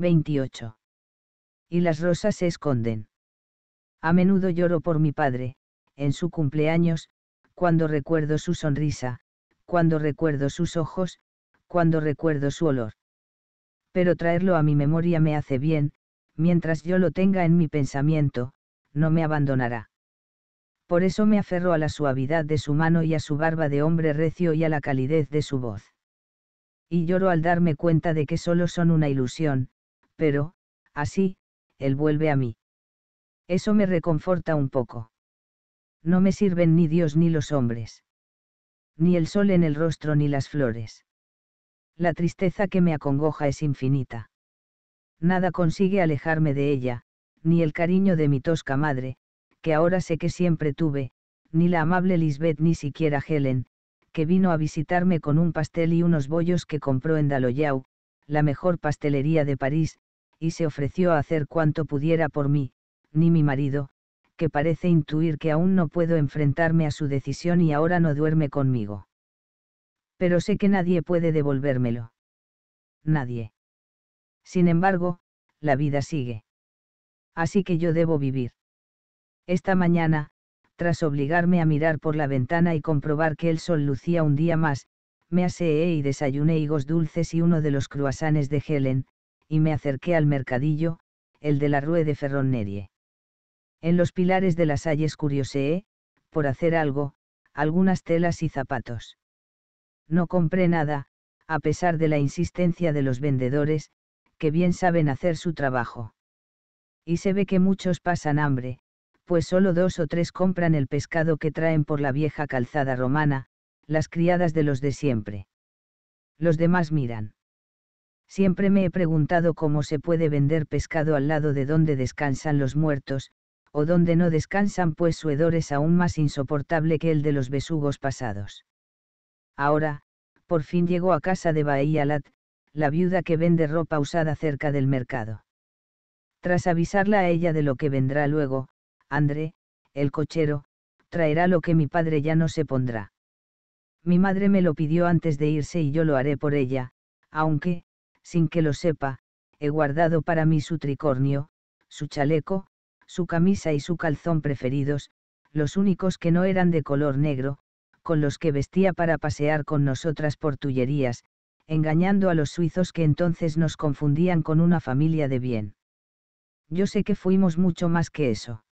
28. Y las rosas se esconden. A menudo lloro por mi padre, en su cumpleaños, cuando recuerdo su sonrisa, cuando recuerdo sus ojos, cuando recuerdo su olor. Pero traerlo a mi memoria me hace bien, mientras yo lo tenga en mi pensamiento, no me abandonará. Por eso me aferro a la suavidad de su mano y a su barba de hombre recio y a la calidez de su voz. Y lloro al darme cuenta de que solo son una ilusión, pero, así, él vuelve a mí. Eso me reconforta un poco. No me sirven ni Dios ni los hombres. Ni el sol en el rostro ni las flores. La tristeza que me acongoja es infinita. Nada consigue alejarme de ella, ni el cariño de mi tosca madre, que ahora sé que siempre tuve, ni la amable Lisbeth ni siquiera Helen, que vino a visitarme con un pastel y unos bollos que compró en Daloyau, la mejor pastelería de París, y se ofreció a hacer cuanto pudiera por mí, ni mi marido, que parece intuir que aún no puedo enfrentarme a su decisión y ahora no duerme conmigo. Pero sé que nadie puede devolvérmelo. Nadie. Sin embargo, la vida sigue. Así que yo debo vivir. Esta mañana, tras obligarme a mirar por la ventana y comprobar que el sol lucía un día más, me aseé y desayuné higos dulces y uno de los cruasanes de Helen, y me acerqué al mercadillo, el de la Rue de Ferronnerie. En los pilares de las calles curioseé, por hacer algo, algunas telas y zapatos. No compré nada, a pesar de la insistencia de los vendedores, que bien saben hacer su trabajo. Y se ve que muchos pasan hambre, pues solo dos o tres compran el pescado que traen por la vieja calzada romana, las criadas de los de siempre. Los demás miran. Siempre me he preguntado cómo se puede vender pescado al lado de donde descansan los muertos, o donde no descansan pues su hedor es aún más insoportable que el de los besugos pasados. Ahora, por fin llegó a casa de Bahialat, la viuda que vende ropa usada cerca del mercado. Tras avisarla a ella de lo que vendrá luego, André, el cochero, traerá lo que mi padre ya no se pondrá. Mi madre me lo pidió antes de irse y yo lo haré por ella, aunque, sin que lo sepa, he guardado para mí su tricornio, su chaleco, su camisa y su calzón preferidos, los únicos que no eran de color negro, con los que vestía para pasear con nosotras por tullerías, engañando a los suizos que entonces nos confundían con una familia de bien. Yo sé que fuimos mucho más que eso.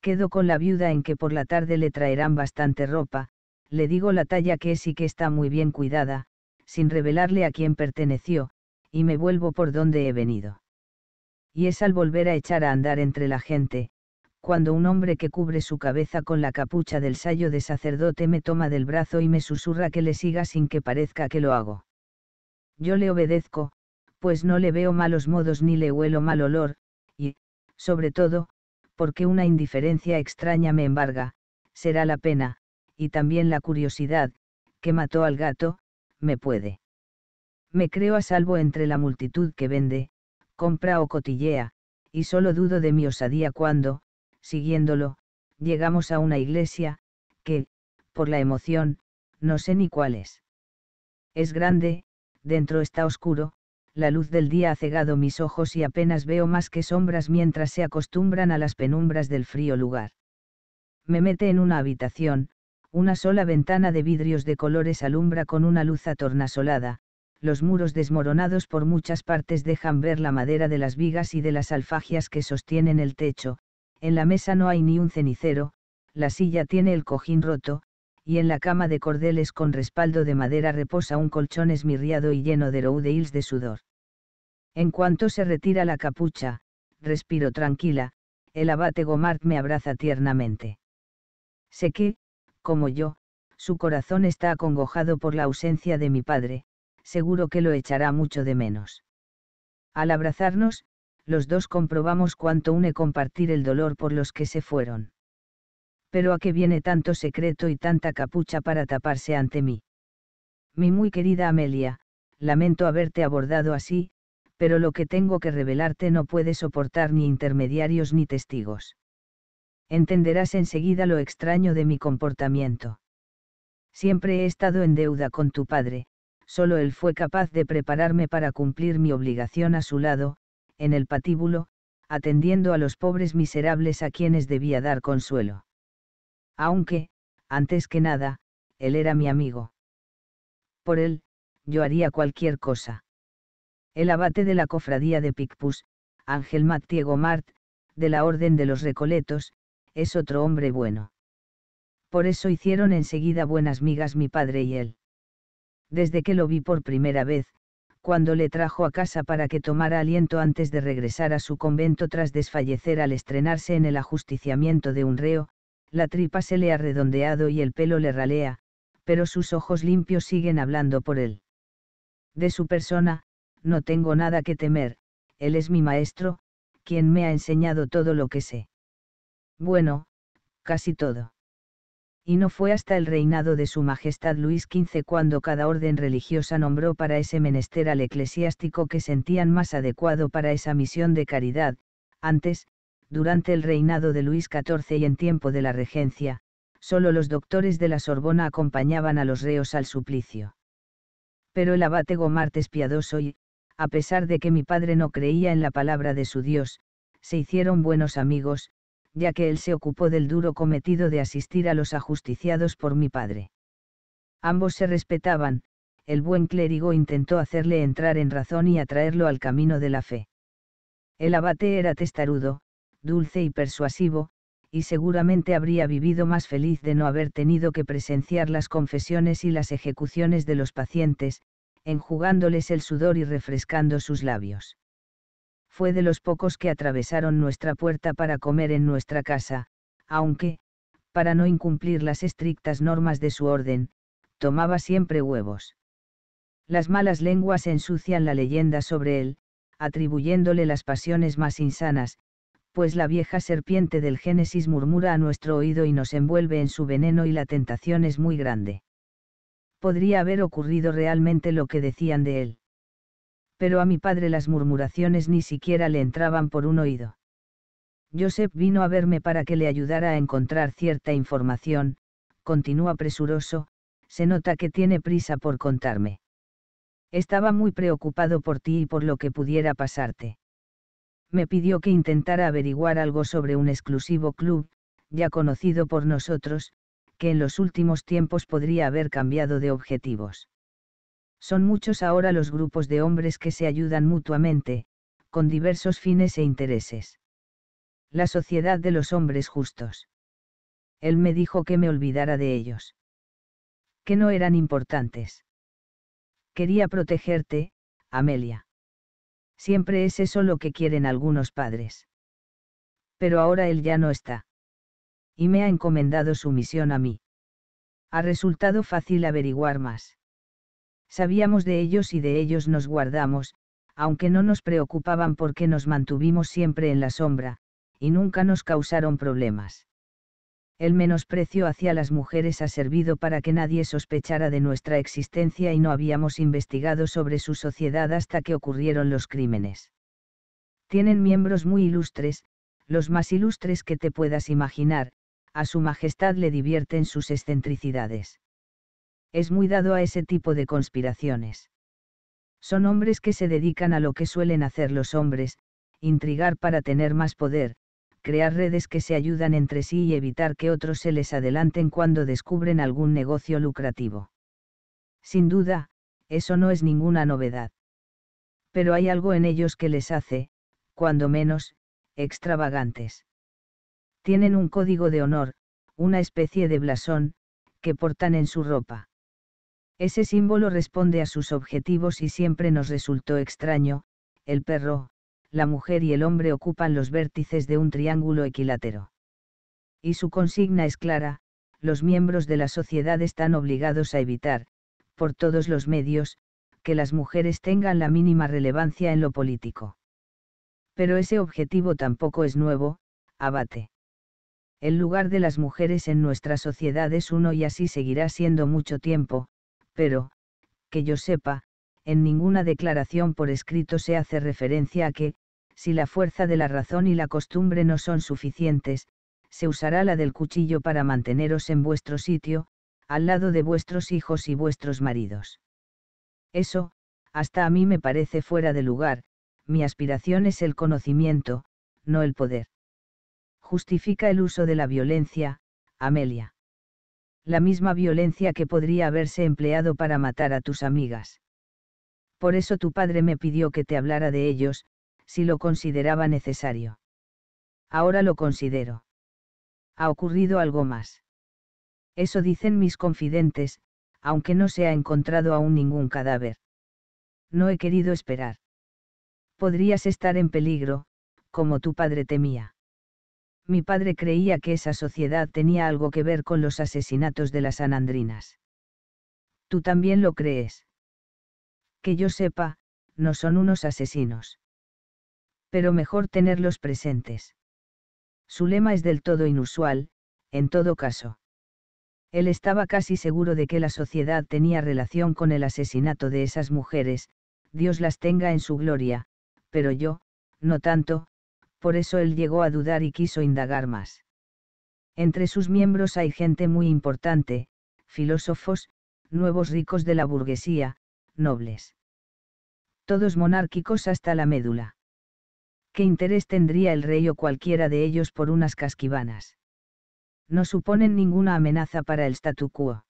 Quedo con la viuda en que por la tarde le traerán bastante ropa, le digo la talla que es y que está muy bien cuidada, sin revelarle a quién perteneció, y me vuelvo por donde he venido. Y es al volver a echar a andar entre la gente, cuando un hombre que cubre su cabeza con la capucha del sayo de sacerdote me toma del brazo y me susurra que le siga sin que parezca que lo hago. Yo le obedezco, pues no le veo malos modos ni le huelo mal olor, y, sobre todo, porque una indiferencia extraña me embarga, será la pena, y también la curiosidad, que mató al gato, me puede. Me creo a salvo entre la multitud que vende, compra o cotillea, y solo dudo de mi osadía cuando, siguiéndolo, llegamos a una iglesia, que, por la emoción, no sé ni cuál es. Es grande, dentro está oscuro, la luz del día ha cegado mis ojos y apenas veo más que sombras mientras se acostumbran a las penumbras del frío lugar. Me mete en una habitación, una sola ventana de vidrios de colores alumbra con una luz atornasolada, los muros desmoronados por muchas partes dejan ver la madera de las vigas y de las alfagias que sostienen el techo, en la mesa no hay ni un cenicero, la silla tiene el cojín roto, y en la cama de cordeles con respaldo de madera reposa un colchón esmirriado y lleno de roudeils de sudor. En cuanto se retira la capucha, respiro tranquila, el abate Gomart me abraza tiernamente. Sé que, como yo, su corazón está acongojado por la ausencia de mi padre, seguro que lo echará mucho de menos. Al abrazarnos, los dos comprobamos cuánto une compartir el dolor por los que se fueron. Pero a qué viene tanto secreto y tanta capucha para taparse ante mí. Mi muy querida Amelia, lamento haberte abordado así, pero lo que tengo que revelarte no puede soportar ni intermediarios ni testigos entenderás enseguida lo extraño de mi comportamiento. Siempre he estado en deuda con tu padre, solo él fue capaz de prepararme para cumplir mi obligación a su lado, en el patíbulo, atendiendo a los pobres miserables a quienes debía dar consuelo. Aunque, antes que nada, él era mi amigo. Por él, yo haría cualquier cosa. El abate de la cofradía de Picpus, Ángel Mattiego Mart, de la Orden de los Recoletos, es otro hombre bueno. Por eso hicieron enseguida buenas migas mi padre y él. Desde que lo vi por primera vez, cuando le trajo a casa para que tomara aliento antes de regresar a su convento tras desfallecer al estrenarse en el ajusticiamiento de un reo, la tripa se le ha redondeado y el pelo le ralea, pero sus ojos limpios siguen hablando por él. De su persona, no tengo nada que temer, él es mi maestro, quien me ha enseñado todo lo que sé. Bueno, casi todo. Y no fue hasta el reinado de Su Majestad Luis XV cuando cada orden religiosa nombró para ese menester al eclesiástico que sentían más adecuado para esa misión de caridad, antes, durante el reinado de Luis XIV y en tiempo de la regencia, solo los doctores de la Sorbona acompañaban a los reos al suplicio. Pero el abate Gomart es piadoso y, a pesar de que mi padre no creía en la palabra de su Dios, se hicieron buenos amigos, ya que él se ocupó del duro cometido de asistir a los ajusticiados por mi padre. Ambos se respetaban, el buen clérigo intentó hacerle entrar en razón y atraerlo al camino de la fe. El abate era testarudo, dulce y persuasivo, y seguramente habría vivido más feliz de no haber tenido que presenciar las confesiones y las ejecuciones de los pacientes, enjugándoles el sudor y refrescando sus labios fue de los pocos que atravesaron nuestra puerta para comer en nuestra casa, aunque, para no incumplir las estrictas normas de su orden, tomaba siempre huevos. Las malas lenguas ensucian la leyenda sobre él, atribuyéndole las pasiones más insanas, pues la vieja serpiente del Génesis murmura a nuestro oído y nos envuelve en su veneno y la tentación es muy grande. Podría haber ocurrido realmente lo que decían de él pero a mi padre las murmuraciones ni siquiera le entraban por un oído. Joseph vino a verme para que le ayudara a encontrar cierta información, continúa presuroso, se nota que tiene prisa por contarme. Estaba muy preocupado por ti y por lo que pudiera pasarte. Me pidió que intentara averiguar algo sobre un exclusivo club, ya conocido por nosotros, que en los últimos tiempos podría haber cambiado de objetivos. Son muchos ahora los grupos de hombres que se ayudan mutuamente, con diversos fines e intereses. La sociedad de los hombres justos. Él me dijo que me olvidara de ellos. Que no eran importantes. Quería protegerte, Amelia. Siempre es eso lo que quieren algunos padres. Pero ahora él ya no está. Y me ha encomendado su misión a mí. Ha resultado fácil averiguar más. Sabíamos de ellos y de ellos nos guardamos, aunque no nos preocupaban porque nos mantuvimos siempre en la sombra, y nunca nos causaron problemas. El menosprecio hacia las mujeres ha servido para que nadie sospechara de nuestra existencia y no habíamos investigado sobre su sociedad hasta que ocurrieron los crímenes. Tienen miembros muy ilustres, los más ilustres que te puedas imaginar, a su Majestad le divierten sus excentricidades es muy dado a ese tipo de conspiraciones. Son hombres que se dedican a lo que suelen hacer los hombres, intrigar para tener más poder, crear redes que se ayudan entre sí y evitar que otros se les adelanten cuando descubren algún negocio lucrativo. Sin duda, eso no es ninguna novedad. Pero hay algo en ellos que les hace, cuando menos, extravagantes. Tienen un código de honor, una especie de blasón, que portan en su ropa. Ese símbolo responde a sus objetivos y siempre nos resultó extraño, el perro, la mujer y el hombre ocupan los vértices de un triángulo equilátero. Y su consigna es clara, los miembros de la sociedad están obligados a evitar, por todos los medios, que las mujeres tengan la mínima relevancia en lo político. Pero ese objetivo tampoco es nuevo, abate. El lugar de las mujeres en nuestra sociedad es uno y así seguirá siendo mucho tiempo, pero, que yo sepa, en ninguna declaración por escrito se hace referencia a que, si la fuerza de la razón y la costumbre no son suficientes, se usará la del cuchillo para manteneros en vuestro sitio, al lado de vuestros hijos y vuestros maridos. Eso, hasta a mí me parece fuera de lugar, mi aspiración es el conocimiento, no el poder. Justifica el uso de la violencia, Amelia la misma violencia que podría haberse empleado para matar a tus amigas. Por eso tu padre me pidió que te hablara de ellos, si lo consideraba necesario. Ahora lo considero. Ha ocurrido algo más. Eso dicen mis confidentes, aunque no se ha encontrado aún ningún cadáver. No he querido esperar. Podrías estar en peligro, como tu padre temía mi padre creía que esa sociedad tenía algo que ver con los asesinatos de las anandrinas. Tú también lo crees. Que yo sepa, no son unos asesinos. Pero mejor tenerlos presentes. Su lema es del todo inusual, en todo caso. Él estaba casi seguro de que la sociedad tenía relación con el asesinato de esas mujeres, Dios las tenga en su gloria, pero yo, no tanto, por eso él llegó a dudar y quiso indagar más. Entre sus miembros hay gente muy importante, filósofos, nuevos ricos de la burguesía, nobles. Todos monárquicos hasta la médula. ¿Qué interés tendría el rey o cualquiera de ellos por unas casquivanas? No suponen ninguna amenaza para el statu quo.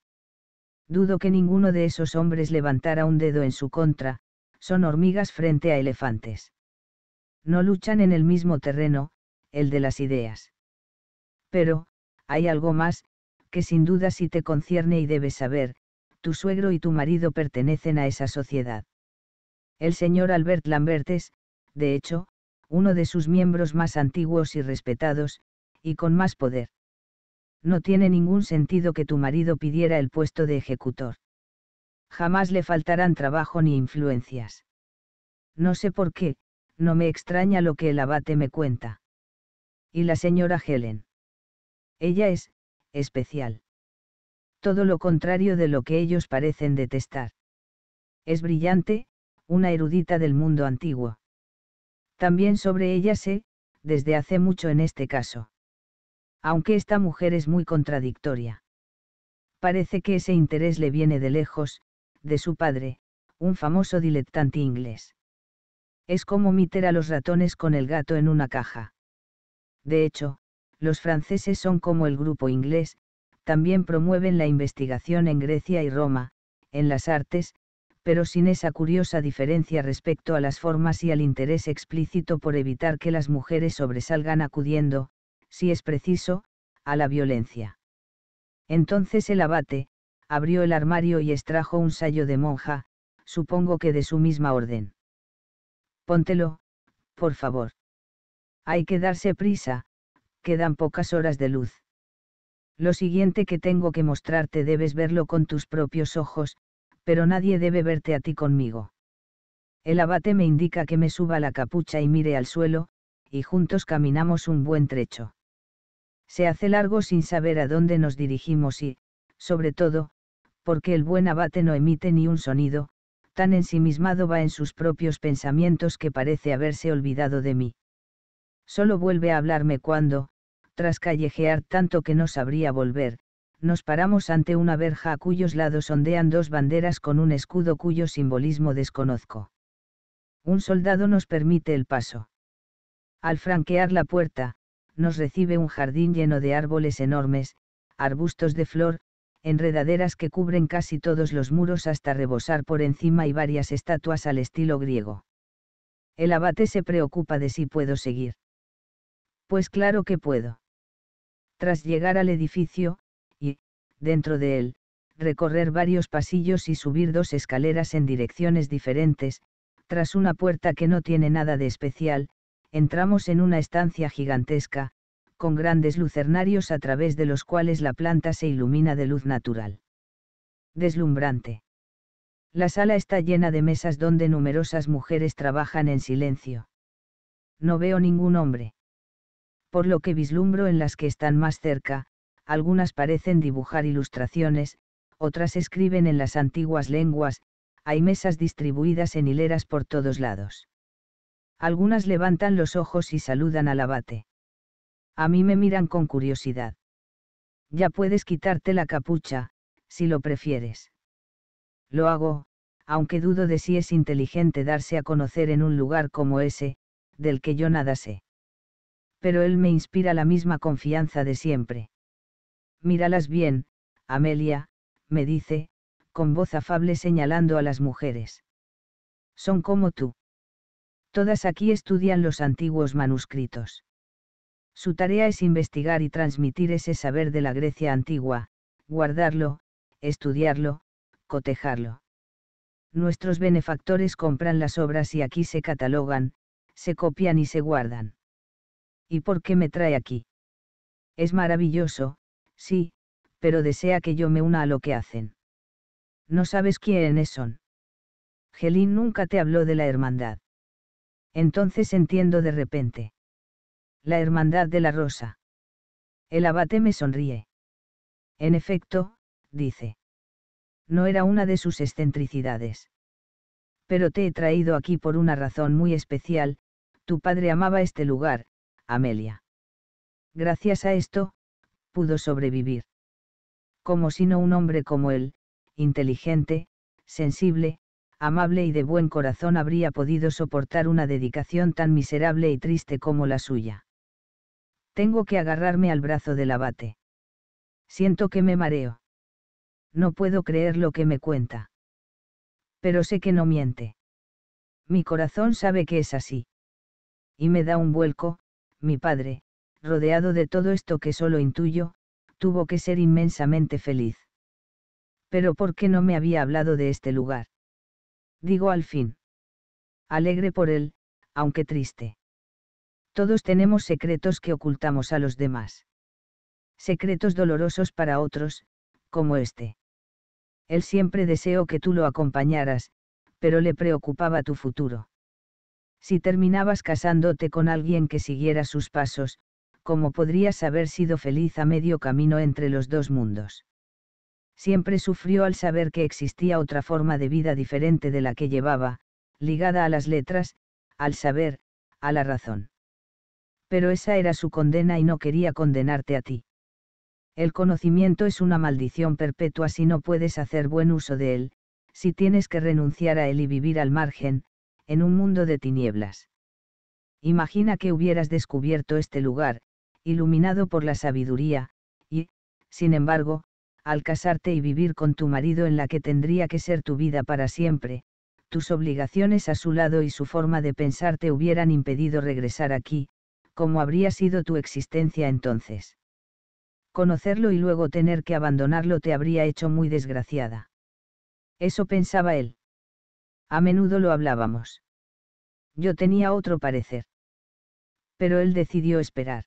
Dudo que ninguno de esos hombres levantara un dedo en su contra, son hormigas frente a elefantes no luchan en el mismo terreno, el de las ideas. Pero, hay algo más, que sin duda sí te concierne y debes saber, tu suegro y tu marido pertenecen a esa sociedad. El señor Albert Lambert es, de hecho, uno de sus miembros más antiguos y respetados, y con más poder. No tiene ningún sentido que tu marido pidiera el puesto de ejecutor. Jamás le faltarán trabajo ni influencias. No sé por qué, no me extraña lo que el abate me cuenta. Y la señora Helen. Ella es, especial. Todo lo contrario de lo que ellos parecen detestar. Es brillante, una erudita del mundo antiguo. También sobre ella sé, desde hace mucho en este caso. Aunque esta mujer es muy contradictoria. Parece que ese interés le viene de lejos, de su padre, un famoso dilettante inglés. Es como meter a los ratones con el gato en una caja. De hecho, los franceses son como el grupo inglés, también promueven la investigación en Grecia y Roma, en las artes, pero sin esa curiosa diferencia respecto a las formas y al interés explícito por evitar que las mujeres sobresalgan acudiendo, si es preciso, a la violencia. Entonces el abate, abrió el armario y extrajo un sayo de monja, supongo que de su misma orden. Póntelo, por favor. Hay que darse prisa, quedan pocas horas de luz. Lo siguiente que tengo que mostrarte debes verlo con tus propios ojos, pero nadie debe verte a ti conmigo. El abate me indica que me suba la capucha y mire al suelo, y juntos caminamos un buen trecho. Se hace largo sin saber a dónde nos dirigimos y, sobre todo, porque el buen abate no emite ni un sonido, tan ensimismado va en sus propios pensamientos que parece haberse olvidado de mí. Solo vuelve a hablarme cuando, tras callejear tanto que no sabría volver, nos paramos ante una verja a cuyos lados ondean dos banderas con un escudo cuyo simbolismo desconozco. Un soldado nos permite el paso. Al franquear la puerta, nos recibe un jardín lleno de árboles enormes, arbustos de flor, enredaderas que cubren casi todos los muros hasta rebosar por encima y varias estatuas al estilo griego. El abate se preocupa de si puedo seguir. Pues claro que puedo. Tras llegar al edificio, y, dentro de él, recorrer varios pasillos y subir dos escaleras en direcciones diferentes, tras una puerta que no tiene nada de especial, entramos en una estancia gigantesca, con grandes lucernarios a través de los cuales la planta se ilumina de luz natural. Deslumbrante. La sala está llena de mesas donde numerosas mujeres trabajan en silencio. No veo ningún hombre. Por lo que vislumbro en las que están más cerca, algunas parecen dibujar ilustraciones, otras escriben en las antiguas lenguas, hay mesas distribuidas en hileras por todos lados. Algunas levantan los ojos y saludan al abate. A mí me miran con curiosidad. Ya puedes quitarte la capucha, si lo prefieres. Lo hago, aunque dudo de si es inteligente darse a conocer en un lugar como ese, del que yo nada sé. Pero él me inspira la misma confianza de siempre. Míralas bien, Amelia, me dice, con voz afable señalando a las mujeres. Son como tú. Todas aquí estudian los antiguos manuscritos. Su tarea es investigar y transmitir ese saber de la Grecia antigua, guardarlo, estudiarlo, cotejarlo. Nuestros benefactores compran las obras y aquí se catalogan, se copian y se guardan. ¿Y por qué me trae aquí? Es maravilloso, sí, pero desea que yo me una a lo que hacen. No sabes quiénes son. Gelín nunca te habló de la hermandad. Entonces entiendo de repente la Hermandad de la Rosa. El abate me sonríe. En efecto, dice. No era una de sus excentricidades. Pero te he traído aquí por una razón muy especial, tu padre amaba este lugar, Amelia. Gracias a esto, pudo sobrevivir. Como si no un hombre como él, inteligente, sensible, amable y de buen corazón habría podido soportar una dedicación tan miserable y triste como la suya. Tengo que agarrarme al brazo del abate. Siento que me mareo. No puedo creer lo que me cuenta. Pero sé que no miente. Mi corazón sabe que es así. Y me da un vuelco, mi padre, rodeado de todo esto que solo intuyo, tuvo que ser inmensamente feliz. Pero ¿por qué no me había hablado de este lugar? Digo al fin. Alegre por él, aunque triste. Todos tenemos secretos que ocultamos a los demás. Secretos dolorosos para otros, como este. Él siempre deseó que tú lo acompañaras, pero le preocupaba tu futuro. Si terminabas casándote con alguien que siguiera sus pasos, ¿cómo podrías haber sido feliz a medio camino entre los dos mundos? Siempre sufrió al saber que existía otra forma de vida diferente de la que llevaba, ligada a las letras, al saber, a la razón pero esa era su condena y no quería condenarte a ti. El conocimiento es una maldición perpetua si no puedes hacer buen uso de él, si tienes que renunciar a él y vivir al margen, en un mundo de tinieblas. Imagina que hubieras descubierto este lugar, iluminado por la sabiduría, y, sin embargo, al casarte y vivir con tu marido en la que tendría que ser tu vida para siempre, tus obligaciones a su lado y su forma de pensar te hubieran impedido regresar aquí, cómo habría sido tu existencia entonces. Conocerlo y luego tener que abandonarlo te habría hecho muy desgraciada. Eso pensaba él. A menudo lo hablábamos. Yo tenía otro parecer. Pero él decidió esperar.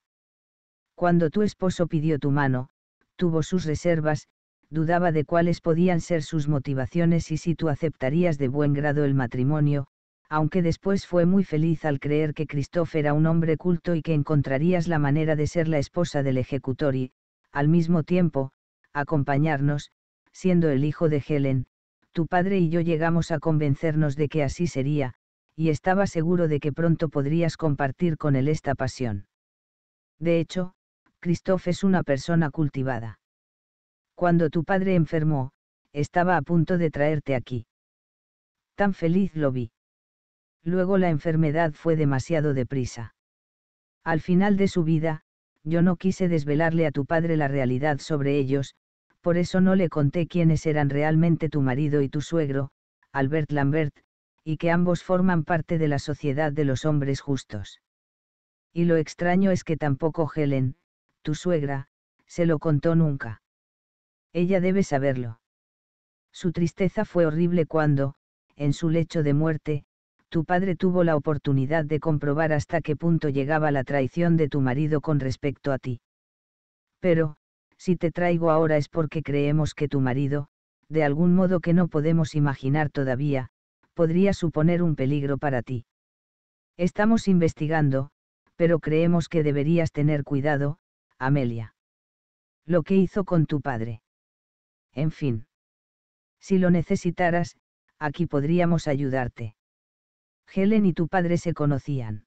Cuando tu esposo pidió tu mano, tuvo sus reservas, dudaba de cuáles podían ser sus motivaciones y si tú aceptarías de buen grado el matrimonio, aunque después fue muy feliz al creer que Christoph era un hombre culto y que encontrarías la manera de ser la esposa del ejecutor y, al mismo tiempo, acompañarnos, siendo el hijo de Helen, tu padre y yo llegamos a convencernos de que así sería, y estaba seguro de que pronto podrías compartir con él esta pasión. De hecho, Christoph es una persona cultivada. Cuando tu padre enfermó, estaba a punto de traerte aquí. Tan feliz lo vi. Luego la enfermedad fue demasiado deprisa. Al final de su vida, yo no quise desvelarle a tu padre la realidad sobre ellos, por eso no le conté quiénes eran realmente tu marido y tu suegro, Albert Lambert, y que ambos forman parte de la sociedad de los hombres justos. Y lo extraño es que tampoco Helen, tu suegra, se lo contó nunca. Ella debe saberlo. Su tristeza fue horrible cuando, en su lecho de muerte, tu padre tuvo la oportunidad de comprobar hasta qué punto llegaba la traición de tu marido con respecto a ti. Pero, si te traigo ahora es porque creemos que tu marido, de algún modo que no podemos imaginar todavía, podría suponer un peligro para ti. Estamos investigando, pero creemos que deberías tener cuidado, Amelia. Lo que hizo con tu padre. En fin. Si lo necesitaras, aquí podríamos ayudarte. Helen y tu padre se conocían.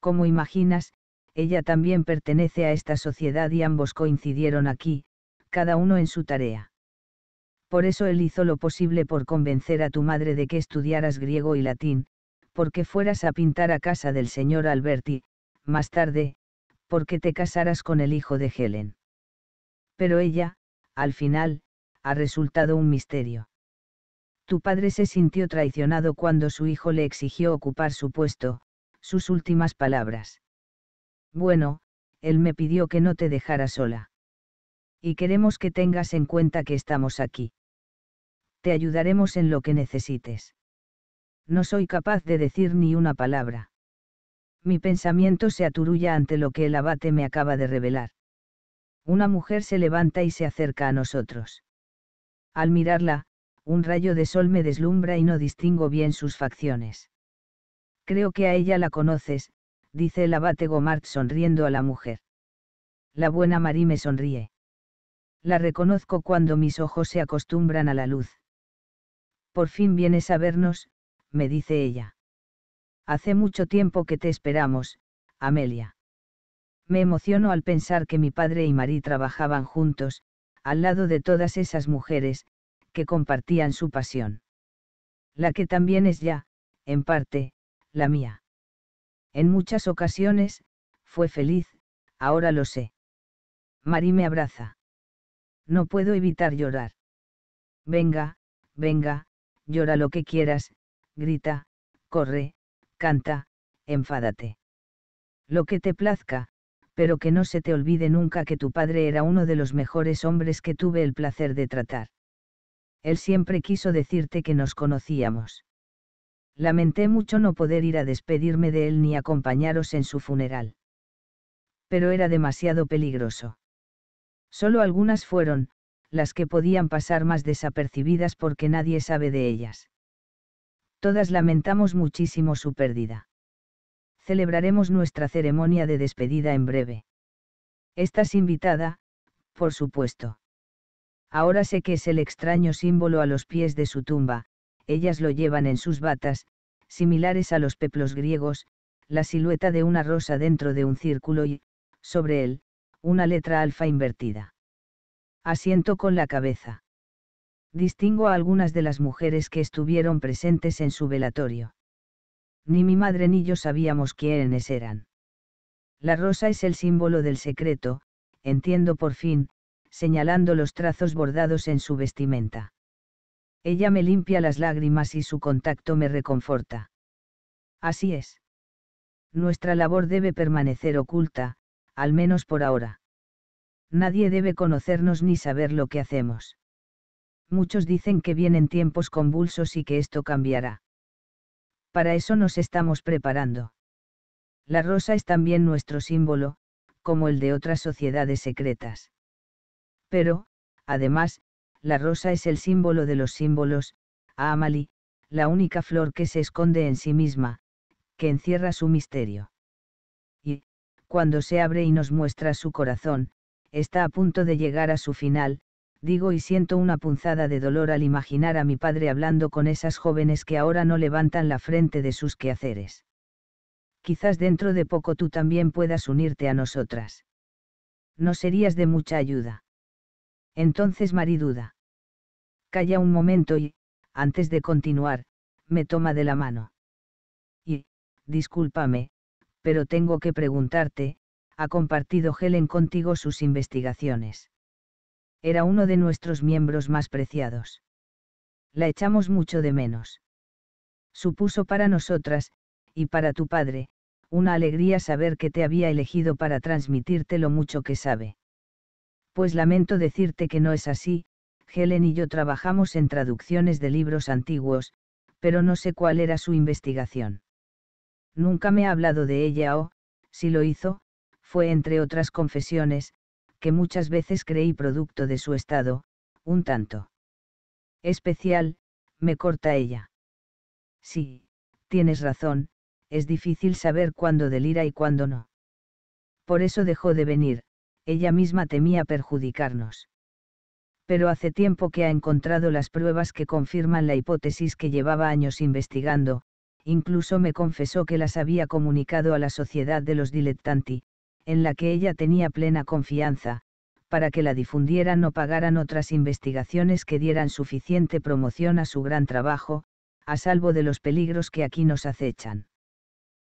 Como imaginas, ella también pertenece a esta sociedad y ambos coincidieron aquí, cada uno en su tarea. Por eso él hizo lo posible por convencer a tu madre de que estudiaras griego y latín, porque fueras a pintar a casa del señor Alberti, más tarde, porque te casaras con el hijo de Helen. Pero ella, al final, ha resultado un misterio. Tu padre se sintió traicionado cuando su hijo le exigió ocupar su puesto, sus últimas palabras. Bueno, él me pidió que no te dejara sola. Y queremos que tengas en cuenta que estamos aquí. Te ayudaremos en lo que necesites. No soy capaz de decir ni una palabra. Mi pensamiento se aturulla ante lo que el abate me acaba de revelar. Una mujer se levanta y se acerca a nosotros. Al mirarla, un rayo de sol me deslumbra y no distingo bien sus facciones. Creo que a ella la conoces, dice el abate Gomart sonriendo a la mujer. La buena Marie me sonríe. La reconozco cuando mis ojos se acostumbran a la luz. Por fin vienes a vernos, me dice ella. Hace mucho tiempo que te esperamos, Amelia. Me emociono al pensar que mi padre y Marie trabajaban juntos, al lado de todas esas mujeres, que compartían su pasión. La que también es ya, en parte, la mía. En muchas ocasiones, fue feliz, ahora lo sé. Mari me abraza. No puedo evitar llorar. Venga, venga, llora lo que quieras, grita, corre, canta, enfádate. Lo que te plazca, pero que no se te olvide nunca que tu padre era uno de los mejores hombres que tuve el placer de tratar. Él siempre quiso decirte que nos conocíamos. Lamenté mucho no poder ir a despedirme de él ni acompañaros en su funeral. Pero era demasiado peligroso. Solo algunas fueron, las que podían pasar más desapercibidas porque nadie sabe de ellas. Todas lamentamos muchísimo su pérdida. Celebraremos nuestra ceremonia de despedida en breve. Estás invitada, por supuesto. Ahora sé que es el extraño símbolo a los pies de su tumba, ellas lo llevan en sus batas, similares a los peplos griegos, la silueta de una rosa dentro de un círculo y, sobre él, una letra alfa invertida. Asiento con la cabeza. Distingo a algunas de las mujeres que estuvieron presentes en su velatorio. Ni mi madre ni yo sabíamos quiénes eran. La rosa es el símbolo del secreto, entiendo por fin, señalando los trazos bordados en su vestimenta. Ella me limpia las lágrimas y su contacto me reconforta. Así es. Nuestra labor debe permanecer oculta, al menos por ahora. Nadie debe conocernos ni saber lo que hacemos. Muchos dicen que vienen tiempos convulsos y que esto cambiará. Para eso nos estamos preparando. La rosa es también nuestro símbolo, como el de otras sociedades secretas. Pero, además, la rosa es el símbolo de los símbolos, a Amali, la única flor que se esconde en sí misma, que encierra su misterio. Y, cuando se abre y nos muestra su corazón, está a punto de llegar a su final, digo y siento una punzada de dolor al imaginar a mi padre hablando con esas jóvenes que ahora no levantan la frente de sus quehaceres. Quizás dentro de poco tú también puedas unirte a nosotras. No serías de mucha ayuda. Entonces Mariduda. Calla un momento y, antes de continuar, me toma de la mano. Y, discúlpame, pero tengo que preguntarte, ha compartido Helen contigo sus investigaciones. Era uno de nuestros miembros más preciados. La echamos mucho de menos. Supuso para nosotras, y para tu padre, una alegría saber que te había elegido para transmitirte lo mucho que sabe. Pues lamento decirte que no es así, Helen y yo trabajamos en traducciones de libros antiguos, pero no sé cuál era su investigación. Nunca me ha hablado de ella o, si lo hizo, fue entre otras confesiones, que muchas veces creí producto de su estado, un tanto. Especial, me corta ella. Sí, tienes razón, es difícil saber cuándo delira y cuándo no. Por eso dejó de venir, ella misma temía perjudicarnos. Pero hace tiempo que ha encontrado las pruebas que confirman la hipótesis que llevaba años investigando, incluso me confesó que las había comunicado a la sociedad de los dilettanti, en la que ella tenía plena confianza, para que la difundieran o pagaran otras investigaciones que dieran suficiente promoción a su gran trabajo, a salvo de los peligros que aquí nos acechan.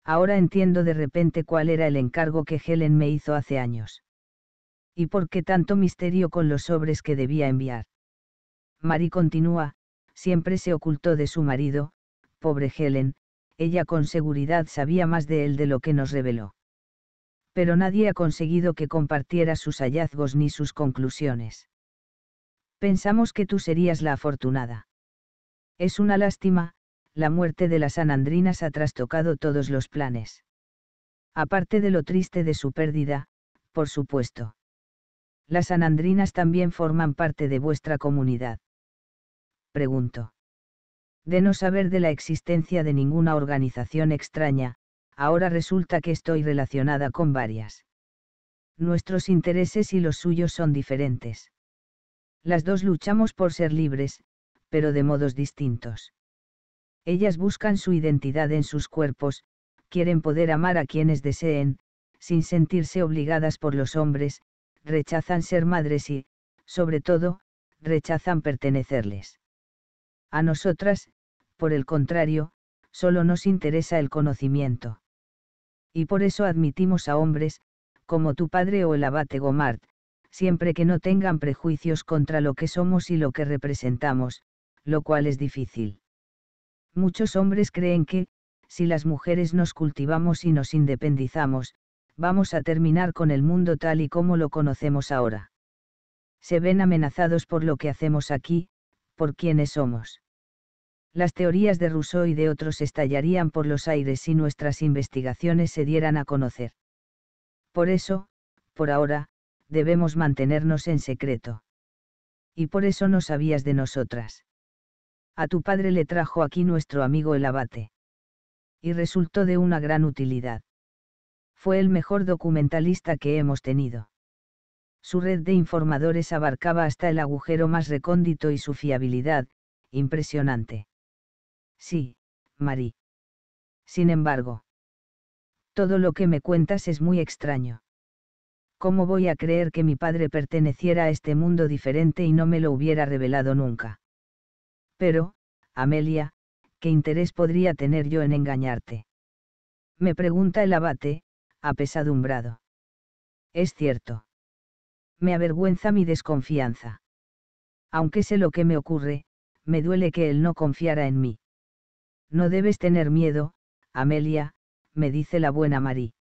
Ahora entiendo de repente cuál era el encargo que Helen me hizo hace años. ¿Y por qué tanto misterio con los sobres que debía enviar? Marie continúa, siempre se ocultó de su marido, pobre Helen, ella con seguridad sabía más de él de lo que nos reveló. Pero nadie ha conseguido que compartiera sus hallazgos ni sus conclusiones. Pensamos que tú serías la afortunada. Es una lástima, la muerte de las Anandrinas ha trastocado todos los planes. Aparte de lo triste de su pérdida, por supuesto. ¿Las anandrinas también forman parte de vuestra comunidad? Pregunto. De no saber de la existencia de ninguna organización extraña, ahora resulta que estoy relacionada con varias. Nuestros intereses y los suyos son diferentes. Las dos luchamos por ser libres, pero de modos distintos. Ellas buscan su identidad en sus cuerpos, quieren poder amar a quienes deseen, sin sentirse obligadas por los hombres, rechazan ser madres y, sobre todo, rechazan pertenecerles. A nosotras, por el contrario, solo nos interesa el conocimiento. Y por eso admitimos a hombres, como tu padre o el abate Gomart, siempre que no tengan prejuicios contra lo que somos y lo que representamos, lo cual es difícil. Muchos hombres creen que, si las mujeres nos cultivamos y nos independizamos, vamos a terminar con el mundo tal y como lo conocemos ahora. Se ven amenazados por lo que hacemos aquí, por quienes somos. Las teorías de Rousseau y de otros estallarían por los aires si nuestras investigaciones se dieran a conocer. Por eso, por ahora, debemos mantenernos en secreto. Y por eso no sabías de nosotras. A tu padre le trajo aquí nuestro amigo el abate. Y resultó de una gran utilidad fue el mejor documentalista que hemos tenido. Su red de informadores abarcaba hasta el agujero más recóndito y su fiabilidad, impresionante. Sí, Marie. Sin embargo. Todo lo que me cuentas es muy extraño. ¿Cómo voy a creer que mi padre perteneciera a este mundo diferente y no me lo hubiera revelado nunca? Pero, Amelia, ¿qué interés podría tener yo en engañarte? Me pregunta el abate, apesadumbrado. Es cierto. Me avergüenza mi desconfianza. Aunque sé lo que me ocurre, me duele que él no confiara en mí. No debes tener miedo, Amelia, me dice la buena Marie.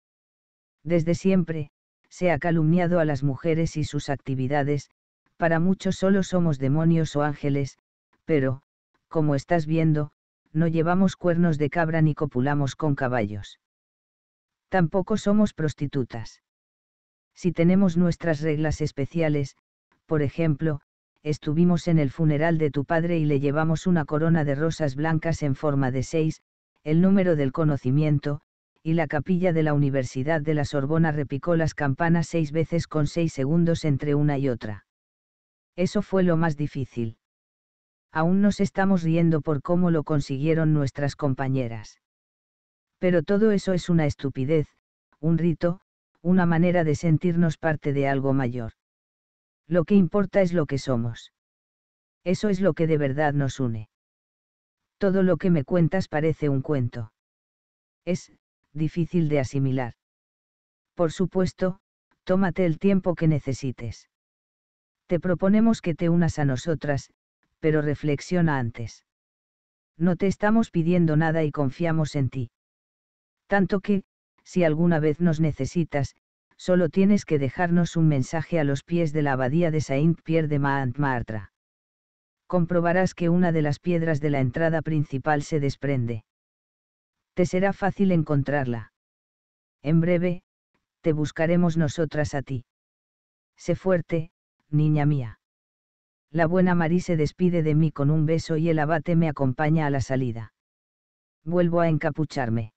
Desde siempre, se ha calumniado a las mujeres y sus actividades, para muchos solo somos demonios o ángeles, pero, como estás viendo, no llevamos cuernos de cabra ni copulamos con caballos tampoco somos prostitutas. Si tenemos nuestras reglas especiales, por ejemplo, estuvimos en el funeral de tu padre y le llevamos una corona de rosas blancas en forma de seis, el número del conocimiento, y la capilla de la Universidad de la Sorbona repicó las campanas seis veces con seis segundos entre una y otra. Eso fue lo más difícil. Aún nos estamos riendo por cómo lo consiguieron nuestras compañeras. Pero todo eso es una estupidez, un rito, una manera de sentirnos parte de algo mayor. Lo que importa es lo que somos. Eso es lo que de verdad nos une. Todo lo que me cuentas parece un cuento. Es, difícil de asimilar. Por supuesto, tómate el tiempo que necesites. Te proponemos que te unas a nosotras, pero reflexiona antes. No te estamos pidiendo nada y confiamos en ti. Tanto que, si alguna vez nos necesitas, solo tienes que dejarnos un mensaje a los pies de la abadía de Saint-Pierre de montmartre Comprobarás que una de las piedras de la entrada principal se desprende. Te será fácil encontrarla. En breve, te buscaremos nosotras a ti. Sé fuerte, niña mía. La buena Marie se despide de mí con un beso y el abate me acompaña a la salida. Vuelvo a encapucharme.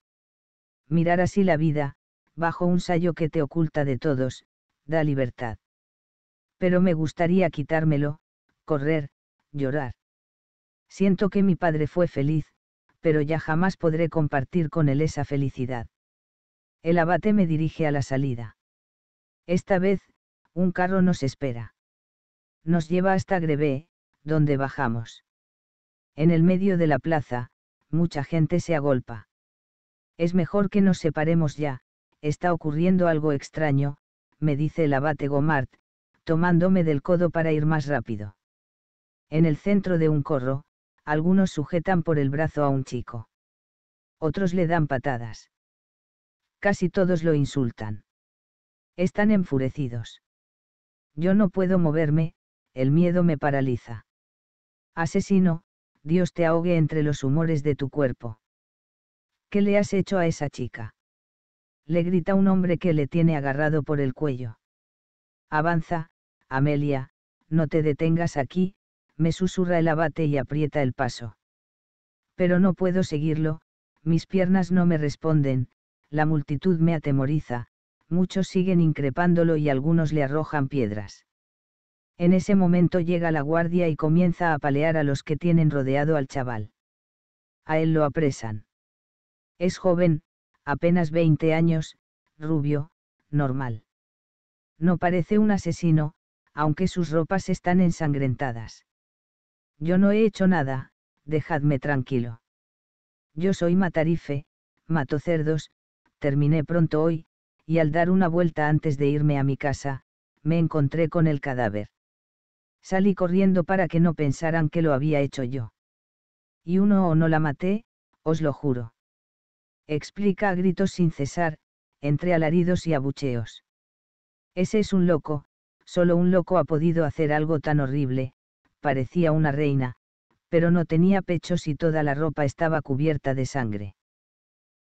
Mirar así la vida, bajo un sayo que te oculta de todos, da libertad. Pero me gustaría quitármelo, correr, llorar. Siento que mi padre fue feliz, pero ya jamás podré compartir con él esa felicidad. El abate me dirige a la salida. Esta vez, un carro nos espera. Nos lleva hasta Grevé, donde bajamos. En el medio de la plaza, mucha gente se agolpa. Es mejor que nos separemos ya, está ocurriendo algo extraño, me dice el abate Gomart, tomándome del codo para ir más rápido. En el centro de un corro, algunos sujetan por el brazo a un chico. Otros le dan patadas. Casi todos lo insultan. Están enfurecidos. Yo no puedo moverme, el miedo me paraliza. Asesino, Dios te ahogue entre los humores de tu cuerpo. ¿Qué le has hecho a esa chica? Le grita un hombre que le tiene agarrado por el cuello. Avanza, Amelia, no te detengas aquí, me susurra el abate y aprieta el paso. Pero no puedo seguirlo, mis piernas no me responden, la multitud me atemoriza, muchos siguen increpándolo y algunos le arrojan piedras. En ese momento llega la guardia y comienza a palear a los que tienen rodeado al chaval. A él lo apresan. Es joven, apenas 20 años, rubio, normal. No parece un asesino, aunque sus ropas están ensangrentadas. Yo no he hecho nada, dejadme tranquilo. Yo soy Matarife, mato cerdos, terminé pronto hoy, y al dar una vuelta antes de irme a mi casa, me encontré con el cadáver. Salí corriendo para que no pensaran que lo había hecho yo. Y uno o no la maté, os lo juro explica a gritos sin cesar, entre alaridos y abucheos. Ese es un loco, solo un loco ha podido hacer algo tan horrible, parecía una reina, pero no tenía pechos y toda la ropa estaba cubierta de sangre.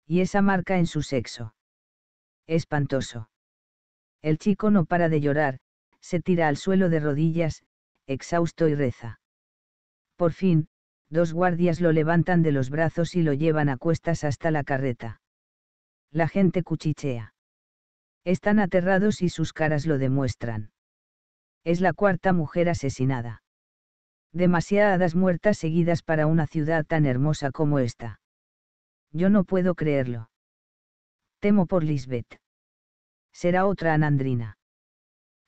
Y esa marca en su sexo. Espantoso. El chico no para de llorar, se tira al suelo de rodillas, exhausto y reza. Por fin, dos guardias lo levantan de los brazos y lo llevan a cuestas hasta la carreta. La gente cuchichea. Están aterrados y sus caras lo demuestran. Es la cuarta mujer asesinada. Demasiadas muertas seguidas para una ciudad tan hermosa como esta. Yo no puedo creerlo. Temo por Lisbeth. ¿Será otra anandrina?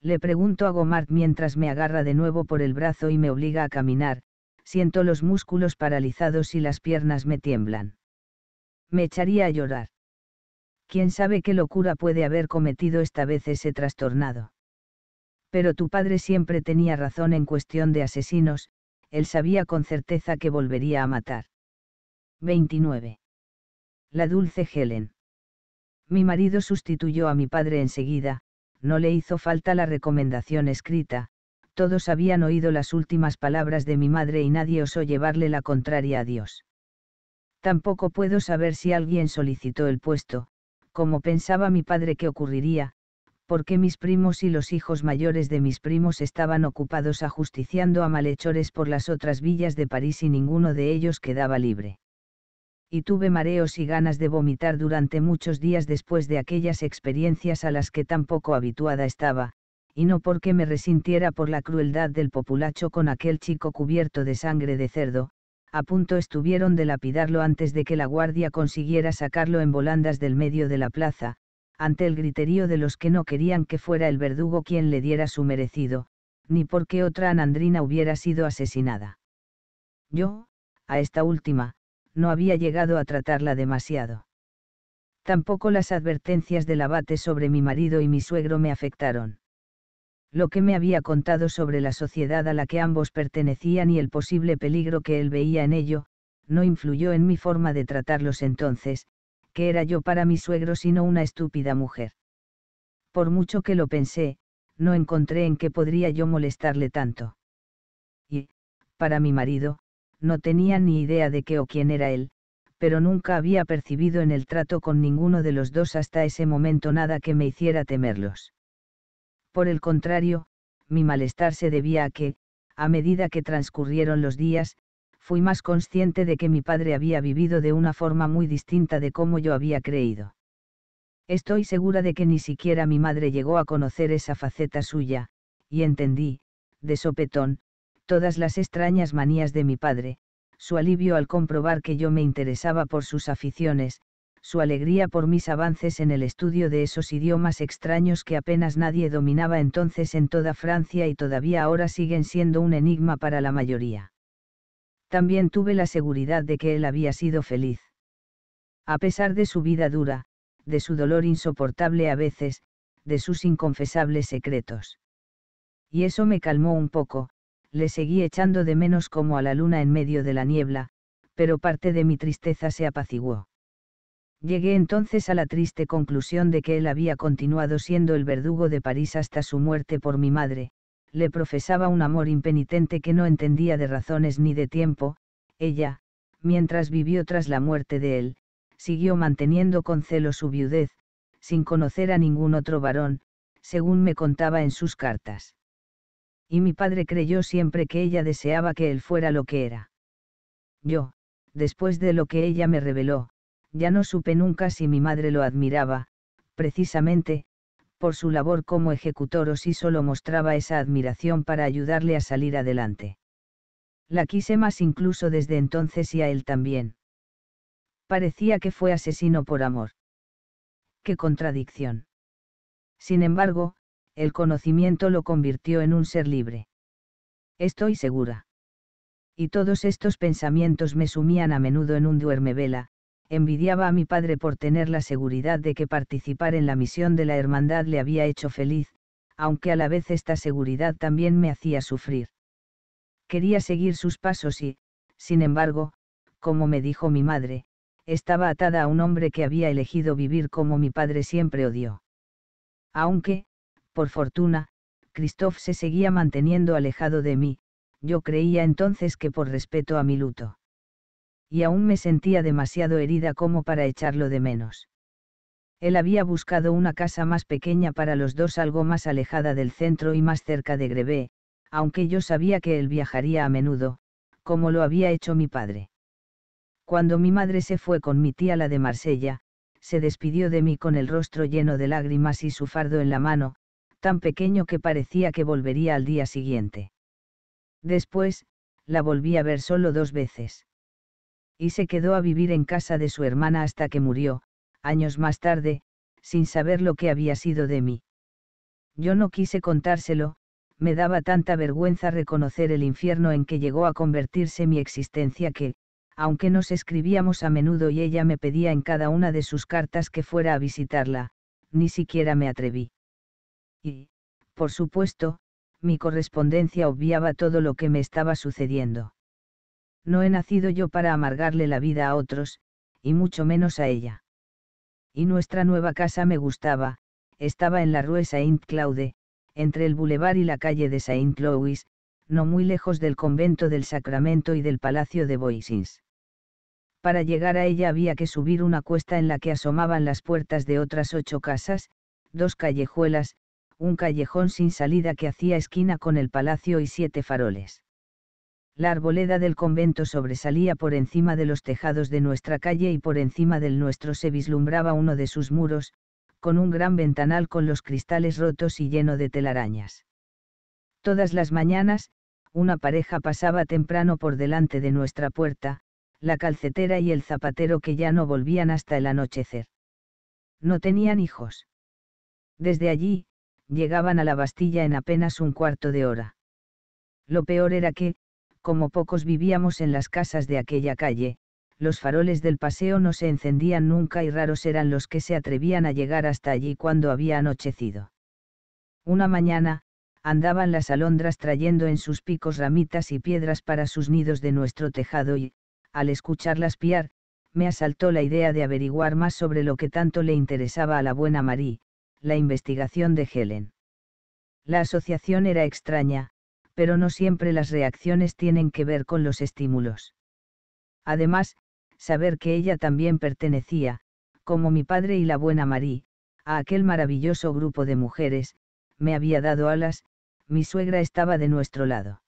Le pregunto a Gomart mientras me agarra de nuevo por el brazo y me obliga a caminar, siento los músculos paralizados y las piernas me tiemblan. Me echaría a llorar. ¿Quién sabe qué locura puede haber cometido esta vez ese trastornado? Pero tu padre siempre tenía razón en cuestión de asesinos, él sabía con certeza que volvería a matar. 29. La dulce Helen. Mi marido sustituyó a mi padre enseguida, no le hizo falta la recomendación escrita, todos habían oído las últimas palabras de mi madre y nadie osó llevarle la contraria a Dios. Tampoco puedo saber si alguien solicitó el puesto, como pensaba mi padre que ocurriría, porque mis primos y los hijos mayores de mis primos estaban ocupados ajusticiando a malhechores por las otras villas de París y ninguno de ellos quedaba libre. Y tuve mareos y ganas de vomitar durante muchos días después de aquellas experiencias a las que tan poco habituada estaba, y no porque me resintiera por la crueldad del populacho con aquel chico cubierto de sangre de cerdo, a punto estuvieron de lapidarlo antes de que la guardia consiguiera sacarlo en volandas del medio de la plaza, ante el griterío de los que no querían que fuera el verdugo quien le diera su merecido, ni porque otra anandrina hubiera sido asesinada. Yo, a esta última, no había llegado a tratarla demasiado. Tampoco las advertencias del abate sobre mi marido y mi suegro me afectaron lo que me había contado sobre la sociedad a la que ambos pertenecían y el posible peligro que él veía en ello, no influyó en mi forma de tratarlos entonces, que era yo para mi suegro sino una estúpida mujer. Por mucho que lo pensé, no encontré en qué podría yo molestarle tanto. Y, para mi marido, no tenía ni idea de qué o quién era él, pero nunca había percibido en el trato con ninguno de los dos hasta ese momento nada que me hiciera temerlos. Por el contrario, mi malestar se debía a que, a medida que transcurrieron los días, fui más consciente de que mi padre había vivido de una forma muy distinta de como yo había creído. Estoy segura de que ni siquiera mi madre llegó a conocer esa faceta suya, y entendí, de sopetón, todas las extrañas manías de mi padre, su alivio al comprobar que yo me interesaba por sus aficiones, su alegría por mis avances en el estudio de esos idiomas extraños que apenas nadie dominaba entonces en toda Francia y todavía ahora siguen siendo un enigma para la mayoría. También tuve la seguridad de que él había sido feliz. A pesar de su vida dura, de su dolor insoportable a veces, de sus inconfesables secretos. Y eso me calmó un poco, le seguí echando de menos como a la luna en medio de la niebla, pero parte de mi tristeza se apaciguó Llegué entonces a la triste conclusión de que él había continuado siendo el verdugo de París hasta su muerte por mi madre, le profesaba un amor impenitente que no entendía de razones ni de tiempo, ella, mientras vivió tras la muerte de él, siguió manteniendo con celo su viudez, sin conocer a ningún otro varón, según me contaba en sus cartas. Y mi padre creyó siempre que ella deseaba que él fuera lo que era. Yo, después de lo que ella me reveló, ya no supe nunca si mi madre lo admiraba, precisamente, por su labor como ejecutor o si solo mostraba esa admiración para ayudarle a salir adelante. La quise más incluso desde entonces y a él también. Parecía que fue asesino por amor. ¡Qué contradicción! Sin embargo, el conocimiento lo convirtió en un ser libre. Estoy segura. Y todos estos pensamientos me sumían a menudo en un vela envidiaba a mi padre por tener la seguridad de que participar en la misión de la hermandad le había hecho feliz, aunque a la vez esta seguridad también me hacía sufrir. Quería seguir sus pasos y, sin embargo, como me dijo mi madre, estaba atada a un hombre que había elegido vivir como mi padre siempre odió. Aunque, por fortuna, Christoph se seguía manteniendo alejado de mí, yo creía entonces que por respeto a mi luto y aún me sentía demasiado herida como para echarlo de menos. Él había buscado una casa más pequeña para los dos, algo más alejada del centro y más cerca de Grevé, aunque yo sabía que él viajaría a menudo, como lo había hecho mi padre. Cuando mi madre se fue con mi tía la de Marsella, se despidió de mí con el rostro lleno de lágrimas y su fardo en la mano, tan pequeño que parecía que volvería al día siguiente. Después, la volví a ver solo dos veces y se quedó a vivir en casa de su hermana hasta que murió, años más tarde, sin saber lo que había sido de mí. Yo no quise contárselo, me daba tanta vergüenza reconocer el infierno en que llegó a convertirse mi existencia que, aunque nos escribíamos a menudo y ella me pedía en cada una de sus cartas que fuera a visitarla, ni siquiera me atreví. Y, por supuesto, mi correspondencia obviaba todo lo que me estaba sucediendo no he nacido yo para amargarle la vida a otros, y mucho menos a ella. Y nuestra nueva casa me gustaba, estaba en la Rue Saint-Claude, entre el Boulevard y la calle de Saint-Louis, no muy lejos del convento del Sacramento y del Palacio de Boisins. Para llegar a ella había que subir una cuesta en la que asomaban las puertas de otras ocho casas, dos callejuelas, un callejón sin salida que hacía esquina con el palacio y siete faroles la arboleda del convento sobresalía por encima de los tejados de nuestra calle y por encima del nuestro se vislumbraba uno de sus muros, con un gran ventanal con los cristales rotos y lleno de telarañas. Todas las mañanas, una pareja pasaba temprano por delante de nuestra puerta, la calcetera y el zapatero que ya no volvían hasta el anochecer. No tenían hijos. Desde allí, llegaban a la Bastilla en apenas un cuarto de hora. Lo peor era que, como pocos vivíamos en las casas de aquella calle, los faroles del paseo no se encendían nunca y raros eran los que se atrevían a llegar hasta allí cuando había anochecido. Una mañana, andaban las alondras trayendo en sus picos ramitas y piedras para sus nidos de nuestro tejado y, al escucharlas piar, me asaltó la idea de averiguar más sobre lo que tanto le interesaba a la buena Marie, la investigación de Helen. La asociación era extraña, pero no siempre las reacciones tienen que ver con los estímulos. Además, saber que ella también pertenecía, como mi padre y la buena Marí, a aquel maravilloso grupo de mujeres, me había dado alas, mi suegra estaba de nuestro lado.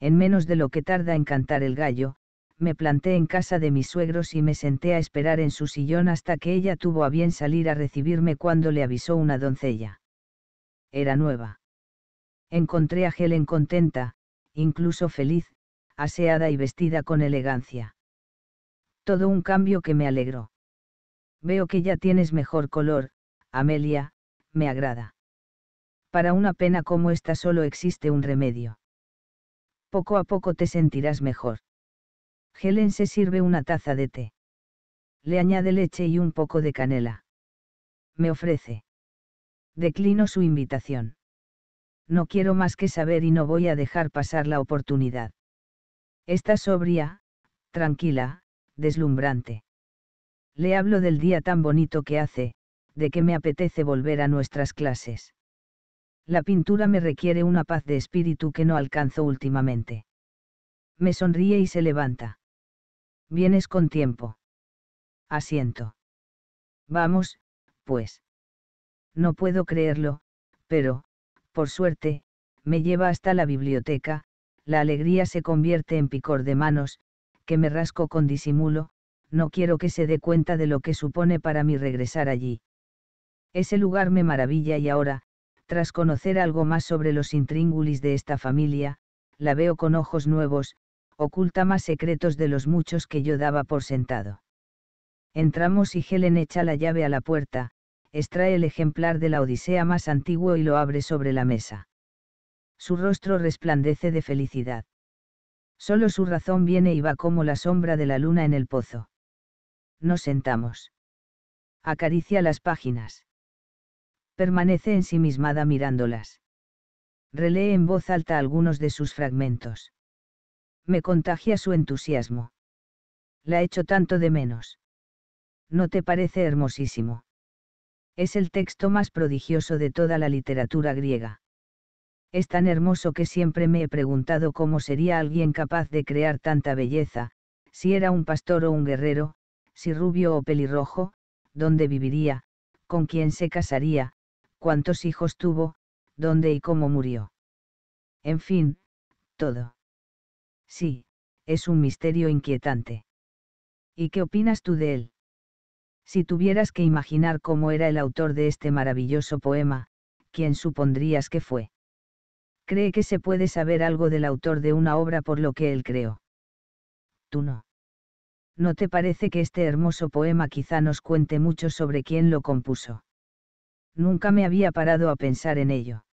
En menos de lo que tarda en cantar el gallo, me planté en casa de mis suegros y me senté a esperar en su sillón hasta que ella tuvo a bien salir a recibirme cuando le avisó una doncella. Era nueva. Encontré a Helen contenta, incluso feliz, aseada y vestida con elegancia. Todo un cambio que me alegró. Veo que ya tienes mejor color, Amelia, me agrada. Para una pena como esta solo existe un remedio. Poco a poco te sentirás mejor. Helen se sirve una taza de té. Le añade leche y un poco de canela. Me ofrece. Declino su invitación no quiero más que saber y no voy a dejar pasar la oportunidad. Está sobria, tranquila, deslumbrante. Le hablo del día tan bonito que hace, de que me apetece volver a nuestras clases. La pintura me requiere una paz de espíritu que no alcanzo últimamente. Me sonríe y se levanta. Vienes con tiempo. Asiento. Vamos, pues. No puedo creerlo, pero, por suerte, me lleva hasta la biblioteca, la alegría se convierte en picor de manos, que me rasco con disimulo, no quiero que se dé cuenta de lo que supone para mí regresar allí. Ese lugar me maravilla y ahora, tras conocer algo más sobre los intríngulis de esta familia, la veo con ojos nuevos, oculta más secretos de los muchos que yo daba por sentado. Entramos y Helen echa la llave a la puerta, extrae el ejemplar de la Odisea más antiguo y lo abre sobre la mesa. Su rostro resplandece de felicidad. Solo su razón viene y va como la sombra de la luna en el pozo. Nos sentamos. Acaricia las páginas. Permanece ensimismada mirándolas. Relee en voz alta algunos de sus fragmentos. Me contagia su entusiasmo. La echo tanto de menos. ¿No te parece hermosísimo? Es el texto más prodigioso de toda la literatura griega. Es tan hermoso que siempre me he preguntado cómo sería alguien capaz de crear tanta belleza, si era un pastor o un guerrero, si rubio o pelirrojo, dónde viviría, con quién se casaría, cuántos hijos tuvo, dónde y cómo murió. En fin, todo. Sí, es un misterio inquietante. ¿Y qué opinas tú de él? Si tuvieras que imaginar cómo era el autor de este maravilloso poema, ¿quién supondrías que fue? Cree que se puede saber algo del autor de una obra por lo que él creó. Tú no. ¿No te parece que este hermoso poema quizá nos cuente mucho sobre quién lo compuso? Nunca me había parado a pensar en ello.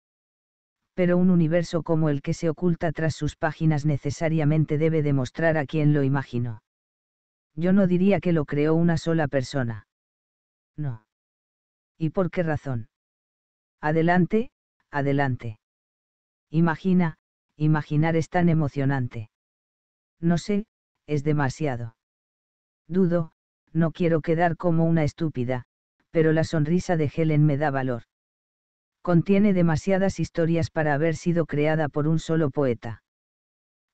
Pero un universo como el que se oculta tras sus páginas necesariamente debe demostrar a quién lo imaginó. Yo no diría que lo creó una sola persona. No. ¿Y por qué razón? Adelante, adelante. Imagina, imaginar es tan emocionante. No sé, es demasiado. Dudo, no quiero quedar como una estúpida, pero la sonrisa de Helen me da valor. Contiene demasiadas historias para haber sido creada por un solo poeta.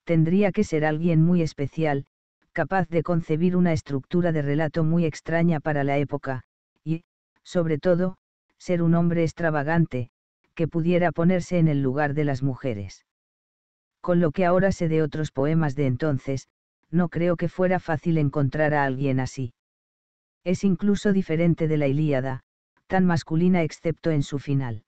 Tendría que ser alguien muy especial, capaz de concebir una estructura de relato muy extraña para la época, y, sobre todo, ser un hombre extravagante, que pudiera ponerse en el lugar de las mujeres. Con lo que ahora sé de otros poemas de entonces, no creo que fuera fácil encontrar a alguien así. Es incluso diferente de la Ilíada, tan masculina excepto en su final.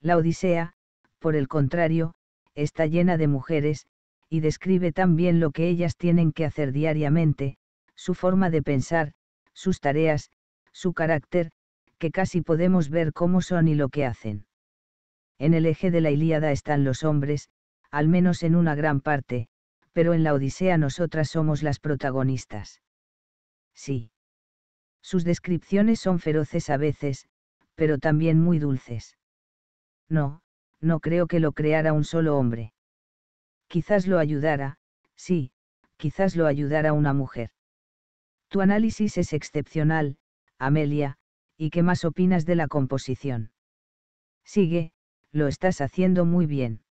La Odisea, por el contrario, está llena de mujeres, y describe también lo que ellas tienen que hacer diariamente, su forma de pensar, sus tareas, su carácter, que casi podemos ver cómo son y lo que hacen. En el eje de la Ilíada están los hombres, al menos en una gran parte, pero en la Odisea nosotras somos las protagonistas. Sí. Sus descripciones son feroces a veces, pero también muy dulces. No, no creo que lo creara un solo hombre. Quizás lo ayudara, sí, quizás lo ayudara una mujer. Tu análisis es excepcional, Amelia, ¿y qué más opinas de la composición? Sigue, lo estás haciendo muy bien.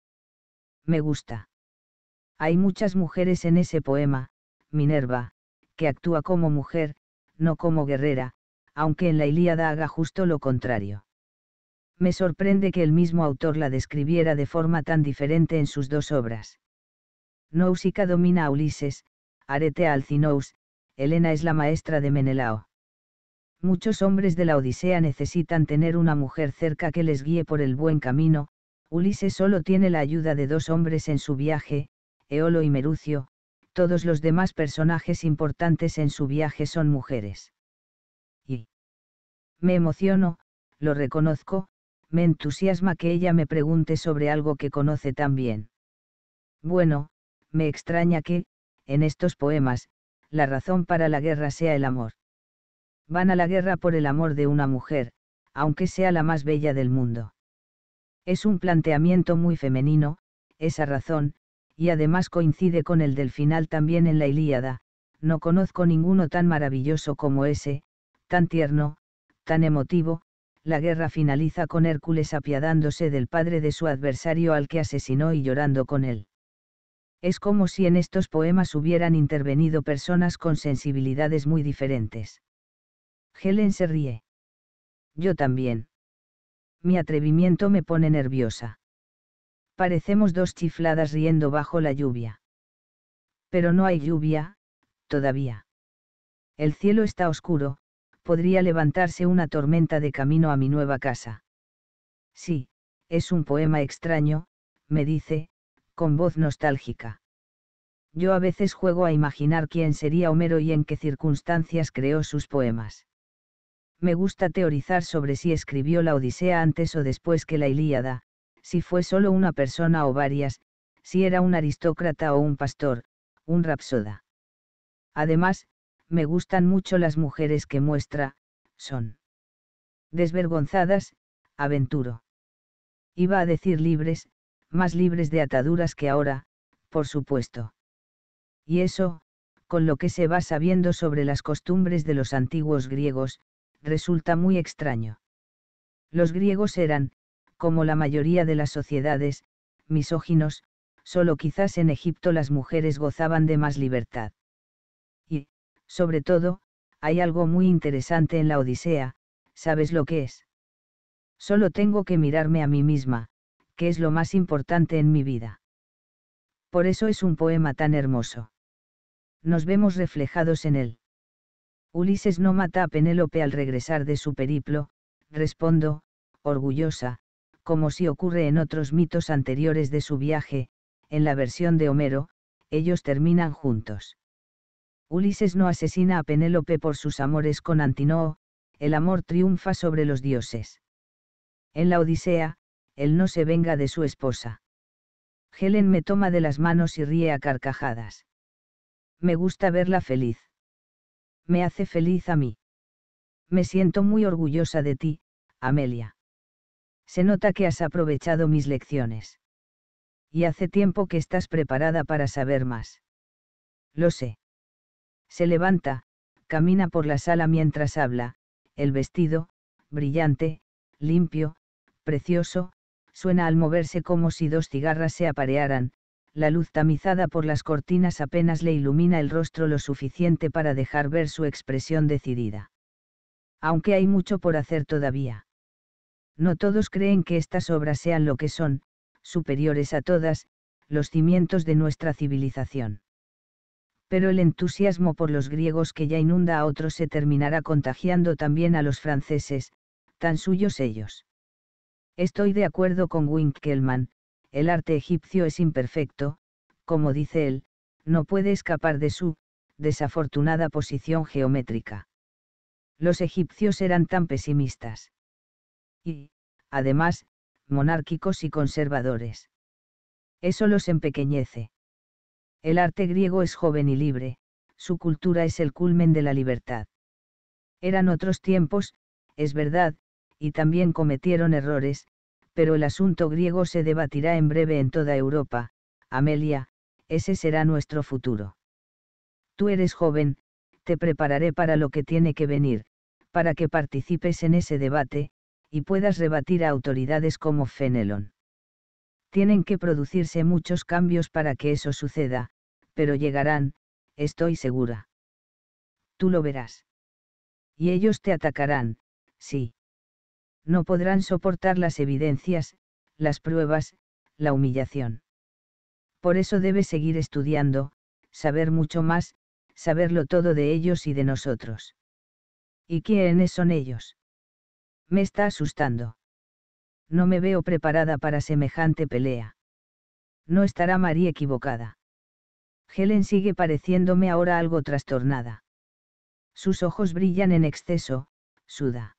Me gusta. Hay muchas mujeres en ese poema, Minerva, que actúa como mujer, no como guerrera, aunque en la Ilíada haga justo lo contrario. Me sorprende que el mismo autor la describiera de forma tan diferente en sus dos obras. Nousica domina a Ulises, a Alcinous, Helena es la maestra de Menelao. Muchos hombres de la Odisea necesitan tener una mujer cerca que les guíe por el buen camino, Ulises solo tiene la ayuda de dos hombres en su viaje, Eolo y Merucio, todos los demás personajes importantes en su viaje son mujeres. Y me emociono, lo reconozco, me entusiasma que ella me pregunte sobre algo que conoce tan bien. Bueno, me extraña que, en estos poemas, la razón para la guerra sea el amor. Van a la guerra por el amor de una mujer, aunque sea la más bella del mundo. Es un planteamiento muy femenino, esa razón, y además coincide con el del final también en la Ilíada, no conozco ninguno tan maravilloso como ese, tan tierno, tan emotivo, la guerra finaliza con Hércules apiadándose del padre de su adversario al que asesinó y llorando con él. Es como si en estos poemas hubieran intervenido personas con sensibilidades muy diferentes. Helen se ríe. Yo también. Mi atrevimiento me pone nerviosa. Parecemos dos chifladas riendo bajo la lluvia. Pero no hay lluvia, todavía. El cielo está oscuro, podría levantarse una tormenta de camino a mi nueva casa. Sí, es un poema extraño, me dice, con voz nostálgica. Yo a veces juego a imaginar quién sería Homero y en qué circunstancias creó sus poemas. Me gusta teorizar sobre si escribió la Odisea antes o después que la Ilíada, si fue solo una persona o varias, si era un aristócrata o un pastor, un rapsoda. Además, me gustan mucho las mujeres que muestra, son desvergonzadas, aventuro. Iba a decir libres, más libres de ataduras que ahora, por supuesto. Y eso, con lo que se va sabiendo sobre las costumbres de los antiguos griegos, resulta muy extraño. Los griegos eran, como la mayoría de las sociedades, misóginos, solo quizás en Egipto las mujeres gozaban de más libertad. Y, sobre todo, hay algo muy interesante en la Odisea, ¿sabes lo que es? Solo tengo que mirarme a mí misma, que es lo más importante en mi vida. Por eso es un poema tan hermoso. Nos vemos reflejados en él. Ulises no mata a Penélope al regresar de su periplo, respondo, orgullosa, como si ocurre en otros mitos anteriores de su viaje, en la versión de Homero, ellos terminan juntos. Ulises no asesina a Penélope por sus amores con Antinoo, el amor triunfa sobre los dioses. En la Odisea, él no se venga de su esposa. Helen me toma de las manos y ríe a carcajadas. Me gusta verla feliz. Me hace feliz a mí. Me siento muy orgullosa de ti, Amelia. Se nota que has aprovechado mis lecciones. Y hace tiempo que estás preparada para saber más. Lo sé. Se levanta, camina por la sala mientras habla, el vestido, brillante, limpio, precioso, Suena al moverse como si dos cigarras se aparearan, la luz tamizada por las cortinas apenas le ilumina el rostro lo suficiente para dejar ver su expresión decidida. Aunque hay mucho por hacer todavía. No todos creen que estas obras sean lo que son, superiores a todas, los cimientos de nuestra civilización. Pero el entusiasmo por los griegos que ya inunda a otros se terminará contagiando también a los franceses, tan suyos ellos. Estoy de acuerdo con Winkelmann, el arte egipcio es imperfecto, como dice él, no puede escapar de su desafortunada posición geométrica. Los egipcios eran tan pesimistas. Y, además, monárquicos y conservadores. Eso los empequeñece. El arte griego es joven y libre, su cultura es el culmen de la libertad. Eran otros tiempos, es verdad, y también cometieron errores, pero el asunto griego se debatirá en breve en toda Europa, Amelia, ese será nuestro futuro. Tú eres joven, te prepararé para lo que tiene que venir, para que participes en ese debate, y puedas rebatir a autoridades como Fenelon. Tienen que producirse muchos cambios para que eso suceda, pero llegarán, estoy segura. Tú lo verás. Y ellos te atacarán, sí no podrán soportar las evidencias, las pruebas, la humillación. Por eso debe seguir estudiando, saber mucho más, saberlo todo de ellos y de nosotros. ¿Y quiénes son ellos? Me está asustando. No me veo preparada para semejante pelea. No estará María equivocada. Helen sigue pareciéndome ahora algo trastornada. Sus ojos brillan en exceso, suda.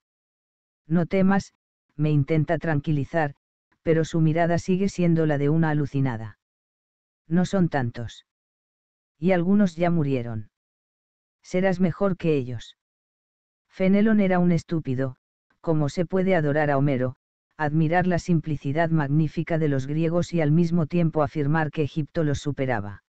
No temas, me intenta tranquilizar, pero su mirada sigue siendo la de una alucinada. No son tantos. Y algunos ya murieron. Serás mejor que ellos. Fenelon era un estúpido, como se puede adorar a Homero, admirar la simplicidad magnífica de los griegos y al mismo tiempo afirmar que Egipto los superaba.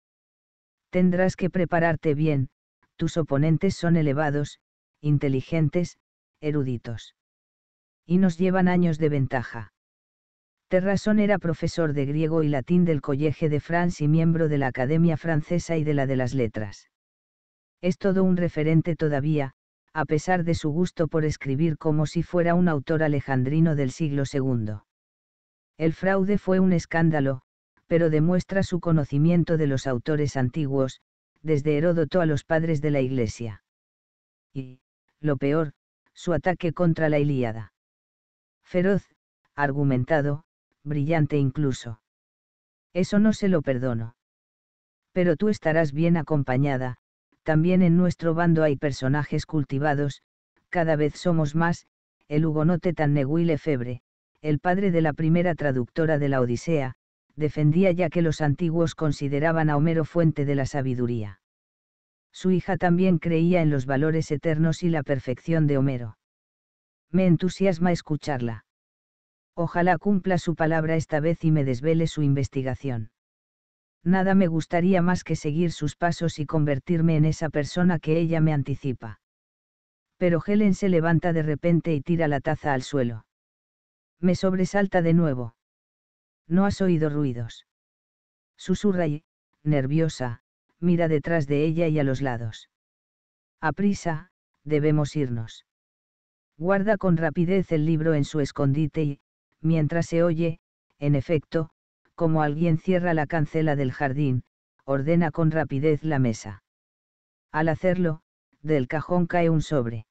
Tendrás que prepararte bien, tus oponentes son elevados, inteligentes, eruditos y nos llevan años de ventaja. Terrasson era profesor de griego y latín del Collège de France y miembro de la Academia Francesa y de la de las Letras. Es todo un referente todavía, a pesar de su gusto por escribir como si fuera un autor alejandrino del siglo II. El fraude fue un escándalo, pero demuestra su conocimiento de los autores antiguos, desde Heródoto a los padres de la Iglesia. Y, lo peor, su ataque contra la Ilíada. Feroz, argumentado, brillante incluso. Eso no se lo perdono. Pero tú estarás bien acompañada, también en nuestro bando hay personajes cultivados, cada vez somos más, el hugonote tan neguile febre, el padre de la primera traductora de la Odisea, defendía ya que los antiguos consideraban a Homero fuente de la sabiduría. Su hija también creía en los valores eternos y la perfección de Homero. Me entusiasma escucharla. Ojalá cumpla su palabra esta vez y me desvele su investigación. Nada me gustaría más que seguir sus pasos y convertirme en esa persona que ella me anticipa. Pero Helen se levanta de repente y tira la taza al suelo. Me sobresalta de nuevo. No has oído ruidos. Susurra nerviosa, mira detrás de ella y a los lados. Aprisa, debemos irnos. Guarda con rapidez el libro en su escondite y, mientras se oye, en efecto, como alguien cierra la cancela del jardín, ordena con rapidez la mesa. Al hacerlo, del cajón cae un sobre.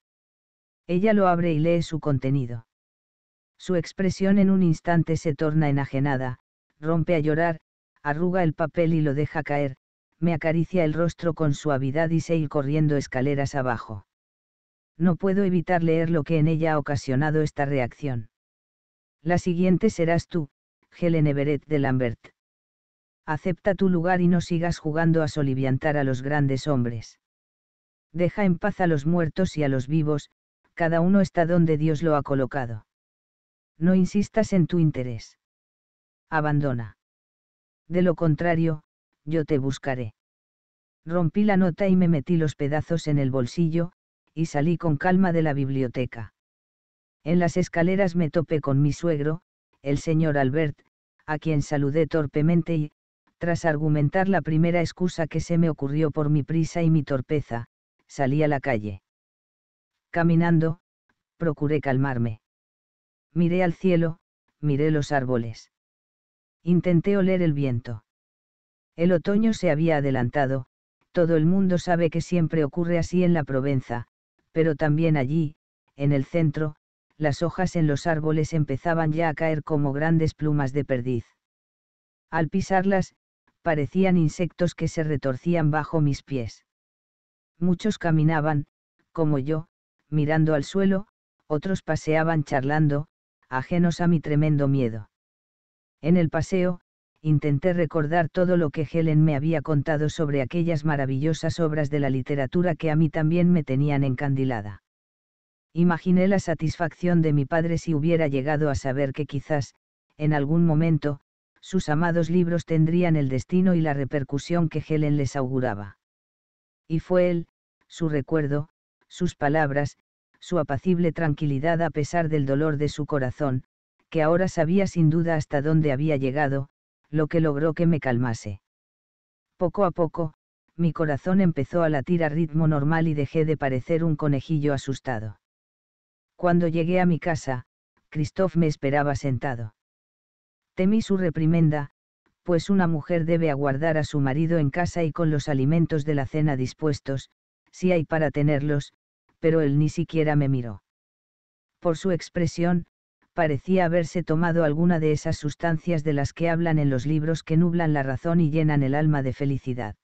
Ella lo abre y lee su contenido. Su expresión en un instante se torna enajenada, rompe a llorar, arruga el papel y lo deja caer, me acaricia el rostro con suavidad y se ir corriendo escaleras abajo no puedo evitar leer lo que en ella ha ocasionado esta reacción. La siguiente serás tú, Helen Everett de Lambert. Acepta tu lugar y no sigas jugando a soliviantar a los grandes hombres. Deja en paz a los muertos y a los vivos, cada uno está donde Dios lo ha colocado. No insistas en tu interés. Abandona. De lo contrario, yo te buscaré. Rompí la nota y me metí los pedazos en el bolsillo, y salí con calma de la biblioteca. En las escaleras me topé con mi suegro, el señor Albert, a quien saludé torpemente y, tras argumentar la primera excusa que se me ocurrió por mi prisa y mi torpeza, salí a la calle. Caminando, procuré calmarme. Miré al cielo, miré los árboles. Intenté oler el viento. El otoño se había adelantado, todo el mundo sabe que siempre ocurre así en la Provenza, pero también allí, en el centro, las hojas en los árboles empezaban ya a caer como grandes plumas de perdiz. Al pisarlas, parecían insectos que se retorcían bajo mis pies. Muchos caminaban, como yo, mirando al suelo, otros paseaban charlando, ajenos a mi tremendo miedo. En el paseo, intenté recordar todo lo que Helen me había contado sobre aquellas maravillosas obras de la literatura que a mí también me tenían encandilada. Imaginé la satisfacción de mi padre si hubiera llegado a saber que quizás, en algún momento, sus amados libros tendrían el destino y la repercusión que Helen les auguraba. Y fue él, su recuerdo, sus palabras, su apacible tranquilidad a pesar del dolor de su corazón, que ahora sabía sin duda hasta dónde había llegado, lo que logró que me calmase. Poco a poco, mi corazón empezó a latir a ritmo normal y dejé de parecer un conejillo asustado. Cuando llegué a mi casa, Christoph me esperaba sentado. Temí su reprimenda, pues una mujer debe aguardar a su marido en casa y con los alimentos de la cena dispuestos, si hay para tenerlos, pero él ni siquiera me miró. Por su expresión, parecía haberse tomado alguna de esas sustancias de las que hablan en los libros que nublan la razón y llenan el alma de felicidad.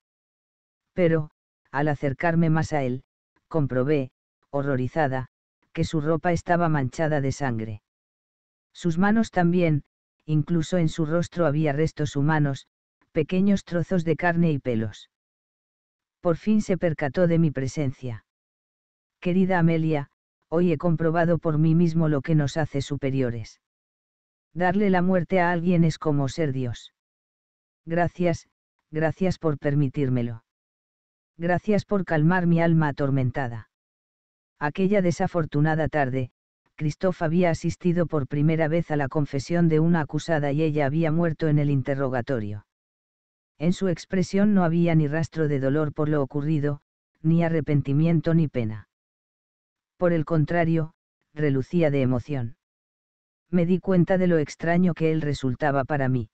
Pero, al acercarme más a él, comprobé, horrorizada, que su ropa estaba manchada de sangre. Sus manos también, incluso en su rostro había restos humanos, pequeños trozos de carne y pelos. Por fin se percató de mi presencia. Querida Amelia, hoy he comprobado por mí mismo lo que nos hace superiores. Darle la muerte a alguien es como ser Dios. Gracias, gracias por permitírmelo. Gracias por calmar mi alma atormentada. Aquella desafortunada tarde, Christoph había asistido por primera vez a la confesión de una acusada y ella había muerto en el interrogatorio. En su expresión no había ni rastro de dolor por lo ocurrido, ni arrepentimiento ni pena por el contrario, relucía de emoción. Me di cuenta de lo extraño que él resultaba para mí.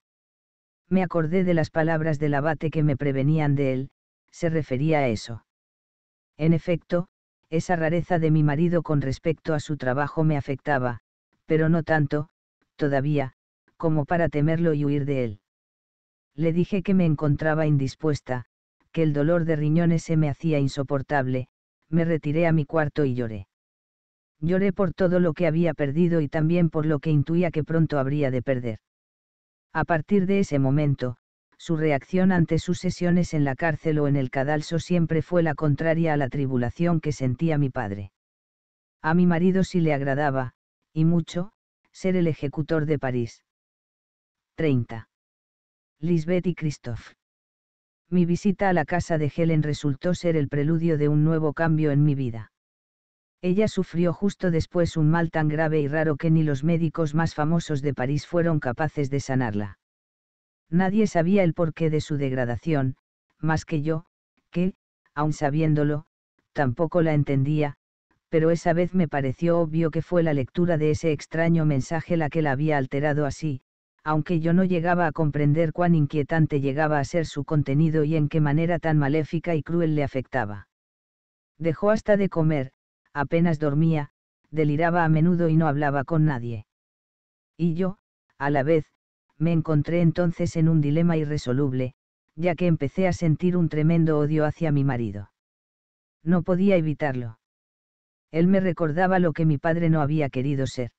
Me acordé de las palabras del abate que me prevenían de él, se refería a eso. En efecto, esa rareza de mi marido con respecto a su trabajo me afectaba, pero no tanto, todavía, como para temerlo y huir de él. Le dije que me encontraba indispuesta, que el dolor de riñones se me hacía insoportable, me retiré a mi cuarto y lloré. Lloré por todo lo que había perdido y también por lo que intuía que pronto habría de perder. A partir de ese momento, su reacción ante sus sesiones en la cárcel o en el cadalso siempre fue la contraria a la tribulación que sentía mi padre. A mi marido sí le agradaba, y mucho, ser el ejecutor de París. 30. Lisbeth y Christophe. Mi visita a la casa de Helen resultó ser el preludio de un nuevo cambio en mi vida. Ella sufrió justo después un mal tan grave y raro que ni los médicos más famosos de París fueron capaces de sanarla. Nadie sabía el porqué de su degradación, más que yo, que, aun sabiéndolo, tampoco la entendía, pero esa vez me pareció obvio que fue la lectura de ese extraño mensaje la que la había alterado así, aunque yo no llegaba a comprender cuán inquietante llegaba a ser su contenido y en qué manera tan maléfica y cruel le afectaba. Dejó hasta de comer, apenas dormía, deliraba a menudo y no hablaba con nadie. Y yo, a la vez, me encontré entonces en un dilema irresoluble, ya que empecé a sentir un tremendo odio hacia mi marido. No podía evitarlo. Él me recordaba lo que mi padre no había querido ser.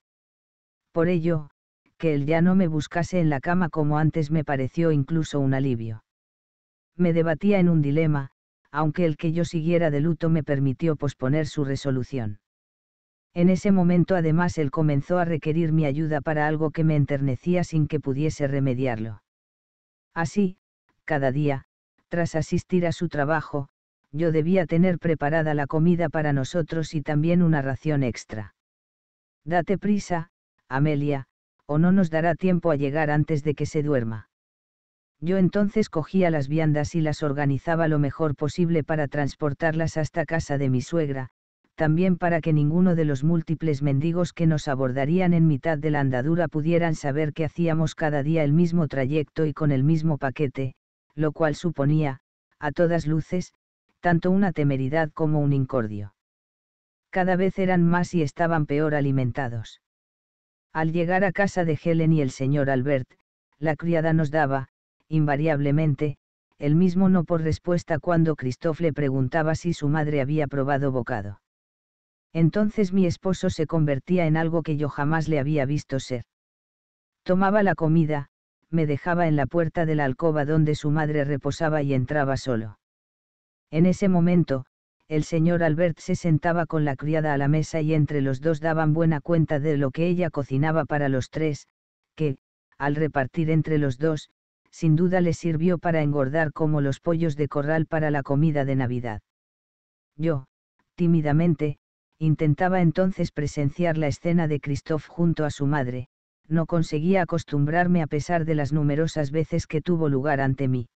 Por ello, que él ya no me buscase en la cama como antes me pareció incluso un alivio. Me debatía en un dilema, aunque el que yo siguiera de luto me permitió posponer su resolución. En ese momento además él comenzó a requerir mi ayuda para algo que me enternecía sin que pudiese remediarlo. Así, cada día, tras asistir a su trabajo, yo debía tener preparada la comida para nosotros y también una ración extra. Date prisa, Amelia, o no nos dará tiempo a llegar antes de que se duerma. Yo entonces cogía las viandas y las organizaba lo mejor posible para transportarlas hasta casa de mi suegra, también para que ninguno de los múltiples mendigos que nos abordarían en mitad de la andadura pudieran saber que hacíamos cada día el mismo trayecto y con el mismo paquete, lo cual suponía, a todas luces, tanto una temeridad como un incordio. Cada vez eran más y estaban peor alimentados. Al llegar a casa de Helen y el señor Albert, la criada nos daba, invariablemente, el mismo no por respuesta cuando Christoph le preguntaba si su madre había probado bocado. Entonces mi esposo se convertía en algo que yo jamás le había visto ser. Tomaba la comida, me dejaba en la puerta de la alcoba donde su madre reposaba y entraba solo. En ese momento, el señor Albert se sentaba con la criada a la mesa y entre los dos daban buena cuenta de lo que ella cocinaba para los tres, que, al repartir entre los dos, sin duda le sirvió para engordar como los pollos de corral para la comida de Navidad. Yo, tímidamente, intentaba entonces presenciar la escena de Christoph junto a su madre, no conseguía acostumbrarme a pesar de las numerosas veces que tuvo lugar ante mí.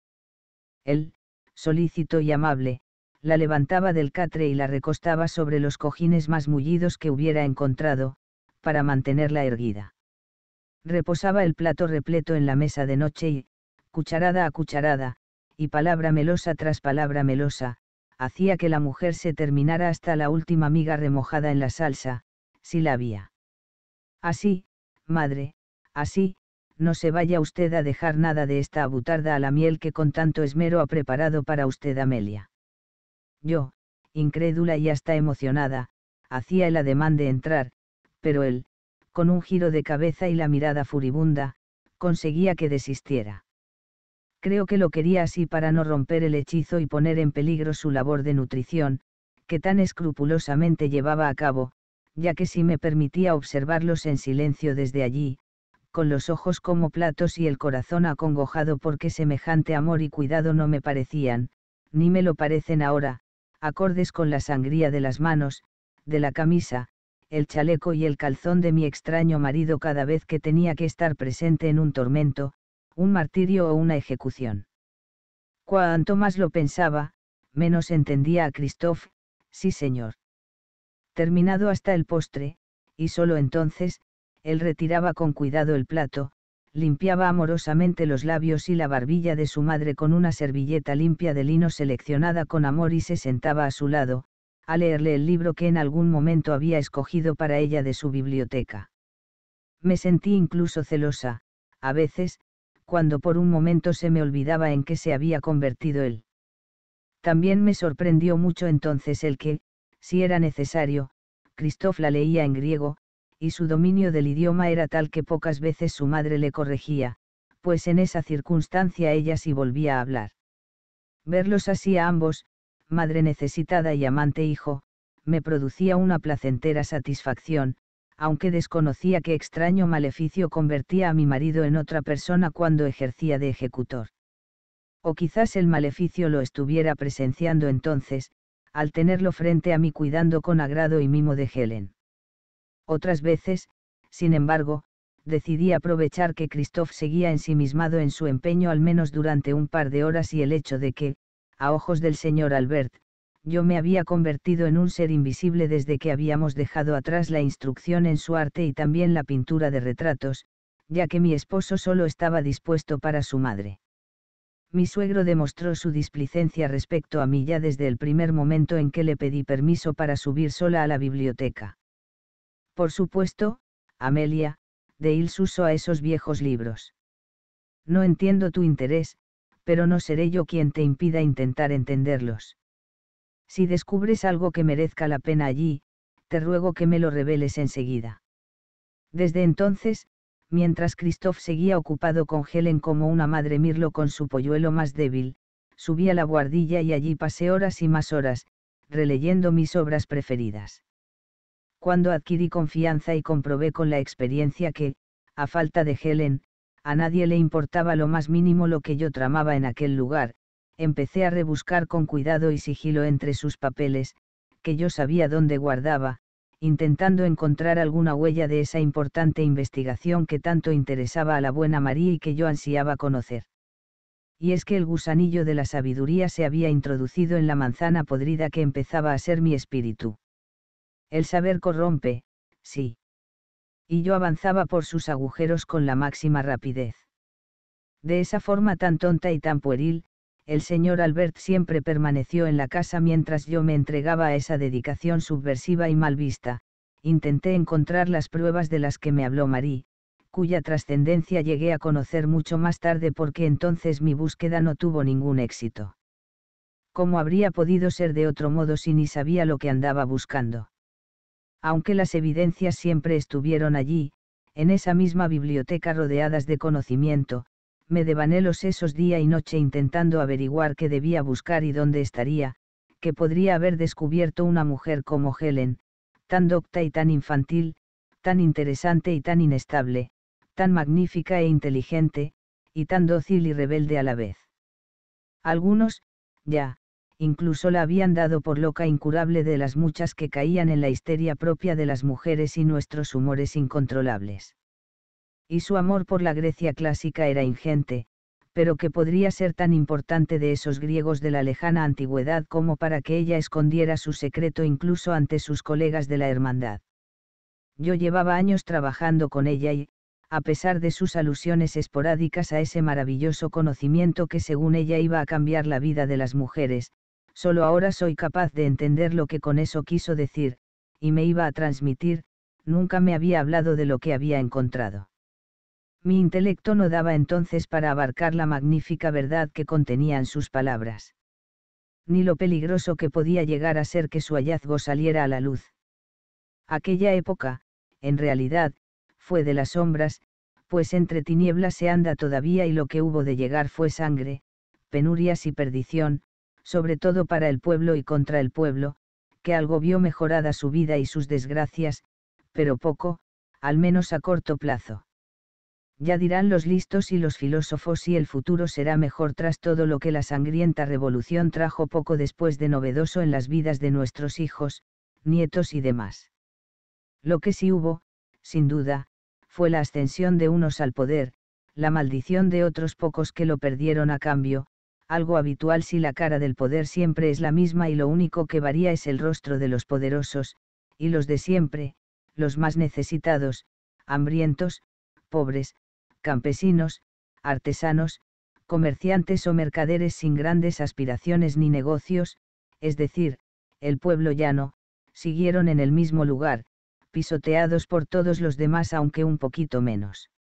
Él, solícito y amable, la levantaba del catre y la recostaba sobre los cojines más mullidos que hubiera encontrado, para mantenerla erguida. Reposaba el plato repleto en la mesa de noche y, cucharada a cucharada, y palabra melosa tras palabra melosa, hacía que la mujer se terminara hasta la última miga remojada en la salsa, si la había. Así, madre, así, no se vaya usted a dejar nada de esta abutarda a la miel que con tanto esmero ha preparado para usted Amelia. Yo, incrédula y hasta emocionada, hacía el ademán de entrar, pero él, con un giro de cabeza y la mirada furibunda, conseguía que desistiera creo que lo quería así para no romper el hechizo y poner en peligro su labor de nutrición, que tan escrupulosamente llevaba a cabo, ya que si me permitía observarlos en silencio desde allí, con los ojos como platos y el corazón acongojado porque semejante amor y cuidado no me parecían, ni me lo parecen ahora, acordes con la sangría de las manos, de la camisa, el chaleco y el calzón de mi extraño marido cada vez que tenía que estar presente en un tormento, un martirio o una ejecución. Cuanto más lo pensaba, menos entendía a Christophe, sí señor. Terminado hasta el postre, y solo entonces, él retiraba con cuidado el plato, limpiaba amorosamente los labios y la barbilla de su madre con una servilleta limpia de lino seleccionada con amor y se sentaba a su lado, a leerle el libro que en algún momento había escogido para ella de su biblioteca. Me sentí incluso celosa, a veces, cuando por un momento se me olvidaba en qué se había convertido él. También me sorprendió mucho entonces el que, si era necesario, Christoph la leía en griego, y su dominio del idioma era tal que pocas veces su madre le corregía, pues en esa circunstancia ella sí volvía a hablar. Verlos así a ambos, madre necesitada y amante hijo, me producía una placentera satisfacción, aunque desconocía qué extraño maleficio convertía a mi marido en otra persona cuando ejercía de ejecutor. O quizás el maleficio lo estuviera presenciando entonces, al tenerlo frente a mí cuidando con agrado y mimo de Helen. Otras veces, sin embargo, decidí aprovechar que Christoph seguía ensimismado en su empeño al menos durante un par de horas y el hecho de que, a ojos del señor Albert, yo me había convertido en un ser invisible desde que habíamos dejado atrás la instrucción en su arte y también la pintura de retratos, ya que mi esposo solo estaba dispuesto para su madre. Mi suegro demostró su displicencia respecto a mí ya desde el primer momento en que le pedí permiso para subir sola a la biblioteca. Por supuesto, Amelia, de uso a esos viejos libros. No entiendo tu interés, pero no seré yo quien te impida intentar entenderlos. Si descubres algo que merezca la pena allí, te ruego que me lo reveles enseguida. Desde entonces, mientras Christoph seguía ocupado con Helen como una madre mirlo con su polluelo más débil, subí a la guardilla y allí pasé horas y más horas, releyendo mis obras preferidas. Cuando adquirí confianza y comprobé con la experiencia que, a falta de Helen, a nadie le importaba lo más mínimo lo que yo tramaba en aquel lugar, empecé a rebuscar con cuidado y sigilo entre sus papeles, que yo sabía dónde guardaba, intentando encontrar alguna huella de esa importante investigación que tanto interesaba a la buena María y que yo ansiaba conocer. Y es que el gusanillo de la sabiduría se había introducido en la manzana podrida que empezaba a ser mi espíritu. El saber corrompe, sí. Y yo avanzaba por sus agujeros con la máxima rapidez. De esa forma tan tonta y tan pueril, el señor Albert siempre permaneció en la casa mientras yo me entregaba a esa dedicación subversiva y mal vista, intenté encontrar las pruebas de las que me habló Marie, cuya trascendencia llegué a conocer mucho más tarde porque entonces mi búsqueda no tuvo ningún éxito. ¿Cómo habría podido ser de otro modo si ni sabía lo que andaba buscando? Aunque las evidencias siempre estuvieron allí, en esa misma biblioteca rodeadas de conocimiento, me devané los sesos día y noche intentando averiguar qué debía buscar y dónde estaría, que podría haber descubierto una mujer como Helen, tan docta y tan infantil, tan interesante y tan inestable, tan magnífica e inteligente, y tan dócil y rebelde a la vez. Algunos, ya, incluso la habían dado por loca incurable de las muchas que caían en la histeria propia de las mujeres y nuestros humores incontrolables y su amor por la Grecia clásica era ingente, pero que podría ser tan importante de esos griegos de la lejana antigüedad como para que ella escondiera su secreto incluso ante sus colegas de la hermandad. Yo llevaba años trabajando con ella y, a pesar de sus alusiones esporádicas a ese maravilloso conocimiento que según ella iba a cambiar la vida de las mujeres, solo ahora soy capaz de entender lo que con eso quiso decir, y me iba a transmitir, nunca me había hablado de lo que había encontrado mi intelecto no daba entonces para abarcar la magnífica verdad que contenían sus palabras. Ni lo peligroso que podía llegar a ser que su hallazgo saliera a la luz. Aquella época, en realidad, fue de las sombras, pues entre tinieblas se anda todavía y lo que hubo de llegar fue sangre, penurias y perdición, sobre todo para el pueblo y contra el pueblo, que algo vio mejorada su vida y sus desgracias, pero poco, al menos a corto plazo. Ya dirán los listos y los filósofos si el futuro será mejor tras todo lo que la sangrienta revolución trajo poco después de novedoso en las vidas de nuestros hijos, nietos y demás. Lo que sí hubo, sin duda, fue la ascensión de unos al poder, la maldición de otros pocos que lo perdieron a cambio, algo habitual si la cara del poder siempre es la misma y lo único que varía es el rostro de los poderosos, y los de siempre, los más necesitados, hambrientos, pobres, campesinos, artesanos, comerciantes o mercaderes sin grandes aspiraciones ni negocios, es decir, el pueblo llano, siguieron en el mismo lugar, pisoteados por todos los demás aunque un poquito menos.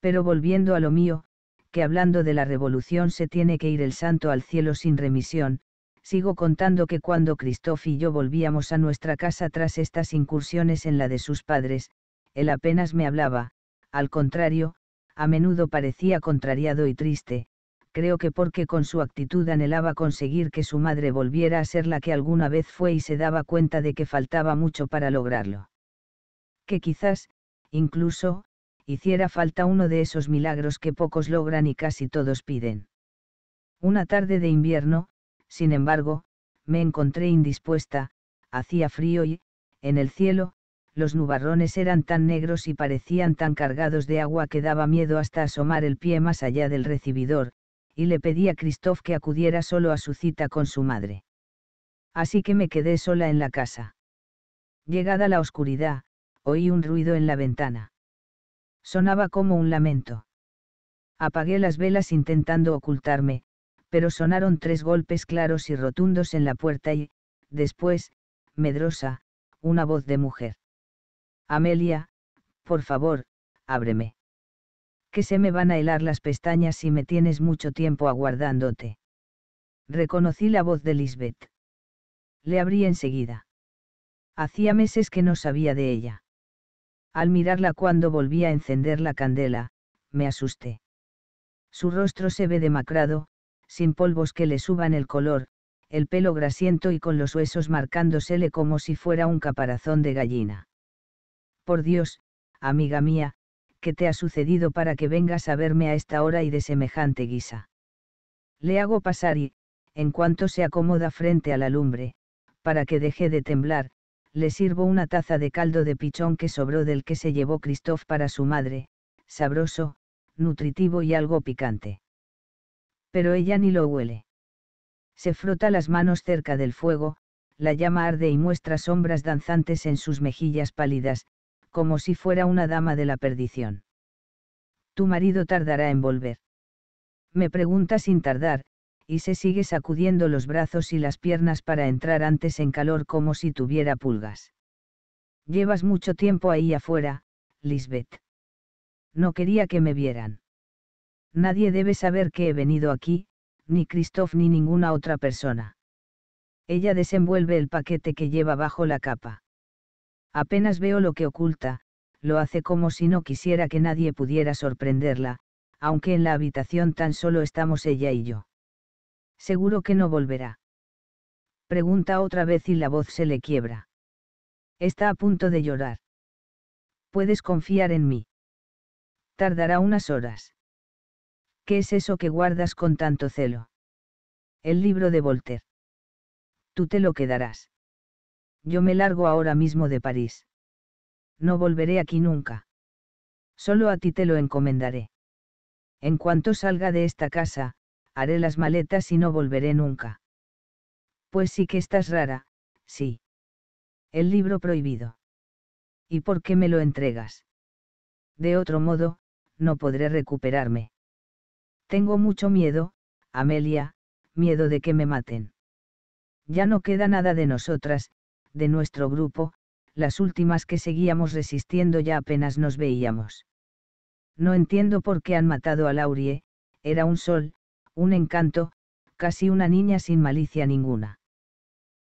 Pero volviendo a lo mío, que hablando de la revolución se tiene que ir el santo al cielo sin remisión, sigo contando que cuando Cristófi y yo volvíamos a nuestra casa tras estas incursiones en la de sus padres, él apenas me hablaba, al contrario, a menudo parecía contrariado y triste, creo que porque con su actitud anhelaba conseguir que su madre volviera a ser la que alguna vez fue y se daba cuenta de que faltaba mucho para lograrlo. Que quizás, incluso, hiciera falta uno de esos milagros que pocos logran y casi todos piden. Una tarde de invierno, sin embargo, me encontré indispuesta, hacía frío y, en el cielo, los nubarrones eran tan negros y parecían tan cargados de agua que daba miedo hasta asomar el pie más allá del recibidor, y le pedí a Christoph que acudiera solo a su cita con su madre. Así que me quedé sola en la casa. Llegada la oscuridad, oí un ruido en la ventana. Sonaba como un lamento. Apagué las velas intentando ocultarme, pero sonaron tres golpes claros y rotundos en la puerta y, después, medrosa, una voz de mujer. Amelia, por favor, ábreme. Que se me van a helar las pestañas si me tienes mucho tiempo aguardándote. Reconocí la voz de Lisbeth. Le abrí enseguida. Hacía meses que no sabía de ella. Al mirarla cuando volví a encender la candela, me asusté. Su rostro se ve demacrado, sin polvos que le suban el color, el pelo grasiento y con los huesos marcándosele como si fuera un caparazón de gallina por Dios, amiga mía, ¿qué te ha sucedido para que vengas a verme a esta hora y de semejante guisa? Le hago pasar y, en cuanto se acomoda frente a la lumbre, para que deje de temblar, le sirvo una taza de caldo de pichón que sobró del que se llevó Christoph para su madre, sabroso, nutritivo y algo picante. Pero ella ni lo huele. Se frota las manos cerca del fuego, la llama arde y muestra sombras danzantes en sus mejillas pálidas, como si fuera una dama de la perdición. Tu marido tardará en volver. Me pregunta sin tardar, y se sigue sacudiendo los brazos y las piernas para entrar antes en calor como si tuviera pulgas. Llevas mucho tiempo ahí afuera, Lisbeth. No quería que me vieran. Nadie debe saber que he venido aquí, ni Christoph ni ninguna otra persona. Ella desenvuelve el paquete que lleva bajo la capa. Apenas veo lo que oculta, lo hace como si no quisiera que nadie pudiera sorprenderla, aunque en la habitación tan solo estamos ella y yo. Seguro que no volverá. Pregunta otra vez y la voz se le quiebra. Está a punto de llorar. Puedes confiar en mí. Tardará unas horas. ¿Qué es eso que guardas con tanto celo? El libro de Voltaire. Tú te lo quedarás yo me largo ahora mismo de París. No volveré aquí nunca. Solo a ti te lo encomendaré. En cuanto salga de esta casa, haré las maletas y no volveré nunca. Pues sí que estás rara, sí. El libro prohibido. ¿Y por qué me lo entregas? De otro modo, no podré recuperarme. Tengo mucho miedo, Amelia, miedo de que me maten. Ya no queda nada de nosotras, de nuestro grupo, las últimas que seguíamos resistiendo ya apenas nos veíamos. No entiendo por qué han matado a Laurie, era un sol, un encanto, casi una niña sin malicia ninguna.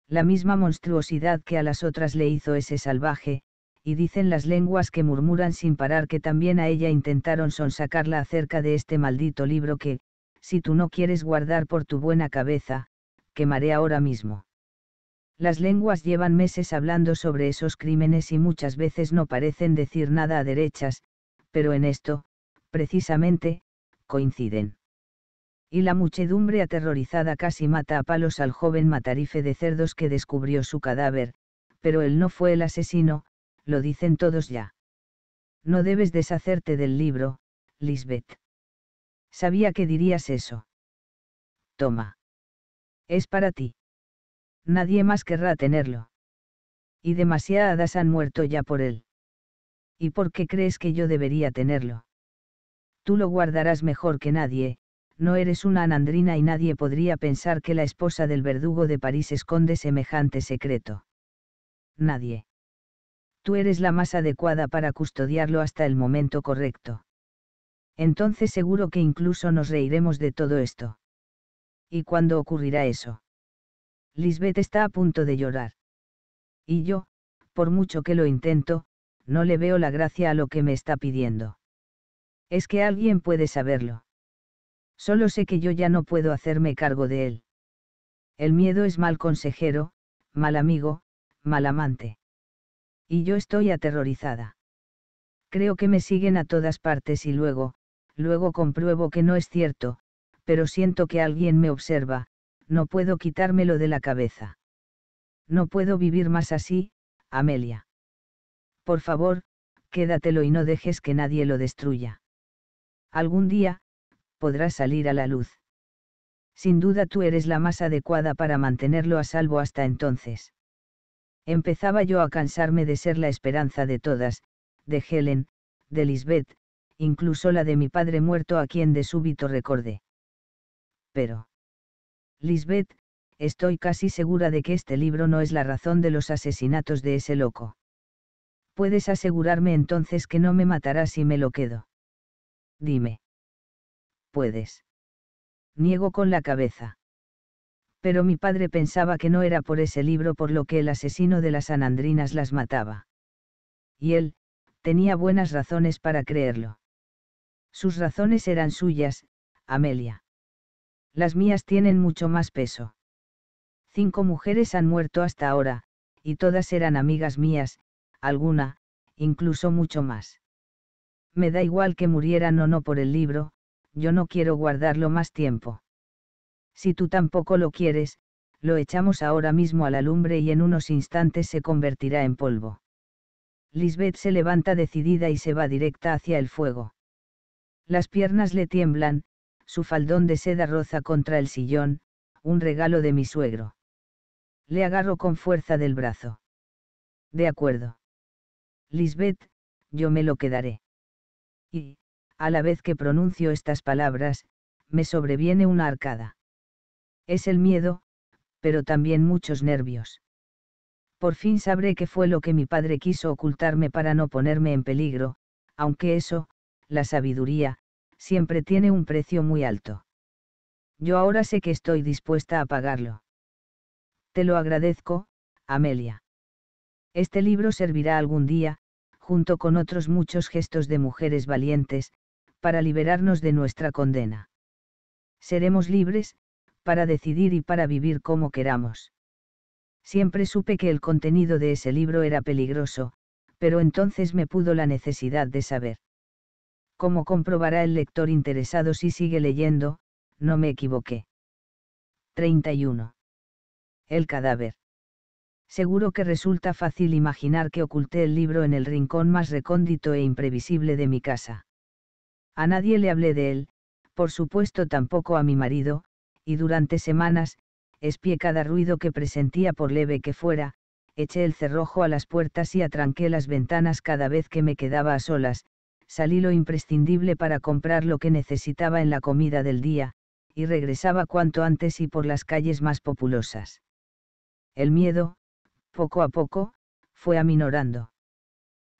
La misma monstruosidad que a las otras le hizo ese salvaje, y dicen las lenguas que murmuran sin parar que también a ella intentaron sonsacarla acerca de este maldito libro que, si tú no quieres guardar por tu buena cabeza, quemaré ahora mismo. Las lenguas llevan meses hablando sobre esos crímenes y muchas veces no parecen decir nada a derechas, pero en esto, precisamente, coinciden. Y la muchedumbre aterrorizada casi mata a palos al joven matarife de cerdos que descubrió su cadáver, pero él no fue el asesino, lo dicen todos ya. No debes deshacerte del libro, Lisbeth. Sabía que dirías eso. Toma. Es para ti. Nadie más querrá tenerlo. Y demasiadas han muerto ya por él. ¿Y por qué crees que yo debería tenerlo? Tú lo guardarás mejor que nadie, no eres una anandrina y nadie podría pensar que la esposa del verdugo de París esconde semejante secreto. Nadie. Tú eres la más adecuada para custodiarlo hasta el momento correcto. Entonces seguro que incluso nos reiremos de todo esto. ¿Y cuándo ocurrirá eso? Lisbeth está a punto de llorar. Y yo, por mucho que lo intento, no le veo la gracia a lo que me está pidiendo. Es que alguien puede saberlo. Solo sé que yo ya no puedo hacerme cargo de él. El miedo es mal consejero, mal amigo, mal amante. Y yo estoy aterrorizada. Creo que me siguen a todas partes y luego, luego compruebo que no es cierto, pero siento que alguien me observa, no puedo quitármelo de la cabeza. No puedo vivir más así, Amelia. Por favor, quédatelo y no dejes que nadie lo destruya. Algún día, podrá salir a la luz. Sin duda tú eres la más adecuada para mantenerlo a salvo hasta entonces. Empezaba yo a cansarme de ser la esperanza de todas, de Helen, de Lisbeth, incluso la de mi padre muerto a quien de súbito recordé. Pero Lisbeth, estoy casi segura de que este libro no es la razón de los asesinatos de ese loco. Puedes asegurarme entonces que no me matará si me lo quedo. Dime. Puedes. Niego con la cabeza. Pero mi padre pensaba que no era por ese libro por lo que el asesino de las Anandrinas las mataba. Y él, tenía buenas razones para creerlo. Sus razones eran suyas, Amelia las mías tienen mucho más peso. Cinco mujeres han muerto hasta ahora, y todas eran amigas mías, alguna, incluso mucho más. Me da igual que murieran o no por el libro, yo no quiero guardarlo más tiempo. Si tú tampoco lo quieres, lo echamos ahora mismo a la lumbre y en unos instantes se convertirá en polvo. Lisbeth se levanta decidida y se va directa hacia el fuego. Las piernas le tiemblan, su faldón de seda roza contra el sillón, un regalo de mi suegro. Le agarro con fuerza del brazo. De acuerdo. Lisbeth, yo me lo quedaré. Y, a la vez que pronuncio estas palabras, me sobreviene una arcada. Es el miedo, pero también muchos nervios. Por fin sabré qué fue lo que mi padre quiso ocultarme para no ponerme en peligro, aunque eso, la sabiduría, siempre tiene un precio muy alto. Yo ahora sé que estoy dispuesta a pagarlo. Te lo agradezco, Amelia. Este libro servirá algún día, junto con otros muchos gestos de mujeres valientes, para liberarnos de nuestra condena. Seremos libres, para decidir y para vivir como queramos. Siempre supe que el contenido de ese libro era peligroso, pero entonces me pudo la necesidad de saber. Como comprobará el lector interesado si sigue leyendo, no me equivoqué. 31. El cadáver. Seguro que resulta fácil imaginar que oculté el libro en el rincón más recóndito e imprevisible de mi casa. A nadie le hablé de él, por supuesto tampoco a mi marido, y durante semanas, espié cada ruido que presentía por leve que fuera, eché el cerrojo a las puertas y atranqué las ventanas cada vez que me quedaba a solas, salí lo imprescindible para comprar lo que necesitaba en la comida del día, y regresaba cuanto antes y por las calles más populosas. El miedo, poco a poco, fue aminorando.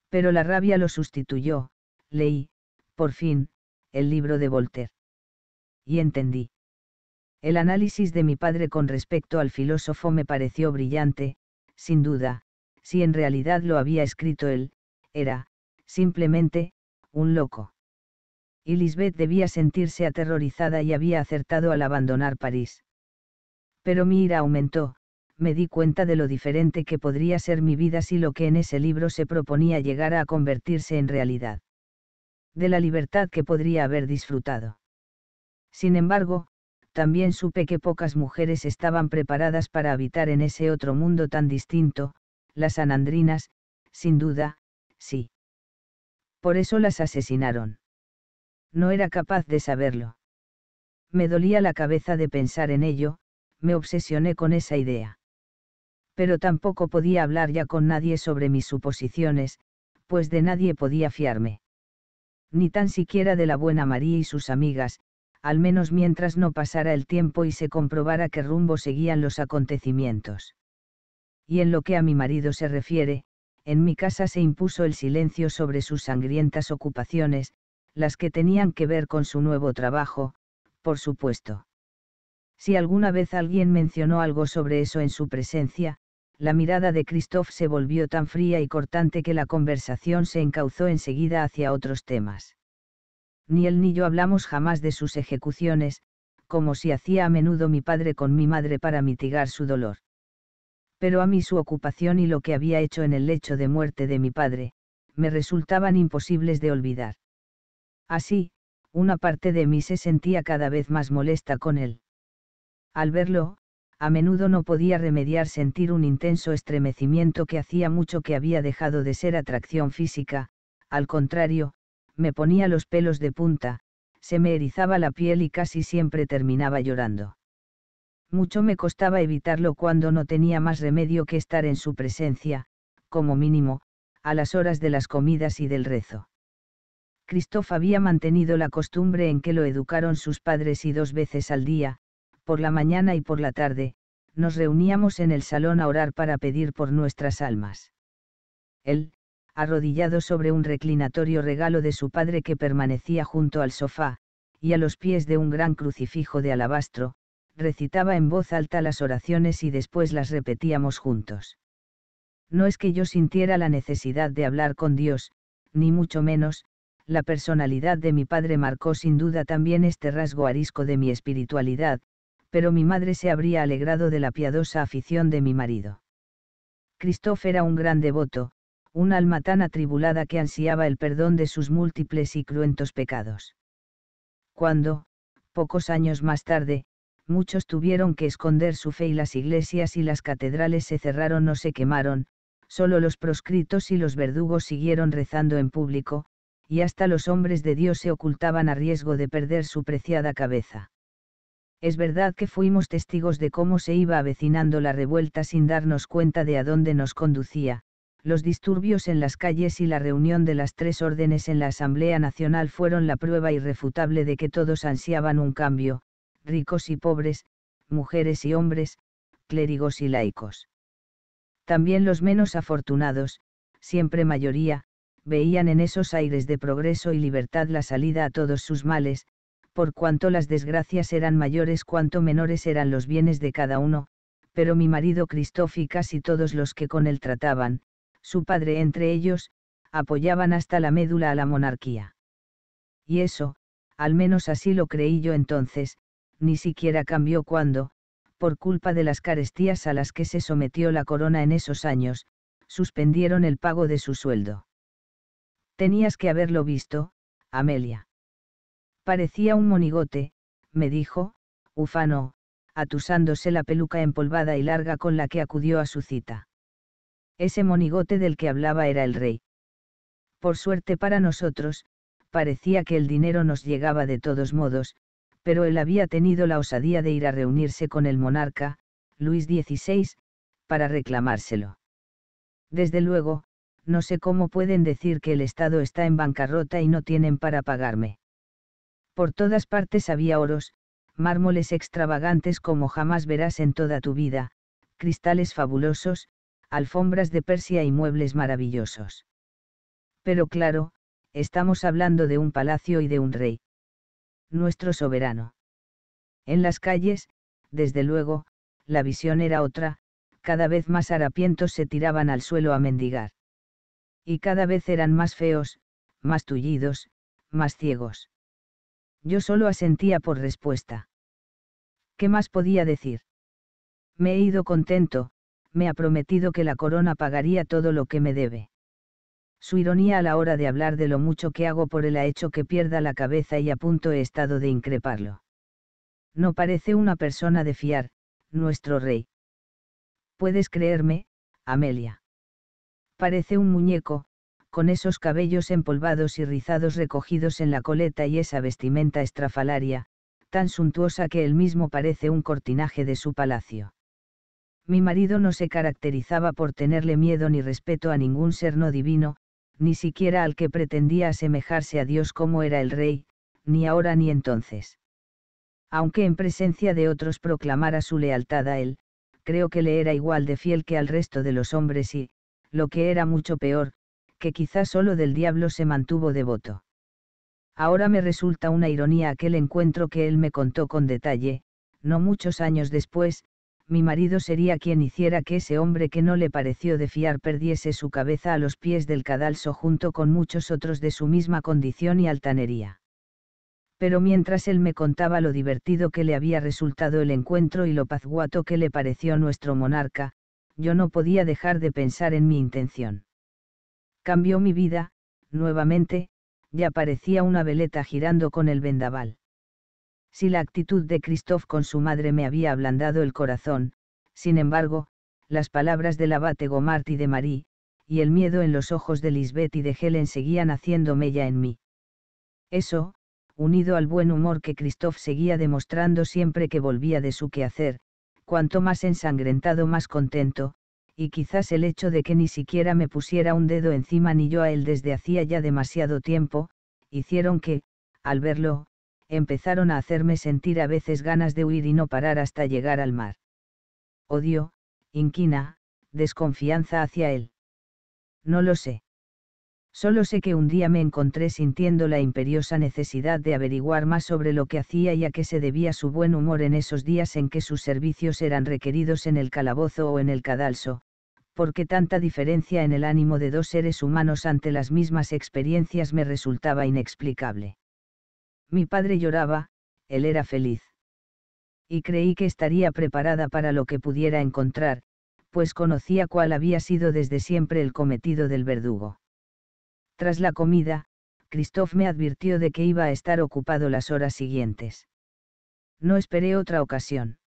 Pero la rabia lo sustituyó, leí, por fin, el libro de Voltaire. Y entendí. El análisis de mi padre con respecto al filósofo me pareció brillante, sin duda, si en realidad lo había escrito él, era, simplemente, un loco. Y Lisbeth debía sentirse aterrorizada y había acertado al abandonar París. Pero mi ira aumentó, me di cuenta de lo diferente que podría ser mi vida si lo que en ese libro se proponía llegara a convertirse en realidad. De la libertad que podría haber disfrutado. Sin embargo, también supe que pocas mujeres estaban preparadas para habitar en ese otro mundo tan distinto, las anandrinas, sin duda, sí. Por eso las asesinaron. No era capaz de saberlo. Me dolía la cabeza de pensar en ello, me obsesioné con esa idea. Pero tampoco podía hablar ya con nadie sobre mis suposiciones, pues de nadie podía fiarme. Ni tan siquiera de la buena María y sus amigas, al menos mientras no pasara el tiempo y se comprobara qué rumbo seguían los acontecimientos. Y en lo que a mi marido se refiere, en mi casa se impuso el silencio sobre sus sangrientas ocupaciones, las que tenían que ver con su nuevo trabajo, por supuesto. Si alguna vez alguien mencionó algo sobre eso en su presencia, la mirada de Christoph se volvió tan fría y cortante que la conversación se encauzó enseguida hacia otros temas. Ni él ni yo hablamos jamás de sus ejecuciones, como si hacía a menudo mi padre con mi madre para mitigar su dolor pero a mí su ocupación y lo que había hecho en el lecho de muerte de mi padre, me resultaban imposibles de olvidar. Así, una parte de mí se sentía cada vez más molesta con él. Al verlo, a menudo no podía remediar sentir un intenso estremecimiento que hacía mucho que había dejado de ser atracción física, al contrario, me ponía los pelos de punta, se me erizaba la piel y casi siempre terminaba llorando mucho me costaba evitarlo cuando no tenía más remedio que estar en su presencia, como mínimo, a las horas de las comidas y del rezo. Cristof había mantenido la costumbre en que lo educaron sus padres y dos veces al día, por la mañana y por la tarde, nos reuníamos en el salón a orar para pedir por nuestras almas. Él, arrodillado sobre un reclinatorio regalo de su padre que permanecía junto al sofá, y a los pies de un gran crucifijo de alabastro, recitaba en voz alta las oraciones y después las repetíamos juntos. No es que yo sintiera la necesidad de hablar con Dios, ni mucho menos, la personalidad de mi padre marcó sin duda también este rasgo arisco de mi espiritualidad, pero mi madre se habría alegrado de la piadosa afición de mi marido. Cristóf era un gran devoto, un alma tan atribulada que ansiaba el perdón de sus múltiples y cruentos pecados. Cuando, pocos años más tarde, muchos tuvieron que esconder su fe y las iglesias y las catedrales se cerraron o se quemaron, solo los proscritos y los verdugos siguieron rezando en público, y hasta los hombres de Dios se ocultaban a riesgo de perder su preciada cabeza. Es verdad que fuimos testigos de cómo se iba avecinando la revuelta sin darnos cuenta de a dónde nos conducía, los disturbios en las calles y la reunión de las tres órdenes en la Asamblea Nacional fueron la prueba irrefutable de que todos ansiaban un cambio, ricos y pobres, mujeres y hombres, clérigos y laicos. También los menos afortunados, siempre mayoría, veían en esos aires de progreso y libertad la salida a todos sus males, por cuanto las desgracias eran mayores cuanto menores eran los bienes de cada uno, pero mi marido Cristófi y casi todos los que con él trataban, su padre entre ellos, apoyaban hasta la médula a la monarquía. Y eso, al menos así lo creí yo entonces, ni siquiera cambió cuando, por culpa de las carestías a las que se sometió la corona en esos años, suspendieron el pago de su sueldo. Tenías que haberlo visto, Amelia. Parecía un monigote, me dijo, ufano, atusándose la peluca empolvada y larga con la que acudió a su cita. Ese monigote del que hablaba era el rey. Por suerte para nosotros, parecía que el dinero nos llegaba de todos modos, pero él había tenido la osadía de ir a reunirse con el monarca, Luis XVI, para reclamárselo. Desde luego, no sé cómo pueden decir que el Estado está en bancarrota y no tienen para pagarme. Por todas partes había oros, mármoles extravagantes como jamás verás en toda tu vida, cristales fabulosos, alfombras de Persia y muebles maravillosos. Pero claro, estamos hablando de un palacio y de un rey nuestro soberano. En las calles, desde luego, la visión era otra, cada vez más harapientos se tiraban al suelo a mendigar. Y cada vez eran más feos, más tullidos, más ciegos. Yo solo asentía por respuesta. ¿Qué más podía decir? Me he ido contento, me ha prometido que la corona pagaría todo lo que me debe. Su ironía a la hora de hablar de lo mucho que hago por él ha hecho que pierda la cabeza y a punto he estado de increparlo. No parece una persona de fiar, nuestro rey. Puedes creerme, Amelia. Parece un muñeco, con esos cabellos empolvados y rizados recogidos en la coleta y esa vestimenta estrafalaria, tan suntuosa que él mismo parece un cortinaje de su palacio. Mi marido no se caracterizaba por tenerle miedo ni respeto a ningún ser no divino, ni siquiera al que pretendía asemejarse a Dios como era el rey, ni ahora ni entonces. Aunque en presencia de otros proclamara su lealtad a él, creo que le era igual de fiel que al resto de los hombres y, lo que era mucho peor, que quizás solo del diablo se mantuvo devoto. Ahora me resulta una ironía aquel encuentro que él me contó con detalle, no muchos años después, mi marido sería quien hiciera que ese hombre que no le pareció de fiar perdiese su cabeza a los pies del cadalso junto con muchos otros de su misma condición y altanería. Pero mientras él me contaba lo divertido que le había resultado el encuentro y lo pazguato que le pareció nuestro monarca, yo no podía dejar de pensar en mi intención. Cambió mi vida, nuevamente, ya parecía una veleta girando con el vendaval. Si la actitud de Christoph con su madre me había ablandado el corazón, sin embargo, las palabras del abate Gomart y de Marie, y el miedo en los ojos de Lisbeth y de Helen seguían haciéndome ya en mí. Eso, unido al buen humor que Christoph seguía demostrando siempre que volvía de su quehacer, cuanto más ensangrentado más contento, y quizás el hecho de que ni siquiera me pusiera un dedo encima ni yo a él desde hacía ya demasiado tiempo, hicieron que, al verlo, empezaron a hacerme sentir a veces ganas de huir y no parar hasta llegar al mar. Odio, inquina, desconfianza hacia él. No lo sé. Solo sé que un día me encontré sintiendo la imperiosa necesidad de averiguar más sobre lo que hacía y a qué se debía su buen humor en esos días en que sus servicios eran requeridos en el calabozo o en el cadalso, porque tanta diferencia en el ánimo de dos seres humanos ante las mismas experiencias me resultaba inexplicable. Mi padre lloraba, él era feliz. Y creí que estaría preparada para lo que pudiera encontrar, pues conocía cuál había sido desde siempre el cometido del verdugo. Tras la comida, Christoph me advirtió de que iba a estar ocupado las horas siguientes. No esperé otra ocasión.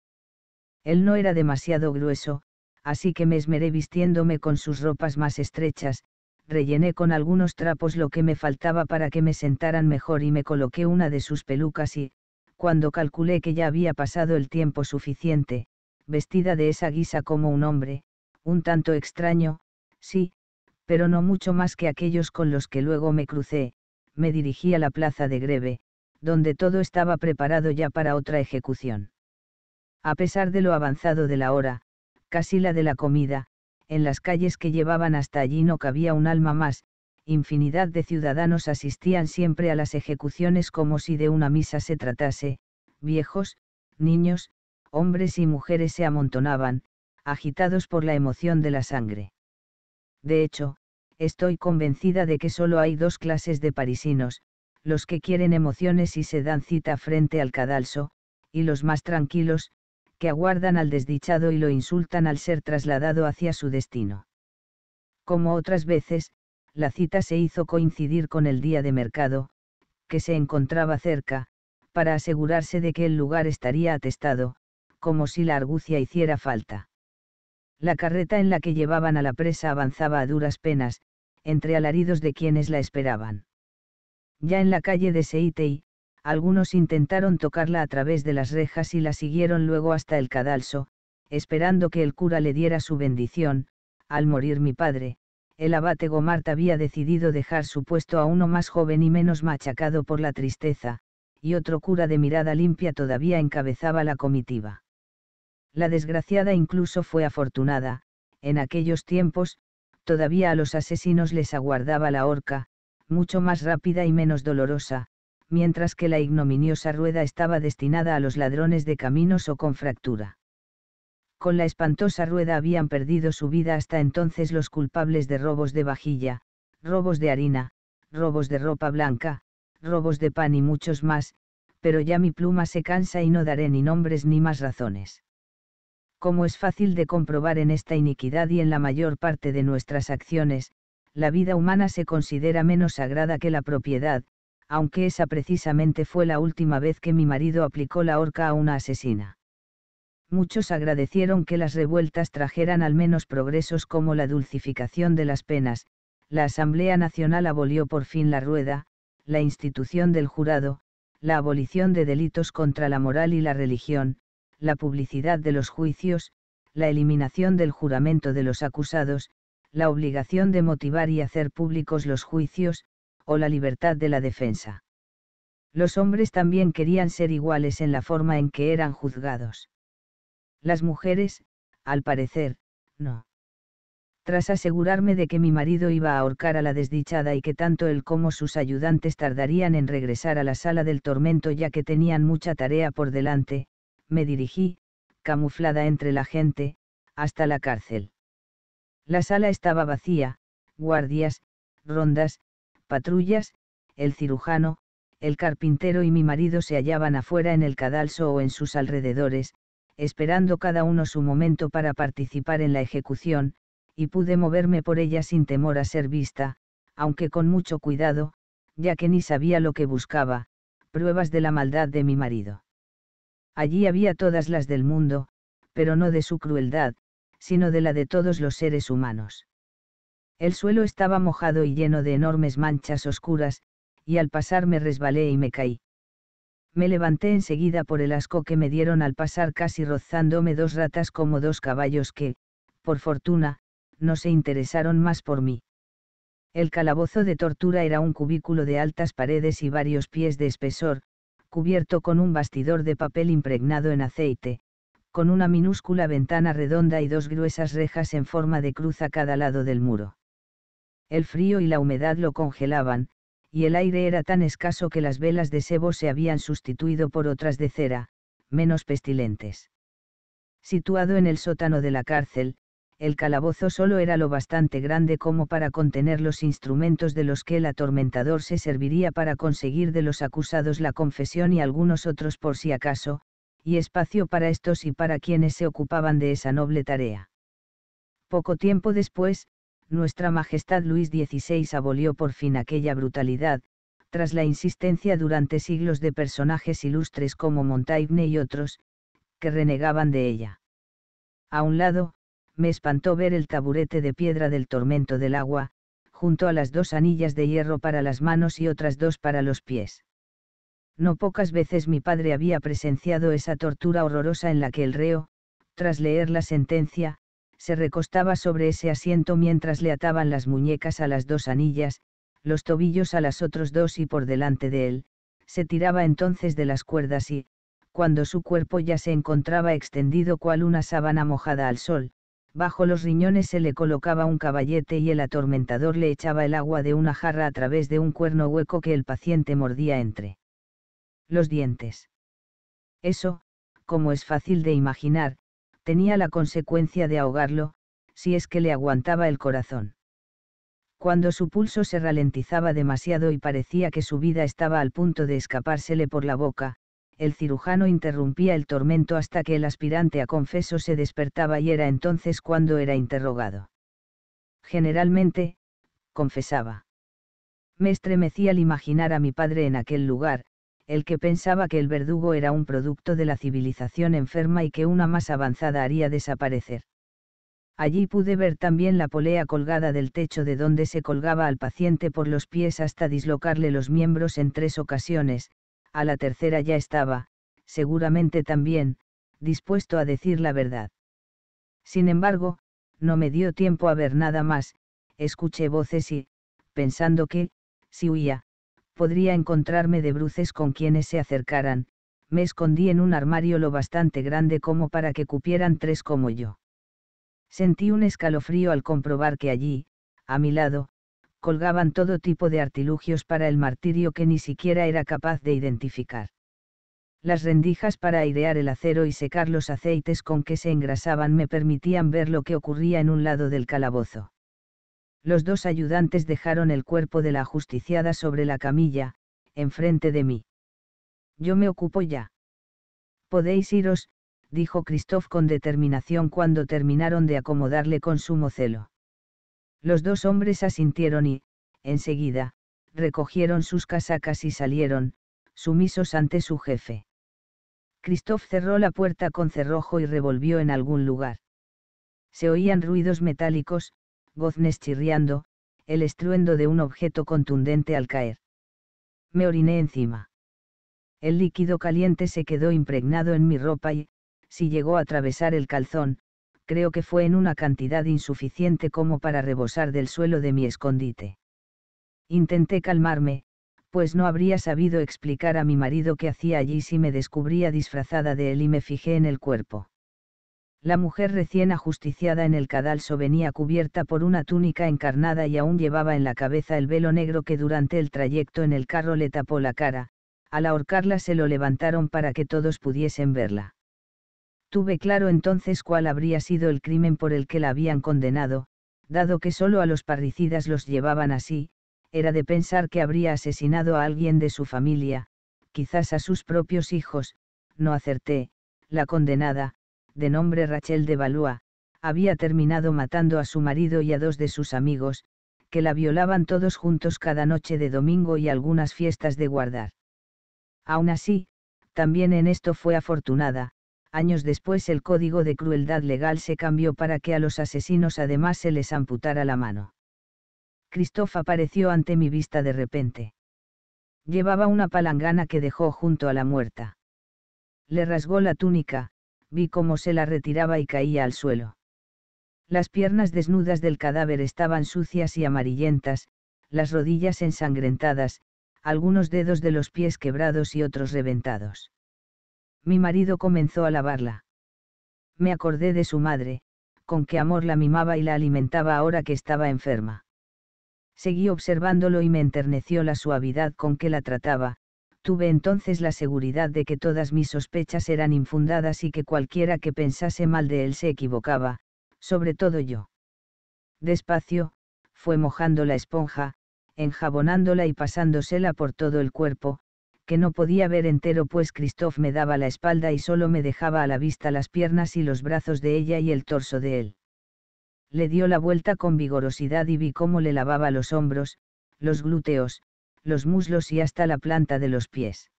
Él no era demasiado grueso, así que me esmeré vistiéndome con sus ropas más estrechas, rellené con algunos trapos lo que me faltaba para que me sentaran mejor y me coloqué una de sus pelucas y, cuando calculé que ya había pasado el tiempo suficiente, vestida de esa guisa como un hombre, un tanto extraño, sí, pero no mucho más que aquellos con los que luego me crucé, me dirigí a la plaza de Greve, donde todo estaba preparado ya para otra ejecución. A pesar de lo avanzado de la hora, casi la de la comida, en las calles que llevaban hasta allí no cabía un alma más, infinidad de ciudadanos asistían siempre a las ejecuciones como si de una misa se tratase, viejos, niños, hombres y mujeres se amontonaban, agitados por la emoción de la sangre. De hecho, estoy convencida de que solo hay dos clases de parisinos, los que quieren emociones y se dan cita frente al cadalso, y los más tranquilos, que aguardan al desdichado y lo insultan al ser trasladado hacia su destino. Como otras veces, la cita se hizo coincidir con el día de mercado, que se encontraba cerca, para asegurarse de que el lugar estaría atestado, como si la argucia hiciera falta. La carreta en la que llevaban a la presa avanzaba a duras penas, entre alaridos de quienes la esperaban. Ya en la calle de Seitei, algunos intentaron tocarla a través de las rejas y la siguieron luego hasta el cadalso, esperando que el cura le diera su bendición, al morir mi padre, el abate Gomart había decidido dejar su puesto a uno más joven y menos machacado por la tristeza, y otro cura de mirada limpia todavía encabezaba la comitiva. La desgraciada incluso fue afortunada, en aquellos tiempos, todavía a los asesinos les aguardaba la horca, mucho más rápida y menos dolorosa, mientras que la ignominiosa rueda estaba destinada a los ladrones de caminos o con fractura. Con la espantosa rueda habían perdido su vida hasta entonces los culpables de robos de vajilla, robos de harina, robos de ropa blanca, robos de pan y muchos más, pero ya mi pluma se cansa y no daré ni nombres ni más razones. Como es fácil de comprobar en esta iniquidad y en la mayor parte de nuestras acciones, la vida humana se considera menos sagrada que la propiedad, aunque esa precisamente fue la última vez que mi marido aplicó la horca a una asesina. Muchos agradecieron que las revueltas trajeran al menos progresos como la dulcificación de las penas, la Asamblea Nacional abolió por fin la rueda, la institución del jurado, la abolición de delitos contra la moral y la religión, la publicidad de los juicios, la eliminación del juramento de los acusados, la obligación de motivar y hacer públicos los juicios, o la libertad de la defensa. Los hombres también querían ser iguales en la forma en que eran juzgados. Las mujeres, al parecer, no. Tras asegurarme de que mi marido iba a ahorcar a la desdichada y que tanto él como sus ayudantes tardarían en regresar a la sala del tormento ya que tenían mucha tarea por delante, me dirigí, camuflada entre la gente, hasta la cárcel. La sala estaba vacía, guardias, rondas, patrullas, el cirujano, el carpintero y mi marido se hallaban afuera en el cadalso o en sus alrededores, esperando cada uno su momento para participar en la ejecución, y pude moverme por ella sin temor a ser vista, aunque con mucho cuidado, ya que ni sabía lo que buscaba, pruebas de la maldad de mi marido. Allí había todas las del mundo, pero no de su crueldad, sino de la de todos los seres humanos. El suelo estaba mojado y lleno de enormes manchas oscuras, y al pasar me resbalé y me caí. Me levanté enseguida por el asco que me dieron al pasar casi rozándome dos ratas como dos caballos que, por fortuna, no se interesaron más por mí. El calabozo de tortura era un cubículo de altas paredes y varios pies de espesor, cubierto con un bastidor de papel impregnado en aceite, con una minúscula ventana redonda y dos gruesas rejas en forma de cruz a cada lado del muro el frío y la humedad lo congelaban, y el aire era tan escaso que las velas de sebo se habían sustituido por otras de cera, menos pestilentes. Situado en el sótano de la cárcel, el calabozo solo era lo bastante grande como para contener los instrumentos de los que el atormentador se serviría para conseguir de los acusados la confesión y algunos otros por si acaso, y espacio para estos y para quienes se ocupaban de esa noble tarea. Poco tiempo después, nuestra Majestad Luis XVI abolió por fin aquella brutalidad, tras la insistencia durante siglos de personajes ilustres como Montaigne y otros, que renegaban de ella. A un lado, me espantó ver el taburete de piedra del tormento del agua, junto a las dos anillas de hierro para las manos y otras dos para los pies. No pocas veces mi padre había presenciado esa tortura horrorosa en la que el reo, tras leer la sentencia, se recostaba sobre ese asiento mientras le ataban las muñecas a las dos anillas, los tobillos a las otros dos y por delante de él, se tiraba entonces de las cuerdas y, cuando su cuerpo ya se encontraba extendido cual una sábana mojada al sol, bajo los riñones se le colocaba un caballete y el atormentador le echaba el agua de una jarra a través de un cuerno hueco que el paciente mordía entre los dientes. Eso, como es fácil de imaginar, tenía la consecuencia de ahogarlo, si es que le aguantaba el corazón. Cuando su pulso se ralentizaba demasiado y parecía que su vida estaba al punto de escapársele por la boca, el cirujano interrumpía el tormento hasta que el aspirante a confeso se despertaba y era entonces cuando era interrogado. Generalmente, confesaba. Me estremecía al imaginar a mi padre en aquel lugar, el que pensaba que el verdugo era un producto de la civilización enferma y que una más avanzada haría desaparecer. Allí pude ver también la polea colgada del techo de donde se colgaba al paciente por los pies hasta dislocarle los miembros en tres ocasiones, a la tercera ya estaba, seguramente también, dispuesto a decir la verdad. Sin embargo, no me dio tiempo a ver nada más, escuché voces y, pensando que, si huía, podría encontrarme de bruces con quienes se acercaran, me escondí en un armario lo bastante grande como para que cupieran tres como yo. Sentí un escalofrío al comprobar que allí, a mi lado, colgaban todo tipo de artilugios para el martirio que ni siquiera era capaz de identificar. Las rendijas para airear el acero y secar los aceites con que se engrasaban me permitían ver lo que ocurría en un lado del calabozo. Los dos ayudantes dejaron el cuerpo de la ajusticiada sobre la camilla, enfrente de mí. Yo me ocupo ya. Podéis iros, dijo Christoph con determinación cuando terminaron de acomodarle con sumo celo. Los dos hombres asintieron y, enseguida, recogieron sus casacas y salieron, sumisos ante su jefe. Christoph cerró la puerta con cerrojo y revolvió en algún lugar. Se oían ruidos metálicos, goznes chirriando, el estruendo de un objeto contundente al caer. Me oriné encima. El líquido caliente se quedó impregnado en mi ropa y, si llegó a atravesar el calzón, creo que fue en una cantidad insuficiente como para rebosar del suelo de mi escondite. Intenté calmarme, pues no habría sabido explicar a mi marido qué hacía allí si me descubría disfrazada de él y me fijé en el cuerpo. La mujer recién ajusticiada en el cadalso venía cubierta por una túnica encarnada y aún llevaba en la cabeza el velo negro que durante el trayecto en el carro le tapó la cara, al ahorcarla se lo levantaron para que todos pudiesen verla. Tuve claro entonces cuál habría sido el crimen por el que la habían condenado, dado que solo a los parricidas los llevaban así, era de pensar que habría asesinado a alguien de su familia, quizás a sus propios hijos, no acerté, la condenada, de nombre Rachel de Valois, había terminado matando a su marido y a dos de sus amigos, que la violaban todos juntos cada noche de domingo y algunas fiestas de guardar. Aún así, también en esto fue afortunada, años después el código de crueldad legal se cambió para que a los asesinos además se les amputara la mano. Christoph apareció ante mi vista de repente. Llevaba una palangana que dejó junto a la muerta. Le rasgó la túnica, vi cómo se la retiraba y caía al suelo. Las piernas desnudas del cadáver estaban sucias y amarillentas, las rodillas ensangrentadas, algunos dedos de los pies quebrados y otros reventados. Mi marido comenzó a lavarla. Me acordé de su madre, con qué amor la mimaba y la alimentaba ahora que estaba enferma. Seguí observándolo y me enterneció la suavidad con que la trataba, Tuve entonces la seguridad de que todas mis sospechas eran infundadas y que cualquiera que pensase mal de él se equivocaba, sobre todo yo. Despacio, fue mojando la esponja, enjabonándola y pasándosela por todo el cuerpo, que no podía ver entero pues Christoph me daba la espalda y solo me dejaba a la vista las piernas y los brazos de ella y el torso de él. Le dio la vuelta con vigorosidad y vi cómo le lavaba los hombros, los glúteos, los muslos y hasta la planta de los pies.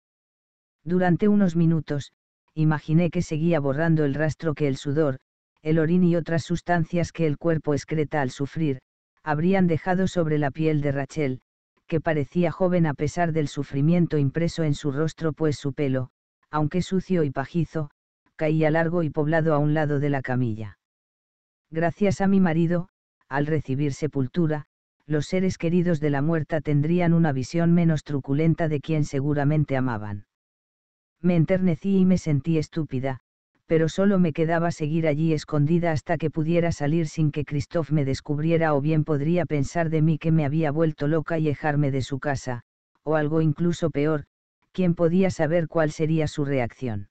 Durante unos minutos, imaginé que seguía borrando el rastro que el sudor, el orín y otras sustancias que el cuerpo excreta al sufrir, habrían dejado sobre la piel de Rachel, que parecía joven a pesar del sufrimiento impreso en su rostro, pues su pelo, aunque sucio y pajizo, caía largo y poblado a un lado de la camilla. Gracias a mi marido, al recibir sepultura, los seres queridos de la muerta tendrían una visión menos truculenta de quien seguramente amaban. Me enternecí y me sentí estúpida, pero solo me quedaba seguir allí escondida hasta que pudiera salir sin que Christoph me descubriera o bien podría pensar de mí que me había vuelto loca y dejarme de su casa, o algo incluso peor, quien podía saber cuál sería su reacción.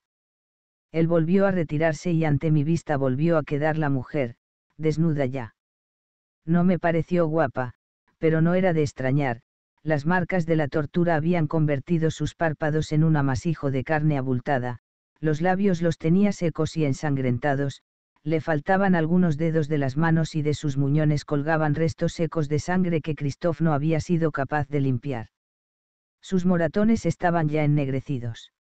Él volvió a retirarse y ante mi vista volvió a quedar la mujer, desnuda ya. No me pareció guapa, pero no era de extrañar, las marcas de la tortura habían convertido sus párpados en un amasijo de carne abultada, los labios los tenía secos y ensangrentados, le faltaban algunos dedos de las manos y de sus muñones colgaban restos secos de sangre que Christoph no había sido capaz de limpiar. Sus moratones estaban ya ennegrecidos.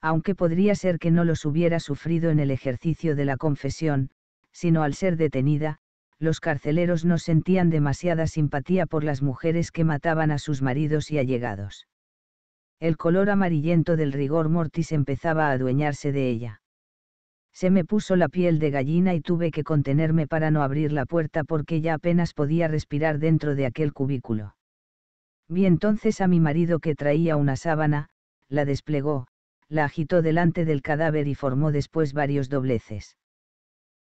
Aunque podría ser que no los hubiera sufrido en el ejercicio de la confesión, sino al ser detenida, los carceleros no sentían demasiada simpatía por las mujeres que mataban a sus maridos y allegados. El color amarillento del rigor mortis empezaba a adueñarse de ella. Se me puso la piel de gallina y tuve que contenerme para no abrir la puerta porque ya apenas podía respirar dentro de aquel cubículo. Vi entonces a mi marido que traía una sábana, la desplegó, la agitó delante del cadáver y formó después varios dobleces.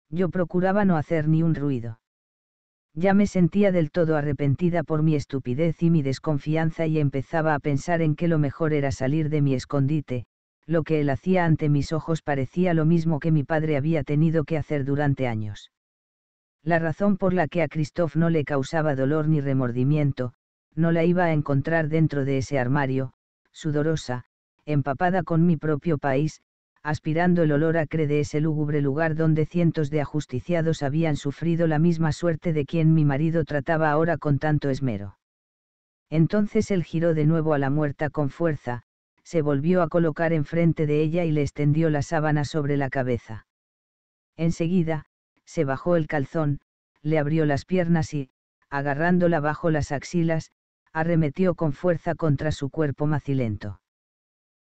Yo procuraba no hacer ni un ruido. Ya me sentía del todo arrepentida por mi estupidez y mi desconfianza y empezaba a pensar en que lo mejor era salir de mi escondite, lo que él hacía ante mis ojos parecía lo mismo que mi padre había tenido que hacer durante años. La razón por la que a Christoph no le causaba dolor ni remordimiento, no la iba a encontrar dentro de ese armario, sudorosa, empapada con mi propio país, aspirando el olor acre de ese lúgubre lugar donde cientos de ajusticiados habían sufrido la misma suerte de quien mi marido trataba ahora con tanto esmero. Entonces él giró de nuevo a la muerta con fuerza, se volvió a colocar enfrente de ella y le extendió la sábana sobre la cabeza. Enseguida, se bajó el calzón, le abrió las piernas y, agarrándola bajo las axilas, arremetió con fuerza contra su cuerpo macilento.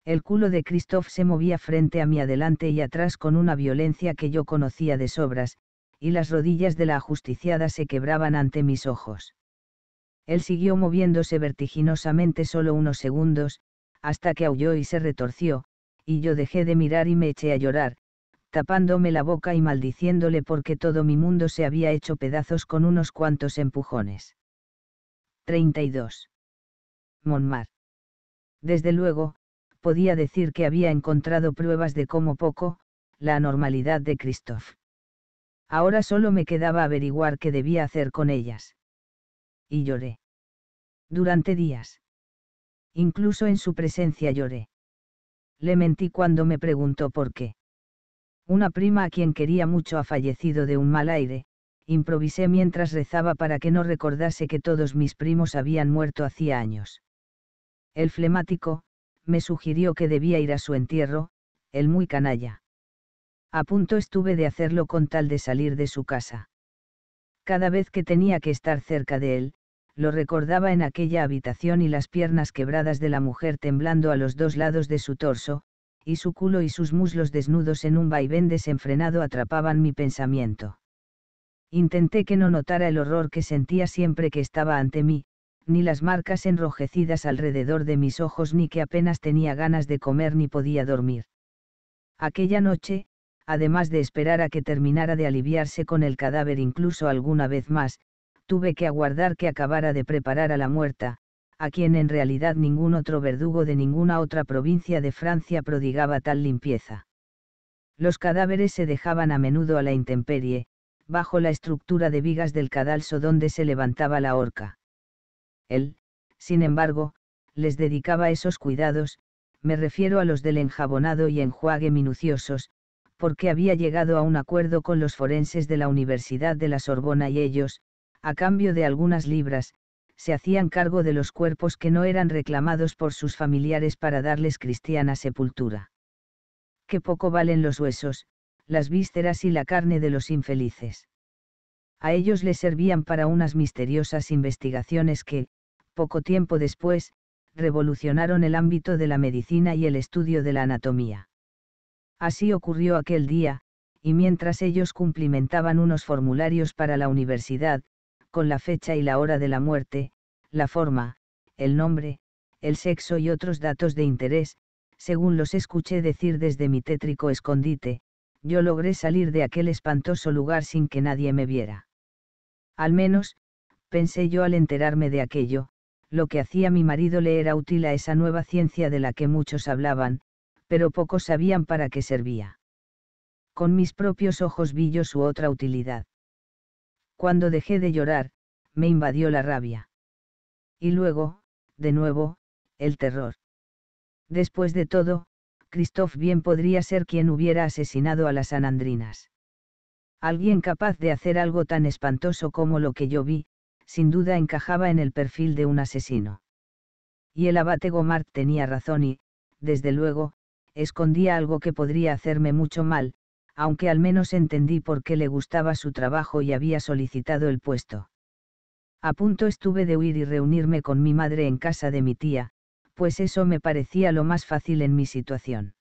El culo de Christoph se movía frente a mí adelante y atrás con una violencia que yo conocía de sobras, y las rodillas de la ajusticiada se quebraban ante mis ojos. Él siguió moviéndose vertiginosamente solo unos segundos, hasta que aulló y se retorció, y yo dejé de mirar y me eché a llorar, tapándome la boca y maldiciéndole porque todo mi mundo se había hecho pedazos con unos cuantos empujones. 32. Monmar. Desde luego, podía decir que había encontrado pruebas de cómo poco, la anormalidad de Christoph. Ahora solo me quedaba averiguar qué debía hacer con ellas. Y lloré. Durante días. Incluso en su presencia lloré. Le mentí cuando me preguntó por qué. Una prima a quien quería mucho ha fallecido de un mal aire, improvisé mientras rezaba para que no recordase que todos mis primos habían muerto hacía años. El flemático, me sugirió que debía ir a su entierro, el muy canalla. A punto estuve de hacerlo con tal de salir de su casa. Cada vez que tenía que estar cerca de él, lo recordaba en aquella habitación y las piernas quebradas de la mujer temblando a los dos lados de su torso, y su culo y sus muslos desnudos en un vaivén desenfrenado atrapaban mi pensamiento. Intenté que no notara el horror que sentía siempre que estaba ante mí, ni las marcas enrojecidas alrededor de mis ojos ni que apenas tenía ganas de comer ni podía dormir. Aquella noche, además de esperar a que terminara de aliviarse con el cadáver incluso alguna vez más, tuve que aguardar que acabara de preparar a la muerta, a quien en realidad ningún otro verdugo de ninguna otra provincia de Francia prodigaba tal limpieza. Los cadáveres se dejaban a menudo a la intemperie, bajo la estructura de vigas del cadalso donde se levantaba la horca. Él, sin embargo, les dedicaba esos cuidados, me refiero a los del enjabonado y enjuague minuciosos, porque había llegado a un acuerdo con los forenses de la Universidad de la Sorbona y ellos, a cambio de algunas libras, se hacían cargo de los cuerpos que no eran reclamados por sus familiares para darles cristiana sepultura. Qué poco valen los huesos, las vísceras y la carne de los infelices. A ellos les servían para unas misteriosas investigaciones que, poco tiempo después, revolucionaron el ámbito de la medicina y el estudio de la anatomía. Así ocurrió aquel día, y mientras ellos cumplimentaban unos formularios para la universidad, con la fecha y la hora de la muerte, la forma, el nombre, el sexo y otros datos de interés, según los escuché decir desde mi tétrico escondite, yo logré salir de aquel espantoso lugar sin que nadie me viera. Al menos, pensé yo al enterarme de aquello, lo que hacía mi marido le era útil a esa nueva ciencia de la que muchos hablaban, pero pocos sabían para qué servía. Con mis propios ojos vi yo su otra utilidad. Cuando dejé de llorar, me invadió la rabia. Y luego, de nuevo, el terror. Después de todo, Christoph bien podría ser quien hubiera asesinado a las anandrinas. Alguien capaz de hacer algo tan espantoso como lo que yo vi, sin duda encajaba en el perfil de un asesino. Y el abate Gomart tenía razón y, desde luego, escondía algo que podría hacerme mucho mal, aunque al menos entendí por qué le gustaba su trabajo y había solicitado el puesto. A punto estuve de huir y reunirme con mi madre en casa de mi tía, pues eso me parecía lo más fácil en mi situación.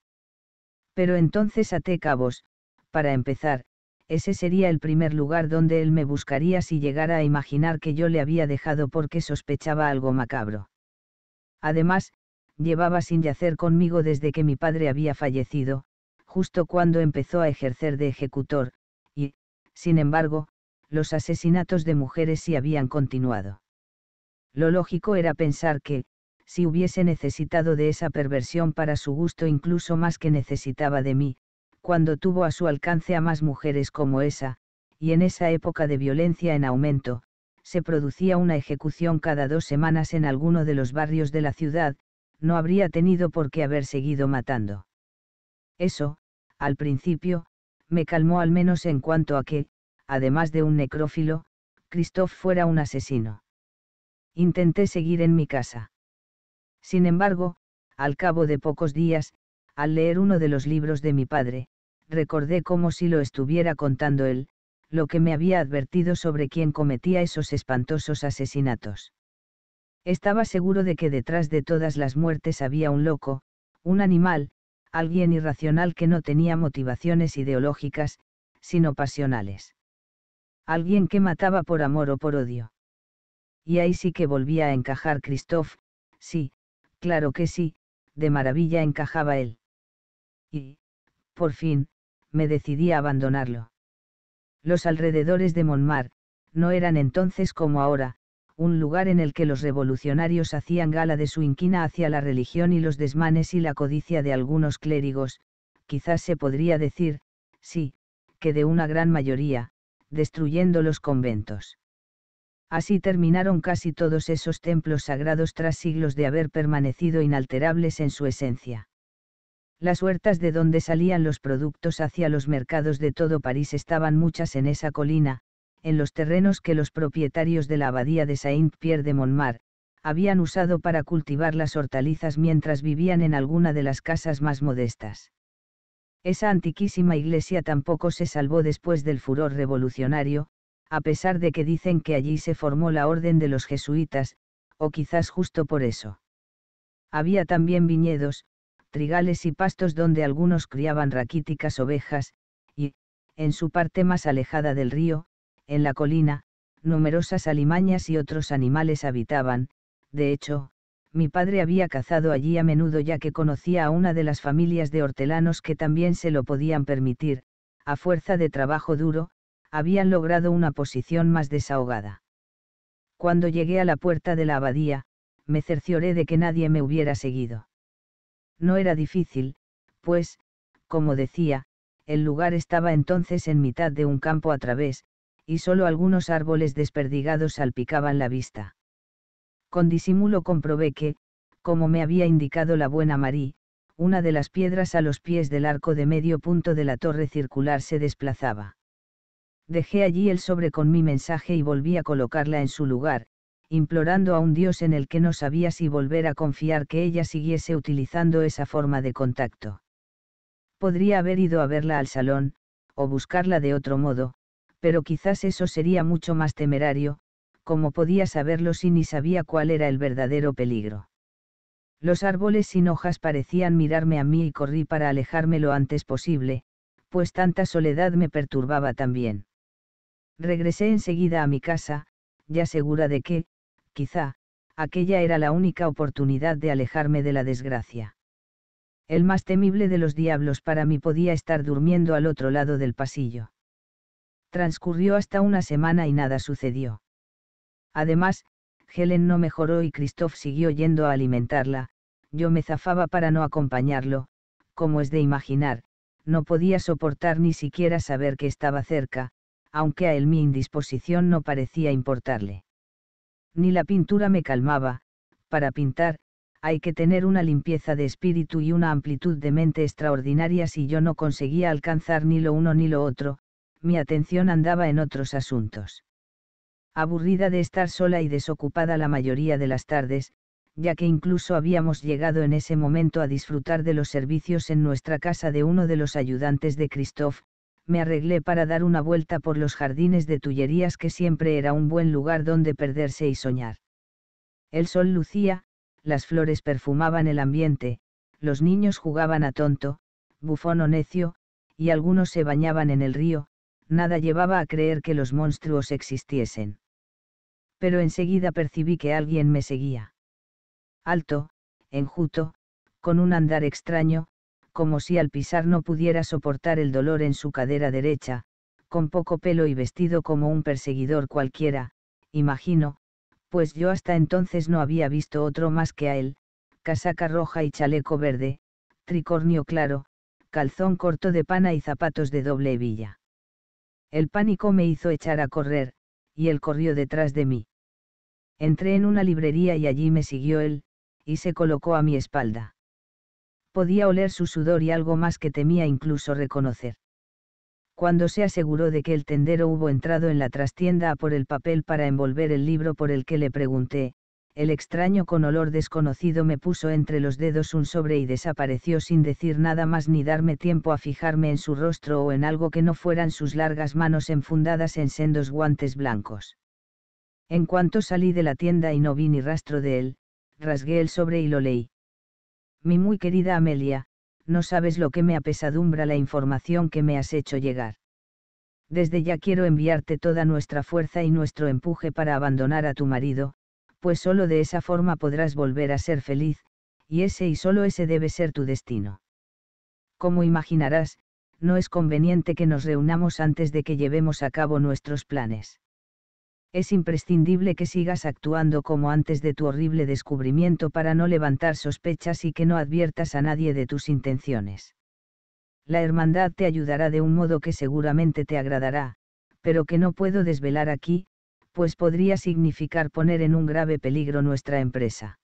Pero entonces até cabos, para empezar, ese sería el primer lugar donde él me buscaría si llegara a imaginar que yo le había dejado porque sospechaba algo macabro. Además, llevaba sin yacer conmigo desde que mi padre había fallecido, justo cuando empezó a ejercer de ejecutor, y, sin embargo, los asesinatos de mujeres sí habían continuado. Lo lógico era pensar que, si hubiese necesitado de esa perversión para su gusto incluso más que necesitaba de mí, cuando tuvo a su alcance a más mujeres como esa, y en esa época de violencia en aumento, se producía una ejecución cada dos semanas en alguno de los barrios de la ciudad, no habría tenido por qué haber seguido matando. Eso, al principio, me calmó al menos en cuanto a que, además de un necrófilo, Christoph fuera un asesino. Intenté seguir en mi casa. Sin embargo, al cabo de pocos días, al leer uno de los libros de mi padre, recordé como si lo estuviera contando él, lo que me había advertido sobre quién cometía esos espantosos asesinatos. Estaba seguro de que detrás de todas las muertes había un loco, un animal, alguien irracional que no tenía motivaciones ideológicas, sino pasionales. Alguien que mataba por amor o por odio. Y ahí sí que volvía a encajar Christoph, sí, claro que sí, de maravilla encajaba él. Y, por fin, me decidí a abandonarlo. Los alrededores de Montmartre, no eran entonces como ahora, un lugar en el que los revolucionarios hacían gala de su inquina hacia la religión y los desmanes y la codicia de algunos clérigos, quizás se podría decir, sí, que de una gran mayoría, destruyendo los conventos. Así terminaron casi todos esos templos sagrados tras siglos de haber permanecido inalterables en su esencia. Las huertas de donde salían los productos hacia los mercados de todo París estaban muchas en esa colina, en los terrenos que los propietarios de la abadía de Saint-Pierre de Montmartre habían usado para cultivar las hortalizas mientras vivían en alguna de las casas más modestas. Esa antiquísima iglesia tampoco se salvó después del furor revolucionario, a pesar de que dicen que allí se formó la orden de los jesuitas, o quizás justo por eso. Había también viñedos, trigales y pastos donde algunos criaban raquíticas ovejas, y, en su parte más alejada del río, en la colina, numerosas alimañas y otros animales habitaban, de hecho, mi padre había cazado allí a menudo ya que conocía a una de las familias de hortelanos que también se lo podían permitir, a fuerza de trabajo duro, habían logrado una posición más desahogada. Cuando llegué a la puerta de la abadía, me cercioré de que nadie me hubiera seguido. No era difícil, pues, como decía, el lugar estaba entonces en mitad de un campo a través, y solo algunos árboles desperdigados salpicaban la vista. Con disimulo comprobé que, como me había indicado la buena Marí, una de las piedras a los pies del arco de medio punto de la torre circular se desplazaba. Dejé allí el sobre con mi mensaje y volví a colocarla en su lugar, implorando a un Dios en el que no sabía si volver a confiar que ella siguiese utilizando esa forma de contacto. Podría haber ido a verla al salón, o buscarla de otro modo, pero quizás eso sería mucho más temerario, como podía saberlo si ni sabía cuál era el verdadero peligro. Los árboles sin hojas parecían mirarme a mí y corrí para alejarme lo antes posible, pues tanta soledad me perturbaba también. Regresé enseguida a mi casa, ya segura de que, quizá, aquella era la única oportunidad de alejarme de la desgracia. El más temible de los diablos para mí podía estar durmiendo al otro lado del pasillo. Transcurrió hasta una semana y nada sucedió. Además, Helen no mejoró y Christoph siguió yendo a alimentarla, yo me zafaba para no acompañarlo, como es de imaginar, no podía soportar ni siquiera saber que estaba cerca, aunque a él mi indisposición no parecía importarle ni la pintura me calmaba, para pintar, hay que tener una limpieza de espíritu y una amplitud de mente extraordinarias y yo no conseguía alcanzar ni lo uno ni lo otro, mi atención andaba en otros asuntos. Aburrida de estar sola y desocupada la mayoría de las tardes, ya que incluso habíamos llegado en ese momento a disfrutar de los servicios en nuestra casa de uno de los ayudantes de Christoph, me arreglé para dar una vuelta por los jardines de Tullerías que siempre era un buen lugar donde perderse y soñar. El sol lucía, las flores perfumaban el ambiente, los niños jugaban a tonto, bufón o necio, y algunos se bañaban en el río, nada llevaba a creer que los monstruos existiesen. Pero enseguida percibí que alguien me seguía. Alto, enjuto, con un andar extraño, como si al pisar no pudiera soportar el dolor en su cadera derecha, con poco pelo y vestido como un perseguidor cualquiera, imagino, pues yo hasta entonces no había visto otro más que a él, casaca roja y chaleco verde, tricornio claro, calzón corto de pana y zapatos de doble hebilla. El pánico me hizo echar a correr, y él corrió detrás de mí. Entré en una librería y allí me siguió él, y se colocó a mi espalda podía oler su sudor y algo más que temía incluso reconocer. Cuando se aseguró de que el tendero hubo entrado en la trastienda a por el papel para envolver el libro por el que le pregunté, el extraño con olor desconocido me puso entre los dedos un sobre y desapareció sin decir nada más ni darme tiempo a fijarme en su rostro o en algo que no fueran sus largas manos enfundadas en sendos guantes blancos. En cuanto salí de la tienda y no vi ni rastro de él, rasgué el sobre y lo leí mi muy querida Amelia, no sabes lo que me apesadumbra la información que me has hecho llegar. Desde ya quiero enviarte toda nuestra fuerza y nuestro empuje para abandonar a tu marido, pues solo de esa forma podrás volver a ser feliz, y ese y solo ese debe ser tu destino. Como imaginarás, no es conveniente que nos reunamos antes de que llevemos a cabo nuestros planes es imprescindible que sigas actuando como antes de tu horrible descubrimiento para no levantar sospechas y que no adviertas a nadie de tus intenciones. La hermandad te ayudará de un modo que seguramente te agradará, pero que no puedo desvelar aquí, pues podría significar poner en un grave peligro nuestra empresa.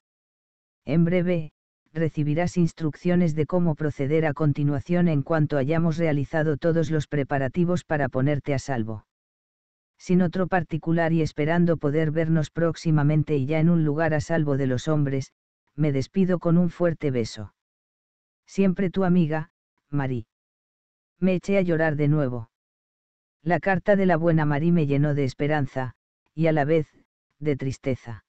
En breve, recibirás instrucciones de cómo proceder a continuación en cuanto hayamos realizado todos los preparativos para ponerte a salvo sin otro particular y esperando poder vernos próximamente y ya en un lugar a salvo de los hombres, me despido con un fuerte beso. Siempre tu amiga, Marí. Me eché a llorar de nuevo. La carta de la buena Marí me llenó de esperanza, y a la vez, de tristeza.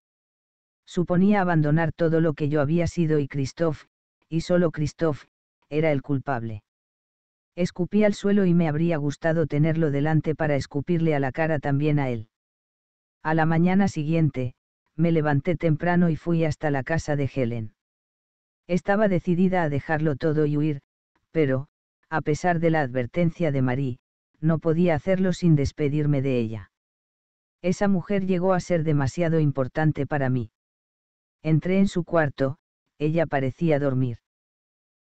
Suponía abandonar todo lo que yo había sido y Christoph, y solo Christoph, era el culpable. Escupí al suelo y me habría gustado tenerlo delante para escupirle a la cara también a él. A la mañana siguiente, me levanté temprano y fui hasta la casa de Helen. Estaba decidida a dejarlo todo y huir, pero, a pesar de la advertencia de Marie, no podía hacerlo sin despedirme de ella. Esa mujer llegó a ser demasiado importante para mí. Entré en su cuarto, ella parecía dormir.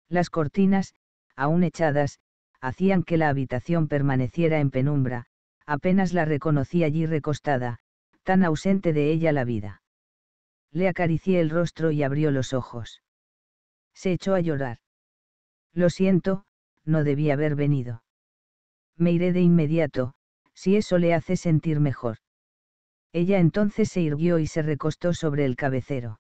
Las cortinas, aún echadas, hacían que la habitación permaneciera en penumbra, apenas la reconocí allí recostada, tan ausente de ella la vida. Le acaricié el rostro y abrió los ojos. Se echó a llorar. Lo siento, no debí haber venido. Me iré de inmediato, si eso le hace sentir mejor. Ella entonces se irguió y se recostó sobre el cabecero.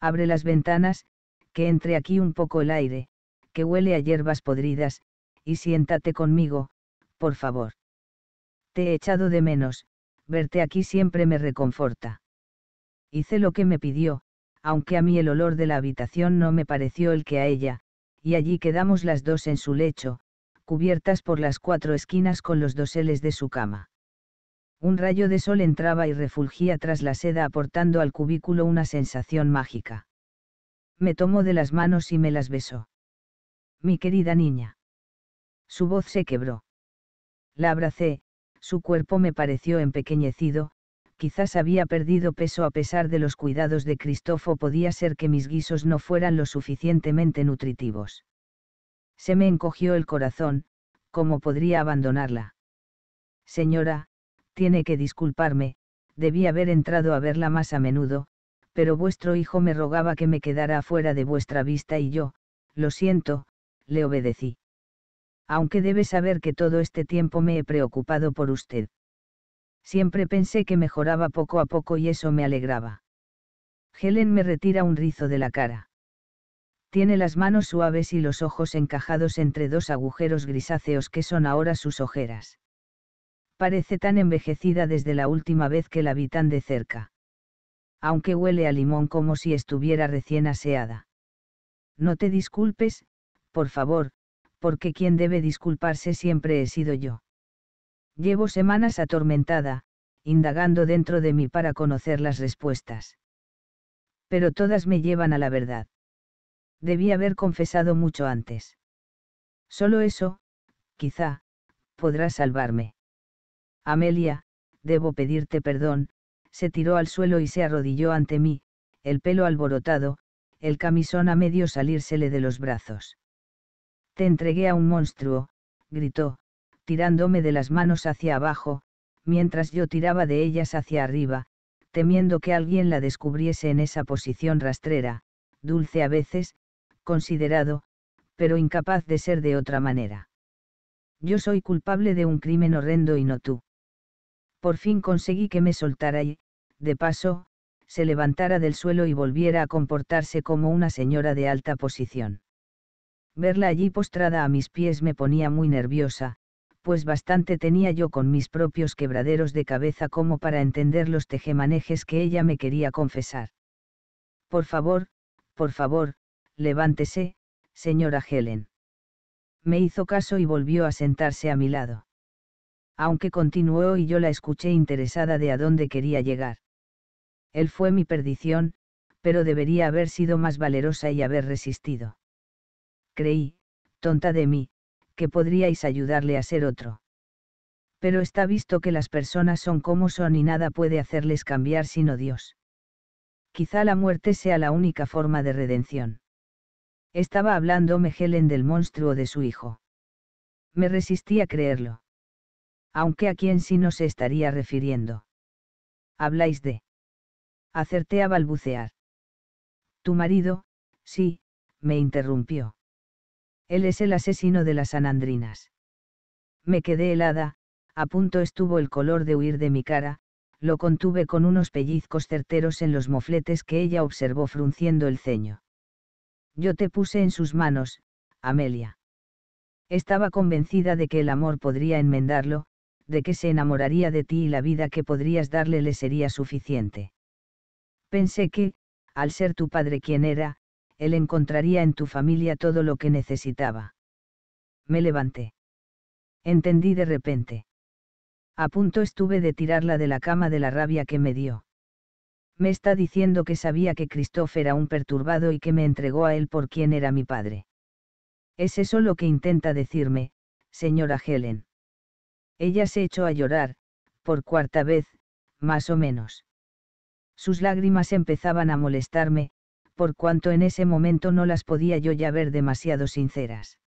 Abre las ventanas, que entre aquí un poco el aire, que huele a hierbas podridas, y siéntate conmigo, por favor. Te he echado de menos, verte aquí siempre me reconforta. Hice lo que me pidió, aunque a mí el olor de la habitación no me pareció el que a ella, y allí quedamos las dos en su lecho, cubiertas por las cuatro esquinas con los doseles de su cama. Un rayo de sol entraba y refulgía tras la seda aportando al cubículo una sensación mágica. Me tomó de las manos y me las besó. Mi querida niña. Su voz se quebró. La abracé, su cuerpo me pareció empequeñecido, quizás había perdido peso a pesar de los cuidados de Cristofo podía ser que mis guisos no fueran lo suficientemente nutritivos. Se me encogió el corazón, ¿cómo podría abandonarla? Señora, tiene que disculparme, debí haber entrado a verla más a menudo, pero vuestro hijo me rogaba que me quedara afuera de vuestra vista y yo, lo siento, le obedecí aunque debe saber que todo este tiempo me he preocupado por usted. Siempre pensé que mejoraba poco a poco y eso me alegraba. Helen me retira un rizo de la cara. Tiene las manos suaves y los ojos encajados entre dos agujeros grisáceos que son ahora sus ojeras. Parece tan envejecida desde la última vez que la vi tan de cerca. Aunque huele a limón como si estuviera recién aseada. No te disculpes, por favor, porque quien debe disculparse siempre he sido yo. Llevo semanas atormentada, indagando dentro de mí para conocer las respuestas. Pero todas me llevan a la verdad. Debí haber confesado mucho antes. Solo eso, quizá, podrá salvarme. Amelia, debo pedirte perdón, se tiró al suelo y se arrodilló ante mí, el pelo alborotado, el camisón a medio salírsele de los brazos. Te entregué a un monstruo, gritó, tirándome de las manos hacia abajo, mientras yo tiraba de ellas hacia arriba, temiendo que alguien la descubriese en esa posición rastrera, dulce a veces, considerado, pero incapaz de ser de otra manera. Yo soy culpable de un crimen horrendo y no tú. Por fin conseguí que me soltara y, de paso, se levantara del suelo y volviera a comportarse como una señora de alta posición. Verla allí postrada a mis pies me ponía muy nerviosa, pues bastante tenía yo con mis propios quebraderos de cabeza como para entender los tejemanejes que ella me quería confesar. Por favor, por favor, levántese, señora Helen. Me hizo caso y volvió a sentarse a mi lado. Aunque continuó y yo la escuché interesada de a dónde quería llegar. Él fue mi perdición, pero debería haber sido más valerosa y haber resistido creí, tonta de mí, que podríais ayudarle a ser otro. Pero está visto que las personas son como son y nada puede hacerles cambiar sino Dios. Quizá la muerte sea la única forma de redención. Estaba hablando Helen del monstruo de su hijo. Me resistí a creerlo. Aunque a quién sí no se estaría refiriendo. Habláis de. Acerté a balbucear. Tu marido, sí, me interrumpió. Él es el asesino de las anandrinas. Me quedé helada, a punto estuvo el color de huir de mi cara, lo contuve con unos pellizcos certeros en los mofletes que ella observó frunciendo el ceño. Yo te puse en sus manos, Amelia. Estaba convencida de que el amor podría enmendarlo, de que se enamoraría de ti y la vida que podrías darle le sería suficiente. Pensé que, al ser tu padre quien era, él encontraría en tu familia todo lo que necesitaba. Me levanté. Entendí de repente. A punto estuve de tirarla de la cama de la rabia que me dio. Me está diciendo que sabía que Christopher era un perturbado y que me entregó a él por quien era mi padre. Es eso lo que intenta decirme, señora Helen. Ella se echó a llorar, por cuarta vez, más o menos. Sus lágrimas empezaban a molestarme, por cuanto en ese momento no las podía yo ya ver demasiado sinceras.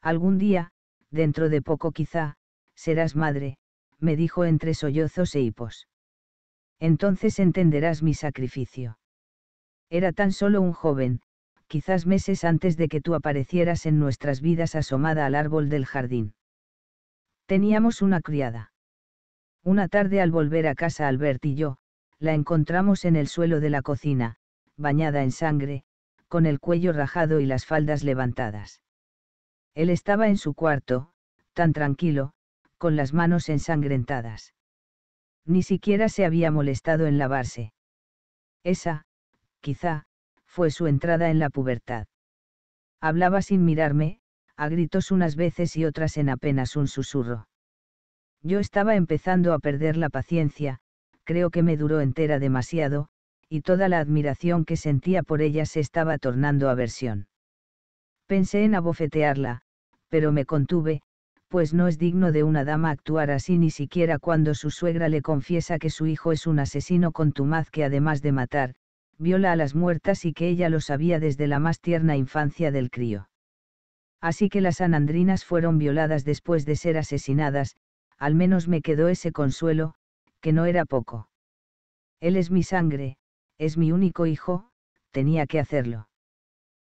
Algún día, dentro de poco quizá, serás madre, me dijo entre sollozos e hipos. Entonces entenderás mi sacrificio. Era tan solo un joven, quizás meses antes de que tú aparecieras en nuestras vidas asomada al árbol del jardín. Teníamos una criada. Una tarde al volver a casa Albert y yo, la encontramos en el suelo de la cocina, bañada en sangre, con el cuello rajado y las faldas levantadas. Él estaba en su cuarto, tan tranquilo, con las manos ensangrentadas. Ni siquiera se había molestado en lavarse. Esa, quizá, fue su entrada en la pubertad. Hablaba sin mirarme, a gritos unas veces y otras en apenas un susurro. Yo estaba empezando a perder la paciencia, creo que me duró entera demasiado, y toda la admiración que sentía por ella se estaba tornando aversión. Pensé en abofetearla, pero me contuve, pues no es digno de una dama actuar así ni siquiera cuando su suegra le confiesa que su hijo es un asesino contumaz que además de matar, viola a las muertas y que ella lo sabía desde la más tierna infancia del crío. Así que las anandrinas fueron violadas después de ser asesinadas, al menos me quedó ese consuelo, que no era poco. Él es mi sangre, es mi único hijo, tenía que hacerlo.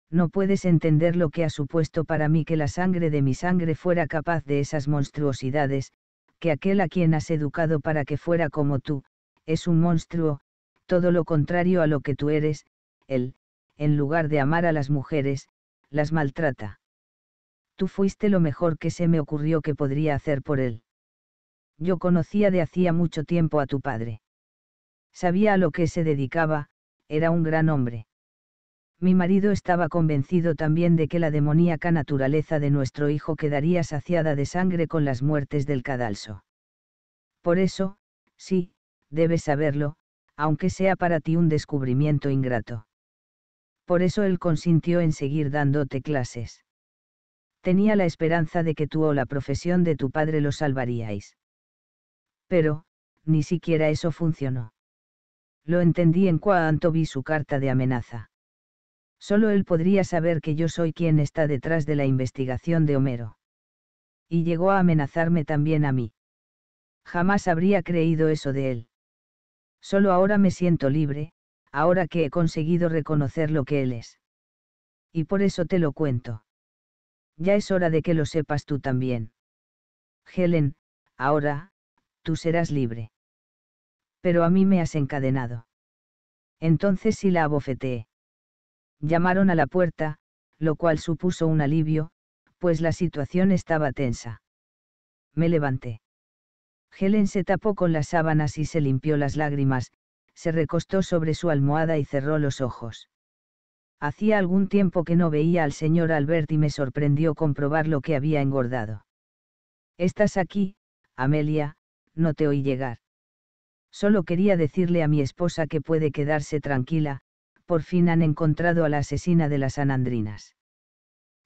No puedes entender lo que ha supuesto para mí que la sangre de mi sangre fuera capaz de esas monstruosidades, que aquel a quien has educado para que fuera como tú, es un monstruo, todo lo contrario a lo que tú eres, él, en lugar de amar a las mujeres, las maltrata. Tú fuiste lo mejor que se me ocurrió que podría hacer por él. Yo conocía de hacía mucho tiempo a tu padre. Sabía a lo que se dedicaba, era un gran hombre. Mi marido estaba convencido también de que la demoníaca naturaleza de nuestro hijo quedaría saciada de sangre con las muertes del cadalso. Por eso, sí, debes saberlo, aunque sea para ti un descubrimiento ingrato. Por eso él consintió en seguir dándote clases. Tenía la esperanza de que tú o la profesión de tu padre lo salvaríais. Pero, ni siquiera eso funcionó lo entendí en cuanto vi su carta de amenaza. Solo él podría saber que yo soy quien está detrás de la investigación de Homero. Y llegó a amenazarme también a mí. Jamás habría creído eso de él. Solo ahora me siento libre, ahora que he conseguido reconocer lo que él es. Y por eso te lo cuento. Ya es hora de que lo sepas tú también. Helen, ahora, tú serás libre pero a mí me has encadenado. Entonces sí la abofeteé. Llamaron a la puerta, lo cual supuso un alivio, pues la situación estaba tensa. Me levanté. Helen se tapó con las sábanas y se limpió las lágrimas, se recostó sobre su almohada y cerró los ojos. Hacía algún tiempo que no veía al señor Albert y me sorprendió comprobar lo que había engordado. Estás aquí, Amelia, no te oí llegar. Solo quería decirle a mi esposa que puede quedarse tranquila, por fin han encontrado a la asesina de las Anandrinas.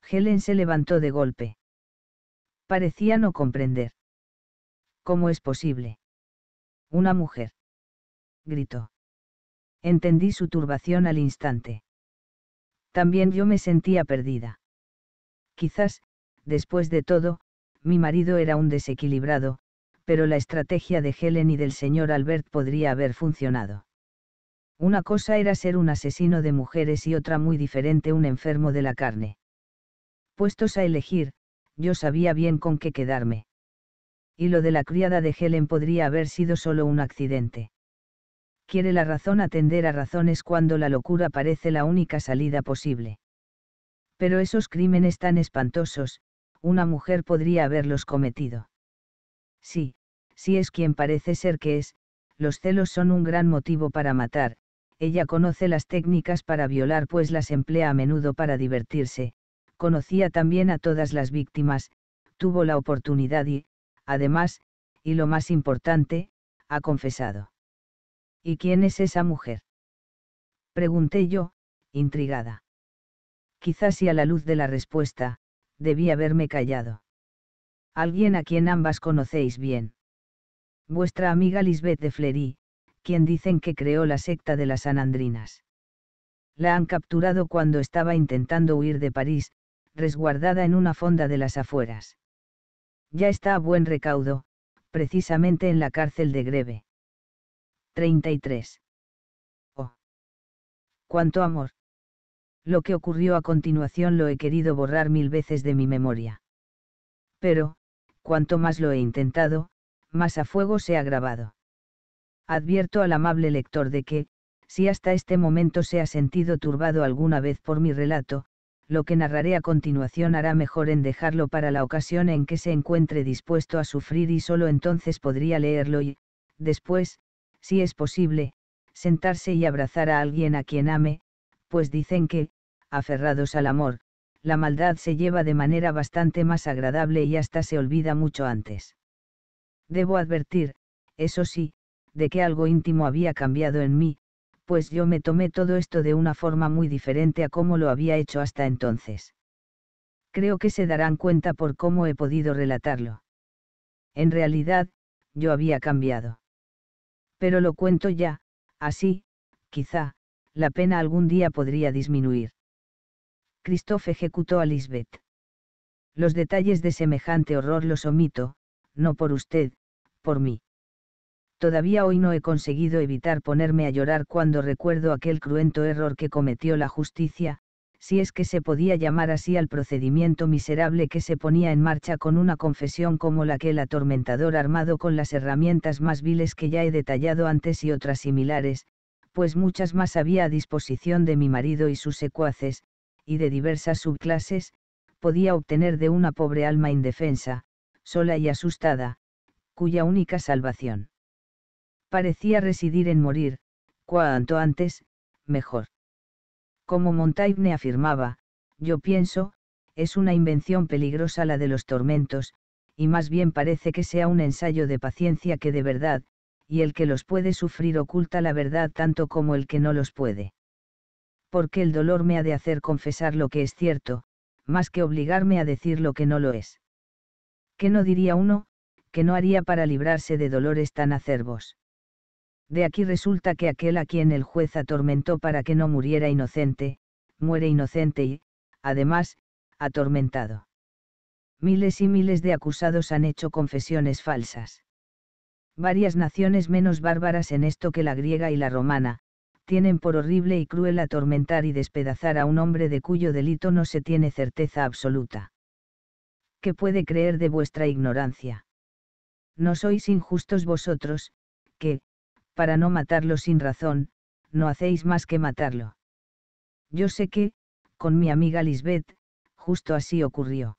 Helen se levantó de golpe. Parecía no comprender. ¿Cómo es posible? Una mujer. Gritó. Entendí su turbación al instante. También yo me sentía perdida. Quizás, después de todo, mi marido era un desequilibrado, pero la estrategia de Helen y del señor Albert podría haber funcionado. Una cosa era ser un asesino de mujeres y otra muy diferente un enfermo de la carne. Puestos a elegir, yo sabía bien con qué quedarme. Y lo de la criada de Helen podría haber sido solo un accidente. Quiere la razón atender a razones cuando la locura parece la única salida posible. Pero esos crímenes tan espantosos, una mujer podría haberlos cometido. Sí, si es quien parece ser que es, los celos son un gran motivo para matar, ella conoce las técnicas para violar pues las emplea a menudo para divertirse, conocía también a todas las víctimas, tuvo la oportunidad y, además, y lo más importante, ha confesado. ¿Y quién es esa mujer? Pregunté yo, intrigada. Quizás si a la luz de la respuesta, debí haberme callado alguien a quien ambas conocéis bien. Vuestra amiga Lisbeth de Fleury, quien dicen que creó la secta de las Sanandrinas. La han capturado cuando estaba intentando huir de París, resguardada en una fonda de las afueras. Ya está a buen recaudo, precisamente en la cárcel de Greve. 33. Oh. Cuánto amor. Lo que ocurrió a continuación lo he querido borrar mil veces de mi memoria. Pero, cuanto más lo he intentado, más a fuego se ha grabado. Advierto al amable lector de que, si hasta este momento se ha sentido turbado alguna vez por mi relato, lo que narraré a continuación hará mejor en dejarlo para la ocasión en que se encuentre dispuesto a sufrir y solo entonces podría leerlo y, después, si es posible, sentarse y abrazar a alguien a quien ame, pues dicen que, aferrados al amor, la maldad se lleva de manera bastante más agradable y hasta se olvida mucho antes. Debo advertir, eso sí, de que algo íntimo había cambiado en mí, pues yo me tomé todo esto de una forma muy diferente a cómo lo había hecho hasta entonces. Creo que se darán cuenta por cómo he podido relatarlo. En realidad, yo había cambiado. Pero lo cuento ya, así, quizá, la pena algún día podría disminuir. Christoph ejecutó a Lisbeth. Los detalles de semejante horror los omito, no por usted, por mí. Todavía hoy no he conseguido evitar ponerme a llorar cuando recuerdo aquel cruento error que cometió la justicia, si es que se podía llamar así al procedimiento miserable que se ponía en marcha con una confesión como la que el atormentador armado con las herramientas más viles que ya he detallado antes y otras similares, pues muchas más había a disposición de mi marido y sus secuaces, y de diversas subclases, podía obtener de una pobre alma indefensa, sola y asustada, cuya única salvación parecía residir en morir, cuanto antes, mejor. Como Montaigne afirmaba, yo pienso, es una invención peligrosa la de los tormentos, y más bien parece que sea un ensayo de paciencia que de verdad, y el que los puede sufrir oculta la verdad tanto como el que no los puede porque el dolor me ha de hacer confesar lo que es cierto, más que obligarme a decir lo que no lo es. ¿Qué no diría uno, que no haría para librarse de dolores tan acervos? De aquí resulta que aquel a quien el juez atormentó para que no muriera inocente, muere inocente y, además, atormentado. Miles y miles de acusados han hecho confesiones falsas. Varias naciones menos bárbaras en esto que la griega y la romana, tienen por horrible y cruel atormentar y despedazar a un hombre de cuyo delito no se tiene certeza absoluta. ¿Qué puede creer de vuestra ignorancia? No sois injustos vosotros, que, para no matarlo sin razón, no hacéis más que matarlo. Yo sé que, con mi amiga Lisbeth, justo así ocurrió.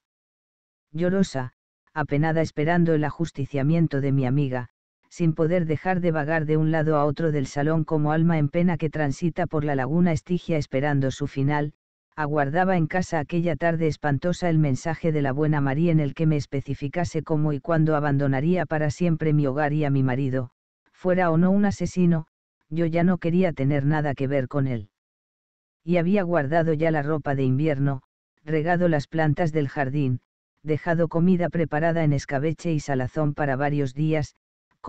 Llorosa, apenada esperando el ajusticiamiento de mi amiga, sin poder dejar de vagar de un lado a otro del salón como alma en pena que transita por la laguna Estigia esperando su final, aguardaba en casa aquella tarde espantosa el mensaje de la buena María en el que me especificase cómo y cuándo abandonaría para siempre mi hogar y a mi marido, fuera o no un asesino, yo ya no quería tener nada que ver con él. Y había guardado ya la ropa de invierno, regado las plantas del jardín, dejado comida preparada en escabeche y salazón para varios días,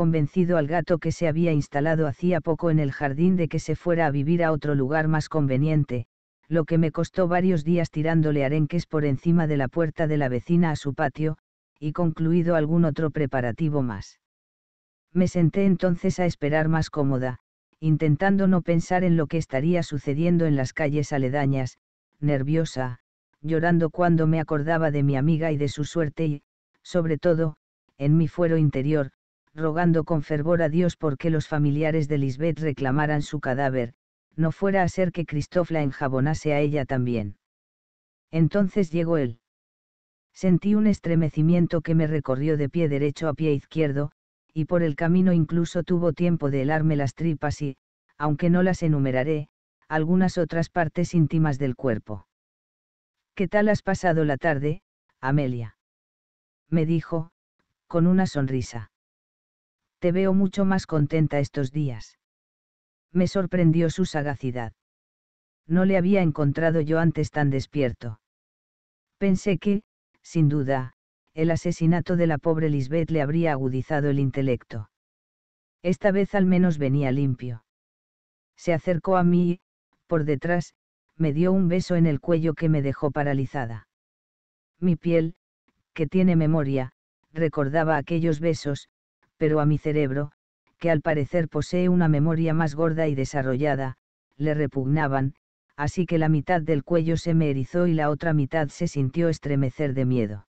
convencido al gato que se había instalado hacía poco en el jardín de que se fuera a vivir a otro lugar más conveniente, lo que me costó varios días tirándole arenques por encima de la puerta de la vecina a su patio, y concluido algún otro preparativo más. Me senté entonces a esperar más cómoda, intentando no pensar en lo que estaría sucediendo en las calles aledañas, nerviosa, llorando cuando me acordaba de mi amiga y de su suerte y, sobre todo, en mi fuero interior, rogando con fervor a Dios porque los familiares de Lisbeth reclamaran su cadáver, no fuera a ser que Christoph la enjabonase a ella también. Entonces llegó él. Sentí un estremecimiento que me recorrió de pie derecho a pie izquierdo, y por el camino incluso tuvo tiempo de helarme las tripas y, aunque no las enumeraré, algunas otras partes íntimas del cuerpo. ¿Qué tal has pasado la tarde, Amelia? me dijo, con una sonrisa te veo mucho más contenta estos días. Me sorprendió su sagacidad. No le había encontrado yo antes tan despierto. Pensé que, sin duda, el asesinato de la pobre Lisbeth le habría agudizado el intelecto. Esta vez al menos venía limpio. Se acercó a mí y, por detrás, me dio un beso en el cuello que me dejó paralizada. Mi piel, que tiene memoria, recordaba aquellos besos, pero a mi cerebro, que al parecer posee una memoria más gorda y desarrollada, le repugnaban, así que la mitad del cuello se me erizó y la otra mitad se sintió estremecer de miedo.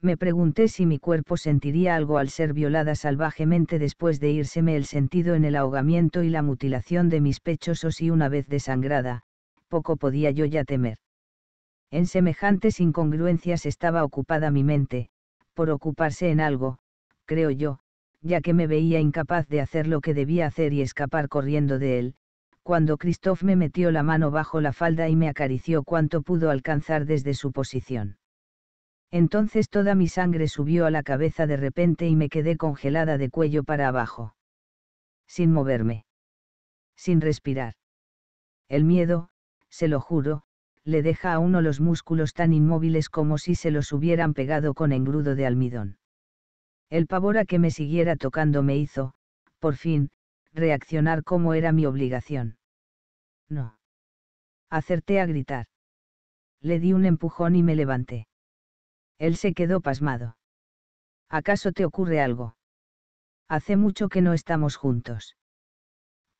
Me pregunté si mi cuerpo sentiría algo al ser violada salvajemente después de írseme el sentido en el ahogamiento y la mutilación de mis pechos o si una vez desangrada, poco podía yo ya temer. En semejantes incongruencias estaba ocupada mi mente, por ocuparse en algo, creo yo, ya que me veía incapaz de hacer lo que debía hacer y escapar corriendo de él, cuando Christoph me metió la mano bajo la falda y me acarició cuanto pudo alcanzar desde su posición. Entonces toda mi sangre subió a la cabeza de repente y me quedé congelada de cuello para abajo. Sin moverme. Sin respirar. El miedo, se lo juro, le deja a uno los músculos tan inmóviles como si se los hubieran pegado con engrudo de almidón. El pavor a que me siguiera tocando me hizo, por fin, reaccionar como era mi obligación. No. Acerté a gritar. Le di un empujón y me levanté. Él se quedó pasmado. ¿Acaso te ocurre algo? Hace mucho que no estamos juntos.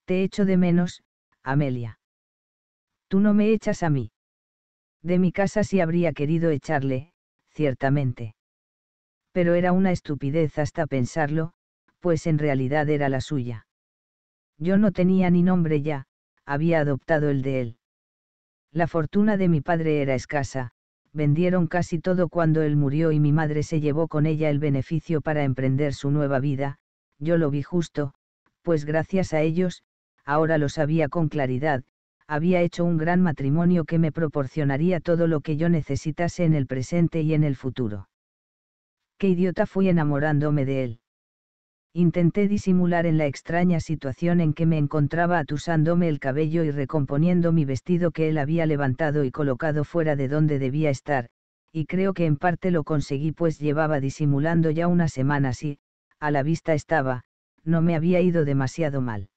Te echo de menos, Amelia. Tú no me echas a mí. De mi casa sí habría querido echarle, ciertamente pero era una estupidez hasta pensarlo, pues en realidad era la suya. Yo no tenía ni nombre ya, había adoptado el de él. La fortuna de mi padre era escasa, vendieron casi todo cuando él murió y mi madre se llevó con ella el beneficio para emprender su nueva vida, yo lo vi justo, pues gracias a ellos, ahora lo sabía con claridad, había hecho un gran matrimonio que me proporcionaría todo lo que yo necesitase en el presente y en el futuro qué idiota fui enamorándome de él. Intenté disimular en la extraña situación en que me encontraba atusándome el cabello y recomponiendo mi vestido que él había levantado y colocado fuera de donde debía estar, y creo que en parte lo conseguí pues llevaba disimulando ya una semana si, a la vista estaba, no me había ido demasiado mal.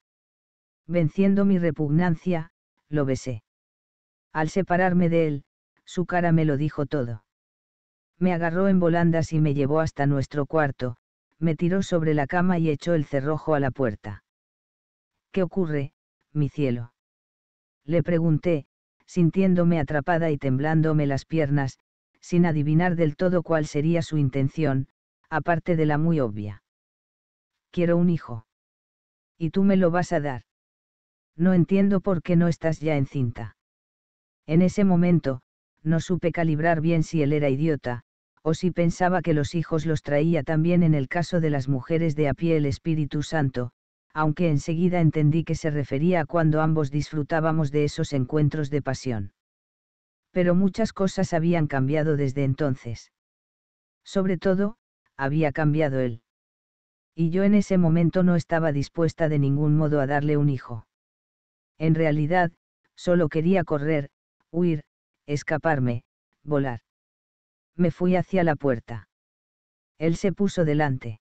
Venciendo mi repugnancia, lo besé. Al separarme de él, su cara me lo dijo todo me agarró en volandas y me llevó hasta nuestro cuarto, me tiró sobre la cama y echó el cerrojo a la puerta. ¿Qué ocurre, mi cielo? Le pregunté, sintiéndome atrapada y temblándome las piernas, sin adivinar del todo cuál sería su intención, aparte de la muy obvia. Quiero un hijo. Y tú me lo vas a dar. No entiendo por qué no estás ya encinta. En ese momento, no supe calibrar bien si él era idiota, o si pensaba que los hijos los traía también en el caso de las mujeres de a pie el Espíritu Santo, aunque enseguida entendí que se refería a cuando ambos disfrutábamos de esos encuentros de pasión. Pero muchas cosas habían cambiado desde entonces. Sobre todo, había cambiado él. Y yo en ese momento no estaba dispuesta de ningún modo a darle un hijo. En realidad, solo quería correr, huir, escaparme, volar me fui hacia la puerta. Él se puso delante.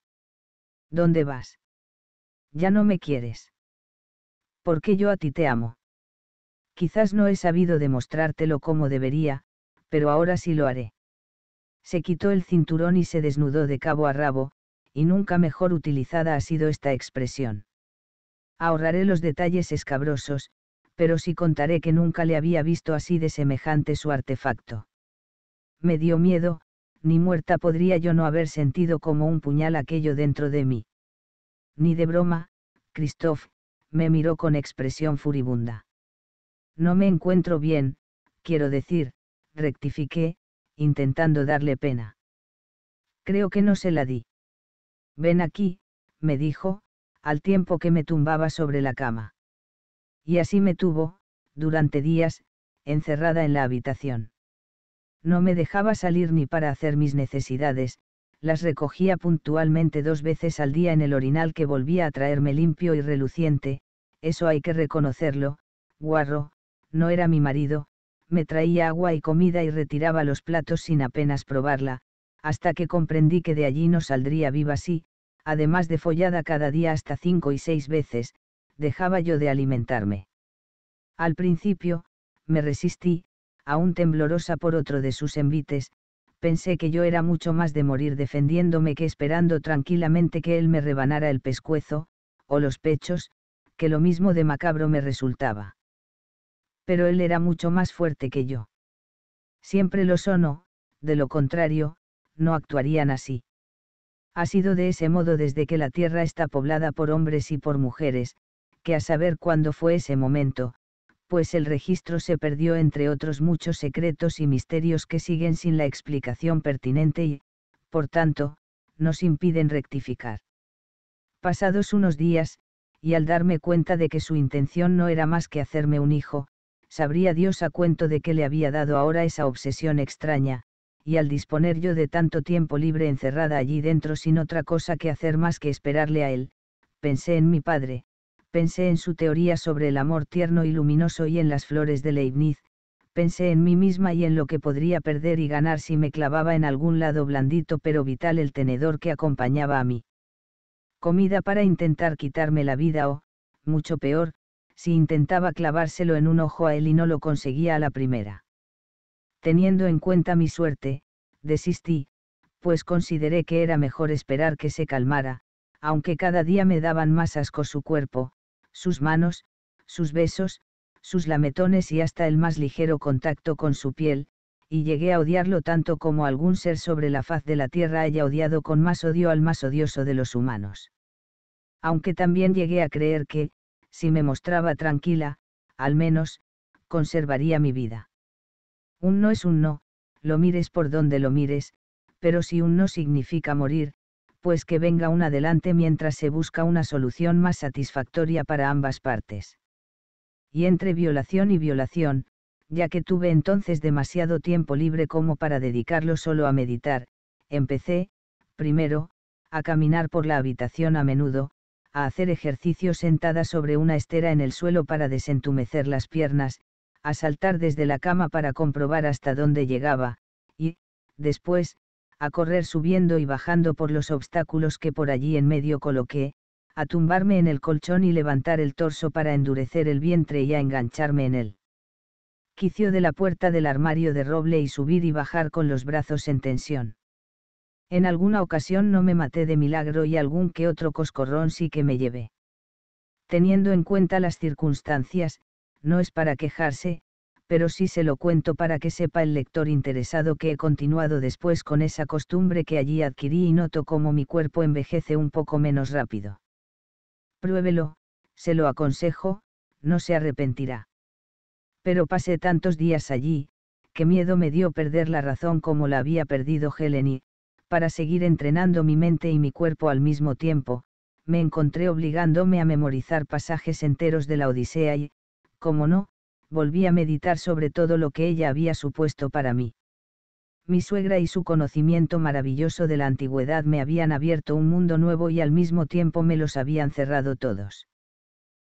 ¿Dónde vas? Ya no me quieres. Porque yo a ti te amo. Quizás no he sabido demostrártelo como debería, pero ahora sí lo haré. Se quitó el cinturón y se desnudó de cabo a rabo, y nunca mejor utilizada ha sido esta expresión. Ahorraré los detalles escabrosos, pero sí contaré que nunca le había visto así de semejante su artefacto me dio miedo, ni muerta podría yo no haber sentido como un puñal aquello dentro de mí. Ni de broma, Christoph, me miró con expresión furibunda. No me encuentro bien, quiero decir, rectifiqué, intentando darle pena. Creo que no se la di. Ven aquí, me dijo, al tiempo que me tumbaba sobre la cama. Y así me tuvo, durante días, encerrada en la habitación no me dejaba salir ni para hacer mis necesidades, las recogía puntualmente dos veces al día en el orinal que volvía a traerme limpio y reluciente, eso hay que reconocerlo, guarro, no era mi marido, me traía agua y comida y retiraba los platos sin apenas probarla, hasta que comprendí que de allí no saldría viva si, además de follada cada día hasta cinco y seis veces, dejaba yo de alimentarme. Al principio, me resistí, aún temblorosa por otro de sus envites, pensé que yo era mucho más de morir defendiéndome que esperando tranquilamente que él me rebanara el pescuezo, o los pechos, que lo mismo de macabro me resultaba. Pero él era mucho más fuerte que yo. Siempre lo son de lo contrario, no actuarían así. Ha sido de ese modo desde que la tierra está poblada por hombres y por mujeres, que a saber cuándo fue ese momento, pues el registro se perdió entre otros muchos secretos y misterios que siguen sin la explicación pertinente y, por tanto, nos impiden rectificar. Pasados unos días, y al darme cuenta de que su intención no era más que hacerme un hijo, sabría Dios a cuento de que le había dado ahora esa obsesión extraña, y al disponer yo de tanto tiempo libre encerrada allí dentro sin otra cosa que hacer más que esperarle a él, pensé en mi padre, pensé en su teoría sobre el amor tierno y luminoso y en las flores de Leibniz, pensé en mí misma y en lo que podría perder y ganar si me clavaba en algún lado blandito pero vital el tenedor que acompañaba a mí. Comida para intentar quitarme la vida o, mucho peor, si intentaba clavárselo en un ojo a él y no lo conseguía a la primera. Teniendo en cuenta mi suerte, desistí, pues consideré que era mejor esperar que se calmara, aunque cada día me daban más asco su cuerpo, sus manos, sus besos, sus lametones y hasta el más ligero contacto con su piel, y llegué a odiarlo tanto como algún ser sobre la faz de la tierra haya odiado con más odio al más odioso de los humanos. Aunque también llegué a creer que, si me mostraba tranquila, al menos, conservaría mi vida. Un no es un no, lo mires por donde lo mires, pero si un no significa morir, pues que venga un adelante mientras se busca una solución más satisfactoria para ambas partes. Y entre violación y violación, ya que tuve entonces demasiado tiempo libre como para dedicarlo solo a meditar, empecé, primero, a caminar por la habitación a menudo, a hacer ejercicio sentada sobre una estera en el suelo para desentumecer las piernas, a saltar desde la cama para comprobar hasta dónde llegaba, y, después, a correr subiendo y bajando por los obstáculos que por allí en medio coloqué, a tumbarme en el colchón y levantar el torso para endurecer el vientre y a engancharme en él quicio de la puerta del armario de roble y subir y bajar con los brazos en tensión. En alguna ocasión no me maté de milagro y algún que otro coscorrón sí que me llevé. Teniendo en cuenta las circunstancias, no es para quejarse, pero sí se lo cuento para que sepa el lector interesado que he continuado después con esa costumbre que allí adquirí y noto cómo mi cuerpo envejece un poco menos rápido. Pruébelo, se lo aconsejo, no se arrepentirá. Pero pasé tantos días allí, que miedo me dio perder la razón como la había perdido Helen y, para seguir entrenando mi mente y mi cuerpo al mismo tiempo, me encontré obligándome a memorizar pasajes enteros de la Odisea y, como no, volví a meditar sobre todo lo que ella había supuesto para mí. Mi suegra y su conocimiento maravilloso de la antigüedad me habían abierto un mundo nuevo y al mismo tiempo me los habían cerrado todos.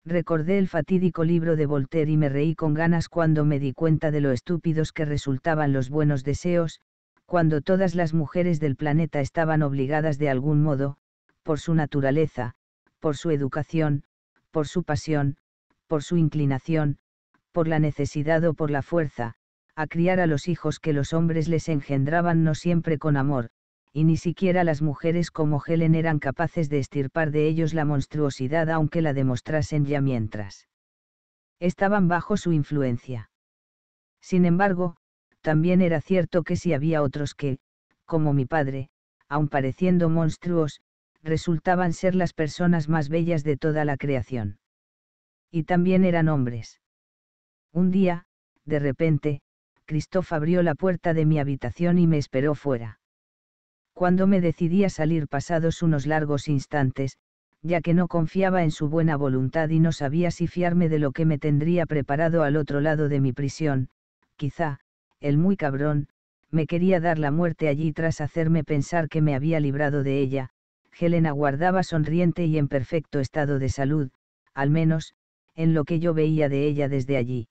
Recordé el fatídico libro de Voltaire y me reí con ganas cuando me di cuenta de lo estúpidos que resultaban los buenos deseos, cuando todas las mujeres del planeta estaban obligadas de algún modo, por su naturaleza, por su educación, por su pasión, por su inclinación, por la necesidad o por la fuerza, a criar a los hijos que los hombres les engendraban no siempre con amor, y ni siquiera las mujeres como Helen eran capaces de estirpar de ellos la monstruosidad aunque la demostrasen ya mientras estaban bajo su influencia. Sin embargo, también era cierto que si había otros que, como mi padre, aun pareciendo monstruos, resultaban ser las personas más bellas de toda la creación. Y también eran hombres. Un día, de repente, Christoph abrió la puerta de mi habitación y me esperó fuera. Cuando me decidí a salir pasados unos largos instantes, ya que no confiaba en su buena voluntad y no sabía si fiarme de lo que me tendría preparado al otro lado de mi prisión, quizá, el muy cabrón, me quería dar la muerte allí tras hacerme pensar que me había librado de ella, Helena guardaba sonriente y en perfecto estado de salud, al menos, en lo que yo veía de ella desde allí.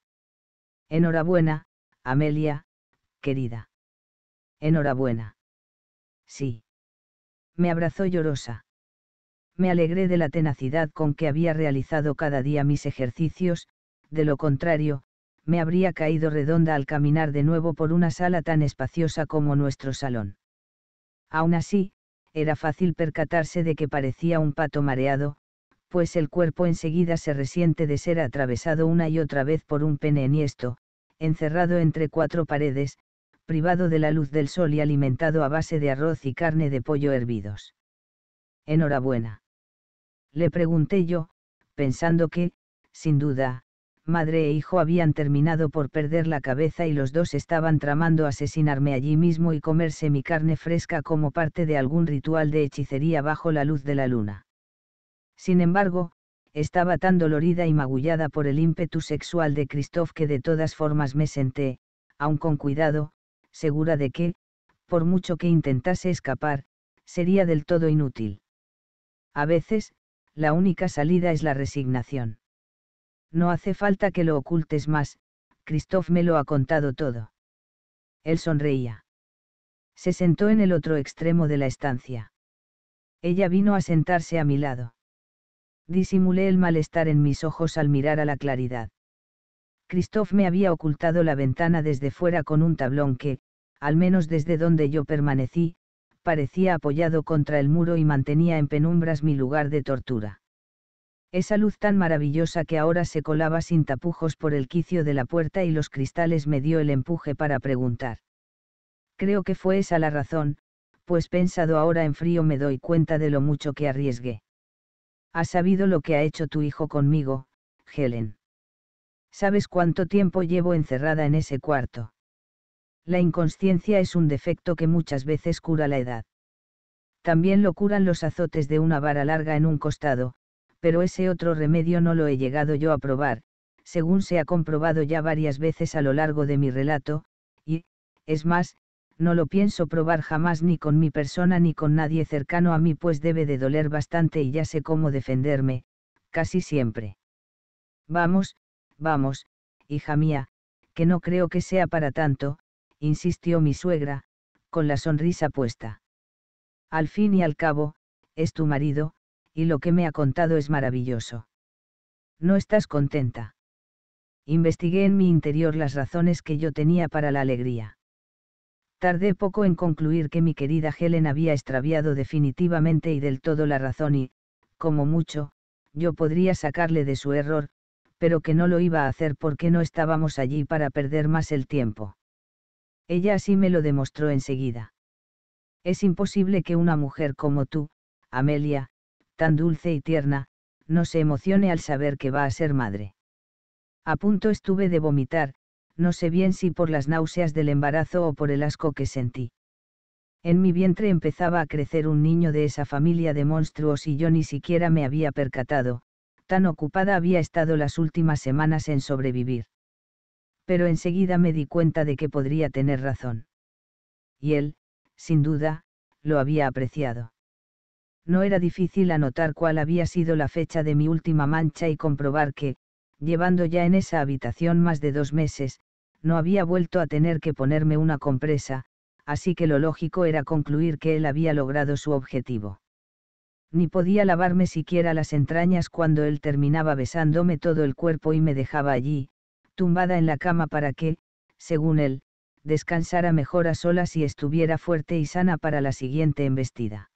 Enhorabuena, Amelia, querida. Enhorabuena. Sí. Me abrazó llorosa. Me alegré de la tenacidad con que había realizado cada día mis ejercicios, de lo contrario, me habría caído redonda al caminar de nuevo por una sala tan espaciosa como nuestro salón. Aún así, era fácil percatarse de que parecía un pato mareado, pues el cuerpo enseguida se resiente de ser atravesado una y otra vez por un pene enhiesto, encerrado entre cuatro paredes, privado de la luz del sol y alimentado a base de arroz y carne de pollo hervidos. Enhorabuena. Le pregunté yo, pensando que, sin duda, madre e hijo habían terminado por perder la cabeza y los dos estaban tramando asesinarme allí mismo y comerse mi carne fresca como parte de algún ritual de hechicería bajo la luz de la luna. Sin embargo, estaba tan dolorida y magullada por el ímpetu sexual de Christoph que de todas formas me senté, aun con cuidado, segura de que, por mucho que intentase escapar, sería del todo inútil. A veces, la única salida es la resignación. No hace falta que lo ocultes más, Christoph me lo ha contado todo. Él sonreía. Se sentó en el otro extremo de la estancia. Ella vino a sentarse a mi lado disimulé el malestar en mis ojos al mirar a la claridad. Christoph me había ocultado la ventana desde fuera con un tablón que, al menos desde donde yo permanecí, parecía apoyado contra el muro y mantenía en penumbras mi lugar de tortura. Esa luz tan maravillosa que ahora se colaba sin tapujos por el quicio de la puerta y los cristales me dio el empuje para preguntar. Creo que fue esa la razón, pues pensado ahora en frío me doy cuenta de lo mucho que arriesgué. Has sabido lo que ha hecho tu hijo conmigo, Helen. ¿Sabes cuánto tiempo llevo encerrada en ese cuarto? La inconsciencia es un defecto que muchas veces cura la edad. También lo curan los azotes de una vara larga en un costado, pero ese otro remedio no lo he llegado yo a probar, según se ha comprobado ya varias veces a lo largo de mi relato, y, es más, no lo pienso probar jamás ni con mi persona ni con nadie cercano a mí, pues debe de doler bastante y ya sé cómo defenderme, casi siempre. Vamos, vamos, hija mía, que no creo que sea para tanto, insistió mi suegra, con la sonrisa puesta. Al fin y al cabo, es tu marido, y lo que me ha contado es maravilloso. ¿No estás contenta? Investigué en mi interior las razones que yo tenía para la alegría tardé poco en concluir que mi querida Helen había extraviado definitivamente y del todo la razón y, como mucho, yo podría sacarle de su error, pero que no lo iba a hacer porque no estábamos allí para perder más el tiempo. Ella así me lo demostró enseguida. Es imposible que una mujer como tú, Amelia, tan dulce y tierna, no se emocione al saber que va a ser madre. A punto estuve de vomitar, no sé bien si por las náuseas del embarazo o por el asco que sentí. En mi vientre empezaba a crecer un niño de esa familia de monstruos y yo ni siquiera me había percatado, tan ocupada había estado las últimas semanas en sobrevivir. Pero enseguida me di cuenta de que podría tener razón. Y él, sin duda, lo había apreciado. No era difícil anotar cuál había sido la fecha de mi última mancha y comprobar que, llevando ya en esa habitación más de dos meses, no había vuelto a tener que ponerme una compresa, así que lo lógico era concluir que él había logrado su objetivo. Ni podía lavarme siquiera las entrañas cuando él terminaba besándome todo el cuerpo y me dejaba allí, tumbada en la cama para que, según él, descansara mejor a solas y estuviera fuerte y sana para la siguiente embestida.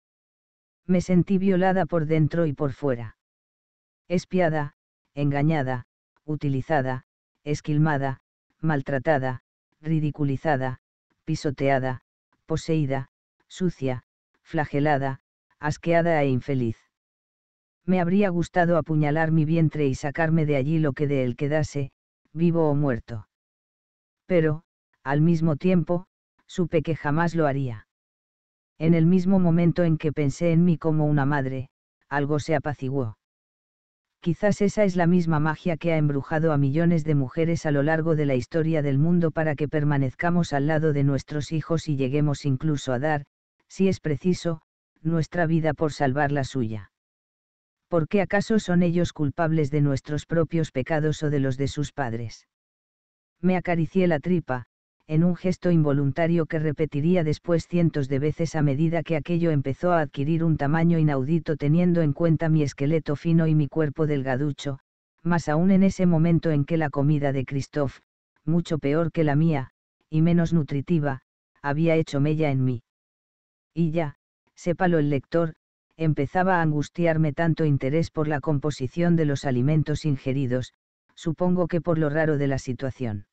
Me sentí violada por dentro y por fuera. Espiada, engañada, utilizada, esquilmada, maltratada, ridiculizada, pisoteada, poseída, sucia, flagelada, asqueada e infeliz. Me habría gustado apuñalar mi vientre y sacarme de allí lo que de él quedase, vivo o muerto. Pero, al mismo tiempo, supe que jamás lo haría. En el mismo momento en que pensé en mí como una madre, algo se apaciguó. Quizás esa es la misma magia que ha embrujado a millones de mujeres a lo largo de la historia del mundo para que permanezcamos al lado de nuestros hijos y lleguemos incluso a dar, si es preciso, nuestra vida por salvar la suya. ¿Por qué acaso son ellos culpables de nuestros propios pecados o de los de sus padres? Me acaricié la tripa, en un gesto involuntario que repetiría después cientos de veces a medida que aquello empezó a adquirir un tamaño inaudito teniendo en cuenta mi esqueleto fino y mi cuerpo delgaducho, más aún en ese momento en que la comida de Christoph, mucho peor que la mía, y menos nutritiva, había hecho mella en mí. Y ya, sépalo el lector, empezaba a angustiarme tanto interés por la composición de los alimentos ingeridos, supongo que por lo raro de la situación.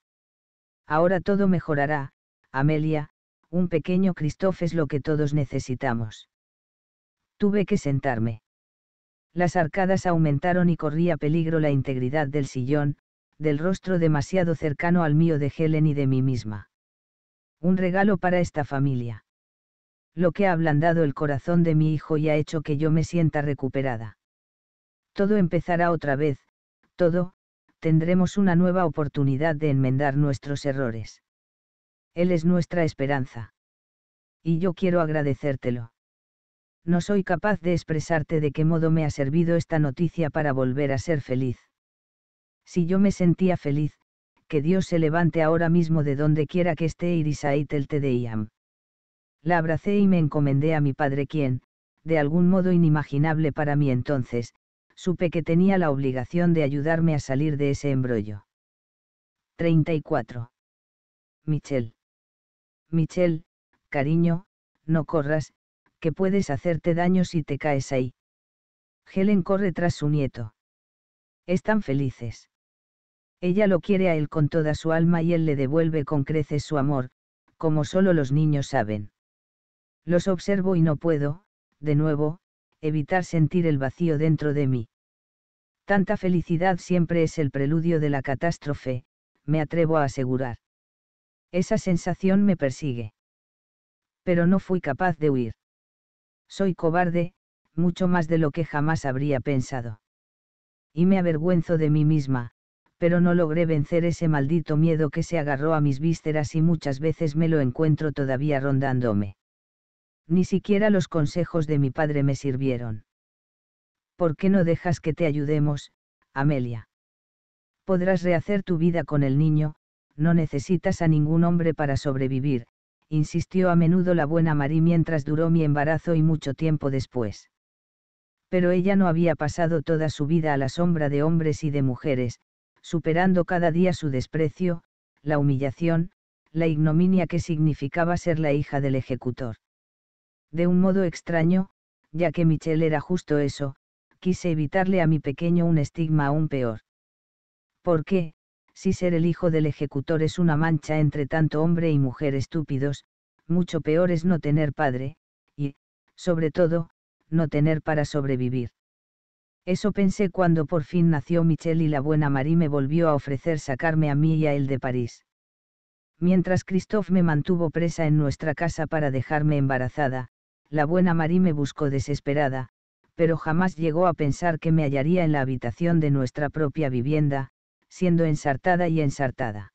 Ahora todo mejorará, Amelia, un pequeño Christoph es lo que todos necesitamos. Tuve que sentarme. Las arcadas aumentaron y corría peligro la integridad del sillón, del rostro demasiado cercano al mío de Helen y de mí misma. Un regalo para esta familia. Lo que ha ablandado el corazón de mi hijo y ha hecho que yo me sienta recuperada. Todo empezará otra vez, todo, tendremos una nueva oportunidad de enmendar nuestros errores. Él es nuestra esperanza. Y yo quiero agradecértelo. No soy capaz de expresarte de qué modo me ha servido esta noticia para volver a ser feliz. Si yo me sentía feliz, que Dios se levante ahora mismo de donde quiera que esté Irisait te Tedeiam. La abracé y me encomendé a mi padre quien, de algún modo inimaginable para mí entonces, supe que tenía la obligación de ayudarme a salir de ese embrollo. 34. Michelle. Michelle, cariño, no corras, que puedes hacerte daño si te caes ahí. Helen corre tras su nieto. Están felices. Ella lo quiere a él con toda su alma y él le devuelve con creces su amor, como solo los niños saben. Los observo y no puedo, de nuevo, evitar sentir el vacío dentro de mí. Tanta felicidad siempre es el preludio de la catástrofe, me atrevo a asegurar. Esa sensación me persigue. Pero no fui capaz de huir. Soy cobarde, mucho más de lo que jamás habría pensado. Y me avergüenzo de mí misma, pero no logré vencer ese maldito miedo que se agarró a mis vísceras y muchas veces me lo encuentro todavía rondándome ni siquiera los consejos de mi padre me sirvieron. ¿Por qué no dejas que te ayudemos, Amelia? Podrás rehacer tu vida con el niño, no necesitas a ningún hombre para sobrevivir, insistió a menudo la buena María mientras duró mi embarazo y mucho tiempo después. Pero ella no había pasado toda su vida a la sombra de hombres y de mujeres, superando cada día su desprecio, la humillación, la ignominia que significaba ser la hija del ejecutor. De un modo extraño, ya que Michelle era justo eso, quise evitarle a mi pequeño un estigma aún peor. Porque, si ser el hijo del ejecutor es una mancha entre tanto hombre y mujer estúpidos, mucho peor es no tener padre, y, sobre todo, no tener para sobrevivir. Eso pensé cuando por fin nació Michelle y la buena Marie me volvió a ofrecer sacarme a mí y a él de París. Mientras Christophe me mantuvo presa en nuestra casa para dejarme embarazada, la buena Marie me buscó desesperada, pero jamás llegó a pensar que me hallaría en la habitación de nuestra propia vivienda, siendo ensartada y ensartada.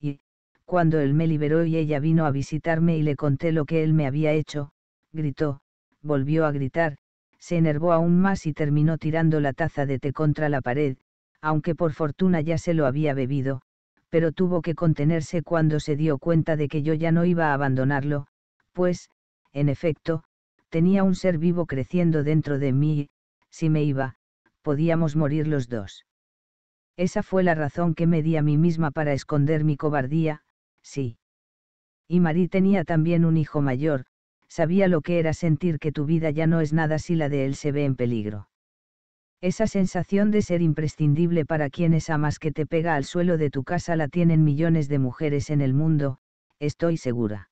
Y, cuando él me liberó y ella vino a visitarme y le conté lo que él me había hecho, gritó, volvió a gritar, se enervó aún más y terminó tirando la taza de té contra la pared, aunque por fortuna ya se lo había bebido, pero tuvo que contenerse cuando se dio cuenta de que yo ya no iba a abandonarlo, pues, en efecto, tenía un ser vivo creciendo dentro de mí si me iba, podíamos morir los dos. Esa fue la razón que me di a mí misma para esconder mi cobardía, sí. Y Marí tenía también un hijo mayor, sabía lo que era sentir que tu vida ya no es nada si la de él se ve en peligro. Esa sensación de ser imprescindible para quienes amas que te pega al suelo de tu casa la tienen millones de mujeres en el mundo, estoy segura.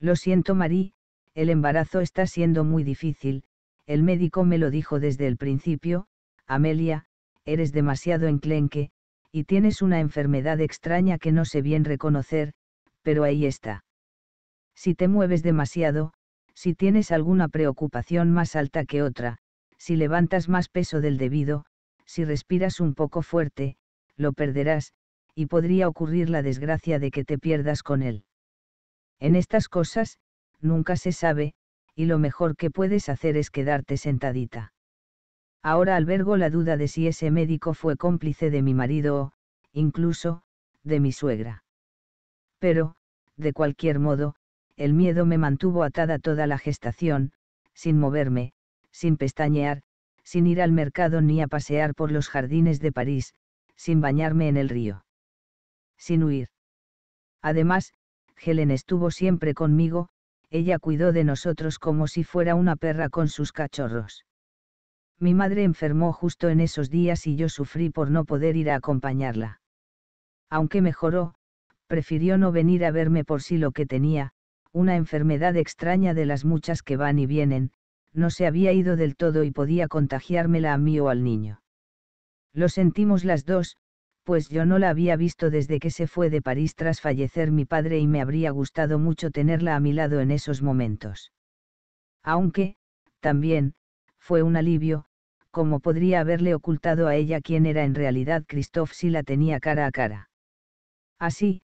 Lo siento, Marie, el embarazo está siendo muy difícil, el médico me lo dijo desde el principio, Amelia, eres demasiado enclenque, y tienes una enfermedad extraña que no sé bien reconocer, pero ahí está. Si te mueves demasiado, si tienes alguna preocupación más alta que otra, si levantas más peso del debido, si respiras un poco fuerte, lo perderás, y podría ocurrir la desgracia de que te pierdas con él. En estas cosas, nunca se sabe, y lo mejor que puedes hacer es quedarte sentadita. Ahora albergo la duda de si ese médico fue cómplice de mi marido o, incluso, de mi suegra. Pero, de cualquier modo, el miedo me mantuvo atada toda la gestación, sin moverme, sin pestañear, sin ir al mercado ni a pasear por los jardines de París, sin bañarme en el río. Sin huir. Además, Helen estuvo siempre conmigo, ella cuidó de nosotros como si fuera una perra con sus cachorros. Mi madre enfermó justo en esos días y yo sufrí por no poder ir a acompañarla. Aunque mejoró, prefirió no venir a verme por si sí lo que tenía, una enfermedad extraña de las muchas que van y vienen, no se había ido del todo y podía contagiármela a mí o al niño. Lo sentimos las dos, pues yo no la había visto desde que se fue de París tras fallecer mi padre y me habría gustado mucho tenerla a mi lado en esos momentos. Aunque, también, fue un alivio, como podría haberle ocultado a ella quién era en realidad Christophe si la tenía cara a cara. Así,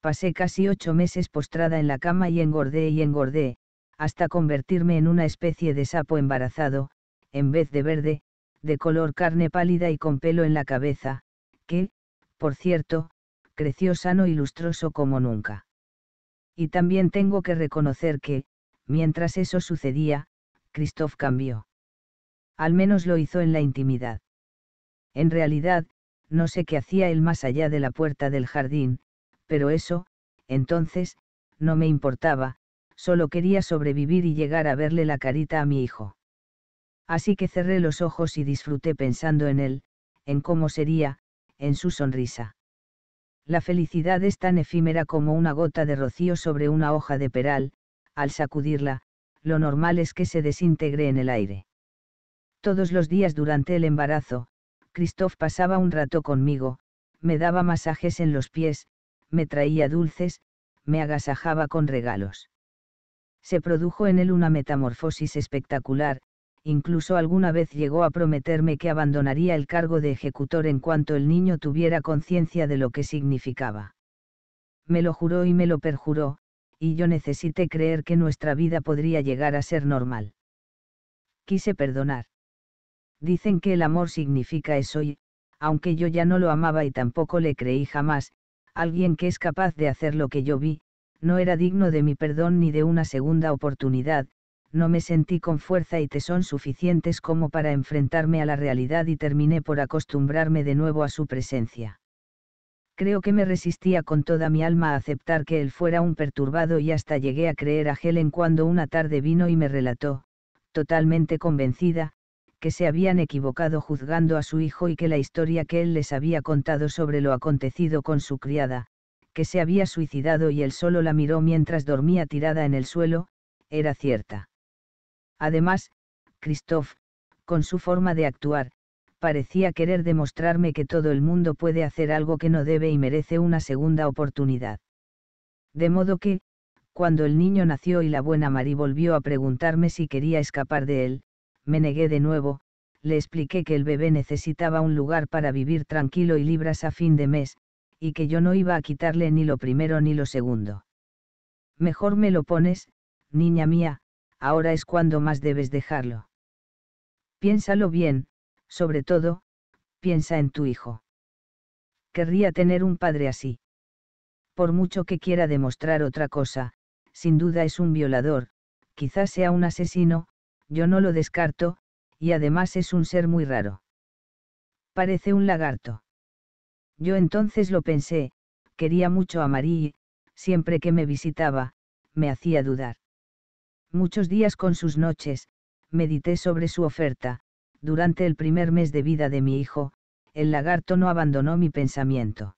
pasé casi ocho meses postrada en la cama y engordé y engordé, hasta convertirme en una especie de sapo embarazado, en vez de verde, de color carne pálida y con pelo en la cabeza, que, por cierto, creció sano y lustroso como nunca. Y también tengo que reconocer que, mientras eso sucedía, Christoph cambió. Al menos lo hizo en la intimidad. En realidad, no sé qué hacía él más allá de la puerta del jardín, pero eso, entonces, no me importaba, solo quería sobrevivir y llegar a verle la carita a mi hijo. Así que cerré los ojos y disfruté pensando en él, en cómo sería, en su sonrisa. La felicidad es tan efímera como una gota de rocío sobre una hoja de peral, al sacudirla, lo normal es que se desintegre en el aire. Todos los días durante el embarazo, Christoph pasaba un rato conmigo, me daba masajes en los pies, me traía dulces, me agasajaba con regalos. Se produjo en él una metamorfosis espectacular, incluso alguna vez llegó a prometerme que abandonaría el cargo de ejecutor en cuanto el niño tuviera conciencia de lo que significaba. Me lo juró y me lo perjuró, y yo necesité creer que nuestra vida podría llegar a ser normal. Quise perdonar. Dicen que el amor significa eso y, aunque yo ya no lo amaba y tampoco le creí jamás, alguien que es capaz de hacer lo que yo vi, no era digno de mi perdón ni de una segunda oportunidad, no me sentí con fuerza y tesón suficientes como para enfrentarme a la realidad y terminé por acostumbrarme de nuevo a su presencia. Creo que me resistía con toda mi alma a aceptar que él fuera un perturbado y hasta llegué a creer a Helen cuando una tarde vino y me relató, totalmente convencida, que se habían equivocado juzgando a su hijo y que la historia que él les había contado sobre lo acontecido con su criada, que se había suicidado y él solo la miró mientras dormía tirada en el suelo, era cierta. Además, Christoph, con su forma de actuar, parecía querer demostrarme que todo el mundo puede hacer algo que no debe y merece una segunda oportunidad. De modo que, cuando el niño nació y la buena Marie volvió a preguntarme si quería escapar de él, me negué de nuevo, le expliqué que el bebé necesitaba un lugar para vivir tranquilo y libras a fin de mes, y que yo no iba a quitarle ni lo primero ni lo segundo. Mejor me lo pones, niña mía, ahora es cuando más debes dejarlo. Piénsalo bien, sobre todo, piensa en tu hijo. Querría tener un padre así. Por mucho que quiera demostrar otra cosa, sin duda es un violador, quizás sea un asesino, yo no lo descarto, y además es un ser muy raro. Parece un lagarto. Yo entonces lo pensé, quería mucho a Marie, siempre que me visitaba, me hacía dudar muchos días con sus noches, medité sobre su oferta, durante el primer mes de vida de mi hijo, el lagarto no abandonó mi pensamiento.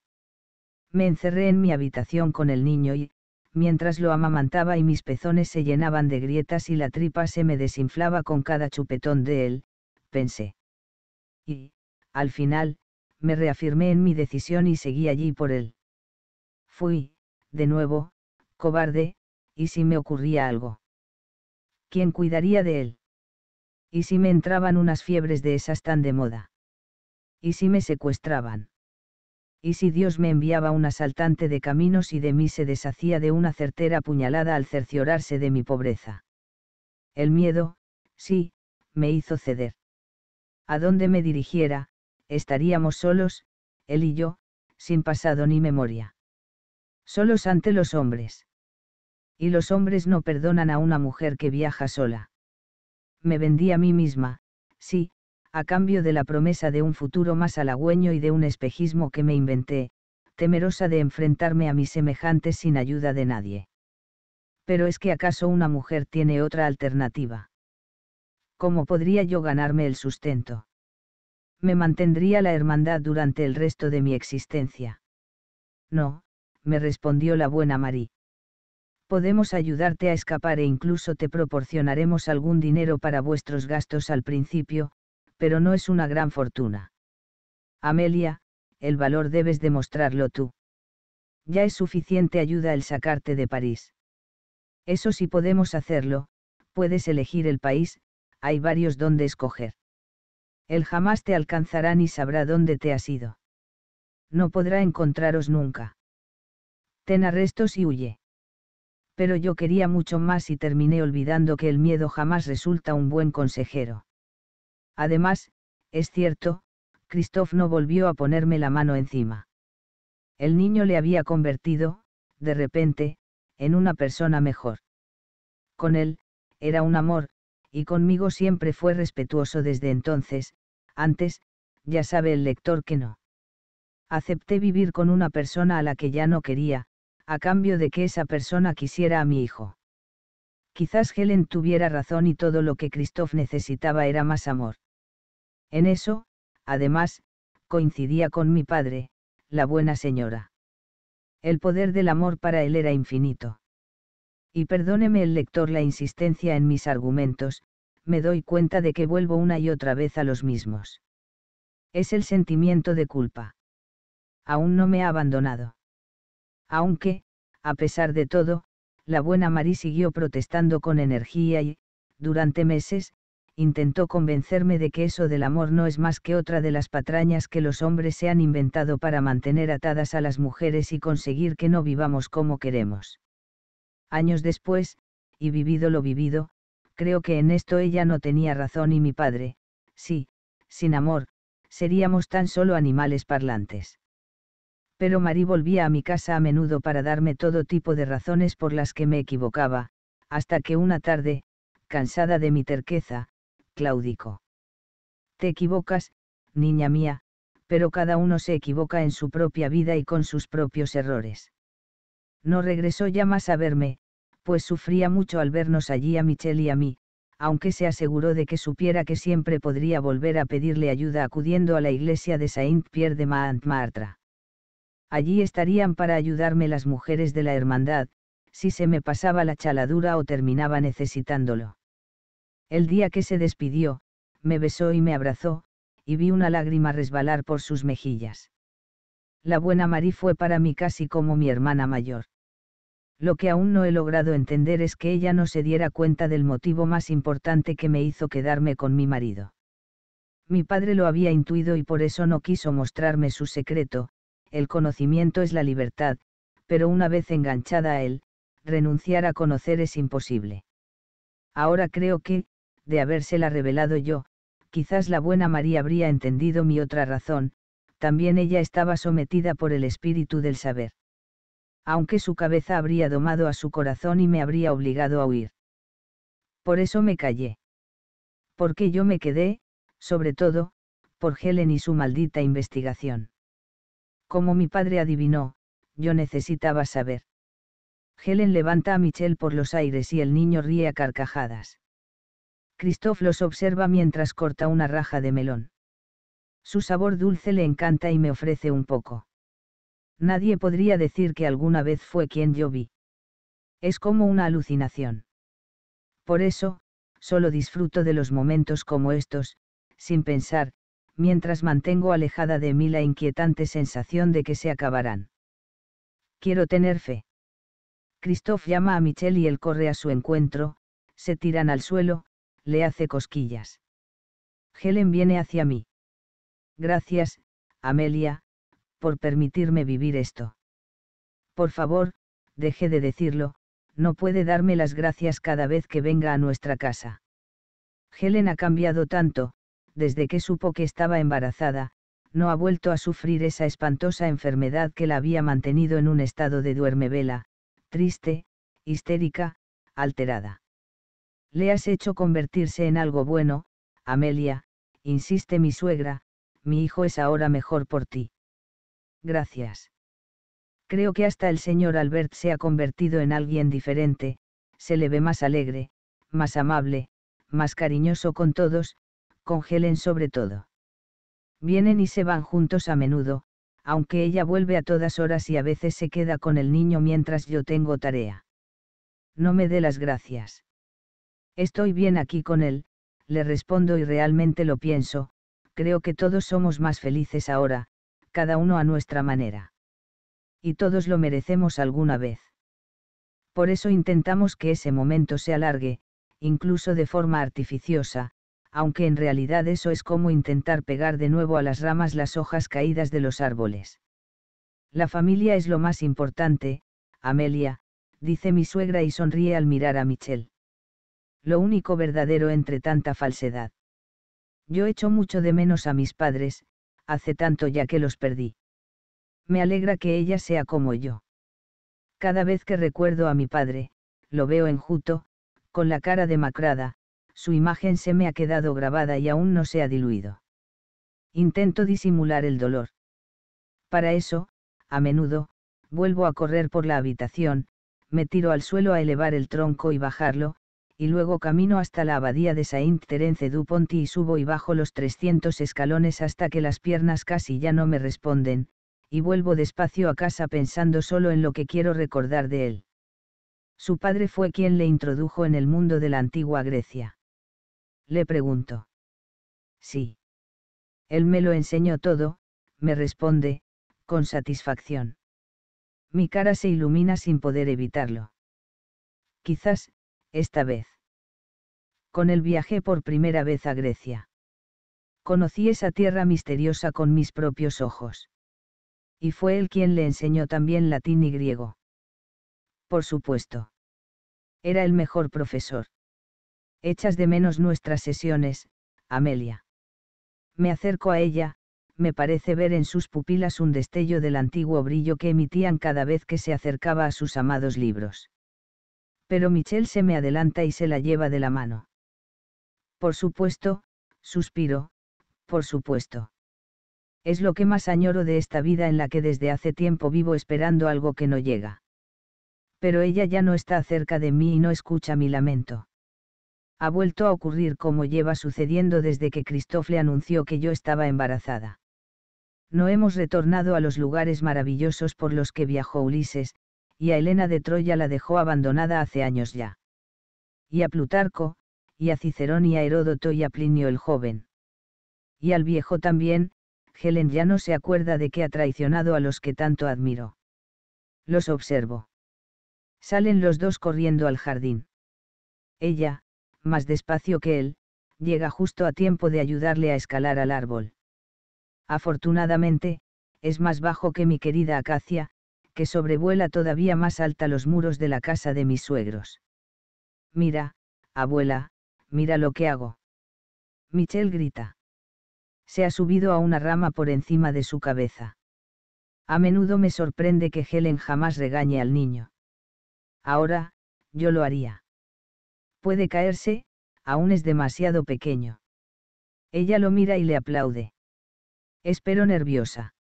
Me encerré en mi habitación con el niño y, mientras lo amamantaba y mis pezones se llenaban de grietas y la tripa se me desinflaba con cada chupetón de él, pensé. Y, al final, me reafirmé en mi decisión y seguí allí por él. Fui, de nuevo, cobarde, y si me ocurría algo. ¿quién cuidaría de él? ¿Y si me entraban unas fiebres de esas tan de moda? ¿Y si me secuestraban? ¿Y si Dios me enviaba un asaltante de caminos y de mí se deshacía de una certera puñalada al cerciorarse de mi pobreza? El miedo, sí, me hizo ceder. A donde me dirigiera, estaríamos solos, él y yo, sin pasado ni memoria. Solos ante los hombres y los hombres no perdonan a una mujer que viaja sola. Me vendí a mí misma, sí, a cambio de la promesa de un futuro más halagüeño y de un espejismo que me inventé, temerosa de enfrentarme a mis semejantes sin ayuda de nadie. Pero es que acaso una mujer tiene otra alternativa. ¿Cómo podría yo ganarme el sustento? Me mantendría la hermandad durante el resto de mi existencia. No, me respondió la buena María. Podemos ayudarte a escapar e incluso te proporcionaremos algún dinero para vuestros gastos al principio, pero no es una gran fortuna. Amelia, el valor debes demostrarlo tú. Ya es suficiente ayuda el sacarte de París. Eso sí podemos hacerlo, puedes elegir el país, hay varios donde escoger. Él jamás te alcanzará ni sabrá dónde te has ido. No podrá encontraros nunca. Ten arrestos y huye pero yo quería mucho más y terminé olvidando que el miedo jamás resulta un buen consejero. Además, es cierto, Christoph no volvió a ponerme la mano encima. El niño le había convertido, de repente, en una persona mejor. Con él, era un amor, y conmigo siempre fue respetuoso desde entonces, antes, ya sabe el lector que no. Acepté vivir con una persona a la que ya no quería, a cambio de que esa persona quisiera a mi hijo. Quizás Helen tuviera razón y todo lo que Christoph necesitaba era más amor. En eso, además, coincidía con mi padre, la buena señora. El poder del amor para él era infinito. Y perdóneme el lector la insistencia en mis argumentos, me doy cuenta de que vuelvo una y otra vez a los mismos. Es el sentimiento de culpa. Aún no me ha abandonado. Aunque, a pesar de todo, la buena Marie siguió protestando con energía y, durante meses, intentó convencerme de que eso del amor no es más que otra de las patrañas que los hombres se han inventado para mantener atadas a las mujeres y conseguir que no vivamos como queremos. Años después, y vivido lo vivido, creo que en esto ella no tenía razón y mi padre, sí, sin amor, seríamos tan solo animales parlantes pero Marie volvía a mi casa a menudo para darme todo tipo de razones por las que me equivocaba, hasta que una tarde, cansada de mi terqueza, claudicó. Te equivocas, niña mía, pero cada uno se equivoca en su propia vida y con sus propios errores. No regresó ya más a verme, pues sufría mucho al vernos allí a Michelle y a mí, aunque se aseguró de que supiera que siempre podría volver a pedirle ayuda acudiendo a la iglesia de Saint-Pierre de martra allí estarían para ayudarme las mujeres de la hermandad, si se me pasaba la chaladura o terminaba necesitándolo. El día que se despidió, me besó y me abrazó, y vi una lágrima resbalar por sus mejillas. La buena María fue para mí casi como mi hermana mayor. Lo que aún no he logrado entender es que ella no se diera cuenta del motivo más importante que me hizo quedarme con mi marido. Mi padre lo había intuido y por eso no quiso mostrarme su secreto, el conocimiento es la libertad, pero una vez enganchada a él, renunciar a conocer es imposible. Ahora creo que, de habérsela revelado yo, quizás la buena María habría entendido mi otra razón, también ella estaba sometida por el espíritu del saber. Aunque su cabeza habría domado a su corazón y me habría obligado a huir. Por eso me callé. Porque yo me quedé, sobre todo, por Helen y su maldita investigación. Como mi padre adivinó, yo necesitaba saber. Helen levanta a Michelle por los aires y el niño ríe a carcajadas. Christoph los observa mientras corta una raja de melón. Su sabor dulce le encanta y me ofrece un poco. Nadie podría decir que alguna vez fue quien yo vi. Es como una alucinación. Por eso, solo disfruto de los momentos como estos, sin pensar, mientras mantengo alejada de mí la inquietante sensación de que se acabarán. Quiero tener fe. Christoph llama a Michelle y él corre a su encuentro, se tiran al suelo, le hace cosquillas. Helen viene hacia mí. Gracias, Amelia, por permitirme vivir esto. Por favor, deje de decirlo, no puede darme las gracias cada vez que venga a nuestra casa. Helen ha cambiado tanto, desde que supo que estaba embarazada, no ha vuelto a sufrir esa espantosa enfermedad que la había mantenido en un estado de duermevela, triste, histérica, alterada. Le has hecho convertirse en algo bueno, Amelia, insiste mi suegra, mi hijo es ahora mejor por ti. Gracias. Creo que hasta el señor Albert se ha convertido en alguien diferente, se le ve más alegre, más amable, más cariñoso con todos, congelen sobre todo. Vienen y se van juntos a menudo, aunque ella vuelve a todas horas y a veces se queda con el niño mientras yo tengo tarea. No me dé las gracias. Estoy bien aquí con él, le respondo y realmente lo pienso, creo que todos somos más felices ahora, cada uno a nuestra manera. Y todos lo merecemos alguna vez. Por eso intentamos que ese momento se alargue, incluso de forma artificiosa, aunque en realidad eso es como intentar pegar de nuevo a las ramas las hojas caídas de los árboles. La familia es lo más importante, Amelia, dice mi suegra y sonríe al mirar a Michelle. Lo único verdadero entre tanta falsedad. Yo echo mucho de menos a mis padres, hace tanto ya que los perdí. Me alegra que ella sea como yo. Cada vez que recuerdo a mi padre, lo veo enjuto, con la cara demacrada, su imagen se me ha quedado grabada y aún no se ha diluido. Intento disimular el dolor. Para eso, a menudo, vuelvo a correr por la habitación, me tiro al suelo a elevar el tronco y bajarlo, y luego camino hasta la abadía de Saint Terence du ponty y subo y bajo los 300 escalones hasta que las piernas casi ya no me responden, y vuelvo despacio a casa pensando solo en lo que quiero recordar de él. Su padre fue quien le introdujo en el mundo de la antigua Grecia le pregunto. Sí. Él me lo enseñó todo, me responde, con satisfacción. Mi cara se ilumina sin poder evitarlo. Quizás, esta vez. Con el viajé por primera vez a Grecia. Conocí esa tierra misteriosa con mis propios ojos. Y fue él quien le enseñó también latín y griego. Por supuesto. Era el mejor profesor. Echas de menos nuestras sesiones, Amelia. Me acerco a ella, me parece ver en sus pupilas un destello del antiguo brillo que emitían cada vez que se acercaba a sus amados libros. Pero Michelle se me adelanta y se la lleva de la mano. Por supuesto, suspiro, por supuesto. Es lo que más añoro de esta vida en la que desde hace tiempo vivo esperando algo que no llega. Pero ella ya no está cerca de mí y no escucha mi lamento. Ha vuelto a ocurrir como lleva sucediendo desde que cristofle anunció que yo estaba embarazada. No hemos retornado a los lugares maravillosos por los que viajó Ulises, y a Helena de Troya la dejó abandonada hace años ya. Y a Plutarco, y a Cicerón y a Heródoto y a Plinio el joven. Y al viejo también, Helen ya no se acuerda de que ha traicionado a los que tanto admiro. Los observo. Salen los dos corriendo al jardín. Ella, más despacio que él, llega justo a tiempo de ayudarle a escalar al árbol. Afortunadamente, es más bajo que mi querida acacia, que sobrevuela todavía más alta los muros de la casa de mis suegros. Mira, abuela, mira lo que hago. Michelle grita. Se ha subido a una rama por encima de su cabeza. A menudo me sorprende que Helen jamás regañe al niño. Ahora, yo lo haría puede caerse, aún es demasiado pequeño. Ella lo mira y le aplaude. Espero nerviosa.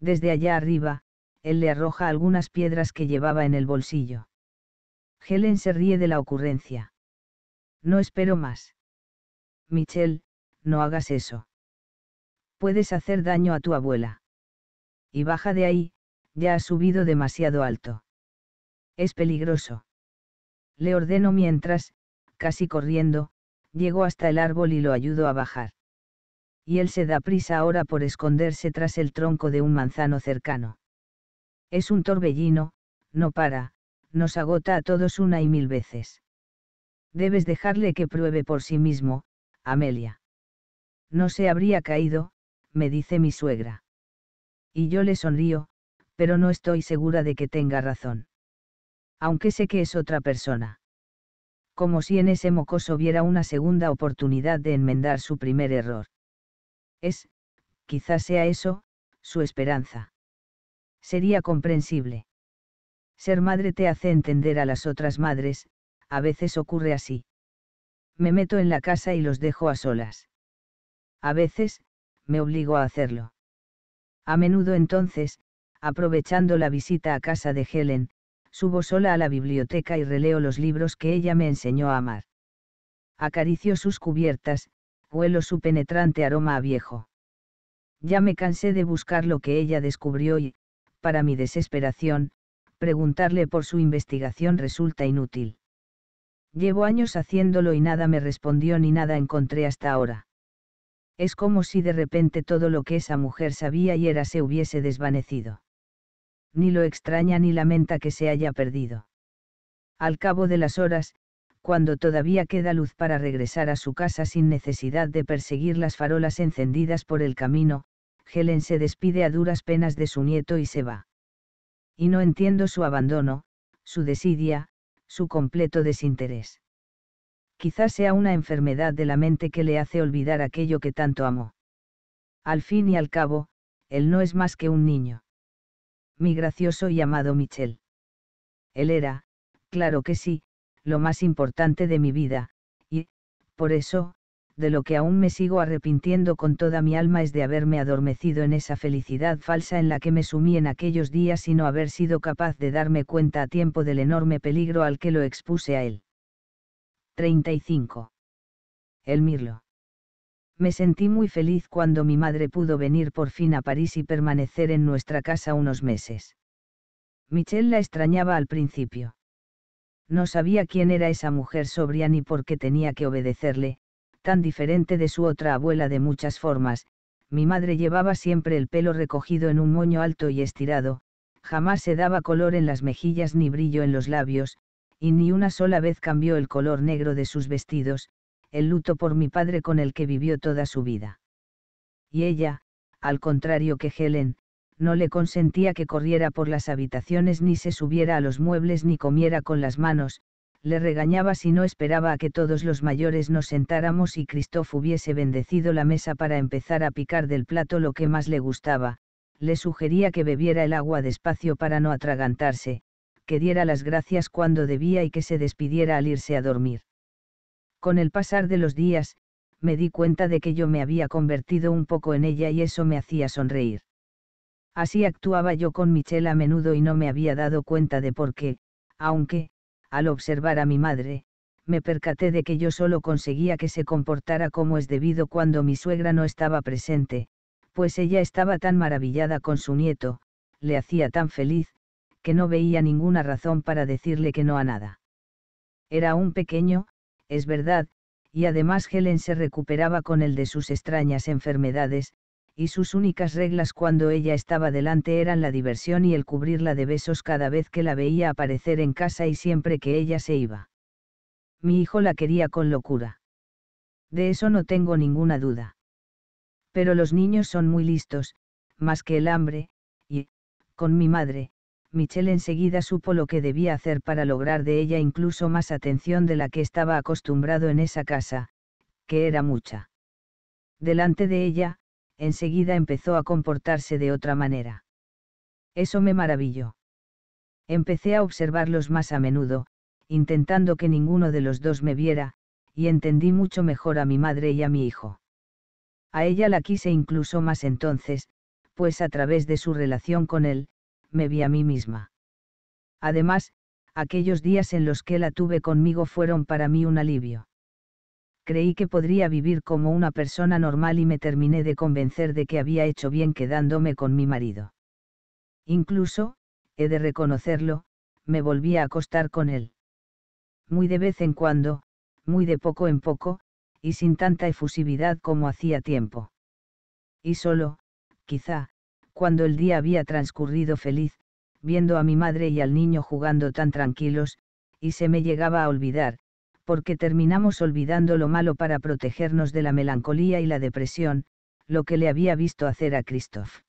Desde allá arriba, él le arroja algunas piedras que llevaba en el bolsillo. Helen se ríe de la ocurrencia. No espero más. Michelle, no hagas eso. Puedes hacer daño a tu abuela. Y baja de ahí, ya has subido demasiado alto. Es peligroso le ordeno mientras, casi corriendo, llegó hasta el árbol y lo ayudó a bajar. Y él se da prisa ahora por esconderse tras el tronco de un manzano cercano. Es un torbellino, no para, nos agota a todos una y mil veces. Debes dejarle que pruebe por sí mismo, Amelia. No se habría caído, me dice mi suegra. Y yo le sonrío, pero no estoy segura de que tenga razón aunque sé que es otra persona. Como si en ese mocoso viera una segunda oportunidad de enmendar su primer error. Es, quizás sea eso, su esperanza. Sería comprensible. Ser madre te hace entender a las otras madres, a veces ocurre así. Me meto en la casa y los dejo a solas. A veces, me obligo a hacerlo. A menudo entonces, aprovechando la visita a casa de Helen, Subo sola a la biblioteca y releo los libros que ella me enseñó a amar. Acaricio sus cubiertas, huelo su penetrante aroma a viejo. Ya me cansé de buscar lo que ella descubrió y, para mi desesperación, preguntarle por su investigación resulta inútil. Llevo años haciéndolo y nada me respondió ni nada encontré hasta ahora. Es como si de repente todo lo que esa mujer sabía y era se hubiese desvanecido ni lo extraña ni lamenta que se haya perdido. Al cabo de las horas, cuando todavía queda luz para regresar a su casa sin necesidad de perseguir las farolas encendidas por el camino, Helen se despide a duras penas de su nieto y se va. Y no entiendo su abandono, su desidia, su completo desinterés. Quizás sea una enfermedad de la mente que le hace olvidar aquello que tanto amó. Al fin y al cabo, él no es más que un niño mi gracioso y amado Michel. Él era, claro que sí, lo más importante de mi vida, y, por eso, de lo que aún me sigo arrepintiendo con toda mi alma es de haberme adormecido en esa felicidad falsa en la que me sumí en aquellos días y no haber sido capaz de darme cuenta a tiempo del enorme peligro al que lo expuse a él. 35. El Mirlo. Me sentí muy feliz cuando mi madre pudo venir por fin a París y permanecer en nuestra casa unos meses. Michelle la extrañaba al principio. No sabía quién era esa mujer sobria ni por qué tenía que obedecerle, tan diferente de su otra abuela de muchas formas, mi madre llevaba siempre el pelo recogido en un moño alto y estirado, jamás se daba color en las mejillas ni brillo en los labios, y ni una sola vez cambió el color negro de sus vestidos, el luto por mi padre con el que vivió toda su vida. Y ella, al contrario que Helen, no le consentía que corriera por las habitaciones ni se subiera a los muebles ni comiera con las manos, le regañaba si no esperaba a que todos los mayores nos sentáramos y Christoph hubiese bendecido la mesa para empezar a picar del plato lo que más le gustaba, le sugería que bebiera el agua despacio para no atragantarse, que diera las gracias cuando debía y que se despidiera al irse a dormir. Con el pasar de los días, me di cuenta de que yo me había convertido un poco en ella y eso me hacía sonreír. Así actuaba yo con Michelle a menudo y no me había dado cuenta de por qué, aunque, al observar a mi madre, me percaté de que yo solo conseguía que se comportara como es debido cuando mi suegra no estaba presente, pues ella estaba tan maravillada con su nieto, le hacía tan feliz, que no veía ninguna razón para decirle que no a nada. Era un pequeño, es verdad, y además Helen se recuperaba con el de sus extrañas enfermedades, y sus únicas reglas cuando ella estaba delante eran la diversión y el cubrirla de besos cada vez que la veía aparecer en casa y siempre que ella se iba. Mi hijo la quería con locura. De eso no tengo ninguna duda. Pero los niños son muy listos, más que el hambre, y, con mi madre, Michelle enseguida supo lo que debía hacer para lograr de ella incluso más atención de la que estaba acostumbrado en esa casa, que era mucha. Delante de ella, enseguida empezó a comportarse de otra manera. Eso me maravilló. Empecé a observarlos más a menudo, intentando que ninguno de los dos me viera, y entendí mucho mejor a mi madre y a mi hijo. A ella la quise incluso más entonces, pues a través de su relación con él, me vi a mí misma. Además, aquellos días en los que la tuve conmigo fueron para mí un alivio. Creí que podría vivir como una persona normal y me terminé de convencer de que había hecho bien quedándome con mi marido. Incluso, he de reconocerlo, me volví a acostar con él. Muy de vez en cuando, muy de poco en poco, y sin tanta efusividad como hacía tiempo. Y solo, quizá, cuando el día había transcurrido feliz, viendo a mi madre y al niño jugando tan tranquilos, y se me llegaba a olvidar, porque terminamos olvidando lo malo para protegernos de la melancolía y la depresión, lo que le había visto hacer a Christoph.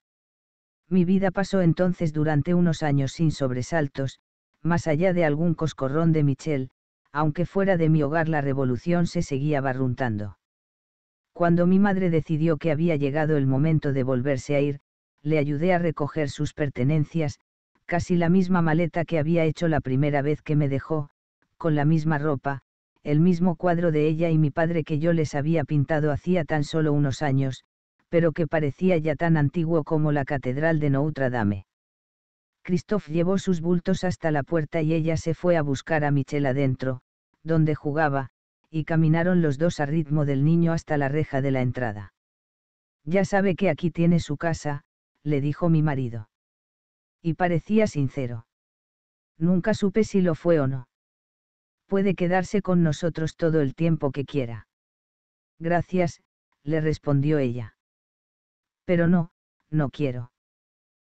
Mi vida pasó entonces durante unos años sin sobresaltos, más allá de algún coscorrón de Michel, aunque fuera de mi hogar la revolución se seguía barruntando. Cuando mi madre decidió que había llegado el momento de volverse a ir, le ayudé a recoger sus pertenencias, casi la misma maleta que había hecho la primera vez que me dejó, con la misma ropa, el mismo cuadro de ella y mi padre que yo les había pintado hacía tan solo unos años, pero que parecía ya tan antiguo como la catedral de Notre Dame. Christophe llevó sus bultos hasta la puerta y ella se fue a buscar a Michel adentro, donde jugaba, y caminaron los dos a ritmo del niño hasta la reja de la entrada. Ya sabe que aquí tiene su casa, le dijo mi marido. Y parecía sincero. Nunca supe si lo fue o no. Puede quedarse con nosotros todo el tiempo que quiera. Gracias, le respondió ella. Pero no, no quiero.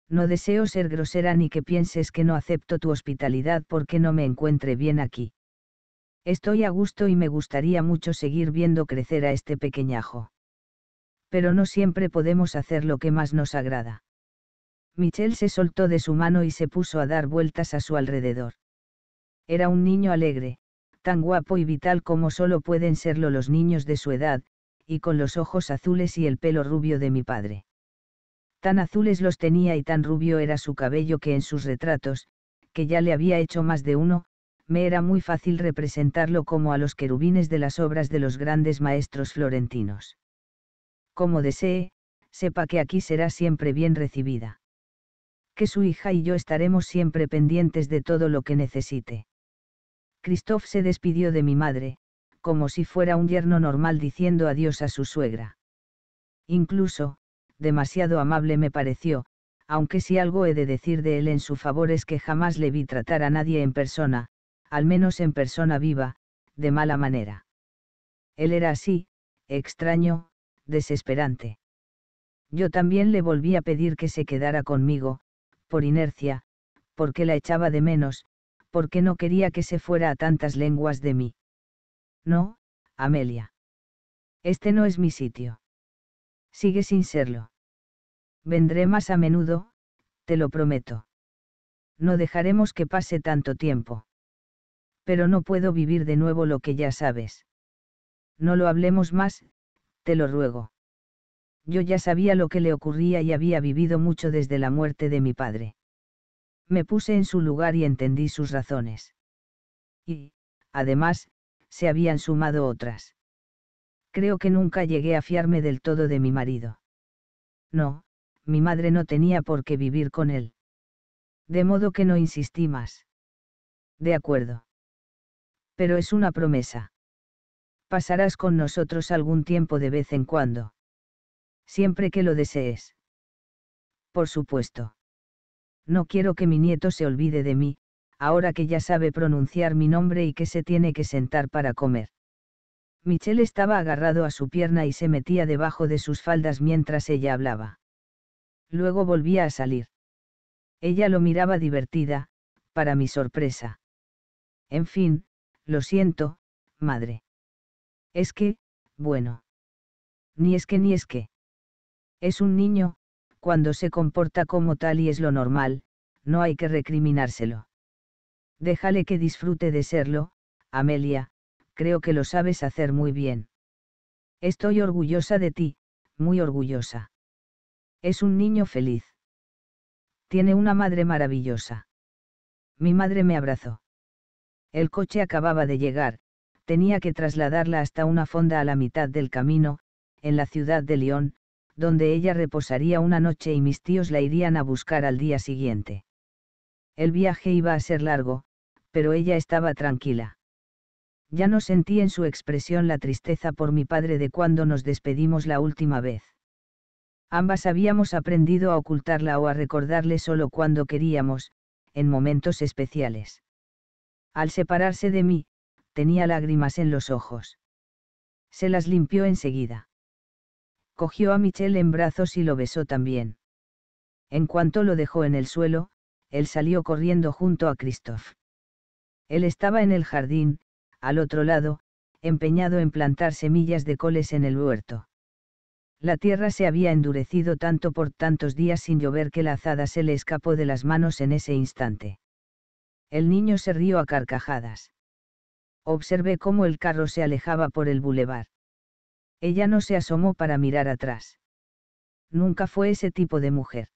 No deseo ser grosera ni que pienses que no acepto tu hospitalidad porque no me encuentre bien aquí. Estoy a gusto y me gustaría mucho seguir viendo crecer a este pequeñajo pero no siempre podemos hacer lo que más nos agrada. Michel se soltó de su mano y se puso a dar vueltas a su alrededor. Era un niño alegre, tan guapo y vital como solo pueden serlo los niños de su edad, y con los ojos azules y el pelo rubio de mi padre. Tan azules los tenía y tan rubio era su cabello que en sus retratos, que ya le había hecho más de uno, me era muy fácil representarlo como a los querubines de las obras de los grandes maestros florentinos como desee, sepa que aquí será siempre bien recibida. Que su hija y yo estaremos siempre pendientes de todo lo que necesite. Christoph se despidió de mi madre, como si fuera un yerno normal diciendo adiós a su suegra. Incluso, demasiado amable me pareció, aunque si algo he de decir de él en su favor es que jamás le vi tratar a nadie en persona, al menos en persona viva, de mala manera. Él era así, extraño, desesperante. Yo también le volví a pedir que se quedara conmigo, por inercia, porque la echaba de menos, porque no quería que se fuera a tantas lenguas de mí. No, Amelia. Este no es mi sitio. Sigue sin serlo. Vendré más a menudo, te lo prometo. No dejaremos que pase tanto tiempo. Pero no puedo vivir de nuevo lo que ya sabes. No lo hablemos más, te lo ruego. Yo ya sabía lo que le ocurría y había vivido mucho desde la muerte de mi padre. Me puse en su lugar y entendí sus razones. Y, además, se habían sumado otras. Creo que nunca llegué a fiarme del todo de mi marido. No, mi madre no tenía por qué vivir con él. De modo que no insistí más. De acuerdo. Pero es una promesa pasarás con nosotros algún tiempo de vez en cuando. Siempre que lo desees. Por supuesto. No quiero que mi nieto se olvide de mí, ahora que ya sabe pronunciar mi nombre y que se tiene que sentar para comer. Michelle estaba agarrado a su pierna y se metía debajo de sus faldas mientras ella hablaba. Luego volvía a salir. Ella lo miraba divertida, para mi sorpresa. En fin, lo siento, madre. Es que, bueno. Ni es que ni es que. Es un niño, cuando se comporta como tal y es lo normal, no hay que recriminárselo. Déjale que disfrute de serlo, Amelia, creo que lo sabes hacer muy bien. Estoy orgullosa de ti, muy orgullosa. Es un niño feliz. Tiene una madre maravillosa. Mi madre me abrazó. El coche acababa de llegar, tenía que trasladarla hasta una fonda a la mitad del camino, en la ciudad de León, donde ella reposaría una noche y mis tíos la irían a buscar al día siguiente. El viaje iba a ser largo, pero ella estaba tranquila. Ya no sentí en su expresión la tristeza por mi padre de cuando nos despedimos la última vez. Ambas habíamos aprendido a ocultarla o a recordarle solo cuando queríamos, en momentos especiales. Al separarse de mí, tenía lágrimas en los ojos. Se las limpió enseguida. Cogió a Michelle en brazos y lo besó también. En cuanto lo dejó en el suelo, él salió corriendo junto a Christoph. Él estaba en el jardín, al otro lado, empeñado en plantar semillas de coles en el huerto. La tierra se había endurecido tanto por tantos días sin llover que la azada se le escapó de las manos en ese instante. El niño se rió a carcajadas observé cómo el carro se alejaba por el bulevar. Ella no se asomó para mirar atrás. Nunca fue ese tipo de mujer.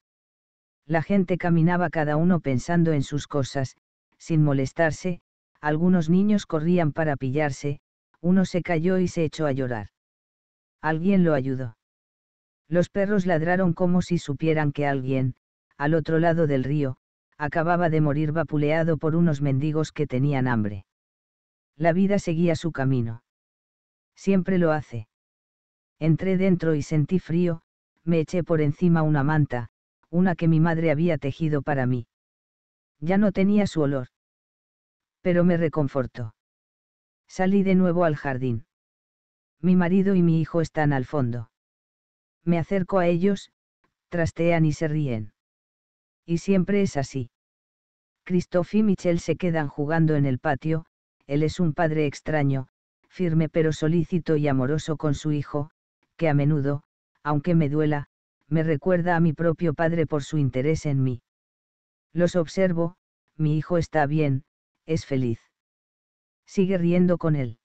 La gente caminaba cada uno pensando en sus cosas, sin molestarse, algunos niños corrían para pillarse, uno se cayó y se echó a llorar. Alguien lo ayudó. Los perros ladraron como si supieran que alguien, al otro lado del río, acababa de morir vapuleado por unos mendigos que tenían hambre. La vida seguía su camino. Siempre lo hace. Entré dentro y sentí frío, me eché por encima una manta, una que mi madre había tejido para mí. Ya no tenía su olor. Pero me reconfortó. Salí de nuevo al jardín. Mi marido y mi hijo están al fondo. Me acerco a ellos, trastean y se ríen. Y siempre es así. Christoph y Michelle se quedan jugando en el patio, él es un padre extraño, firme pero solícito y amoroso con su hijo, que a menudo, aunque me duela, me recuerda a mi propio padre por su interés en mí. Los observo, mi hijo está bien, es feliz. Sigue riendo con él.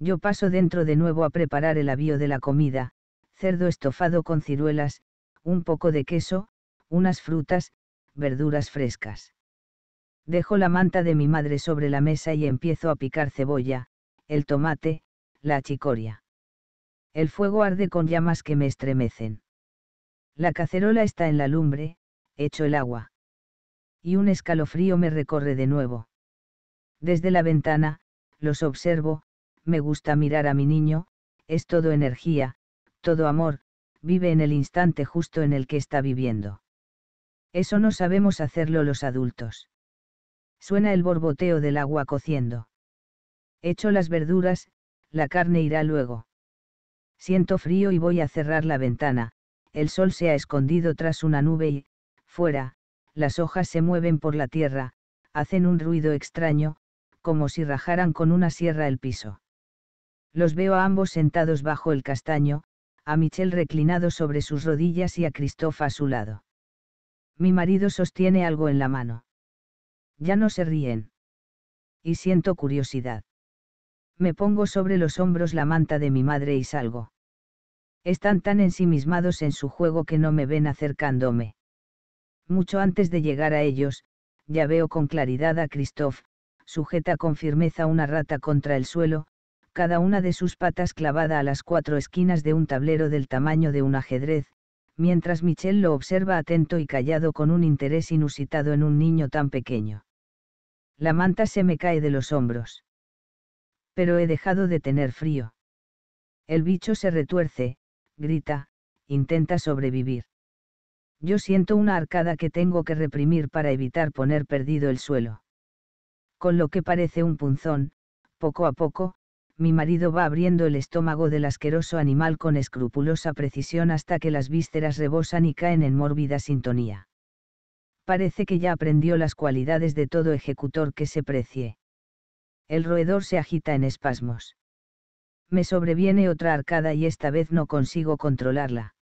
Yo paso dentro de nuevo a preparar el avío de la comida, cerdo estofado con ciruelas, un poco de queso, unas frutas, verduras frescas. Dejo la manta de mi madre sobre la mesa y empiezo a picar cebolla, el tomate, la chicoria. El fuego arde con llamas que me estremecen. La cacerola está en la lumbre, echo el agua. Y un escalofrío me recorre de nuevo. Desde la ventana, los observo, me gusta mirar a mi niño, es todo energía, todo amor, vive en el instante justo en el que está viviendo. Eso no sabemos hacerlo los adultos. Suena el borboteo del agua cociendo. Hecho las verduras, la carne irá luego. Siento frío y voy a cerrar la ventana, el sol se ha escondido tras una nube y, fuera, las hojas se mueven por la tierra, hacen un ruido extraño, como si rajaran con una sierra el piso. Los veo a ambos sentados bajo el castaño, a Michel reclinado sobre sus rodillas y a Christophe a su lado. Mi marido sostiene algo en la mano. Ya no se ríen. Y siento curiosidad. Me pongo sobre los hombros la manta de mi madre y salgo. Están tan ensimismados en su juego que no me ven acercándome. Mucho antes de llegar a ellos, ya veo con claridad a Christoph, sujeta con firmeza una rata contra el suelo, cada una de sus patas clavada a las cuatro esquinas de un tablero del tamaño de un ajedrez, mientras Michel lo observa atento y callado con un interés inusitado en un niño tan pequeño. La manta se me cae de los hombros. Pero he dejado de tener frío. El bicho se retuerce, grita, intenta sobrevivir. Yo siento una arcada que tengo que reprimir para evitar poner perdido el suelo. Con lo que parece un punzón, poco a poco, mi marido va abriendo el estómago del asqueroso animal con escrupulosa precisión hasta que las vísceras rebosan y caen en mórbida sintonía. Parece que ya aprendió las cualidades de todo ejecutor que se precie. El roedor se agita en espasmos. Me sobreviene otra arcada y esta vez no consigo controlarla.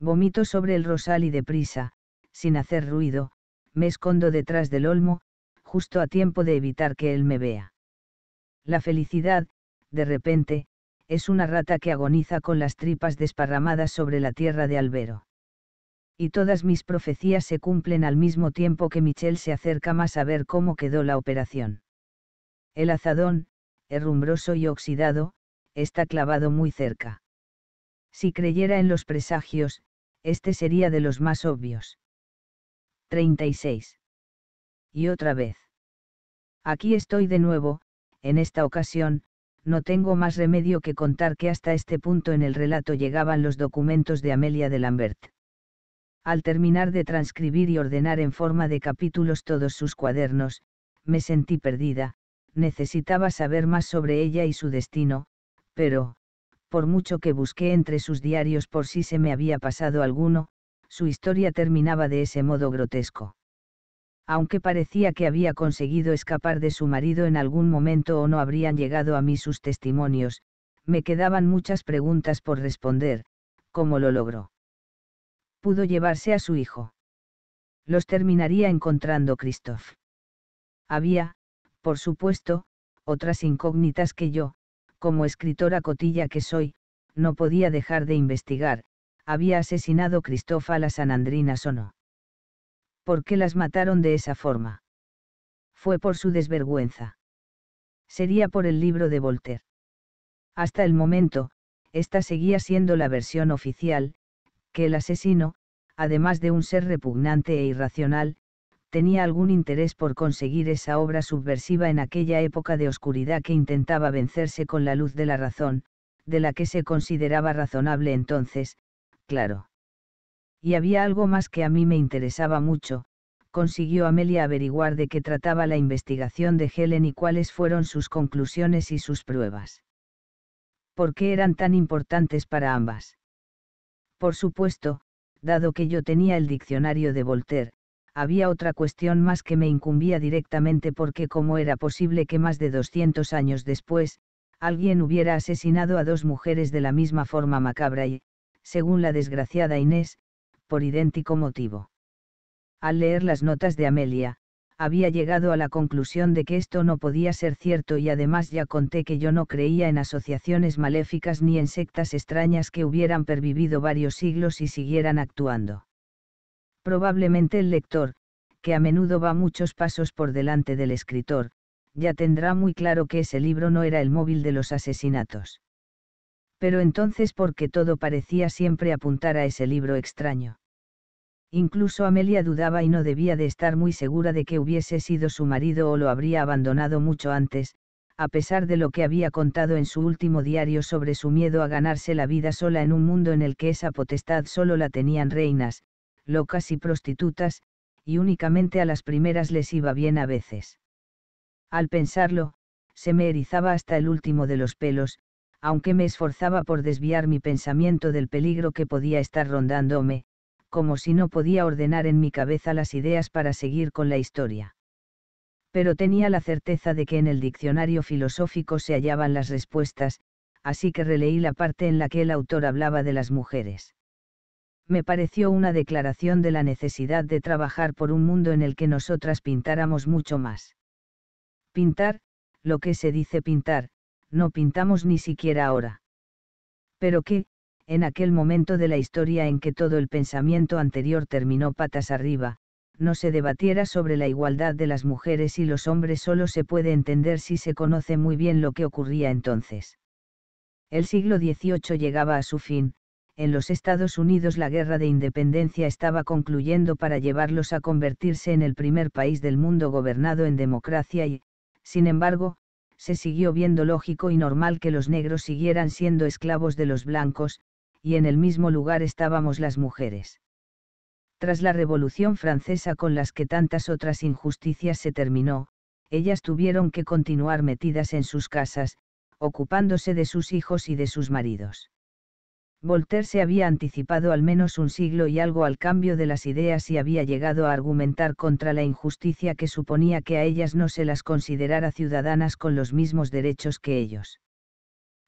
Vomito sobre el rosal y deprisa, sin hacer ruido, me escondo detrás del olmo, justo a tiempo de evitar que él me vea. La felicidad, de repente, es una rata que agoniza con las tripas desparramadas sobre la tierra de Albero. Y todas mis profecías se cumplen al mismo tiempo que Michel se acerca más a ver cómo quedó la operación. El azadón, herrumbroso y oxidado, está clavado muy cerca. Si creyera en los presagios, este sería de los más obvios. 36. Y otra vez. Aquí estoy de nuevo, en esta ocasión, no tengo más remedio que contar que hasta este punto en el relato llegaban los documentos de Amelia de Lambert. Al terminar de transcribir y ordenar en forma de capítulos todos sus cuadernos, me sentí perdida, necesitaba saber más sobre ella y su destino, pero, por mucho que busqué entre sus diarios por si se me había pasado alguno, su historia terminaba de ese modo grotesco aunque parecía que había conseguido escapar de su marido en algún momento o no habrían llegado a mí sus testimonios, me quedaban muchas preguntas por responder, ¿cómo lo logró? Pudo llevarse a su hijo. Los terminaría encontrando Christoph. Había, por supuesto, otras incógnitas que yo, como escritora cotilla que soy, no podía dejar de investigar, había asesinado Christoph a las Sanandrinas o no. ¿Por qué las mataron de esa forma? Fue por su desvergüenza. Sería por el libro de Voltaire. Hasta el momento, esta seguía siendo la versión oficial, que el asesino, además de un ser repugnante e irracional, tenía algún interés por conseguir esa obra subversiva en aquella época de oscuridad que intentaba vencerse con la luz de la razón, de la que se consideraba razonable entonces, claro. Y había algo más que a mí me interesaba mucho, consiguió Amelia averiguar de qué trataba la investigación de Helen y cuáles fueron sus conclusiones y sus pruebas. ¿Por qué eran tan importantes para ambas? Por supuesto, dado que yo tenía el diccionario de Voltaire, había otra cuestión más que me incumbía directamente porque cómo era posible que más de 200 años después, alguien hubiera asesinado a dos mujeres de la misma forma macabra y, según la desgraciada Inés, por idéntico motivo. Al leer las notas de Amelia, había llegado a la conclusión de que esto no podía ser cierto y además ya conté que yo no creía en asociaciones maléficas ni en sectas extrañas que hubieran pervivido varios siglos y siguieran actuando. Probablemente el lector, que a menudo va muchos pasos por delante del escritor, ya tendrá muy claro que ese libro no era el móvil de los asesinatos pero entonces porque todo parecía siempre apuntar a ese libro extraño. Incluso Amelia dudaba y no debía de estar muy segura de que hubiese sido su marido o lo habría abandonado mucho antes, a pesar de lo que había contado en su último diario sobre su miedo a ganarse la vida sola en un mundo en el que esa potestad solo la tenían reinas, locas y prostitutas, y únicamente a las primeras les iba bien a veces. Al pensarlo, se me erizaba hasta el último de los pelos, aunque me esforzaba por desviar mi pensamiento del peligro que podía estar rondándome, como si no podía ordenar en mi cabeza las ideas para seguir con la historia. Pero tenía la certeza de que en el diccionario filosófico se hallaban las respuestas, así que releí la parte en la que el autor hablaba de las mujeres. Me pareció una declaración de la necesidad de trabajar por un mundo en el que nosotras pintáramos mucho más. Pintar, lo que se dice pintar, no pintamos ni siquiera ahora. Pero que, en aquel momento de la historia en que todo el pensamiento anterior terminó patas arriba, no se debatiera sobre la igualdad de las mujeres y los hombres solo se puede entender si se conoce muy bien lo que ocurría entonces. El siglo XVIII llegaba a su fin, en los Estados Unidos la guerra de independencia estaba concluyendo para llevarlos a convertirse en el primer país del mundo gobernado en democracia y, sin embargo, se siguió viendo lógico y normal que los negros siguieran siendo esclavos de los blancos, y en el mismo lugar estábamos las mujeres. Tras la Revolución Francesa con las que tantas otras injusticias se terminó, ellas tuvieron que continuar metidas en sus casas, ocupándose de sus hijos y de sus maridos. Voltaire se había anticipado al menos un siglo y algo al cambio de las ideas y había llegado a argumentar contra la injusticia que suponía que a ellas no se las considerara ciudadanas con los mismos derechos que ellos.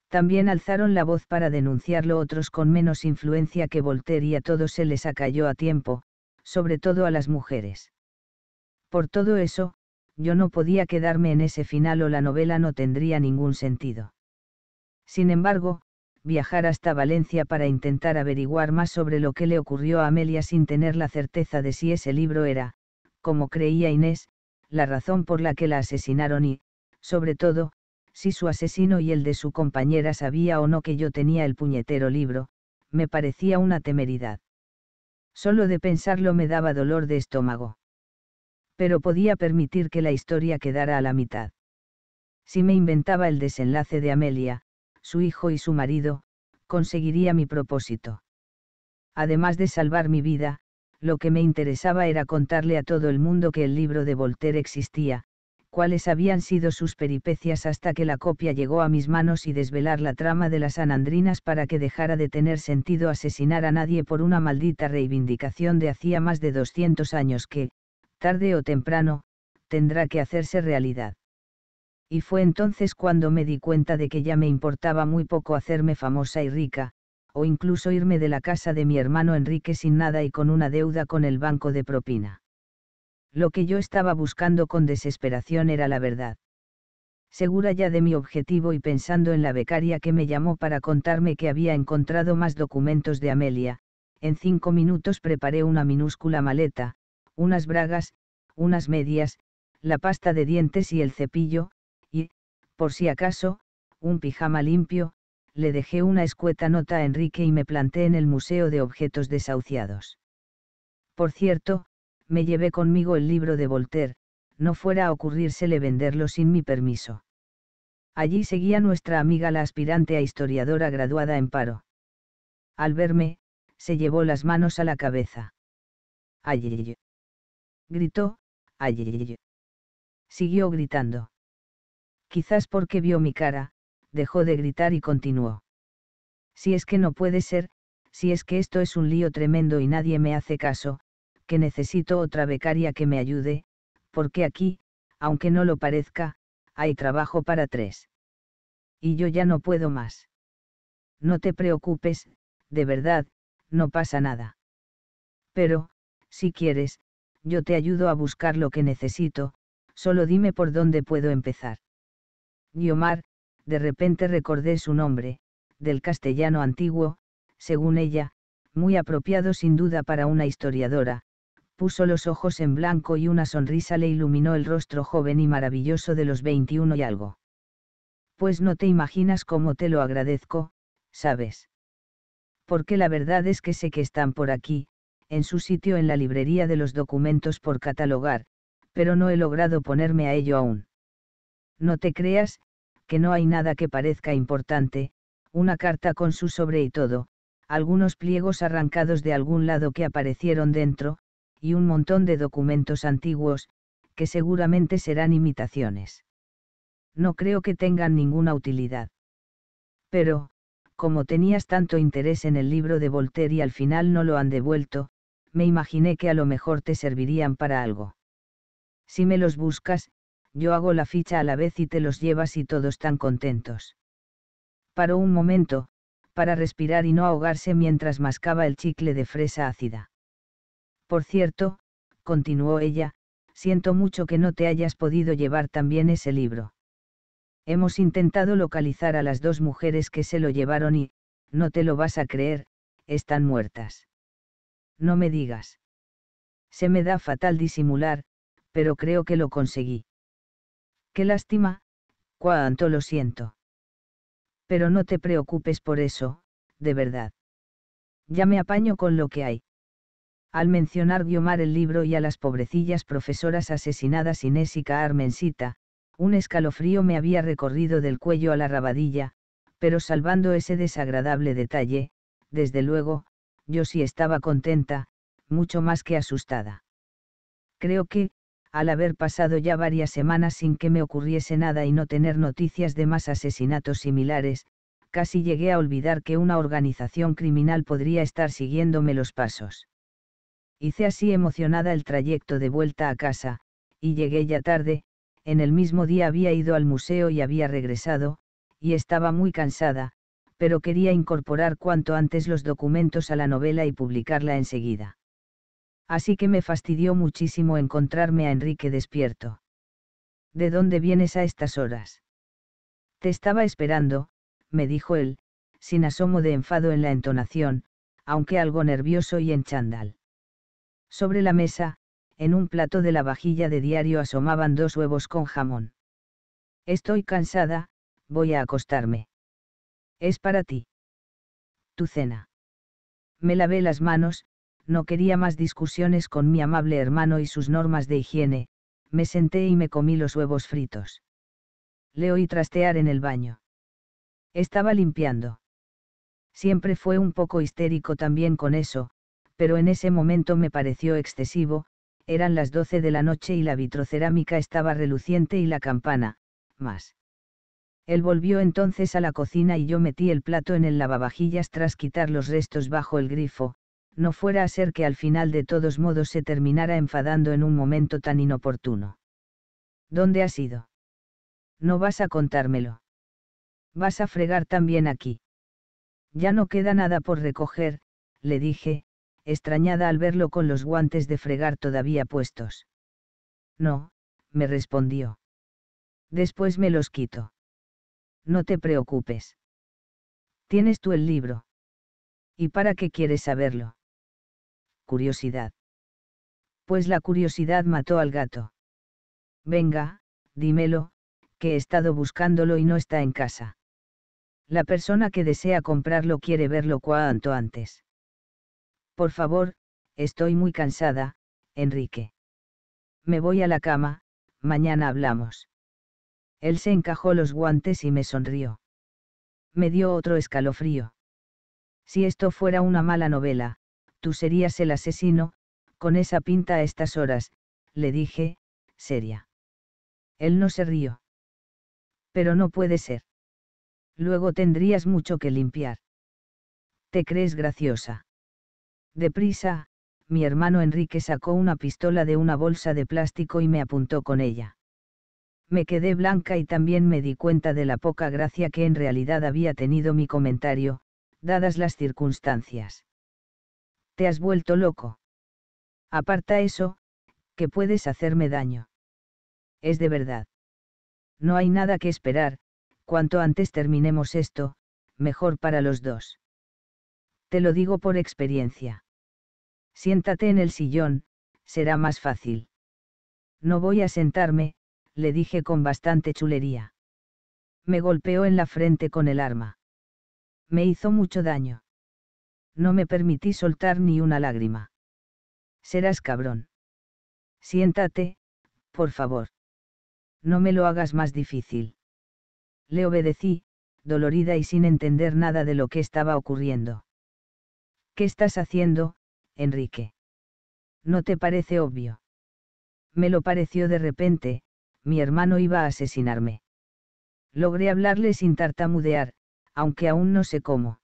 También alzaron la voz para denunciarlo otros con menos influencia que Voltaire y a todos se les acalló a tiempo, sobre todo a las mujeres. Por todo eso, yo no podía quedarme en ese final o la novela no tendría ningún sentido. Sin embargo, viajar hasta Valencia para intentar averiguar más sobre lo que le ocurrió a Amelia sin tener la certeza de si ese libro era, como creía Inés, la razón por la que la asesinaron y, sobre todo, si su asesino y el de su compañera sabía o no que yo tenía el puñetero libro, me parecía una temeridad. Solo de pensarlo me daba dolor de estómago. Pero podía permitir que la historia quedara a la mitad. Si me inventaba el desenlace de Amelia, su hijo y su marido, conseguiría mi propósito. Además de salvar mi vida, lo que me interesaba era contarle a todo el mundo que el libro de Voltaire existía, cuáles habían sido sus peripecias hasta que la copia llegó a mis manos y desvelar la trama de las anandrinas para que dejara de tener sentido asesinar a nadie por una maldita reivindicación de hacía más de 200 años que, tarde o temprano, tendrá que hacerse realidad y fue entonces cuando me di cuenta de que ya me importaba muy poco hacerme famosa y rica, o incluso irme de la casa de mi hermano Enrique sin nada y con una deuda con el banco de propina. Lo que yo estaba buscando con desesperación era la verdad. Segura ya de mi objetivo y pensando en la becaria que me llamó para contarme que había encontrado más documentos de Amelia, en cinco minutos preparé una minúscula maleta, unas bragas, unas medias, la pasta de dientes y el cepillo, por si acaso, un pijama limpio, le dejé una escueta nota a Enrique y me planté en el Museo de Objetos Desahuciados. Por cierto, me llevé conmigo el libro de Voltaire, no fuera a ocurrírsele venderlo sin mi permiso. Allí seguía nuestra amiga la aspirante a historiadora graduada en paro. Al verme, se llevó las manos a la cabeza. ¡Ay! Gritó, ¡ay! Siguió gritando quizás porque vio mi cara, dejó de gritar y continuó. Si es que no puede ser, si es que esto es un lío tremendo y nadie me hace caso, que necesito otra becaria que me ayude, porque aquí, aunque no lo parezca, hay trabajo para tres. Y yo ya no puedo más. No te preocupes, de verdad, no pasa nada. Pero, si quieres, yo te ayudo a buscar lo que necesito, solo dime por dónde puedo empezar. Guiomar, de repente recordé su nombre, del castellano antiguo, según ella, muy apropiado sin duda para una historiadora, puso los ojos en blanco y una sonrisa le iluminó el rostro joven y maravilloso de los 21 y algo. Pues no te imaginas cómo te lo agradezco, ¿sabes? Porque la verdad es que sé que están por aquí, en su sitio en la librería de los documentos por catalogar, pero no he logrado ponerme a ello aún. No te creas, que no hay nada que parezca importante, una carta con su sobre y todo, algunos pliegos arrancados de algún lado que aparecieron dentro, y un montón de documentos antiguos, que seguramente serán imitaciones. No creo que tengan ninguna utilidad. Pero, como tenías tanto interés en el libro de Voltaire y al final no lo han devuelto, me imaginé que a lo mejor te servirían para algo. Si me los buscas, yo hago la ficha a la vez y te los llevas y todos tan contentos. Paró un momento, para respirar y no ahogarse mientras mascaba el chicle de fresa ácida. Por cierto, continuó ella, siento mucho que no te hayas podido llevar también ese libro. Hemos intentado localizar a las dos mujeres que se lo llevaron y, no te lo vas a creer, están muertas. No me digas. Se me da fatal disimular, pero creo que lo conseguí. Qué lástima, cuánto lo siento. Pero no te preocupes por eso, de verdad. Ya me apaño con lo que hay. Al mencionar Guiomar el libro y a las pobrecillas profesoras asesinadas Inés y Carmencita, un escalofrío me había recorrido del cuello a la rabadilla, pero salvando ese desagradable detalle, desde luego, yo sí estaba contenta, mucho más que asustada. Creo que, al haber pasado ya varias semanas sin que me ocurriese nada y no tener noticias de más asesinatos similares, casi llegué a olvidar que una organización criminal podría estar siguiéndome los pasos. Hice así emocionada el trayecto de vuelta a casa, y llegué ya tarde, en el mismo día había ido al museo y había regresado, y estaba muy cansada, pero quería incorporar cuanto antes los documentos a la novela y publicarla enseguida así que me fastidió muchísimo encontrarme a Enrique despierto. ¿De dónde vienes a estas horas? Te estaba esperando, me dijo él, sin asomo de enfado en la entonación, aunque algo nervioso y en chándal. Sobre la mesa, en un plato de la vajilla de diario asomaban dos huevos con jamón. Estoy cansada, voy a acostarme. Es para ti. Tu cena. Me lavé las manos, no quería más discusiones con mi amable hermano y sus normas de higiene, me senté y me comí los huevos fritos. Le oí trastear en el baño. Estaba limpiando. Siempre fue un poco histérico también con eso, pero en ese momento me pareció excesivo, eran las doce de la noche y la vitrocerámica estaba reluciente y la campana, más. Él volvió entonces a la cocina y yo metí el plato en el lavavajillas tras quitar los restos bajo el grifo, no fuera a ser que al final de todos modos se terminara enfadando en un momento tan inoportuno. ¿Dónde has ido? No vas a contármelo. Vas a fregar también aquí. Ya no queda nada por recoger, le dije, extrañada al verlo con los guantes de fregar todavía puestos. No, me respondió. Después me los quito. No te preocupes. Tienes tú el libro. ¿Y para qué quieres saberlo? curiosidad. Pues la curiosidad mató al gato. Venga, dímelo, que he estado buscándolo y no está en casa. La persona que desea comprarlo quiere verlo cuanto antes. Por favor, estoy muy cansada, Enrique. Me voy a la cama, mañana hablamos. Él se encajó los guantes y me sonrió. Me dio otro escalofrío. Si esto fuera una mala novela, tú serías el asesino, con esa pinta a estas horas, le dije, seria. Él no se rió. Pero no puede ser. Luego tendrías mucho que limpiar. ¿Te crees graciosa? Deprisa, mi hermano Enrique sacó una pistola de una bolsa de plástico y me apuntó con ella. Me quedé blanca y también me di cuenta de la poca gracia que en realidad había tenido mi comentario, dadas las circunstancias. Te has vuelto loco. Aparta eso, que puedes hacerme daño. Es de verdad. No hay nada que esperar, cuanto antes terminemos esto, mejor para los dos. Te lo digo por experiencia. Siéntate en el sillón, será más fácil. No voy a sentarme, le dije con bastante chulería. Me golpeó en la frente con el arma. Me hizo mucho daño. No me permití soltar ni una lágrima. Serás cabrón. Siéntate, por favor. No me lo hagas más difícil. Le obedecí, dolorida y sin entender nada de lo que estaba ocurriendo. ¿Qué estás haciendo, Enrique? ¿No te parece obvio? Me lo pareció de repente, mi hermano iba a asesinarme. Logré hablarle sin tartamudear, aunque aún no sé cómo.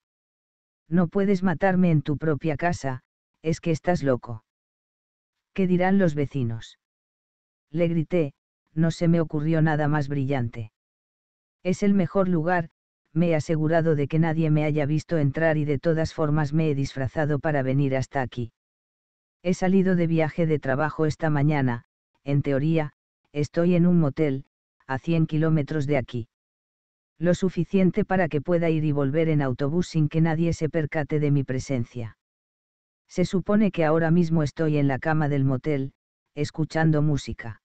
No puedes matarme en tu propia casa, es que estás loco. ¿Qué dirán los vecinos? Le grité, no se me ocurrió nada más brillante. Es el mejor lugar, me he asegurado de que nadie me haya visto entrar y de todas formas me he disfrazado para venir hasta aquí. He salido de viaje de trabajo esta mañana, en teoría, estoy en un motel, a 100 kilómetros de aquí lo suficiente para que pueda ir y volver en autobús sin que nadie se percate de mi presencia. Se supone que ahora mismo estoy en la cama del motel, escuchando música.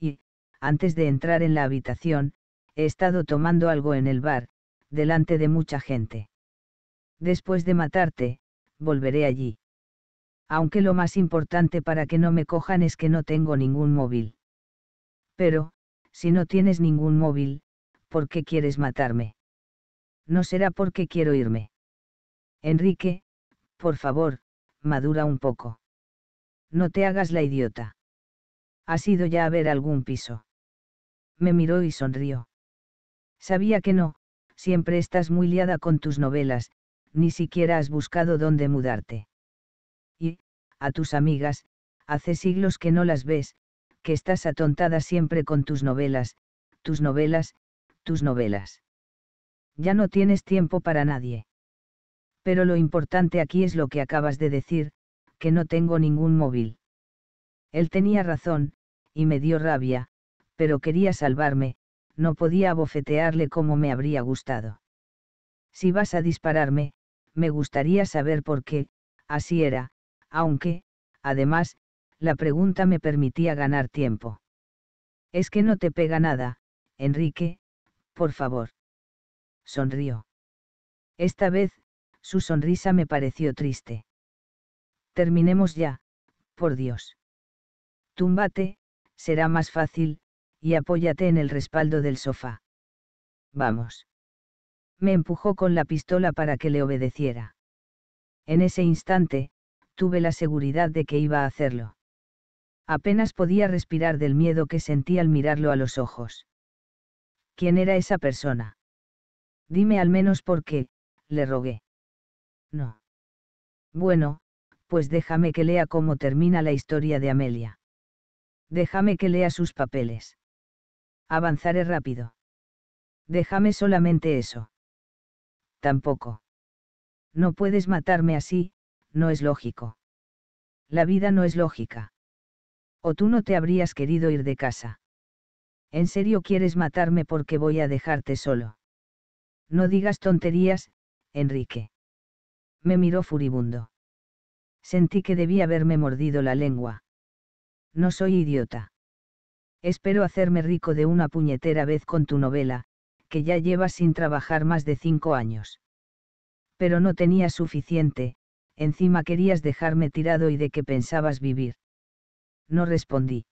Y, antes de entrar en la habitación, he estado tomando algo en el bar, delante de mucha gente. Después de matarte, volveré allí. Aunque lo más importante para que no me cojan es que no tengo ningún móvil. Pero, si no tienes ningún móvil, ¿por qué quieres matarme? No será porque quiero irme. Enrique, por favor, madura un poco. No te hagas la idiota. ¿Has ido ya a ver algún piso? Me miró y sonrió. Sabía que no, siempre estás muy liada con tus novelas, ni siquiera has buscado dónde mudarte. Y, a tus amigas, hace siglos que no las ves, que estás atontada siempre con tus novelas, tus novelas, tus novelas. Ya no tienes tiempo para nadie. Pero lo importante aquí es lo que acabas de decir, que no tengo ningún móvil. Él tenía razón, y me dio rabia, pero quería salvarme, no podía abofetearle como me habría gustado. Si vas a dispararme, me gustaría saber por qué, así era, aunque, además, la pregunta me permitía ganar tiempo. Es que no te pega nada, Enrique, por favor. Sonrió. Esta vez, su sonrisa me pareció triste. Terminemos ya, por Dios. Túmbate, será más fácil, y apóyate en el respaldo del sofá. Vamos. Me empujó con la pistola para que le obedeciera. En ese instante, tuve la seguridad de que iba a hacerlo. Apenas podía respirar del miedo que sentí al mirarlo a los ojos. ¿Quién era esa persona? Dime al menos por qué, le rogué. No. Bueno, pues déjame que lea cómo termina la historia de Amelia. Déjame que lea sus papeles. Avanzaré rápido. Déjame solamente eso. Tampoco. No puedes matarme así, no es lógico. La vida no es lógica. O tú no te habrías querido ir de casa. ¿En serio quieres matarme porque voy a dejarte solo? No digas tonterías, Enrique. Me miró furibundo. Sentí que debía haberme mordido la lengua. No soy idiota. Espero hacerme rico de una puñetera vez con tu novela, que ya llevas sin trabajar más de cinco años. Pero no tenía suficiente, encima querías dejarme tirado y de qué pensabas vivir. No respondí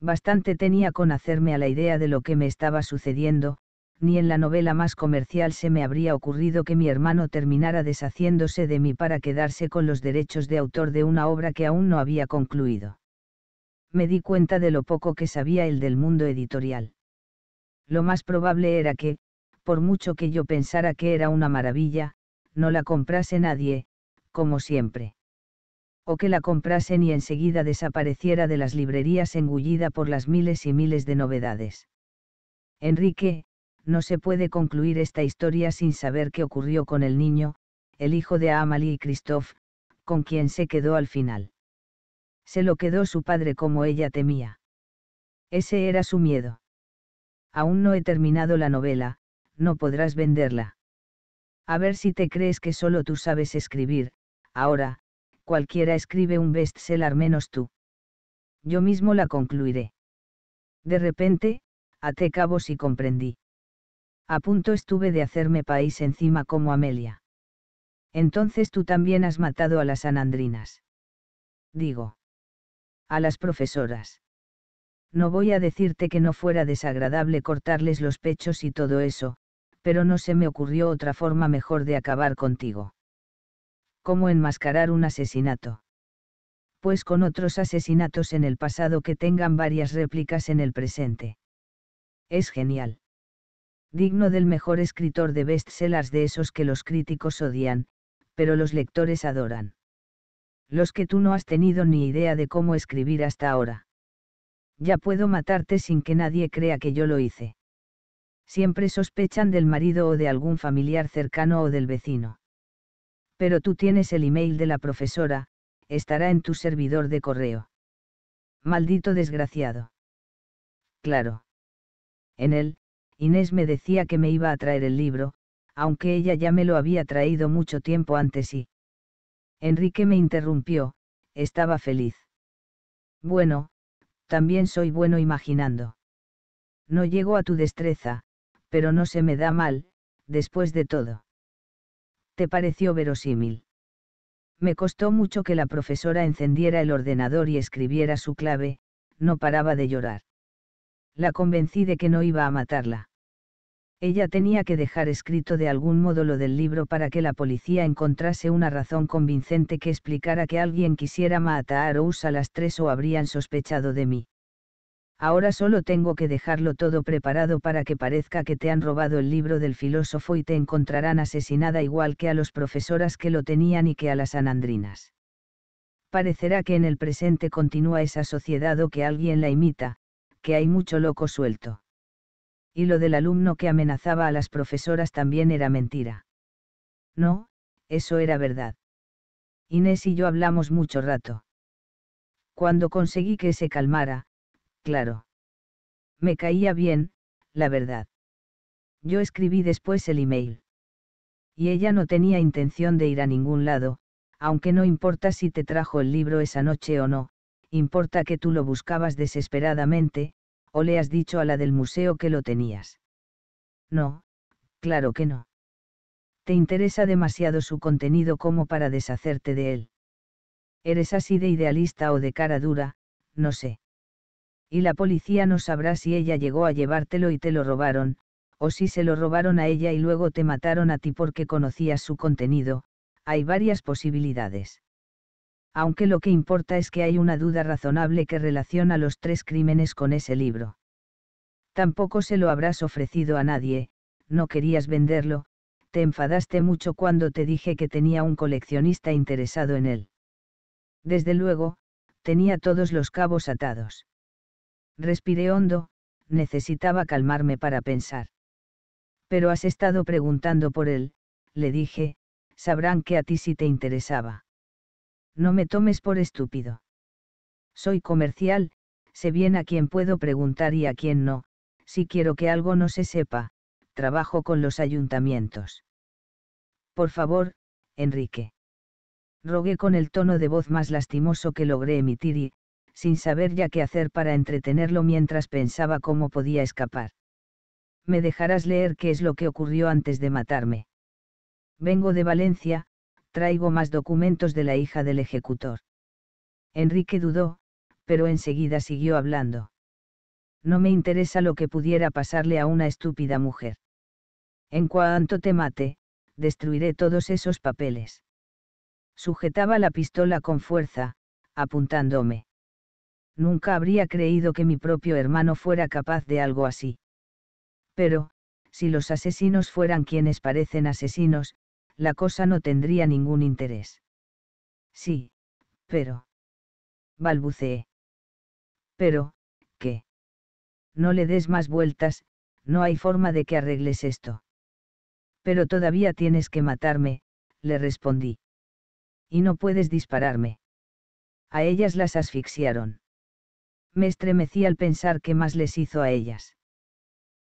bastante tenía con hacerme a la idea de lo que me estaba sucediendo, ni en la novela más comercial se me habría ocurrido que mi hermano terminara deshaciéndose de mí para quedarse con los derechos de autor de una obra que aún no había concluido. Me di cuenta de lo poco que sabía el del mundo editorial. Lo más probable era que, por mucho que yo pensara que era una maravilla, no la comprase nadie, como siempre o que la comprasen y enseguida desapareciera de las librerías engullida por las miles y miles de novedades. Enrique, no se puede concluir esta historia sin saber qué ocurrió con el niño, el hijo de Amalie y Christoph, con quien se quedó al final. Se lo quedó su padre como ella temía. Ese era su miedo. Aún no he terminado la novela, no podrás venderla. A ver si te crees que solo tú sabes escribir, ahora, cualquiera escribe un bestseller menos tú. Yo mismo la concluiré. De repente, até cabos y comprendí. A punto estuve de hacerme país encima como Amelia. Entonces tú también has matado a las anandrinas. Digo. A las profesoras. No voy a decirte que no fuera desagradable cortarles los pechos y todo eso, pero no se me ocurrió otra forma mejor de acabar contigo cómo enmascarar un asesinato. Pues con otros asesinatos en el pasado que tengan varias réplicas en el presente. Es genial. Digno del mejor escritor de bestsellers de esos que los críticos odian, pero los lectores adoran. Los que tú no has tenido ni idea de cómo escribir hasta ahora. Ya puedo matarte sin que nadie crea que yo lo hice. Siempre sospechan del marido o de algún familiar cercano o del vecino pero tú tienes el email de la profesora, estará en tu servidor de correo. Maldito desgraciado. Claro. En él, Inés me decía que me iba a traer el libro, aunque ella ya me lo había traído mucho tiempo antes y... Enrique me interrumpió, estaba feliz. Bueno, también soy bueno imaginando. No llego a tu destreza, pero no se me da mal, después de todo te pareció verosímil. Me costó mucho que la profesora encendiera el ordenador y escribiera su clave, no paraba de llorar. La convencí de que no iba a matarla. Ella tenía que dejar escrito de algún modo lo del libro para que la policía encontrase una razón convincente que explicara que alguien quisiera matar a Rose a las tres o habrían sospechado de mí. Ahora solo tengo que dejarlo todo preparado para que parezca que te han robado el libro del filósofo y te encontrarán asesinada igual que a los profesoras que lo tenían y que a las anandrinas. Parecerá que en el presente continúa esa sociedad o que alguien la imita, que hay mucho loco suelto. Y lo del alumno que amenazaba a las profesoras también era mentira. No, eso era verdad. Inés y yo hablamos mucho rato. Cuando conseguí que se calmara, claro. Me caía bien, la verdad. Yo escribí después el email. Y ella no tenía intención de ir a ningún lado, aunque no importa si te trajo el libro esa noche o no, importa que tú lo buscabas desesperadamente, o le has dicho a la del museo que lo tenías. No, claro que no. Te interesa demasiado su contenido como para deshacerte de él. Eres así de idealista o de cara dura, no sé y la policía no sabrá si ella llegó a llevártelo y te lo robaron, o si se lo robaron a ella y luego te mataron a ti porque conocías su contenido, hay varias posibilidades. Aunque lo que importa es que hay una duda razonable que relaciona los tres crímenes con ese libro. Tampoco se lo habrás ofrecido a nadie, no querías venderlo, te enfadaste mucho cuando te dije que tenía un coleccionista interesado en él. Desde luego, tenía todos los cabos atados. Respiré hondo, necesitaba calmarme para pensar. Pero has estado preguntando por él, le dije, sabrán que a ti sí te interesaba. No me tomes por estúpido. Soy comercial, sé bien a quién puedo preguntar y a quién no, si quiero que algo no se sepa, trabajo con los ayuntamientos. Por favor, Enrique. Rogué con el tono de voz más lastimoso que logré emitir y, sin saber ya qué hacer para entretenerlo mientras pensaba cómo podía escapar. ¿Me dejarás leer qué es lo que ocurrió antes de matarme? Vengo de Valencia, traigo más documentos de la hija del ejecutor. Enrique dudó, pero enseguida siguió hablando. No me interesa lo que pudiera pasarle a una estúpida mujer. En cuanto te mate, destruiré todos esos papeles. Sujetaba la pistola con fuerza, apuntándome nunca habría creído que mi propio hermano fuera capaz de algo así. Pero, si los asesinos fueran quienes parecen asesinos, la cosa no tendría ningún interés. Sí, pero... balbuceé. Pero, ¿qué? No le des más vueltas, no hay forma de que arregles esto. Pero todavía tienes que matarme, le respondí. Y no puedes dispararme. A ellas las asfixiaron me estremecí al pensar qué más les hizo a ellas.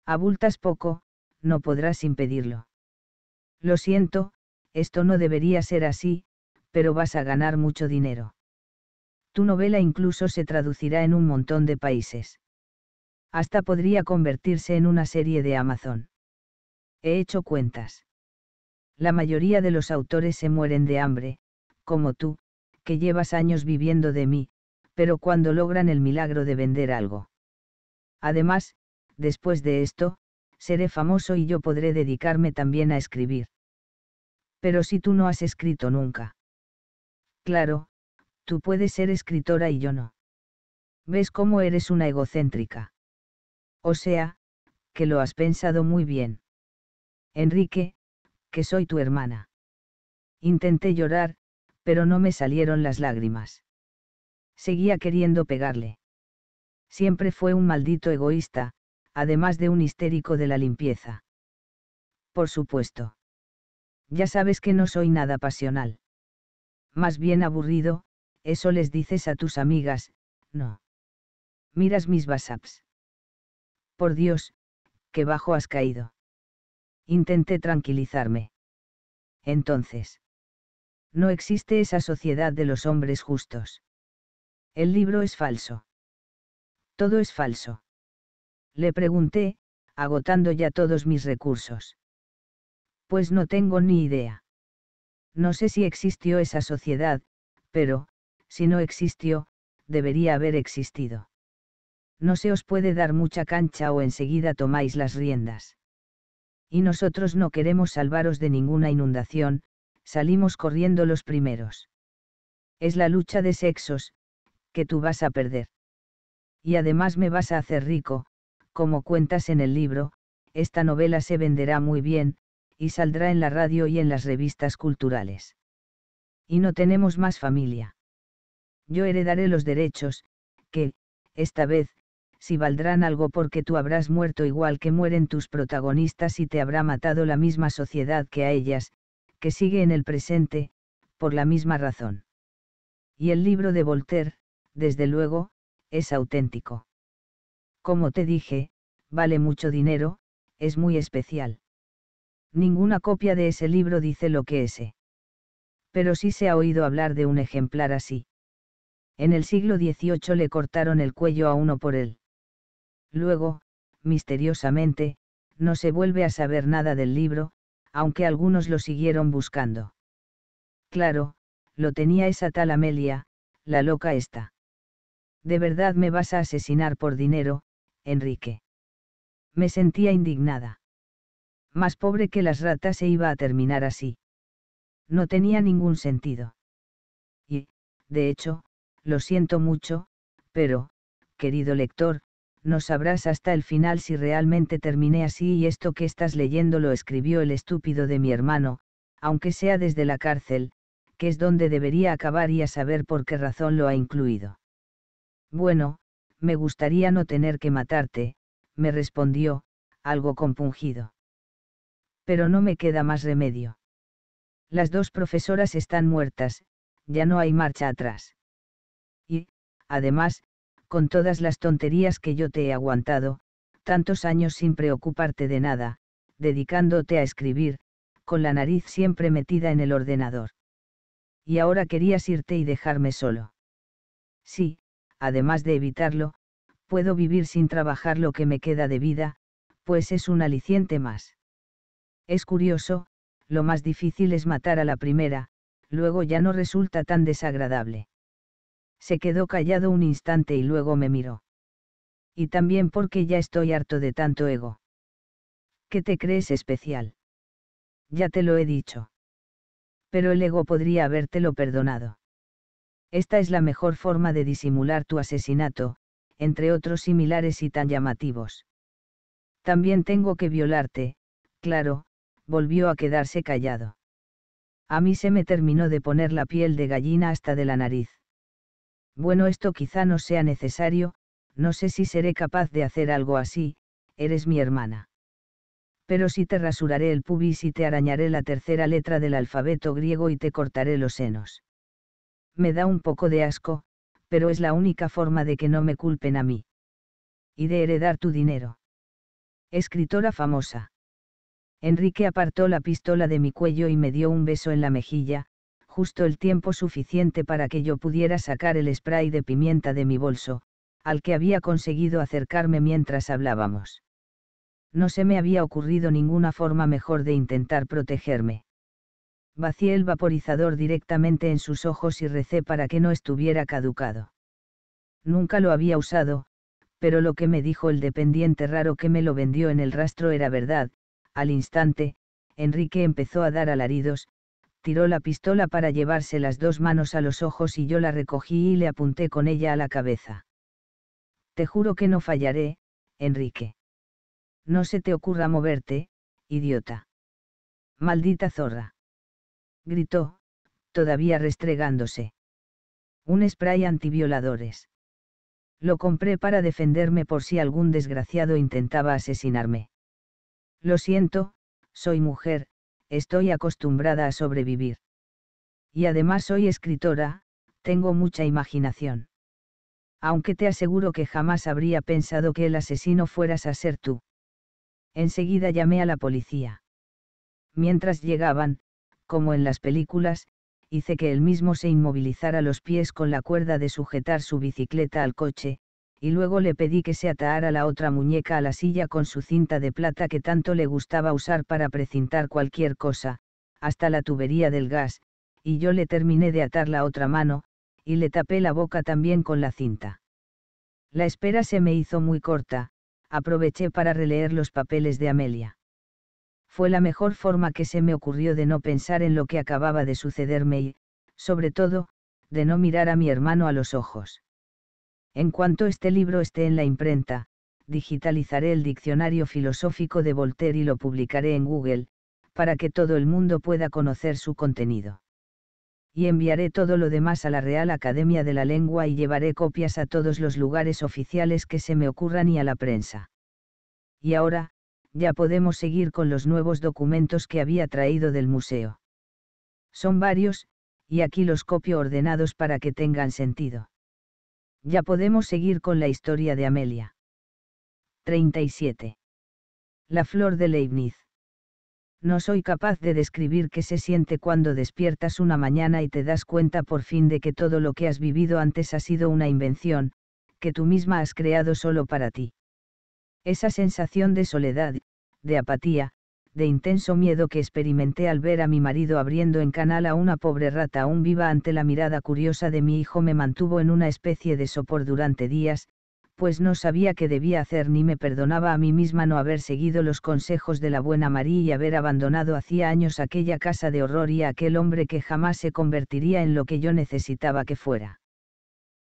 Abultas poco, no podrás impedirlo. Lo siento, esto no debería ser así, pero vas a ganar mucho dinero. Tu novela incluso se traducirá en un montón de países. Hasta podría convertirse en una serie de Amazon. He hecho cuentas. La mayoría de los autores se mueren de hambre, como tú, que llevas años viviendo de mí, pero cuando logran el milagro de vender algo. Además, después de esto, seré famoso y yo podré dedicarme también a escribir. Pero si tú no has escrito nunca. Claro, tú puedes ser escritora y yo no. ¿Ves cómo eres una egocéntrica? O sea, que lo has pensado muy bien. Enrique, que soy tu hermana. Intenté llorar, pero no me salieron las lágrimas seguía queriendo pegarle. Siempre fue un maldito egoísta, además de un histérico de la limpieza. Por supuesto. Ya sabes que no soy nada pasional. Más bien aburrido, eso les dices a tus amigas, no. Miras mis WhatsApps. Por Dios, qué bajo has caído. Intenté tranquilizarme. Entonces. No existe esa sociedad de los hombres justos. El libro es falso. Todo es falso. Le pregunté, agotando ya todos mis recursos. Pues no tengo ni idea. No sé si existió esa sociedad, pero, si no existió, debería haber existido. No se os puede dar mucha cancha o enseguida tomáis las riendas. Y nosotros no queremos salvaros de ninguna inundación, salimos corriendo los primeros. Es la lucha de sexos, que tú vas a perder. Y además me vas a hacer rico, como cuentas en el libro, esta novela se venderá muy bien, y saldrá en la radio y en las revistas culturales. Y no tenemos más familia. Yo heredaré los derechos, que, esta vez, si valdrán algo porque tú habrás muerto igual que mueren tus protagonistas y te habrá matado la misma sociedad que a ellas, que sigue en el presente, por la misma razón. Y el libro de Voltaire, desde luego, es auténtico. Como te dije, vale mucho dinero, es muy especial. Ninguna copia de ese libro dice lo que ese. Pero sí se ha oído hablar de un ejemplar así. En el siglo XVIII le cortaron el cuello a uno por él. Luego, misteriosamente, no se vuelve a saber nada del libro, aunque algunos lo siguieron buscando. Claro, lo tenía esa tal Amelia, la loca esta. ¿De verdad me vas a asesinar por dinero, Enrique? Me sentía indignada. Más pobre que las ratas se iba a terminar así. No tenía ningún sentido. Y, de hecho, lo siento mucho, pero, querido lector, no sabrás hasta el final si realmente terminé así y esto que estás leyendo lo escribió el estúpido de mi hermano, aunque sea desde la cárcel, que es donde debería acabar y a saber por qué razón lo ha incluido. Bueno, me gustaría no tener que matarte, me respondió, algo compungido. Pero no me queda más remedio. Las dos profesoras están muertas, ya no hay marcha atrás. Y, además, con todas las tonterías que yo te he aguantado, tantos años sin preocuparte de nada, dedicándote a escribir, con la nariz siempre metida en el ordenador. Y ahora querías irte y dejarme solo. Sí, además de evitarlo, puedo vivir sin trabajar lo que me queda de vida, pues es un aliciente más. Es curioso, lo más difícil es matar a la primera, luego ya no resulta tan desagradable. Se quedó callado un instante y luego me miró. Y también porque ya estoy harto de tanto ego. ¿Qué te crees especial? Ya te lo he dicho. Pero el ego podría habértelo perdonado. Esta es la mejor forma de disimular tu asesinato, entre otros similares y tan llamativos. También tengo que violarte, claro, volvió a quedarse callado. A mí se me terminó de poner la piel de gallina hasta de la nariz. Bueno, esto quizá no sea necesario, no sé si seré capaz de hacer algo así, eres mi hermana. Pero si te rasuraré el pubis y te arañaré la tercera letra del alfabeto griego y te cortaré los senos. Me da un poco de asco, pero es la única forma de que no me culpen a mí. Y de heredar tu dinero. Escritora famosa. Enrique apartó la pistola de mi cuello y me dio un beso en la mejilla, justo el tiempo suficiente para que yo pudiera sacar el spray de pimienta de mi bolso, al que había conseguido acercarme mientras hablábamos. No se me había ocurrido ninguna forma mejor de intentar protegerme vacié el vaporizador directamente en sus ojos y recé para que no estuviera caducado. Nunca lo había usado, pero lo que me dijo el dependiente raro que me lo vendió en el rastro era verdad. Al instante, Enrique empezó a dar alaridos, tiró la pistola para llevarse las dos manos a los ojos y yo la recogí y le apunté con ella a la cabeza. Te juro que no fallaré, Enrique. No se te ocurra moverte, idiota. Maldita zorra gritó, todavía restregándose. Un spray antivioladores. Lo compré para defenderme por si algún desgraciado intentaba asesinarme. Lo siento, soy mujer, estoy acostumbrada a sobrevivir. Y además soy escritora, tengo mucha imaginación. Aunque te aseguro que jamás habría pensado que el asesino fueras a ser tú. Enseguida llamé a la policía. Mientras llegaban, como en las películas, hice que él mismo se inmovilizara los pies con la cuerda de sujetar su bicicleta al coche, y luego le pedí que se atara la otra muñeca a la silla con su cinta de plata que tanto le gustaba usar para precintar cualquier cosa, hasta la tubería del gas, y yo le terminé de atar la otra mano, y le tapé la boca también con la cinta. La espera se me hizo muy corta, aproveché para releer los papeles de Amelia fue la mejor forma que se me ocurrió de no pensar en lo que acababa de sucederme y, sobre todo, de no mirar a mi hermano a los ojos. En cuanto este libro esté en la imprenta, digitalizaré el diccionario filosófico de Voltaire y lo publicaré en Google, para que todo el mundo pueda conocer su contenido. Y enviaré todo lo demás a la Real Academia de la Lengua y llevaré copias a todos los lugares oficiales que se me ocurran y a la prensa. Y ahora, ya podemos seguir con los nuevos documentos que había traído del museo. Son varios, y aquí los copio ordenados para que tengan sentido. Ya podemos seguir con la historia de Amelia. 37. La flor de Leibniz. No soy capaz de describir qué se siente cuando despiertas una mañana y te das cuenta por fin de que todo lo que has vivido antes ha sido una invención, que tú misma has creado solo para ti. Esa sensación de soledad, de apatía, de intenso miedo que experimenté al ver a mi marido abriendo en canal a una pobre rata aún viva ante la mirada curiosa de mi hijo me mantuvo en una especie de sopor durante días, pues no sabía qué debía hacer ni me perdonaba a mí misma no haber seguido los consejos de la buena María y haber abandonado hacía años aquella casa de horror y aquel hombre que jamás se convertiría en lo que yo necesitaba que fuera.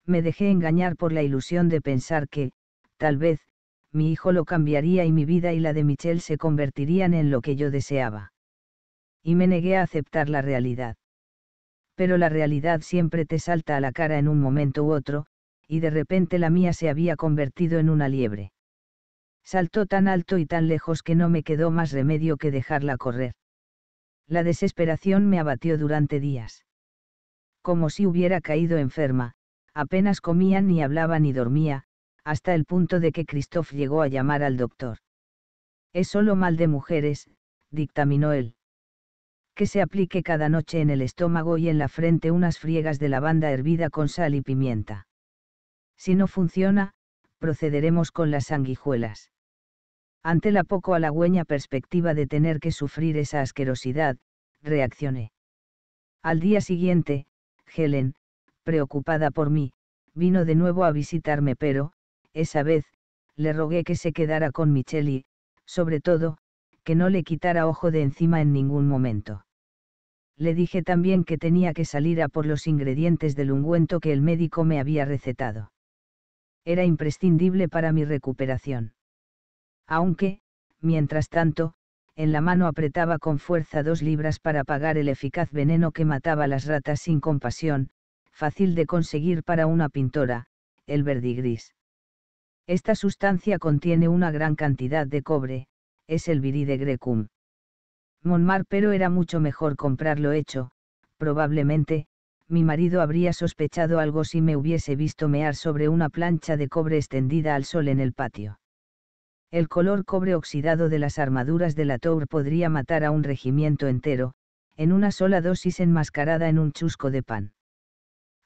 Me dejé engañar por la ilusión de pensar que, tal vez, mi hijo lo cambiaría y mi vida y la de Michelle se convertirían en lo que yo deseaba. Y me negué a aceptar la realidad. Pero la realidad siempre te salta a la cara en un momento u otro, y de repente la mía se había convertido en una liebre. Saltó tan alto y tan lejos que no me quedó más remedio que dejarla correr. La desesperación me abatió durante días. Como si hubiera caído enferma, apenas comía ni hablaba ni dormía, hasta el punto de que Christoph llegó a llamar al doctor. Es solo mal de mujeres, dictaminó él. Que se aplique cada noche en el estómago y en la frente unas friegas de lavanda hervida con sal y pimienta. Si no funciona, procederemos con las sanguijuelas. Ante la poco halagüeña perspectiva de tener que sufrir esa asquerosidad, reaccioné. Al día siguiente, Helen, preocupada por mí, vino de nuevo a visitarme pero, esa vez, le rogué que se quedara con Michelle y, sobre todo, que no le quitara ojo de encima en ningún momento. Le dije también que tenía que salir a por los ingredientes del ungüento que el médico me había recetado. Era imprescindible para mi recuperación. Aunque, mientras tanto, en la mano apretaba con fuerza dos libras para pagar el eficaz veneno que mataba las ratas sin compasión, fácil de conseguir para una pintora, el verdigris. Esta sustancia contiene una gran cantidad de cobre, es el viride grecum. Monmar pero era mucho mejor comprarlo hecho, probablemente, mi marido habría sospechado algo si me hubiese visto mear sobre una plancha de cobre extendida al sol en el patio. El color cobre oxidado de las armaduras de la Tour podría matar a un regimiento entero, en una sola dosis enmascarada en un chusco de pan.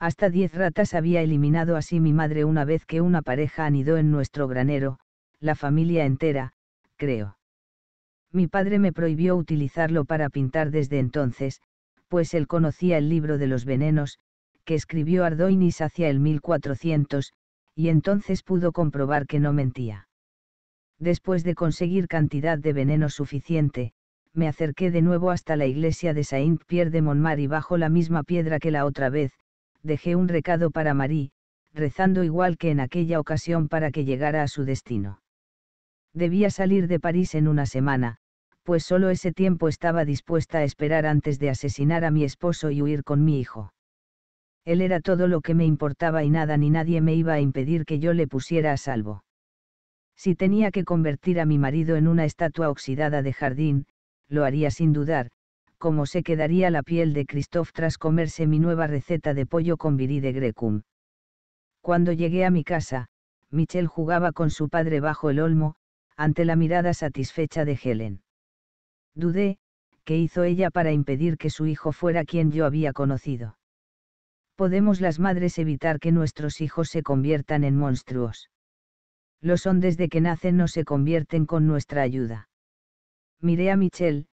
Hasta diez ratas había eliminado así mi madre una vez que una pareja anidó en nuestro granero, la familia entera, creo. Mi padre me prohibió utilizarlo para pintar desde entonces, pues él conocía el libro de los venenos, que escribió Ardoinis hacia el 1400, y entonces pudo comprobar que no mentía. Después de conseguir cantidad de veneno suficiente, me acerqué de nuevo hasta la iglesia de Saint-Pierre de Montmartre y bajo la misma piedra que la otra vez, dejé un recado para Marie, rezando igual que en aquella ocasión para que llegara a su destino. Debía salir de París en una semana, pues solo ese tiempo estaba dispuesta a esperar antes de asesinar a mi esposo y huir con mi hijo. Él era todo lo que me importaba y nada ni nadie me iba a impedir que yo le pusiera a salvo. Si tenía que convertir a mi marido en una estatua oxidada de jardín, lo haría sin dudar, cómo se quedaría la piel de Christoph tras comerse mi nueva receta de pollo con virí de Grecum. Cuando llegué a mi casa, Michel jugaba con su padre bajo el olmo, ante la mirada satisfecha de Helen. Dudé, ¿qué hizo ella para impedir que su hijo fuera quien yo había conocido? ¿Podemos las madres evitar que nuestros hijos se conviertan en monstruos? Los son desde que nacen no se convierten con nuestra ayuda. Miré a Michelle,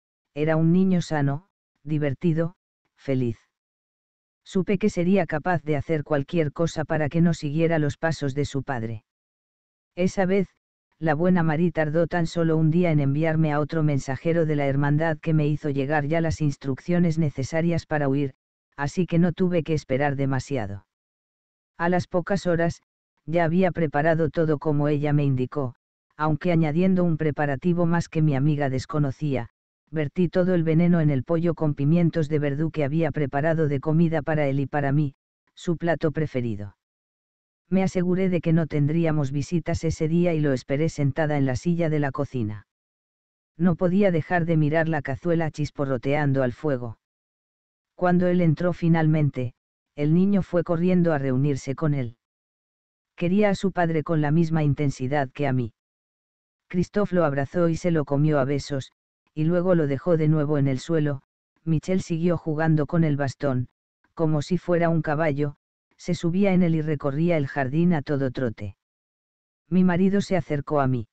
era un niño sano, divertido, feliz. Supe que sería capaz de hacer cualquier cosa para que no siguiera los pasos de su padre. Esa vez, la buena María tardó tan solo un día en enviarme a otro mensajero de la hermandad que me hizo llegar ya las instrucciones necesarias para huir, así que no tuve que esperar demasiado. A las pocas horas, ya había preparado todo como ella me indicó, aunque añadiendo un preparativo más que mi amiga desconocía, vertí todo el veneno en el pollo con pimientos de verdú que había preparado de comida para él y para mí, su plato preferido. Me aseguré de que no tendríamos visitas ese día y lo esperé sentada en la silla de la cocina. No podía dejar de mirar la cazuela chisporroteando al fuego. Cuando él entró finalmente, el niño fue corriendo a reunirse con él. Quería a su padre con la misma intensidad que a mí. Christoph lo abrazó y se lo comió a besos, y luego lo dejó de nuevo en el suelo, Michel siguió jugando con el bastón, como si fuera un caballo, se subía en él y recorría el jardín a todo trote. Mi marido se acercó a mí.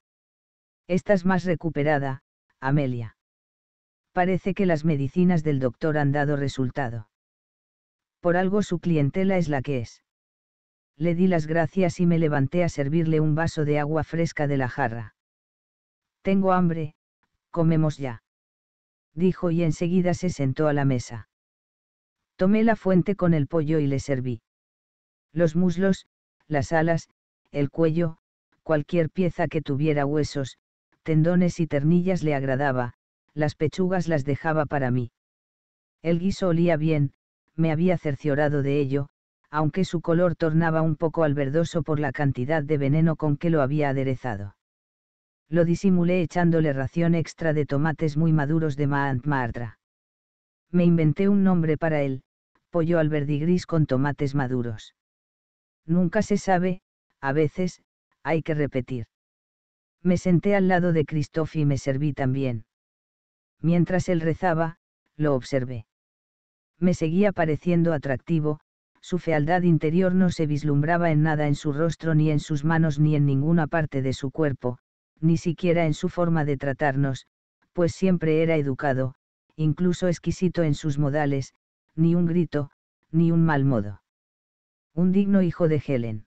Estás más recuperada, Amelia. Parece que las medicinas del doctor han dado resultado. Por algo su clientela es la que es. Le di las gracias y me levanté a servirle un vaso de agua fresca de la jarra. Tengo hambre, Comemos ya. Dijo y enseguida se sentó a la mesa. Tomé la fuente con el pollo y le serví. Los muslos, las alas, el cuello, cualquier pieza que tuviera huesos, tendones y ternillas le agradaba, las pechugas las dejaba para mí. El guiso olía bien, me había cerciorado de ello, aunque su color tornaba un poco al verdoso por la cantidad de veneno con que lo había aderezado lo disimulé echándole ración extra de tomates muy maduros de Maant Me inventé un nombre para él, pollo al verdigris con tomates maduros. Nunca se sabe, a veces, hay que repetir. Me senté al lado de Christoph y me serví también. Mientras él rezaba, lo observé. Me seguía pareciendo atractivo, su fealdad interior no se vislumbraba en nada en su rostro ni en sus manos ni en ninguna parte de su cuerpo, ni siquiera en su forma de tratarnos, pues siempre era educado, incluso exquisito en sus modales, ni un grito, ni un mal modo. Un digno hijo de Helen.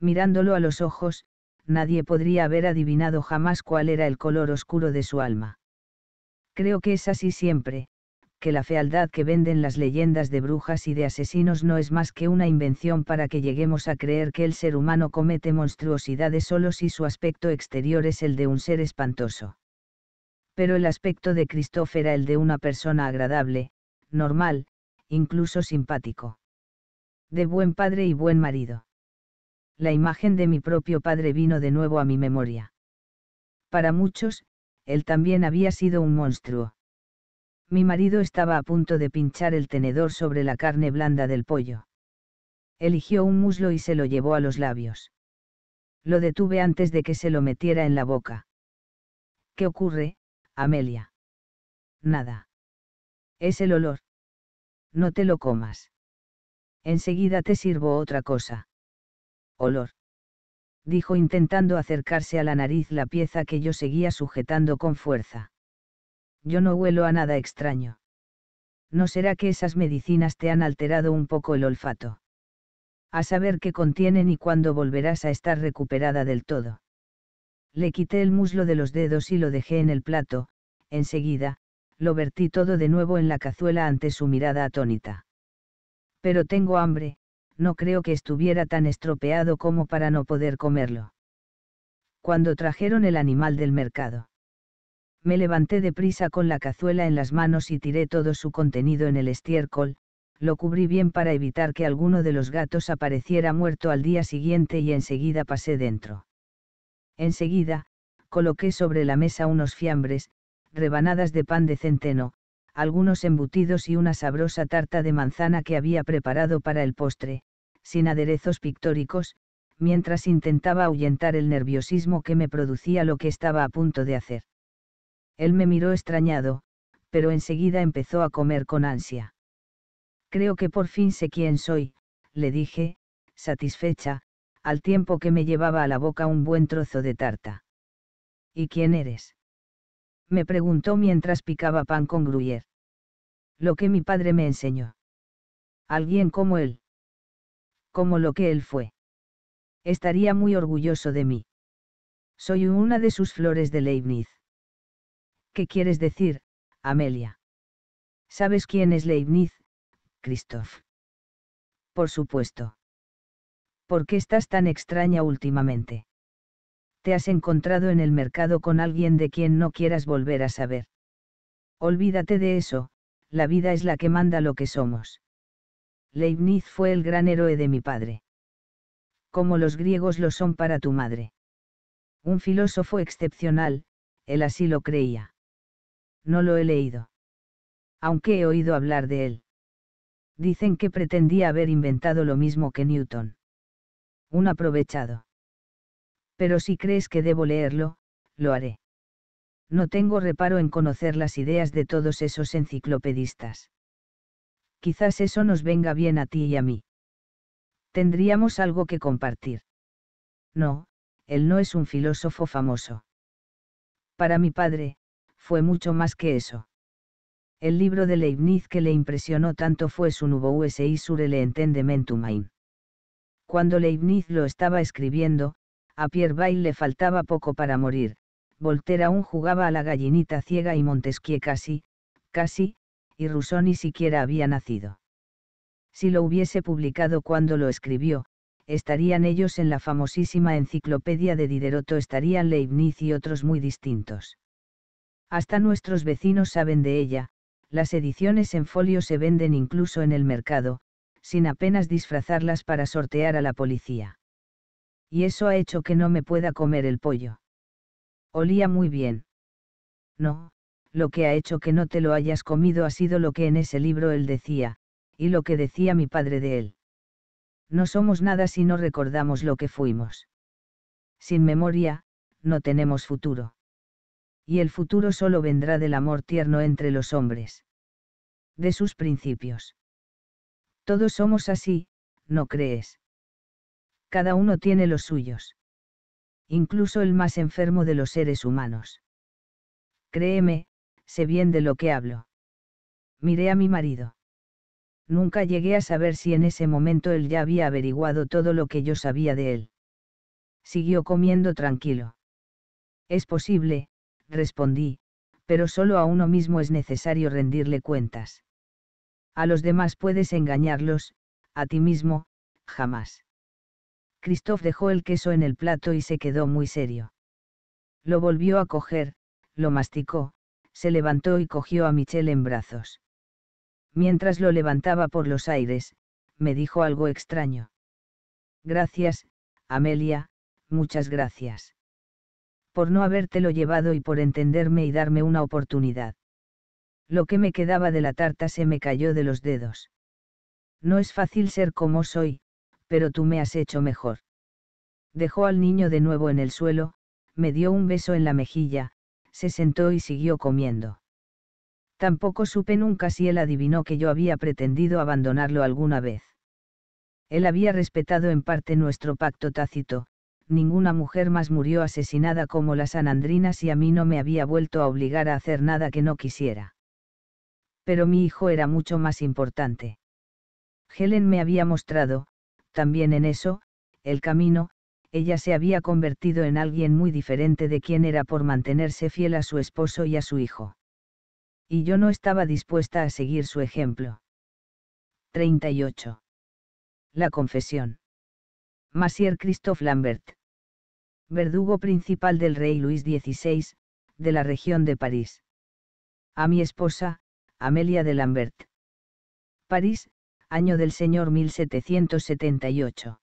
Mirándolo a los ojos, nadie podría haber adivinado jamás cuál era el color oscuro de su alma. Creo que es así siempre, que la fealdad que venden las leyendas de brujas y de asesinos no es más que una invención para que lleguemos a creer que el ser humano comete monstruosidades solo si su aspecto exterior es el de un ser espantoso. Pero el aspecto de Christoph era el de una persona agradable, normal, incluso simpático. De buen padre y buen marido. La imagen de mi propio padre vino de nuevo a mi memoria. Para muchos, él también había sido un monstruo. Mi marido estaba a punto de pinchar el tenedor sobre la carne blanda del pollo. Eligió un muslo y se lo llevó a los labios. Lo detuve antes de que se lo metiera en la boca. ¿Qué ocurre, Amelia? Nada. Es el olor. No te lo comas. Enseguida te sirvo otra cosa. Olor. Dijo intentando acercarse a la nariz la pieza que yo seguía sujetando con fuerza yo no huelo a nada extraño. ¿No será que esas medicinas te han alterado un poco el olfato? A saber qué contienen y cuándo volverás a estar recuperada del todo. Le quité el muslo de los dedos y lo dejé en el plato, enseguida, lo vertí todo de nuevo en la cazuela ante su mirada atónita. Pero tengo hambre, no creo que estuviera tan estropeado como para no poder comerlo. Cuando trajeron el animal del mercado. Me levanté deprisa con la cazuela en las manos y tiré todo su contenido en el estiércol, lo cubrí bien para evitar que alguno de los gatos apareciera muerto al día siguiente y enseguida pasé dentro. Enseguida, coloqué sobre la mesa unos fiambres, rebanadas de pan de centeno, algunos embutidos y una sabrosa tarta de manzana que había preparado para el postre, sin aderezos pictóricos, mientras intentaba ahuyentar el nerviosismo que me producía lo que estaba a punto de hacer. Él me miró extrañado, pero enseguida empezó a comer con ansia. Creo que por fin sé quién soy, le dije, satisfecha, al tiempo que me llevaba a la boca un buen trozo de tarta. ¿Y quién eres? Me preguntó mientras picaba pan con gruyer. Lo que mi padre me enseñó. Alguien como él. Como lo que él fue. Estaría muy orgulloso de mí. Soy una de sus flores de Leibniz. ¿Qué quieres decir, Amelia? ¿Sabes quién es Leibniz, Christoph? Por supuesto. ¿Por qué estás tan extraña últimamente? Te has encontrado en el mercado con alguien de quien no quieras volver a saber. Olvídate de eso, la vida es la que manda lo que somos. Leibniz fue el gran héroe de mi padre. Como los griegos lo son para tu madre. Un filósofo excepcional, él así lo creía no lo he leído. Aunque he oído hablar de él. Dicen que pretendía haber inventado lo mismo que Newton. Un aprovechado. Pero si crees que debo leerlo, lo haré. No tengo reparo en conocer las ideas de todos esos enciclopedistas. Quizás eso nos venga bien a ti y a mí. Tendríamos algo que compartir. No, él no es un filósofo famoso. Para mi padre, fue mucho más que eso. El libro de Leibniz que le impresionó tanto fue su nuevo USI sur el entendement Cuando Leibniz lo estaba escribiendo, a Pierre Bayle le faltaba poco para morir, Voltaire aún jugaba a la gallinita ciega y Montesquieu casi, casi, y Rousseau ni siquiera había nacido. Si lo hubiese publicado cuando lo escribió, estarían ellos en la famosísima enciclopedia de Diderot estarían Leibniz y otros muy distintos. Hasta nuestros vecinos saben de ella, las ediciones en folio se venden incluso en el mercado, sin apenas disfrazarlas para sortear a la policía. Y eso ha hecho que no me pueda comer el pollo. Olía muy bien. No, lo que ha hecho que no te lo hayas comido ha sido lo que en ese libro él decía, y lo que decía mi padre de él. No somos nada si no recordamos lo que fuimos. Sin memoria, no tenemos futuro y el futuro solo vendrá del amor tierno entre los hombres. De sus principios. Todos somos así, ¿no crees? Cada uno tiene los suyos. Incluso el más enfermo de los seres humanos. Créeme, sé bien de lo que hablo. Miré a mi marido. Nunca llegué a saber si en ese momento él ya había averiguado todo lo que yo sabía de él. Siguió comiendo tranquilo. Es posible, respondí, pero solo a uno mismo es necesario rendirle cuentas. A los demás puedes engañarlos, a ti mismo, jamás. Christoph dejó el queso en el plato y se quedó muy serio. Lo volvió a coger, lo masticó, se levantó y cogió a Michelle en brazos. Mientras lo levantaba por los aires, me dijo algo extraño. Gracias, Amelia, muchas gracias por no habértelo llevado y por entenderme y darme una oportunidad. Lo que me quedaba de la tarta se me cayó de los dedos. No es fácil ser como soy, pero tú me has hecho mejor. Dejó al niño de nuevo en el suelo, me dio un beso en la mejilla, se sentó y siguió comiendo. Tampoco supe nunca si él adivinó que yo había pretendido abandonarlo alguna vez. Él había respetado en parte nuestro pacto tácito, ninguna mujer más murió asesinada como las Anandrinas y a mí no me había vuelto a obligar a hacer nada que no quisiera. Pero mi hijo era mucho más importante. Helen me había mostrado, también en eso, el camino, ella se había convertido en alguien muy diferente de quien era por mantenerse fiel a su esposo y a su hijo. Y yo no estaba dispuesta a seguir su ejemplo. 38. La confesión. Masier Christophe Lambert. Verdugo principal del rey Luis XVI, de la región de París. A mi esposa, Amelia de Lambert. París, año del Señor 1778.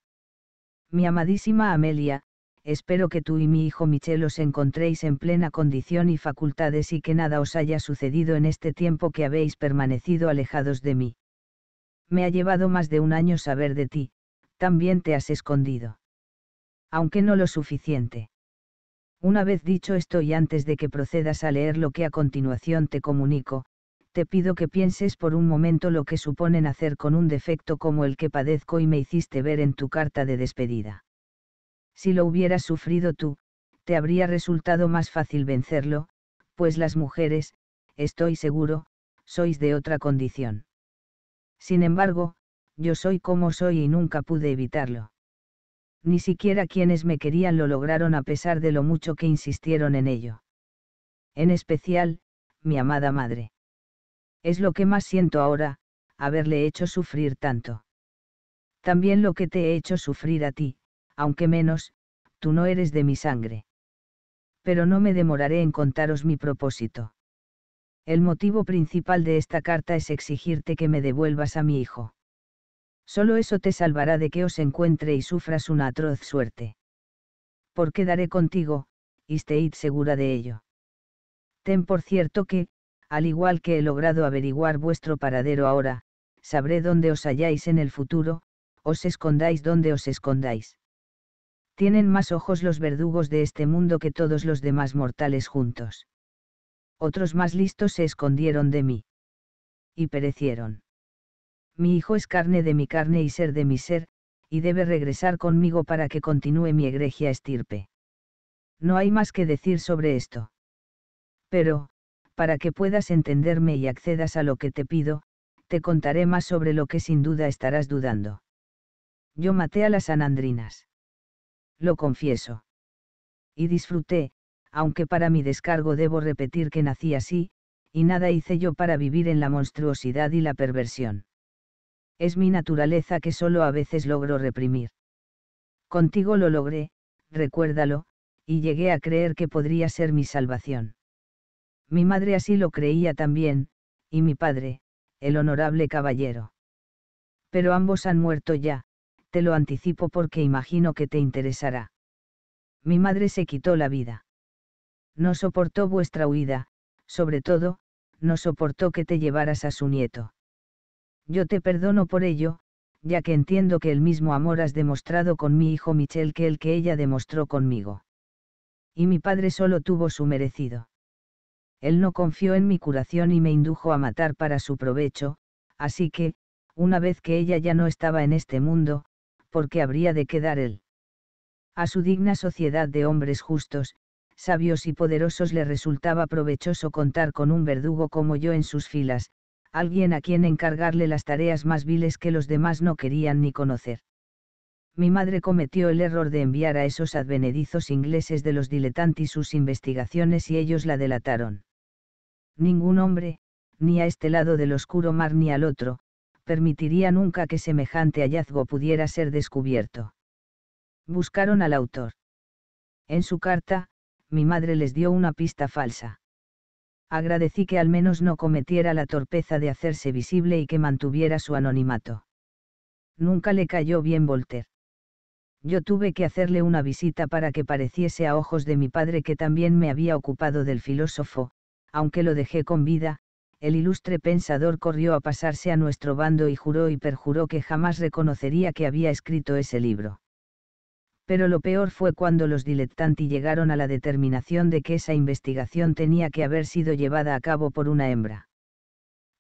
Mi amadísima Amelia, espero que tú y mi hijo Michel os encontréis en plena condición y facultades y que nada os haya sucedido en este tiempo que habéis permanecido alejados de mí. Me ha llevado más de un año saber de ti, también te has escondido. Aunque no lo suficiente. Una vez dicho esto y antes de que procedas a leer lo que a continuación te comunico, te pido que pienses por un momento lo que suponen hacer con un defecto como el que padezco y me hiciste ver en tu carta de despedida. Si lo hubieras sufrido tú, te habría resultado más fácil vencerlo, pues las mujeres, estoy seguro, sois de otra condición. Sin embargo, yo soy como soy y nunca pude evitarlo. Ni siquiera quienes me querían lo lograron a pesar de lo mucho que insistieron en ello. En especial, mi amada madre. Es lo que más siento ahora, haberle hecho sufrir tanto. También lo que te he hecho sufrir a ti, aunque menos, tú no eres de mi sangre. Pero no me demoraré en contaros mi propósito. El motivo principal de esta carta es exigirte que me devuelvas a mi hijo. Solo eso te salvará de que os encuentre y sufras una atroz suerte. Porque daré contigo, y estéis segura de ello. Ten por cierto que, al igual que he logrado averiguar vuestro paradero ahora, sabré dónde os halláis en el futuro, os escondáis donde os escondáis. Tienen más ojos los verdugos de este mundo que todos los demás mortales juntos. Otros más listos se escondieron de mí. Y perecieron mi hijo es carne de mi carne y ser de mi ser, y debe regresar conmigo para que continúe mi egregia estirpe. No hay más que decir sobre esto. Pero, para que puedas entenderme y accedas a lo que te pido, te contaré más sobre lo que sin duda estarás dudando. Yo maté a las anandrinas. Lo confieso. Y disfruté, aunque para mi descargo debo repetir que nací así, y nada hice yo para vivir en la monstruosidad y la perversión es mi naturaleza que solo a veces logro reprimir. Contigo lo logré, recuérdalo, y llegué a creer que podría ser mi salvación. Mi madre así lo creía también, y mi padre, el honorable caballero. Pero ambos han muerto ya, te lo anticipo porque imagino que te interesará. Mi madre se quitó la vida. No soportó vuestra huida, sobre todo, no soportó que te llevaras a su nieto. Yo te perdono por ello, ya que entiendo que el mismo amor has demostrado con mi hijo Michel que el que ella demostró conmigo. Y mi padre solo tuvo su merecido. Él no confió en mi curación y me indujo a matar para su provecho, así que, una vez que ella ya no estaba en este mundo, ¿por qué habría de quedar él? A su digna sociedad de hombres justos, sabios y poderosos le resultaba provechoso contar con un verdugo como yo en sus filas, alguien a quien encargarle las tareas más viles que los demás no querían ni conocer. Mi madre cometió el error de enviar a esos advenedizos ingleses de los diletantes sus investigaciones y ellos la delataron. Ningún hombre, ni a este lado del oscuro mar ni al otro, permitiría nunca que semejante hallazgo pudiera ser descubierto. Buscaron al autor. En su carta, mi madre les dio una pista falsa agradecí que al menos no cometiera la torpeza de hacerse visible y que mantuviera su anonimato. Nunca le cayó bien Voltaire. Yo tuve que hacerle una visita para que pareciese a ojos de mi padre que también me había ocupado del filósofo, aunque lo dejé con vida, el ilustre pensador corrió a pasarse a nuestro bando y juró y perjuró que jamás reconocería que había escrito ese libro pero lo peor fue cuando los dilettanti llegaron a la determinación de que esa investigación tenía que haber sido llevada a cabo por una hembra.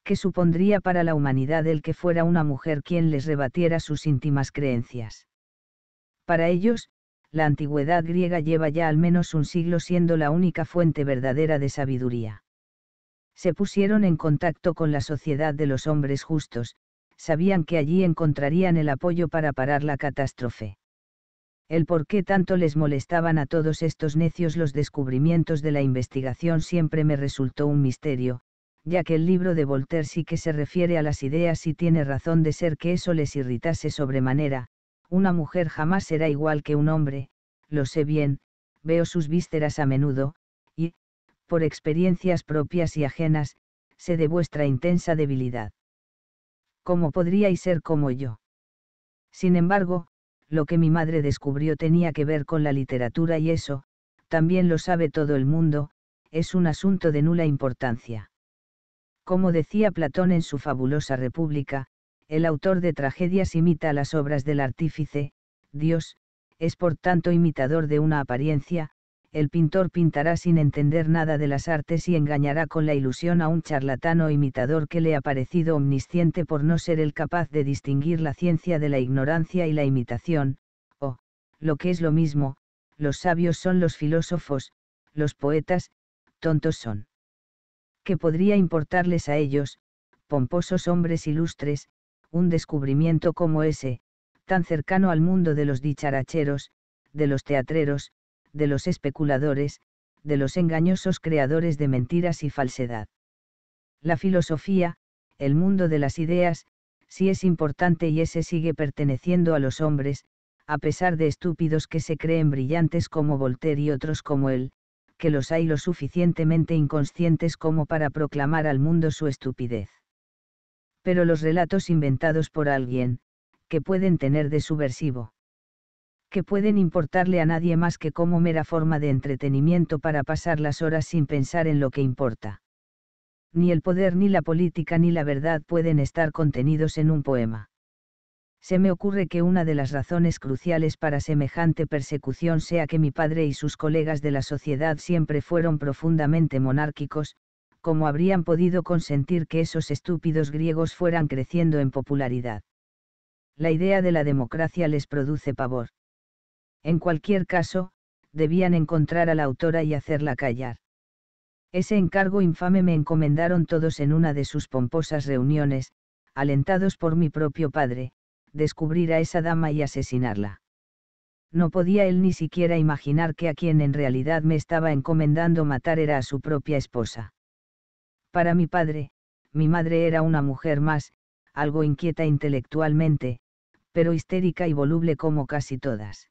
¿Qué supondría para la humanidad el que fuera una mujer quien les rebatiera sus íntimas creencias? Para ellos, la antigüedad griega lleva ya al menos un siglo siendo la única fuente verdadera de sabiduría. Se pusieron en contacto con la sociedad de los hombres justos, sabían que allí encontrarían el apoyo para parar la catástrofe el por qué tanto les molestaban a todos estos necios los descubrimientos de la investigación siempre me resultó un misterio, ya que el libro de Voltaire sí que se refiere a las ideas y tiene razón de ser que eso les irritase sobremanera, una mujer jamás será igual que un hombre, lo sé bien, veo sus vísceras a menudo, y, por experiencias propias y ajenas, sé de vuestra intensa debilidad. ¿Cómo podríais ser como yo? Sin embargo, lo que mi madre descubrió tenía que ver con la literatura y eso, también lo sabe todo el mundo, es un asunto de nula importancia. Como decía Platón en su fabulosa República, el autor de tragedias imita las obras del artífice, Dios, es por tanto imitador de una apariencia, el pintor pintará sin entender nada de las artes y engañará con la ilusión a un charlatán o imitador que le ha parecido omnisciente por no ser el capaz de distinguir la ciencia de la ignorancia y la imitación, o, lo que es lo mismo, los sabios son los filósofos, los poetas, tontos son. ¿Qué podría importarles a ellos, pomposos hombres ilustres, un descubrimiento como ese, tan cercano al mundo de los dicharacheros, de los teatreros, de los especuladores, de los engañosos creadores de mentiras y falsedad. La filosofía, el mundo de las ideas, sí es importante y ese sigue perteneciendo a los hombres, a pesar de estúpidos que se creen brillantes como Voltaire y otros como él, que los hay lo suficientemente inconscientes como para proclamar al mundo su estupidez. Pero los relatos inventados por alguien, que pueden tener de subversivo que pueden importarle a nadie más que como mera forma de entretenimiento para pasar las horas sin pensar en lo que importa. Ni el poder ni la política ni la verdad pueden estar contenidos en un poema. Se me ocurre que una de las razones cruciales para semejante persecución sea que mi padre y sus colegas de la sociedad siempre fueron profundamente monárquicos, como habrían podido consentir que esos estúpidos griegos fueran creciendo en popularidad. La idea de la democracia les produce pavor. En cualquier caso, debían encontrar a la autora y hacerla callar. Ese encargo infame me encomendaron todos en una de sus pomposas reuniones, alentados por mi propio padre, descubrir a esa dama y asesinarla. No podía él ni siquiera imaginar que a quien en realidad me estaba encomendando matar era a su propia esposa. Para mi padre, mi madre era una mujer más, algo inquieta intelectualmente, pero histérica y voluble como casi todas.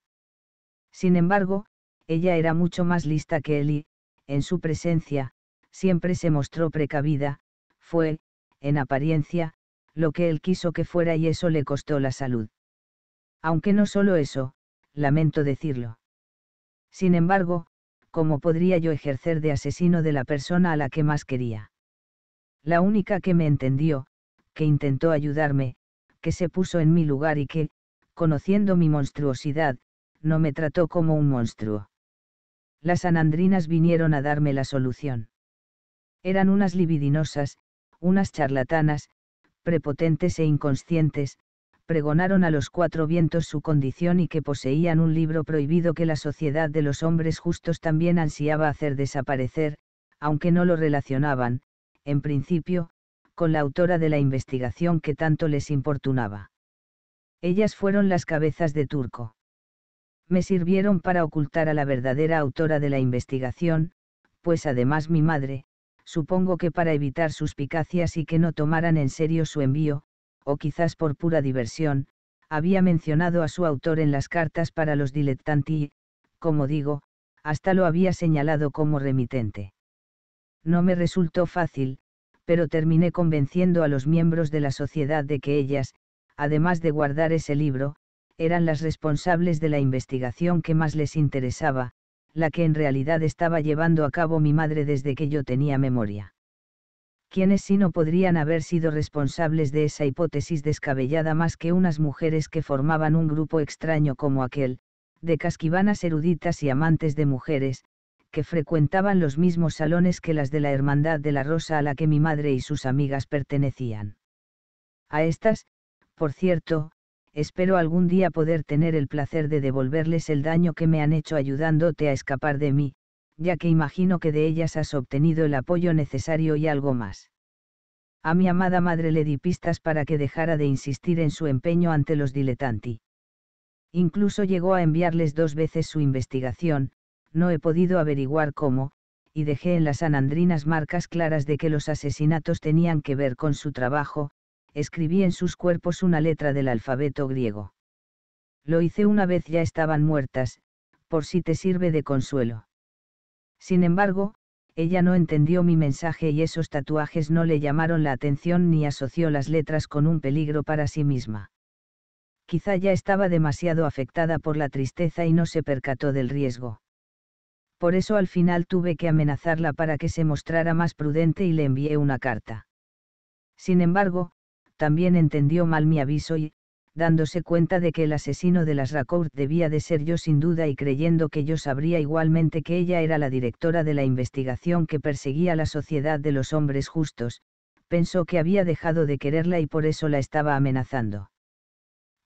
Sin embargo, ella era mucho más lista que él y, en su presencia, siempre se mostró precavida, fue, en apariencia, lo que él quiso que fuera y eso le costó la salud. Aunque no solo eso, lamento decirlo. Sin embargo, ¿cómo podría yo ejercer de asesino de la persona a la que más quería? La única que me entendió, que intentó ayudarme, que se puso en mi lugar y que, conociendo mi monstruosidad, no me trató como un monstruo. Las anandrinas vinieron a darme la solución. Eran unas libidinosas, unas charlatanas, prepotentes e inconscientes, pregonaron a los cuatro vientos su condición y que poseían un libro prohibido que la sociedad de los hombres justos también ansiaba hacer desaparecer, aunque no lo relacionaban, en principio, con la autora de la investigación que tanto les importunaba. Ellas fueron las cabezas de turco me sirvieron para ocultar a la verdadera autora de la investigación, pues además mi madre, supongo que para evitar suspicacias y que no tomaran en serio su envío, o quizás por pura diversión, había mencionado a su autor en las cartas para los dilettanti y, como digo, hasta lo había señalado como remitente. No me resultó fácil, pero terminé convenciendo a los miembros de la sociedad de que ellas, además de guardar ese libro, eran las responsables de la investigación que más les interesaba, la que en realidad estaba llevando a cabo mi madre desde que yo tenía memoria. ¿Quiénes si no podrían haber sido responsables de esa hipótesis descabellada más que unas mujeres que formaban un grupo extraño como aquel, de casquivanas eruditas y amantes de mujeres, que frecuentaban los mismos salones que las de la Hermandad de la Rosa a la que mi madre y sus amigas pertenecían? A estas, por cierto, espero algún día poder tener el placer de devolverles el daño que me han hecho ayudándote a escapar de mí, ya que imagino que de ellas has obtenido el apoyo necesario y algo más. A mi amada madre le di pistas para que dejara de insistir en su empeño ante los diletanti. Incluso llegó a enviarles dos veces su investigación, no he podido averiguar cómo, y dejé en las anandrinas marcas claras de que los asesinatos tenían que ver con su trabajo, escribí en sus cuerpos una letra del alfabeto griego. Lo hice una vez ya estaban muertas, por si te sirve de consuelo. Sin embargo, ella no entendió mi mensaje y esos tatuajes no le llamaron la atención ni asoció las letras con un peligro para sí misma. Quizá ya estaba demasiado afectada por la tristeza y no se percató del riesgo. Por eso al final tuve que amenazarla para que se mostrara más prudente y le envié una carta. Sin embargo, también entendió mal mi aviso y, dándose cuenta de que el asesino de las Racourt debía de ser yo sin duda y creyendo que yo sabría igualmente que ella era la directora de la investigación que perseguía la sociedad de los hombres justos, pensó que había dejado de quererla y por eso la estaba amenazando.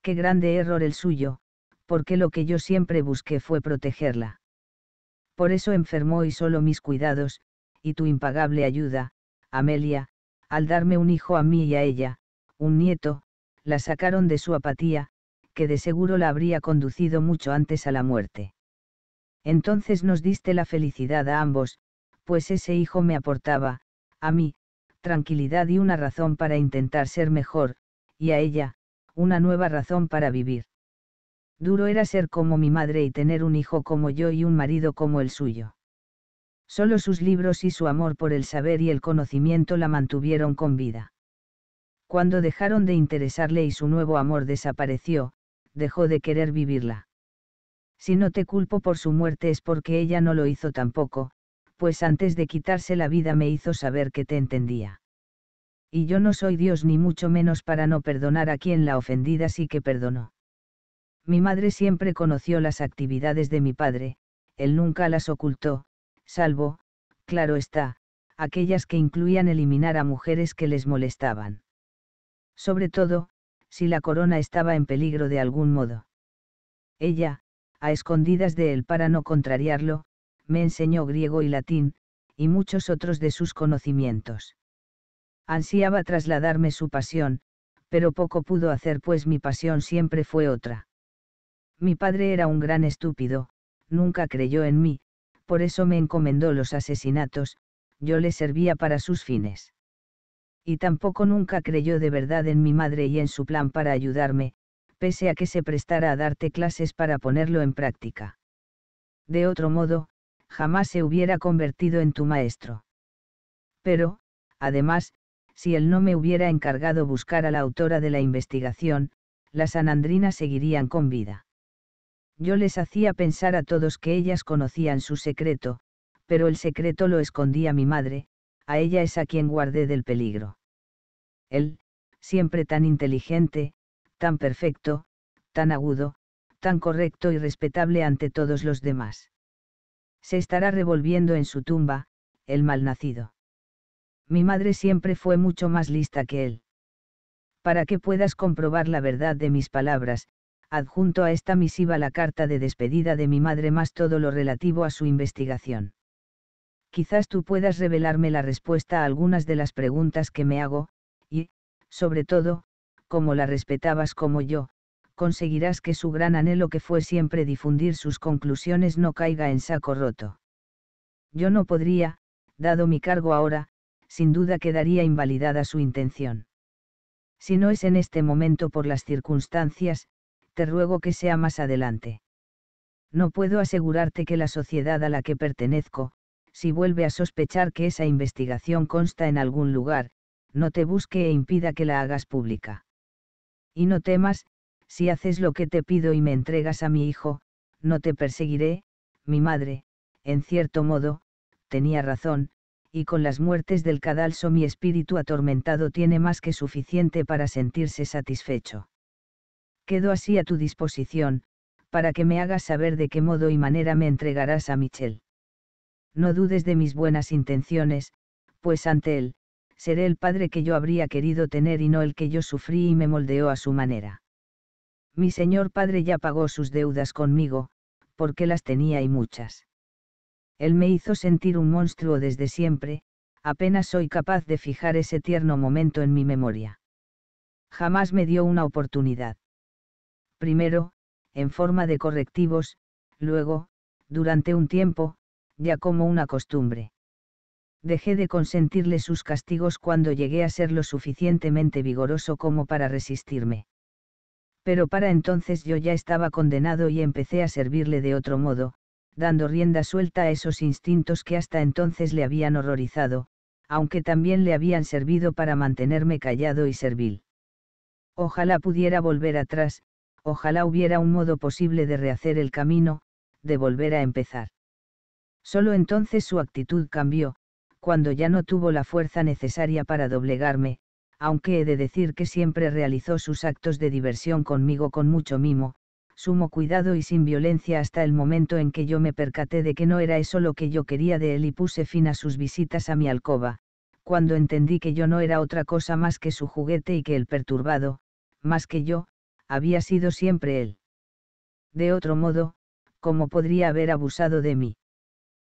Qué grande error el suyo, porque lo que yo siempre busqué fue protegerla. Por eso enfermó y solo mis cuidados, y tu impagable ayuda, Amelia, al darme un hijo a mí y a ella, un nieto, la sacaron de su apatía, que de seguro la habría conducido mucho antes a la muerte. Entonces nos diste la felicidad a ambos, pues ese hijo me aportaba, a mí, tranquilidad y una razón para intentar ser mejor, y a ella, una nueva razón para vivir. Duro era ser como mi madre y tener un hijo como yo y un marido como el suyo. Solo sus libros y su amor por el saber y el conocimiento la mantuvieron con vida. Cuando dejaron de interesarle y su nuevo amor desapareció, dejó de querer vivirla. Si no te culpo por su muerte es porque ella no lo hizo tampoco, pues antes de quitarse la vida me hizo saber que te entendía. Y yo no soy Dios ni mucho menos para no perdonar a quien la ofendida sí que perdonó. Mi madre siempre conoció las actividades de mi padre, él nunca las ocultó, salvo, claro está, aquellas que incluían eliminar a mujeres que les molestaban sobre todo, si la corona estaba en peligro de algún modo. Ella, a escondidas de él para no contrariarlo, me enseñó griego y latín, y muchos otros de sus conocimientos. Ansiaba trasladarme su pasión, pero poco pudo hacer pues mi pasión siempre fue otra. Mi padre era un gran estúpido, nunca creyó en mí, por eso me encomendó los asesinatos, yo le servía para sus fines y tampoco nunca creyó de verdad en mi madre y en su plan para ayudarme, pese a que se prestara a darte clases para ponerlo en práctica. De otro modo, jamás se hubiera convertido en tu maestro. Pero, además, si él no me hubiera encargado buscar a la autora de la investigación, las anandrinas seguirían con vida. Yo les hacía pensar a todos que ellas conocían su secreto, pero el secreto lo escondía mi madre, a ella es a quien guardé del peligro. Él, siempre tan inteligente, tan perfecto, tan agudo, tan correcto y respetable ante todos los demás. Se estará revolviendo en su tumba, el malnacido. Mi madre siempre fue mucho más lista que él. Para que puedas comprobar la verdad de mis palabras, adjunto a esta misiva la carta de despedida de mi madre más todo lo relativo a su investigación quizás tú puedas revelarme la respuesta a algunas de las preguntas que me hago, y, sobre todo, como la respetabas como yo, conseguirás que su gran anhelo que fue siempre difundir sus conclusiones no caiga en saco roto. Yo no podría, dado mi cargo ahora, sin duda quedaría invalidada su intención. Si no es en este momento por las circunstancias, te ruego que sea más adelante. No puedo asegurarte que la sociedad a la que pertenezco, si vuelve a sospechar que esa investigación consta en algún lugar, no te busque e impida que la hagas pública. Y no temas, si haces lo que te pido y me entregas a mi hijo, no te perseguiré, mi madre, en cierto modo, tenía razón, y con las muertes del cadalso mi espíritu atormentado tiene más que suficiente para sentirse satisfecho. Quedo así a tu disposición, para que me hagas saber de qué modo y manera me entregarás a Michelle no dudes de mis buenas intenciones, pues ante él, seré el padre que yo habría querido tener y no el que yo sufrí y me moldeó a su manera. Mi señor padre ya pagó sus deudas conmigo, porque las tenía y muchas. Él me hizo sentir un monstruo desde siempre, apenas soy capaz de fijar ese tierno momento en mi memoria. Jamás me dio una oportunidad. Primero, en forma de correctivos, luego, durante un tiempo, ya como una costumbre. Dejé de consentirle sus castigos cuando llegué a ser lo suficientemente vigoroso como para resistirme. Pero para entonces yo ya estaba condenado y empecé a servirle de otro modo, dando rienda suelta a esos instintos que hasta entonces le habían horrorizado, aunque también le habían servido para mantenerme callado y servil. Ojalá pudiera volver atrás, ojalá hubiera un modo posible de rehacer el camino, de volver a empezar. Solo entonces su actitud cambió, cuando ya no tuvo la fuerza necesaria para doblegarme, aunque he de decir que siempre realizó sus actos de diversión conmigo con mucho mimo, sumo cuidado y sin violencia hasta el momento en que yo me percaté de que no era eso lo que yo quería de él y puse fin a sus visitas a mi alcoba, cuando entendí que yo no era otra cosa más que su juguete y que el perturbado, más que yo, había sido siempre él. De otro modo, ¿cómo podría haber abusado de mí?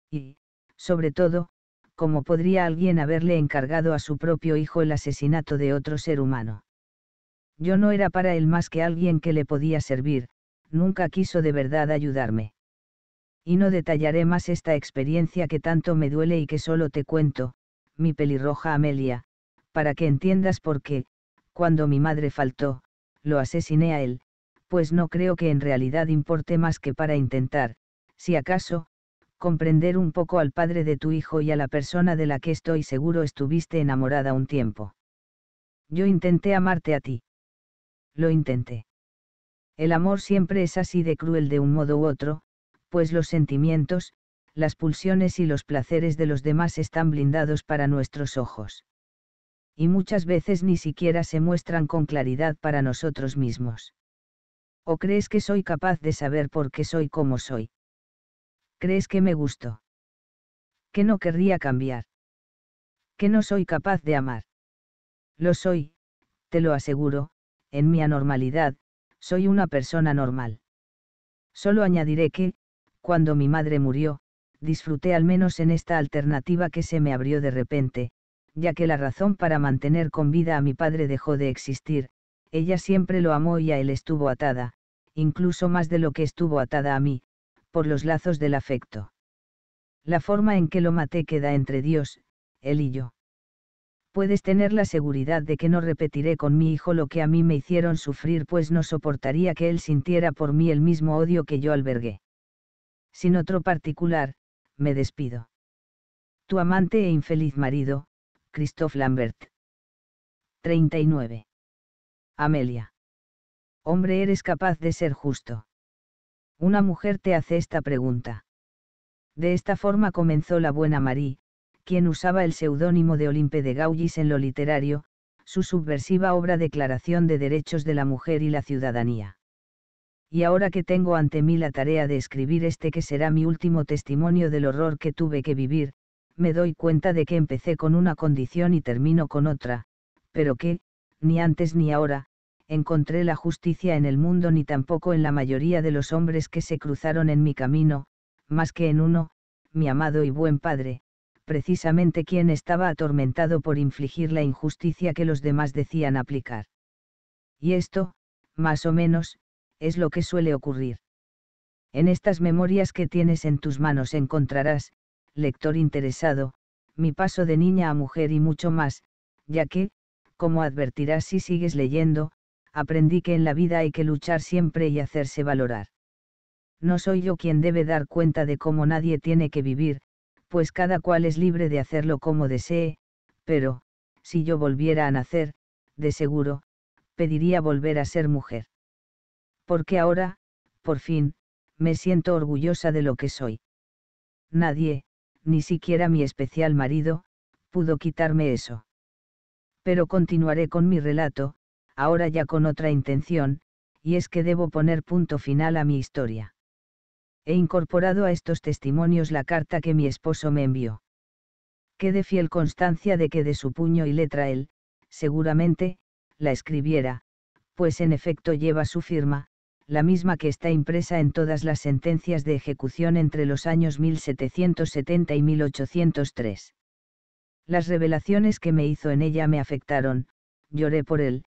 Y, sobre todo, cómo podría alguien haberle encargado a su propio hijo el asesinato de otro ser humano. Yo no era para él más que alguien que le podía servir, nunca quiso de verdad ayudarme. Y no detallaré más esta experiencia que tanto me duele y que solo te cuento, mi pelirroja Amelia, para que entiendas por qué, cuando mi madre faltó, lo asesiné a él, pues no creo que en realidad importe más que para intentar, si acaso, comprender un poco al padre de tu hijo y a la persona de la que estoy seguro estuviste enamorada un tiempo. Yo intenté amarte a ti. Lo intenté. El amor siempre es así de cruel de un modo u otro, pues los sentimientos, las pulsiones y los placeres de los demás están blindados para nuestros ojos. Y muchas veces ni siquiera se muestran con claridad para nosotros mismos. ¿O crees que soy capaz de saber por qué soy como soy? ¿crees que me gusto? Que no querría cambiar. Que no soy capaz de amar. Lo soy, te lo aseguro, en mi anormalidad, soy una persona normal. Solo añadiré que, cuando mi madre murió, disfruté al menos en esta alternativa que se me abrió de repente, ya que la razón para mantener con vida a mi padre dejó de existir, ella siempre lo amó y a él estuvo atada, incluso más de lo que estuvo atada a mí, por los lazos del afecto. La forma en que lo maté queda entre Dios, él y yo. Puedes tener la seguridad de que no repetiré con mi hijo lo que a mí me hicieron sufrir, pues no soportaría que él sintiera por mí el mismo odio que yo albergué. Sin otro particular, me despido. Tu amante e infeliz marido, Christoph Lambert. 39. Amelia. Hombre, eres capaz de ser justo. Una mujer te hace esta pregunta. De esta forma comenzó la buena Marie, quien usaba el seudónimo de Olimpe de Gaullis en lo literario, su subversiva obra Declaración de Derechos de la Mujer y la Ciudadanía. Y ahora que tengo ante mí la tarea de escribir este que será mi último testimonio del horror que tuve que vivir, me doy cuenta de que empecé con una condición y termino con otra, pero que, ni antes ni ahora, encontré la justicia en el mundo ni tampoco en la mayoría de los hombres que se cruzaron en mi camino, más que en uno, mi amado y buen padre, precisamente quien estaba atormentado por infligir la injusticia que los demás decían aplicar. Y esto, más o menos, es lo que suele ocurrir. En estas memorias que tienes en tus manos encontrarás, lector interesado, mi paso de niña a mujer y mucho más, ya que, como advertirás si sigues leyendo, aprendí que en la vida hay que luchar siempre y hacerse valorar. No soy yo quien debe dar cuenta de cómo nadie tiene que vivir, pues cada cual es libre de hacerlo como desee, pero, si yo volviera a nacer, de seguro, pediría volver a ser mujer. Porque ahora, por fin, me siento orgullosa de lo que soy. Nadie, ni siquiera mi especial marido, pudo quitarme eso. Pero continuaré con mi relato, ahora ya con otra intención, y es que debo poner punto final a mi historia. He incorporado a estos testimonios la carta que mi esposo me envió. Quede fiel constancia de que de su puño y letra él, seguramente, la escribiera, pues en efecto lleva su firma, la misma que está impresa en todas las sentencias de ejecución entre los años 1770 y 1803. Las revelaciones que me hizo en ella me afectaron, lloré por él,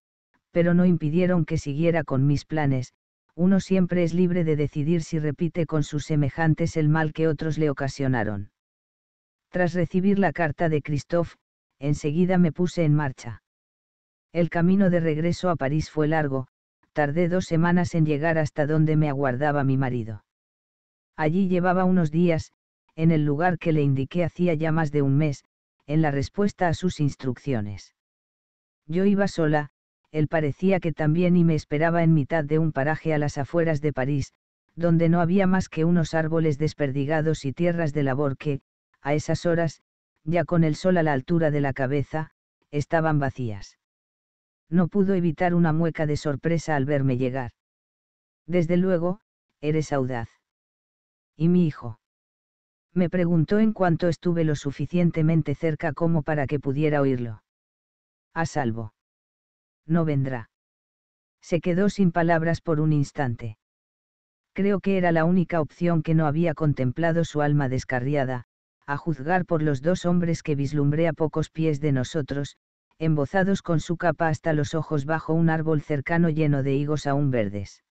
pero no impidieron que siguiera con mis planes, uno siempre es libre de decidir si repite con sus semejantes el mal que otros le ocasionaron. Tras recibir la carta de Christophe, enseguida me puse en marcha. El camino de regreso a París fue largo, tardé dos semanas en llegar hasta donde me aguardaba mi marido. Allí llevaba unos días, en el lugar que le indiqué hacía ya más de un mes, en la respuesta a sus instrucciones. Yo iba sola, él parecía que también y me esperaba en mitad de un paraje a las afueras de París, donde no había más que unos árboles desperdigados y tierras de labor que, a esas horas, ya con el sol a la altura de la cabeza, estaban vacías. No pudo evitar una mueca de sorpresa al verme llegar. Desde luego, eres audaz. ¿Y mi hijo? Me preguntó en cuanto estuve lo suficientemente cerca como para que pudiera oírlo. A salvo no vendrá. Se quedó sin palabras por un instante. Creo que era la única opción que no había contemplado su alma descarriada, a juzgar por los dos hombres que vislumbré a pocos pies de nosotros, embozados con su capa hasta los ojos bajo un árbol cercano lleno de higos aún verdes.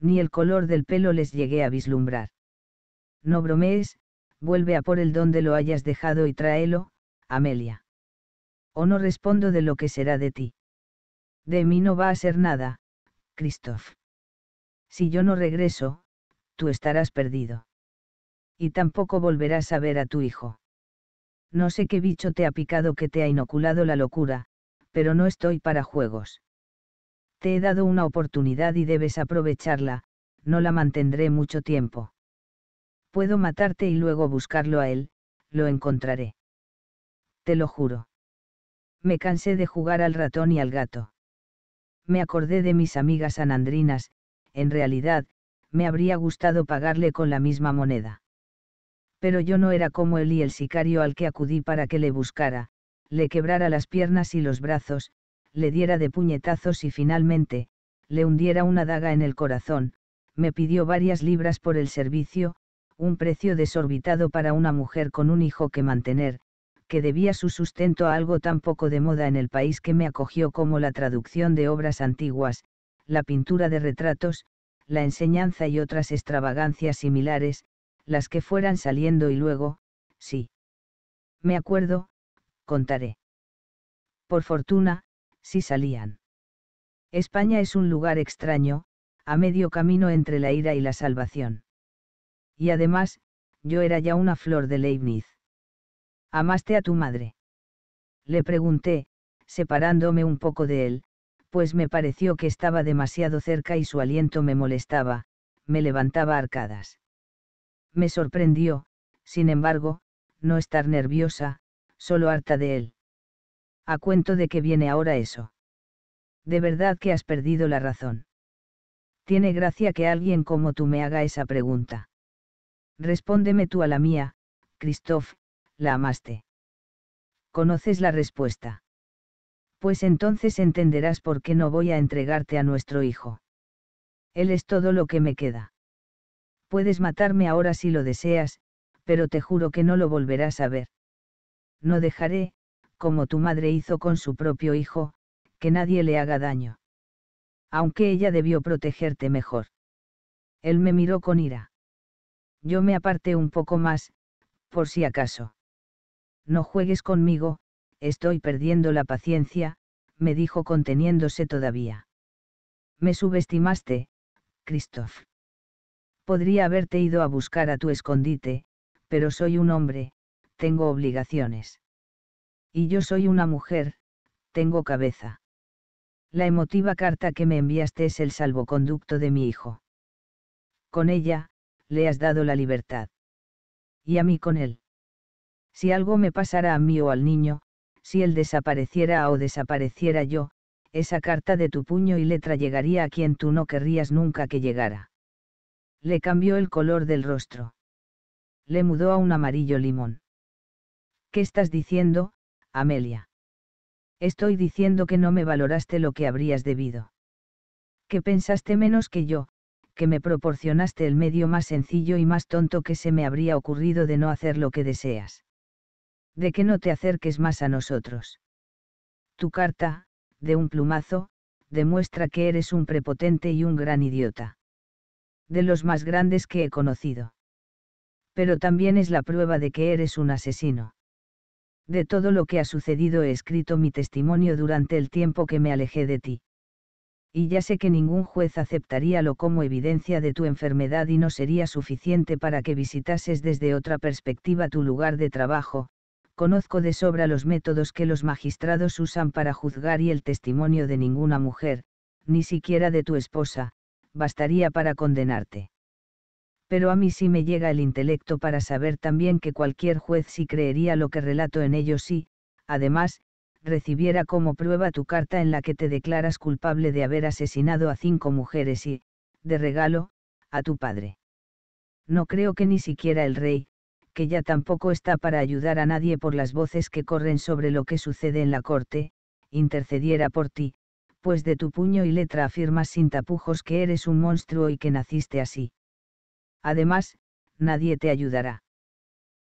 Ni el color del pelo les llegué a vislumbrar. No bromees, vuelve a por el donde lo hayas dejado y tráelo, Amelia. O no respondo de lo que será de ti. De mí no va a ser nada, Christoph. Si yo no regreso, tú estarás perdido. Y tampoco volverás a ver a tu hijo. No sé qué bicho te ha picado que te ha inoculado la locura, pero no estoy para juegos. Te he dado una oportunidad y debes aprovecharla, no la mantendré mucho tiempo. Puedo matarte y luego buscarlo a él, lo encontraré. Te lo juro. Me cansé de jugar al ratón y al gato me acordé de mis amigas anandrinas, en realidad, me habría gustado pagarle con la misma moneda. Pero yo no era como él y el sicario al que acudí para que le buscara, le quebrara las piernas y los brazos, le diera de puñetazos y finalmente, le hundiera una daga en el corazón, me pidió varias libras por el servicio, un precio desorbitado para una mujer con un hijo que mantener, que debía su sustento a algo tan poco de moda en el país que me acogió como la traducción de obras antiguas, la pintura de retratos, la enseñanza y otras extravagancias similares, las que fueran saliendo y luego, sí. Me acuerdo, contaré. Por fortuna, sí salían. España es un lugar extraño, a medio camino entre la ira y la salvación. Y además, yo era ya una flor de Leibniz. ¿Amaste a tu madre? Le pregunté, separándome un poco de él, pues me pareció que estaba demasiado cerca y su aliento me molestaba, me levantaba arcadas. Me sorprendió, sin embargo, no estar nerviosa, solo harta de él. A cuento de que viene ahora eso. De verdad que has perdido la razón. Tiene gracia que alguien como tú me haga esa pregunta. Respóndeme tú a la mía, Christoph, la amaste. Conoces la respuesta. Pues entonces entenderás por qué no voy a entregarte a nuestro hijo. Él es todo lo que me queda. Puedes matarme ahora si lo deseas, pero te juro que no lo volverás a ver. No dejaré, como tu madre hizo con su propio hijo, que nadie le haga daño. Aunque ella debió protegerte mejor. Él me miró con ira. Yo me aparté un poco más, por si acaso. No juegues conmigo, estoy perdiendo la paciencia, me dijo conteniéndose todavía. Me subestimaste, Christoph. Podría haberte ido a buscar a tu escondite, pero soy un hombre, tengo obligaciones. Y yo soy una mujer, tengo cabeza. La emotiva carta que me enviaste es el salvoconducto de mi hijo. Con ella, le has dado la libertad. Y a mí con él si algo me pasara a mí o al niño, si él desapareciera o desapareciera yo, esa carta de tu puño y letra llegaría a quien tú no querrías nunca que llegara. Le cambió el color del rostro. Le mudó a un amarillo limón. ¿Qué estás diciendo, Amelia? Estoy diciendo que no me valoraste lo que habrías debido. Que pensaste menos que yo, que me proporcionaste el medio más sencillo y más tonto que se me habría ocurrido de no hacer lo que deseas de que no te acerques más a nosotros. Tu carta, de un plumazo, demuestra que eres un prepotente y un gran idiota. De los más grandes que he conocido. Pero también es la prueba de que eres un asesino. De todo lo que ha sucedido he escrito mi testimonio durante el tiempo que me alejé de ti. Y ya sé que ningún juez aceptaría lo como evidencia de tu enfermedad y no sería suficiente para que visitases desde otra perspectiva tu lugar de trabajo, conozco de sobra los métodos que los magistrados usan para juzgar y el testimonio de ninguna mujer, ni siquiera de tu esposa, bastaría para condenarte. Pero a mí sí me llega el intelecto para saber también que cualquier juez sí creería lo que relato en ellos sí, además, recibiera como prueba tu carta en la que te declaras culpable de haber asesinado a cinco mujeres y, de regalo, a tu padre. No creo que ni siquiera el rey, que ya tampoco está para ayudar a nadie por las voces que corren sobre lo que sucede en la corte, intercediera por ti, pues de tu puño y letra afirmas sin tapujos que eres un monstruo y que naciste así. Además, nadie te ayudará.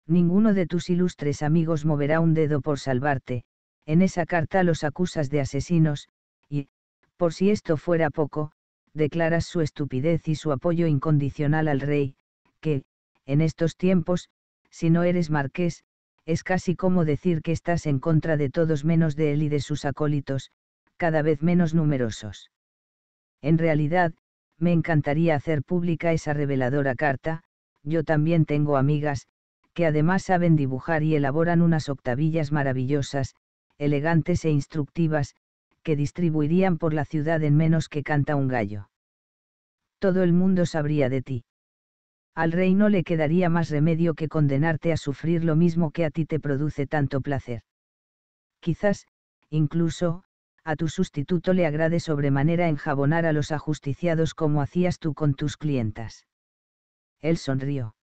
Ninguno de tus ilustres amigos moverá un dedo por salvarte, en esa carta los acusas de asesinos, y, por si esto fuera poco, declaras su estupidez y su apoyo incondicional al rey, que, en estos tiempos, si no eres marqués, es casi como decir que estás en contra de todos menos de él y de sus acólitos, cada vez menos numerosos. En realidad, me encantaría hacer pública esa reveladora carta, yo también tengo amigas, que además saben dibujar y elaboran unas octavillas maravillosas, elegantes e instructivas, que distribuirían por la ciudad en menos que canta un gallo. Todo el mundo sabría de ti al rey no le quedaría más remedio que condenarte a sufrir lo mismo que a ti te produce tanto placer. Quizás, incluso, a tu sustituto le agrade sobremanera enjabonar a los ajusticiados como hacías tú con tus clientas. Él sonrió.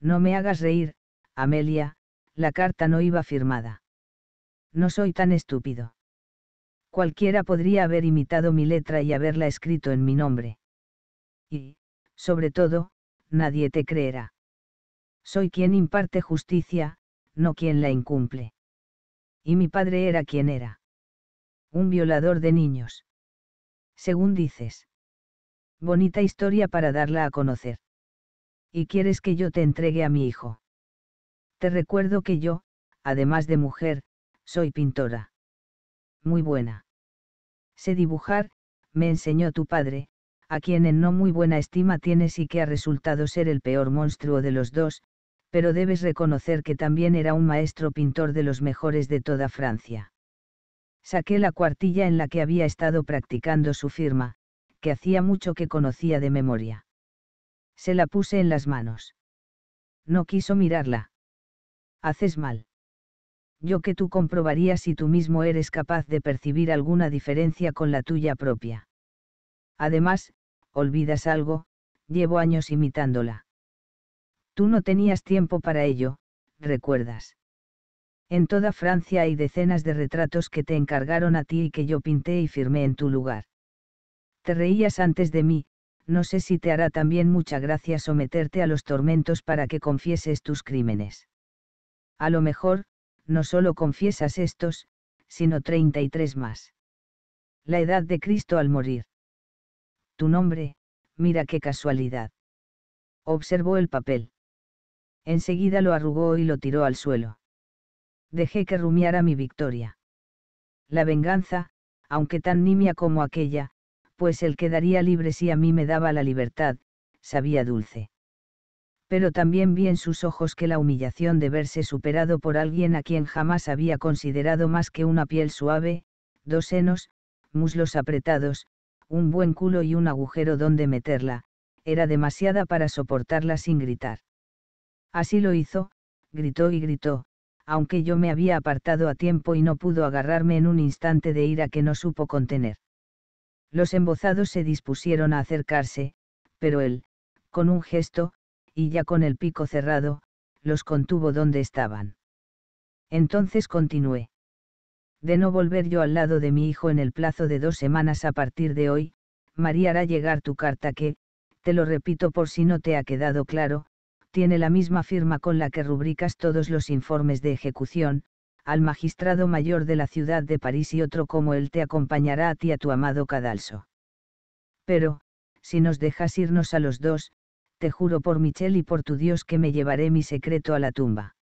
No me hagas reír, Amelia, la carta no iba firmada. No soy tan estúpido. Cualquiera podría haber imitado mi letra y haberla escrito en mi nombre. Y, sobre todo, nadie te creerá. Soy quien imparte justicia, no quien la incumple. Y mi padre era quien era. Un violador de niños. Según dices. Bonita historia para darla a conocer. Y quieres que yo te entregue a mi hijo. Te recuerdo que yo, además de mujer, soy pintora. Muy buena. Sé dibujar, me enseñó tu padre, a quien en no muy buena estima tienes y que ha resultado ser el peor monstruo de los dos, pero debes reconocer que también era un maestro pintor de los mejores de toda Francia. Saqué la cuartilla en la que había estado practicando su firma, que hacía mucho que conocía de memoria. Se la puse en las manos. No quiso mirarla. Haces mal. Yo que tú comprobarías si tú mismo eres capaz de percibir alguna diferencia con la tuya propia. Además, olvidas algo, llevo años imitándola. Tú no tenías tiempo para ello, recuerdas. En toda Francia hay decenas de retratos que te encargaron a ti y que yo pinté y firmé en tu lugar. Te reías antes de mí, no sé si te hará también mucha gracia someterte a los tormentos para que confieses tus crímenes. A lo mejor, no solo confiesas estos, sino 33 más. La edad de Cristo al morir. Tu nombre, mira qué casualidad. Observó el papel. Enseguida lo arrugó y lo tiró al suelo. Dejé que rumiara mi victoria. La venganza, aunque tan nimia como aquella, pues él quedaría libre si a mí me daba la libertad, sabía dulce. Pero también vi en sus ojos que la humillación de verse superado por alguien a quien jamás había considerado más que una piel suave, dos senos, muslos apretados, un buen culo y un agujero donde meterla, era demasiada para soportarla sin gritar. Así lo hizo, gritó y gritó, aunque yo me había apartado a tiempo y no pudo agarrarme en un instante de ira que no supo contener. Los embozados se dispusieron a acercarse, pero él, con un gesto, y ya con el pico cerrado, los contuvo donde estaban. Entonces continué de no volver yo al lado de mi hijo en el plazo de dos semanas a partir de hoy, María hará llegar tu carta que, te lo repito por si no te ha quedado claro, tiene la misma firma con la que rubricas todos los informes de ejecución, al magistrado mayor de la ciudad de París y otro como él te acompañará a ti a tu amado Cadalso. Pero, si nos dejas irnos a los dos, te juro por Michel y por tu Dios que me llevaré mi secreto a la tumba.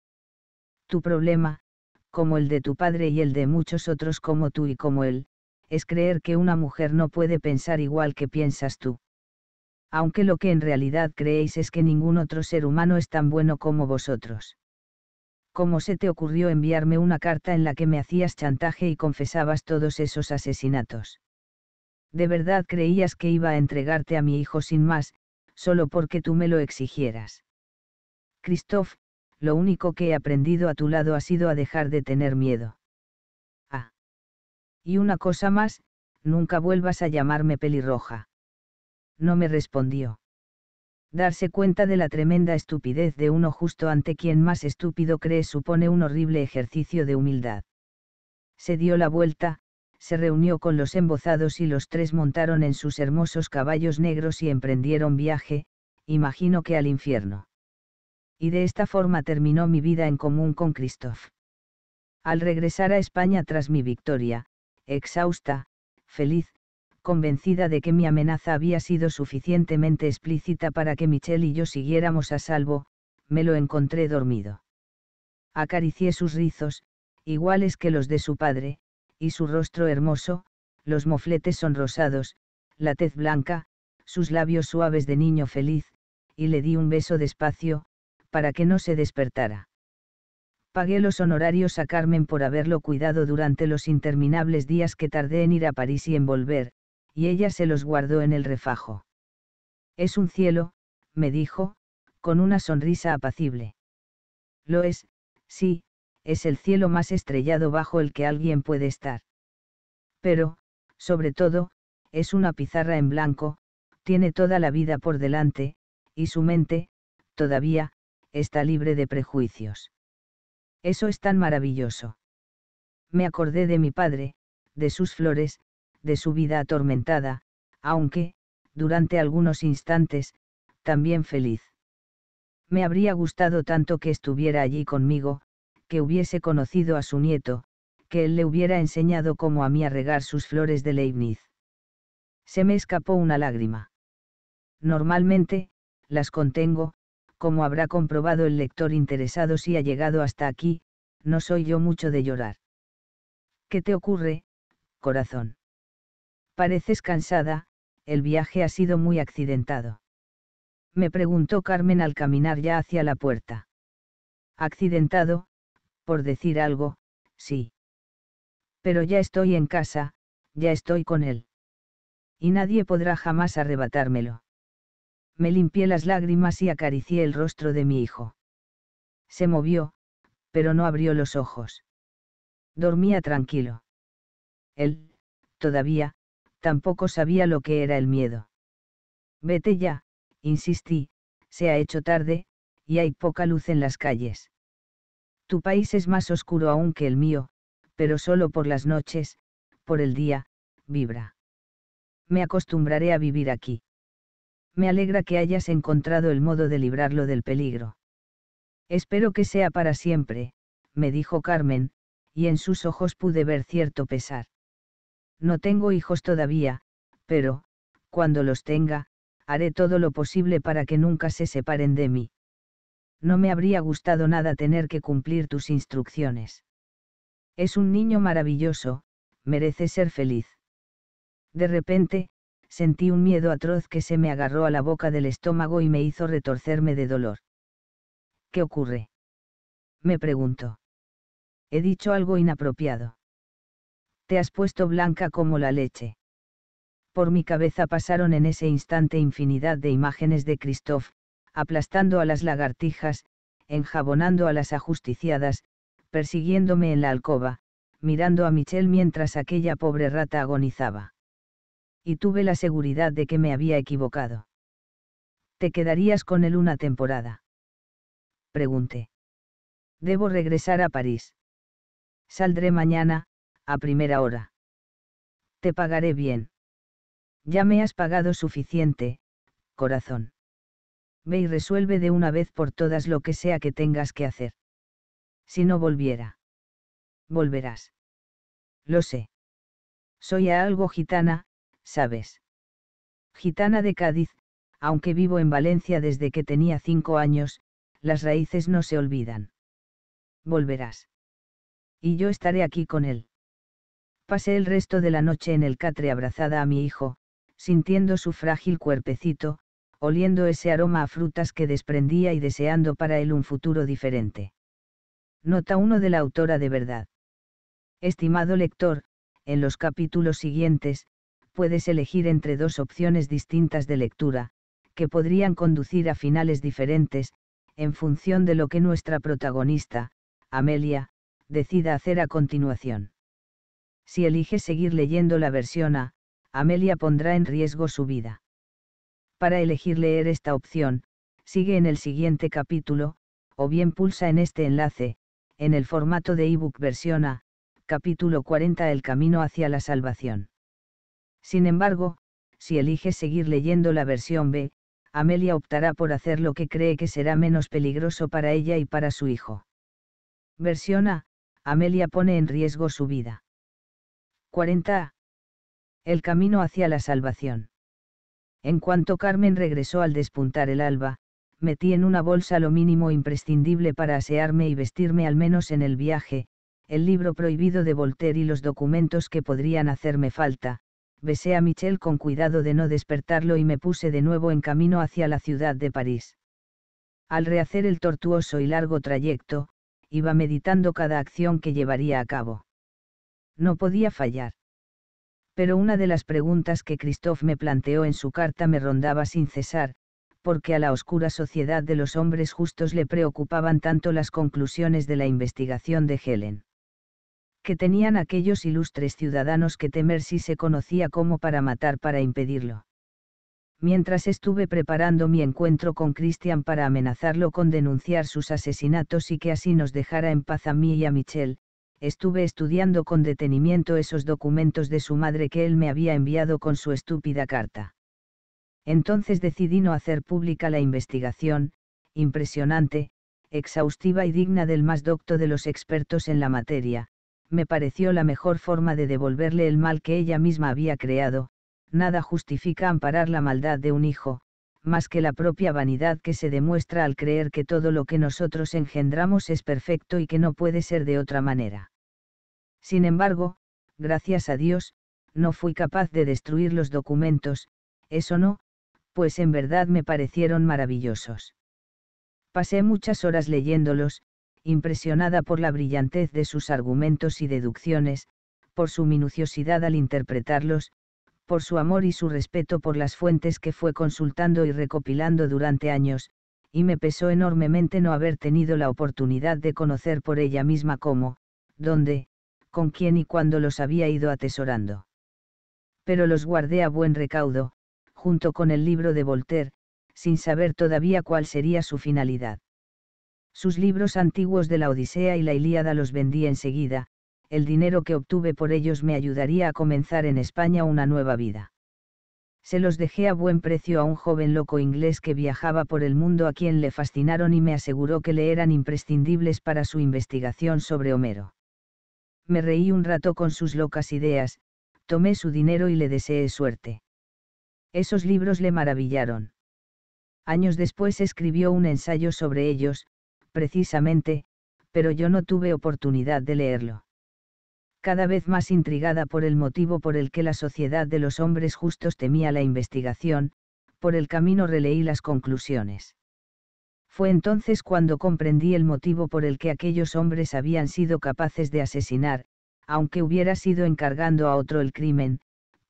Tu problema, como el de tu padre y el de muchos otros como tú y como él, es creer que una mujer no puede pensar igual que piensas tú. Aunque lo que en realidad creéis es que ningún otro ser humano es tan bueno como vosotros. ¿Cómo se te ocurrió enviarme una carta en la que me hacías chantaje y confesabas todos esos asesinatos? ¿De verdad creías que iba a entregarte a mi hijo sin más, solo porque tú me lo exigieras? Christoph, lo único que he aprendido a tu lado ha sido a dejar de tener miedo. Ah. Y una cosa más, nunca vuelvas a llamarme pelirroja. No me respondió. Darse cuenta de la tremenda estupidez de uno justo ante quien más estúpido cree supone un horrible ejercicio de humildad. Se dio la vuelta, se reunió con los embozados y los tres montaron en sus hermosos caballos negros y emprendieron viaje, imagino que al infierno y de esta forma terminó mi vida en común con Christoph. Al regresar a España tras mi victoria, exhausta, feliz, convencida de que mi amenaza había sido suficientemente explícita para que Michelle y yo siguiéramos a salvo, me lo encontré dormido. Acaricié sus rizos, iguales que los de su padre, y su rostro hermoso, los mofletes sonrosados, la tez blanca, sus labios suaves de niño feliz, y le di un beso despacio, para que no se despertara. Pagué los honorarios a Carmen por haberlo cuidado durante los interminables días que tardé en ir a París y en volver, y ella se los guardó en el refajo. Es un cielo, me dijo, con una sonrisa apacible. Lo es, sí, es el cielo más estrellado bajo el que alguien puede estar. Pero, sobre todo, es una pizarra en blanco, tiene toda la vida por delante, y su mente, todavía, está libre de prejuicios. Eso es tan maravilloso. Me acordé de mi padre, de sus flores, de su vida atormentada, aunque, durante algunos instantes, también feliz. Me habría gustado tanto que estuviera allí conmigo, que hubiese conocido a su nieto, que él le hubiera enseñado cómo a mí a regar sus flores de Leibniz. Se me escapó una lágrima. Normalmente, las contengo, como habrá comprobado el lector interesado si ha llegado hasta aquí, no soy yo mucho de llorar. ¿Qué te ocurre, corazón? Pareces cansada, el viaje ha sido muy accidentado. Me preguntó Carmen al caminar ya hacia la puerta. Accidentado, por decir algo, sí. Pero ya estoy en casa, ya estoy con él. Y nadie podrá jamás arrebatármelo. Me limpié las lágrimas y acaricié el rostro de mi hijo. Se movió, pero no abrió los ojos. Dormía tranquilo. Él, todavía, tampoco sabía lo que era el miedo. Vete ya, insistí, se ha hecho tarde, y hay poca luz en las calles. Tu país es más oscuro aún que el mío, pero solo por las noches, por el día, vibra. Me acostumbraré a vivir aquí me alegra que hayas encontrado el modo de librarlo del peligro. Espero que sea para siempre, me dijo Carmen, y en sus ojos pude ver cierto pesar. No tengo hijos todavía, pero, cuando los tenga, haré todo lo posible para que nunca se separen de mí. No me habría gustado nada tener que cumplir tus instrucciones. Es un niño maravilloso, merece ser feliz. De repente, sentí un miedo atroz que se me agarró a la boca del estómago y me hizo retorcerme de dolor. ¿Qué ocurre? Me pregunto. He dicho algo inapropiado. Te has puesto blanca como la leche. Por mi cabeza pasaron en ese instante infinidad de imágenes de Christoph, aplastando a las lagartijas, enjabonando a las ajusticiadas, persiguiéndome en la alcoba, mirando a Michelle mientras aquella pobre rata agonizaba y tuve la seguridad de que me había equivocado. ¿Te quedarías con él una temporada? Pregunté. Debo regresar a París. Saldré mañana, a primera hora. Te pagaré bien. Ya me has pagado suficiente, corazón. Ve y resuelve de una vez por todas lo que sea que tengas que hacer. Si no volviera. Volverás. Lo sé. Soy algo gitana, ¿sabes? Gitana de Cádiz, aunque vivo en Valencia desde que tenía cinco años, las raíces no se olvidan. Volverás. Y yo estaré aquí con él. Pasé el resto de la noche en el catre abrazada a mi hijo, sintiendo su frágil cuerpecito, oliendo ese aroma a frutas que desprendía y deseando para él un futuro diferente. Nota 1 de la autora de verdad. Estimado lector, en los capítulos siguientes, puedes elegir entre dos opciones distintas de lectura, que podrían conducir a finales diferentes, en función de lo que nuestra protagonista, Amelia, decida hacer a continuación. Si eliges seguir leyendo la versión A, Amelia pondrá en riesgo su vida. Para elegir leer esta opción, sigue en el siguiente capítulo, o bien pulsa en este enlace, en el formato de ebook versión A, capítulo 40 El camino hacia la salvación. Sin embargo, si elige seguir leyendo la versión B, Amelia optará por hacer lo que cree que será menos peligroso para ella y para su hijo. Versión A, Amelia pone en riesgo su vida. 40 El camino hacia la salvación. En cuanto Carmen regresó al despuntar el alba, metí en una bolsa lo mínimo imprescindible para asearme y vestirme al menos en el viaje, el libro prohibido de Voltaire y los documentos que podrían hacerme falta, besé a Michel con cuidado de no despertarlo y me puse de nuevo en camino hacia la ciudad de París. Al rehacer el tortuoso y largo trayecto, iba meditando cada acción que llevaría a cabo. No podía fallar. Pero una de las preguntas que Christophe me planteó en su carta me rondaba sin cesar, porque a la oscura sociedad de los hombres justos le preocupaban tanto las conclusiones de la investigación de Helen tenían aquellos ilustres ciudadanos que temer si se conocía como para matar para impedirlo. Mientras estuve preparando mi encuentro con Christian para amenazarlo con denunciar sus asesinatos y que así nos dejara en paz a mí y a Michelle, estuve estudiando con detenimiento esos documentos de su madre que él me había enviado con su estúpida carta. Entonces decidí no hacer pública la investigación, impresionante, exhaustiva y digna del más docto de los expertos en la materia, me pareció la mejor forma de devolverle el mal que ella misma había creado, nada justifica amparar la maldad de un hijo, más que la propia vanidad que se demuestra al creer que todo lo que nosotros engendramos es perfecto y que no puede ser de otra manera. Sin embargo, gracias a Dios, no fui capaz de destruir los documentos, eso no, pues en verdad me parecieron maravillosos. Pasé muchas horas leyéndolos, impresionada por la brillantez de sus argumentos y deducciones, por su minuciosidad al interpretarlos, por su amor y su respeto por las fuentes que fue consultando y recopilando durante años, y me pesó enormemente no haber tenido la oportunidad de conocer por ella misma cómo, dónde, con quién y cuándo los había ido atesorando. Pero los guardé a buen recaudo, junto con el libro de Voltaire, sin saber todavía cuál sería su finalidad. Sus libros antiguos de la Odisea y la Ilíada los vendí enseguida, el dinero que obtuve por ellos me ayudaría a comenzar en España una nueva vida. Se los dejé a buen precio a un joven loco inglés que viajaba por el mundo a quien le fascinaron y me aseguró que le eran imprescindibles para su investigación sobre Homero. Me reí un rato con sus locas ideas, tomé su dinero y le deseé suerte. Esos libros le maravillaron. Años después escribió un ensayo sobre ellos, precisamente, pero yo no tuve oportunidad de leerlo. Cada vez más intrigada por el motivo por el que la sociedad de los hombres justos temía la investigación, por el camino releí las conclusiones. Fue entonces cuando comprendí el motivo por el que aquellos hombres habían sido capaces de asesinar, aunque hubiera sido encargando a otro el crimen,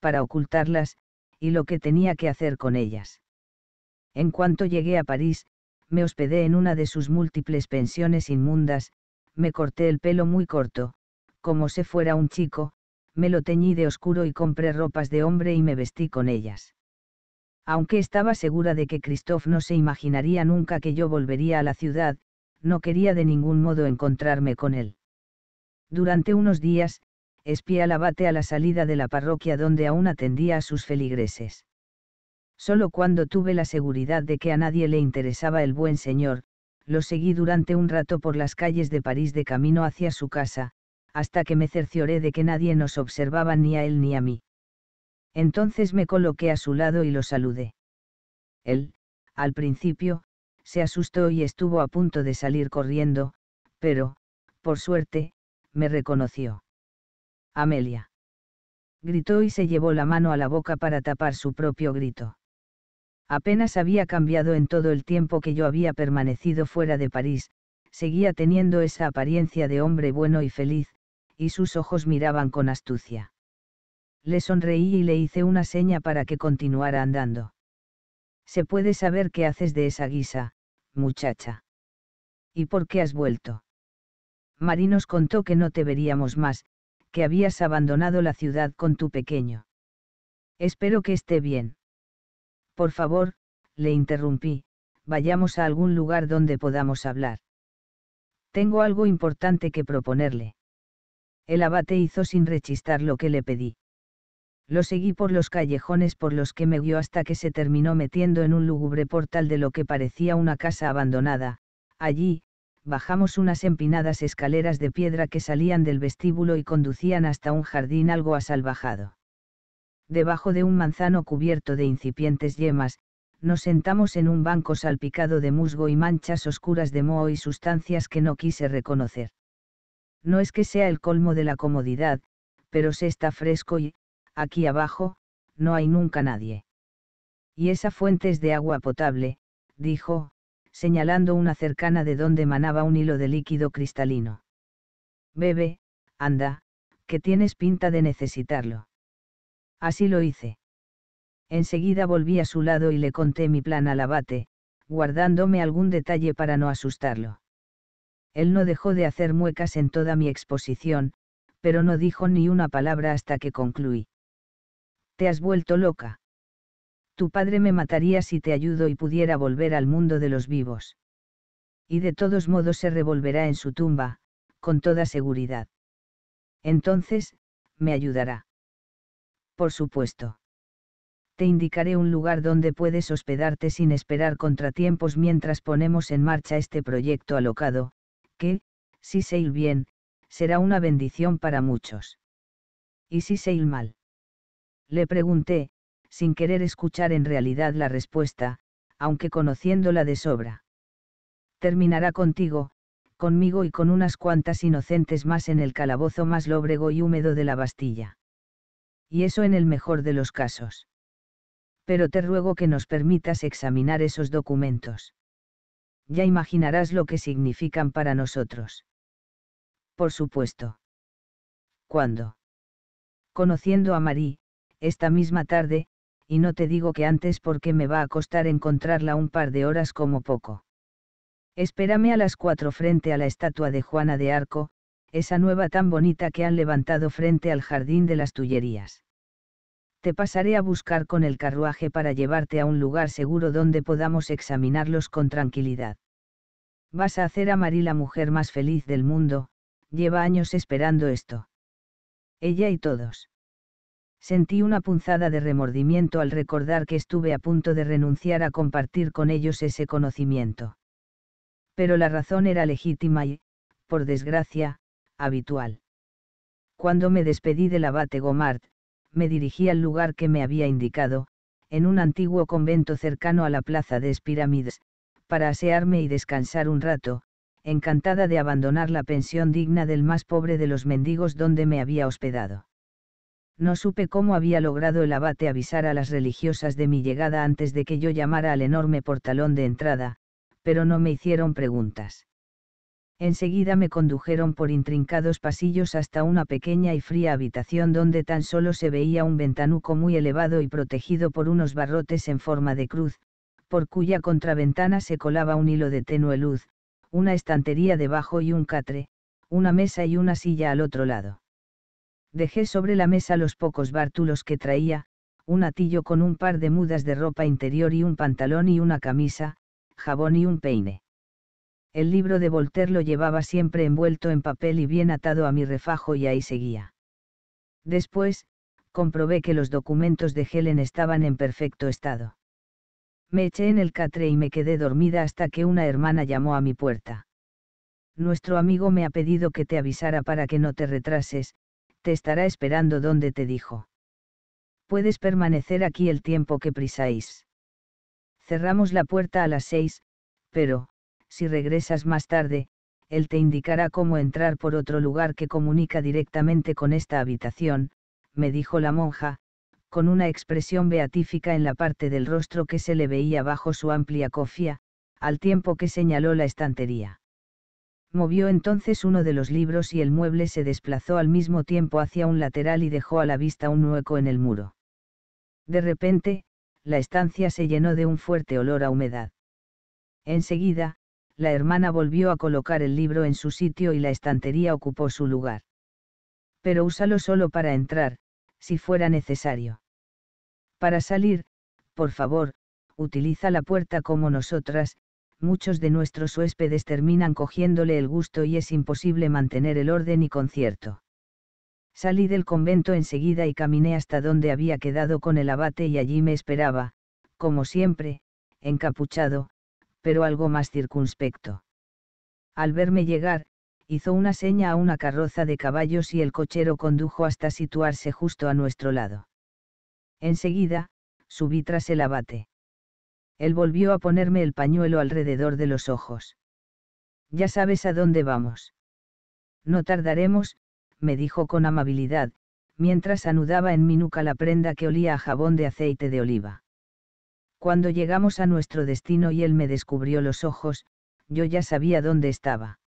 para ocultarlas, y lo que tenía que hacer con ellas. En cuanto llegué a París, me hospedé en una de sus múltiples pensiones inmundas, me corté el pelo muy corto, como si fuera un chico, me lo teñí de oscuro y compré ropas de hombre y me vestí con ellas. Aunque estaba segura de que Christoph no se imaginaría nunca que yo volvería a la ciudad, no quería de ningún modo encontrarme con él. Durante unos días, espía al abate a la salida de la parroquia donde aún atendía a sus feligreses. Solo cuando tuve la seguridad de que a nadie le interesaba el buen señor, lo seguí durante un rato por las calles de París de camino hacia su casa, hasta que me cercioré de que nadie nos observaba ni a él ni a mí. Entonces me coloqué a su lado y lo saludé. Él, al principio, se asustó y estuvo a punto de salir corriendo, pero, por suerte, me reconoció. Amelia. Gritó y se llevó la mano a la boca para tapar su propio grito apenas había cambiado en todo el tiempo que yo había permanecido fuera de París, seguía teniendo esa apariencia de hombre bueno y feliz, y sus ojos miraban con astucia. Le sonreí y le hice una seña para que continuara andando. Se puede saber qué haces de esa guisa, muchacha. ¿Y por qué has vuelto? Marinos nos contó que no te veríamos más, que habías abandonado la ciudad con tu pequeño. Espero que esté bien. Por favor, le interrumpí, vayamos a algún lugar donde podamos hablar. Tengo algo importante que proponerle. El abate hizo sin rechistar lo que le pedí. Lo seguí por los callejones por los que me guió hasta que se terminó metiendo en un lúgubre portal de lo que parecía una casa abandonada. Allí, bajamos unas empinadas escaleras de piedra que salían del vestíbulo y conducían hasta un jardín algo asalvajado debajo de un manzano cubierto de incipientes yemas, nos sentamos en un banco salpicado de musgo y manchas oscuras de moho y sustancias que no quise reconocer. No es que sea el colmo de la comodidad, pero se está fresco y, aquí abajo, no hay nunca nadie. Y esa fuente es de agua potable, dijo, señalando una cercana de donde manaba un hilo de líquido cristalino. Bebe, anda, que tienes pinta de necesitarlo. Así lo hice. Enseguida volví a su lado y le conté mi plan al abate, guardándome algún detalle para no asustarlo. Él no dejó de hacer muecas en toda mi exposición, pero no dijo ni una palabra hasta que concluí. Te has vuelto loca. Tu padre me mataría si te ayudo y pudiera volver al mundo de los vivos. Y de todos modos se revolverá en su tumba, con toda seguridad. Entonces, me ayudará. Por supuesto. Te indicaré un lugar donde puedes hospedarte sin esperar contratiempos mientras ponemos en marcha este proyecto alocado, que, si se ir bien, será una bendición para muchos. ¿Y si se ir mal? Le pregunté, sin querer escuchar en realidad la respuesta, aunque conociéndola de sobra. Terminará contigo, conmigo y con unas cuantas inocentes más en el calabozo más lóbrego y húmedo de la Bastilla y eso en el mejor de los casos. Pero te ruego que nos permitas examinar esos documentos. Ya imaginarás lo que significan para nosotros. Por supuesto. ¿Cuándo? Conociendo a Marie, esta misma tarde, y no te digo que antes porque me va a costar encontrarla un par de horas como poco. Espérame a las cuatro frente a la estatua de Juana de Arco, esa nueva tan bonita que han levantado frente al jardín de las Tullerías. Te pasaré a buscar con el carruaje para llevarte a un lugar seguro donde podamos examinarlos con tranquilidad. Vas a hacer a Marí la mujer más feliz del mundo, lleva años esperando esto. Ella y todos. Sentí una punzada de remordimiento al recordar que estuve a punto de renunciar a compartir con ellos ese conocimiento. Pero la razón era legítima y, por desgracia, habitual. Cuando me despedí del abate Gomart, me dirigí al lugar que me había indicado, en un antiguo convento cercano a la plaza de Espirámides, para asearme y descansar un rato, encantada de abandonar la pensión digna del más pobre de los mendigos donde me había hospedado. No supe cómo había logrado el abate avisar a las religiosas de mi llegada antes de que yo llamara al enorme portalón de entrada, pero no me hicieron preguntas. Enseguida me condujeron por intrincados pasillos hasta una pequeña y fría habitación donde tan solo se veía un ventanuco muy elevado y protegido por unos barrotes en forma de cruz, por cuya contraventana se colaba un hilo de tenue luz, una estantería debajo y un catre, una mesa y una silla al otro lado. Dejé sobre la mesa los pocos bártulos que traía, un atillo con un par de mudas de ropa interior y un pantalón y una camisa, jabón y un peine el libro de Voltaire lo llevaba siempre envuelto en papel y bien atado a mi refajo y ahí seguía. Después, comprobé que los documentos de Helen estaban en perfecto estado. Me eché en el catre y me quedé dormida hasta que una hermana llamó a mi puerta. Nuestro amigo me ha pedido que te avisara para que no te retrases, te estará esperando donde te dijo. Puedes permanecer aquí el tiempo que prisáis. Cerramos la puerta a las seis, pero, si regresas más tarde, él te indicará cómo entrar por otro lugar que comunica directamente con esta habitación, me dijo la monja, con una expresión beatífica en la parte del rostro que se le veía bajo su amplia cofia, al tiempo que señaló la estantería. Movió entonces uno de los libros y el mueble se desplazó al mismo tiempo hacia un lateral y dejó a la vista un hueco en el muro. De repente, la estancia se llenó de un fuerte olor a humedad. Enseguida, la hermana volvió a colocar el libro en su sitio y la estantería ocupó su lugar. Pero úsalo solo para entrar, si fuera necesario. Para salir, por favor, utiliza la puerta como nosotras, muchos de nuestros huéspedes terminan cogiéndole el gusto y es imposible mantener el orden y concierto. Salí del convento enseguida y caminé hasta donde había quedado con el abate y allí me esperaba, como siempre, encapuchado, pero algo más circunspecto. Al verme llegar, hizo una seña a una carroza de caballos y el cochero condujo hasta situarse justo a nuestro lado. Enseguida, subí tras el abate. Él volvió a ponerme el pañuelo alrededor de los ojos. Ya sabes a dónde vamos. No tardaremos, me dijo con amabilidad, mientras anudaba en mi nuca la prenda que olía a jabón de aceite de oliva. Cuando llegamos a nuestro destino y él me descubrió los ojos, yo ya sabía dónde estaba.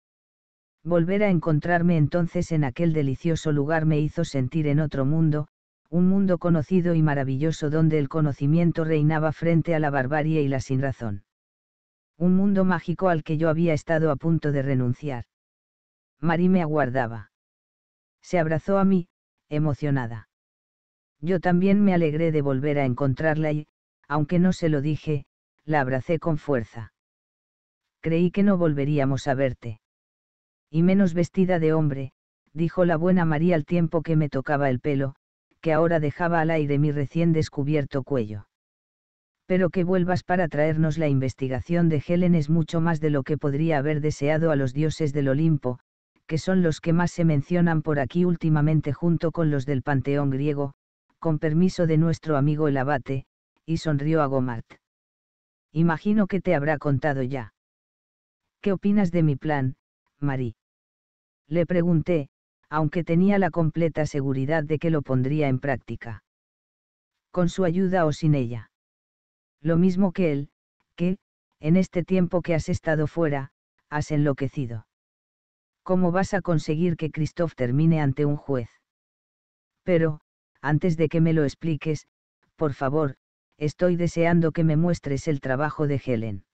Volver a encontrarme entonces en aquel delicioso lugar me hizo sentir en otro mundo, un mundo conocido y maravilloso donde el conocimiento reinaba frente a la barbarie y la sinrazón. Un mundo mágico al que yo había estado a punto de renunciar. Mari me aguardaba. Se abrazó a mí, emocionada. Yo también me alegré de volver a encontrarla y, aunque no se lo dije, la abracé con fuerza. Creí que no volveríamos a verte. Y menos vestida de hombre, dijo la buena María al tiempo que me tocaba el pelo, que ahora dejaba al aire mi recién descubierto cuello. Pero que vuelvas para traernos la investigación de Helen es mucho más de lo que podría haber deseado a los dioses del Olimpo, que son los que más se mencionan por aquí últimamente junto con los del Panteón griego, con permiso de nuestro amigo el abate, y sonrió a Gomart. Imagino que te habrá contado ya. ¿Qué opinas de mi plan, Marie? Le pregunté, aunque tenía la completa seguridad de que lo pondría en práctica. Con su ayuda o sin ella. Lo mismo que él, que, en este tiempo que has estado fuera, has enloquecido. ¿Cómo vas a conseguir que Christoph termine ante un juez? Pero, antes de que me lo expliques, por favor, estoy deseando que me muestres el trabajo de Helen.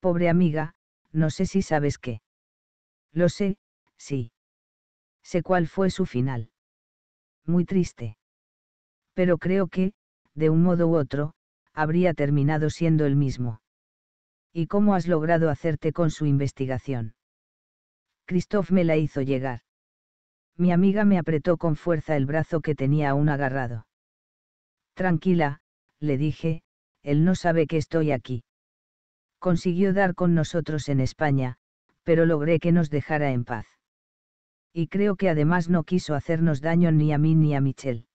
Pobre amiga, no sé si sabes qué. Lo sé, sí. Sé cuál fue su final. Muy triste. Pero creo que, de un modo u otro, habría terminado siendo el mismo. ¿Y cómo has logrado hacerte con su investigación? Christoph me la hizo llegar. Mi amiga me apretó con fuerza el brazo que tenía aún agarrado. Tranquila, le dije, él no sabe que estoy aquí. Consiguió dar con nosotros en España, pero logré que nos dejara en paz. Y creo que además no quiso hacernos daño ni a mí ni a Michelle.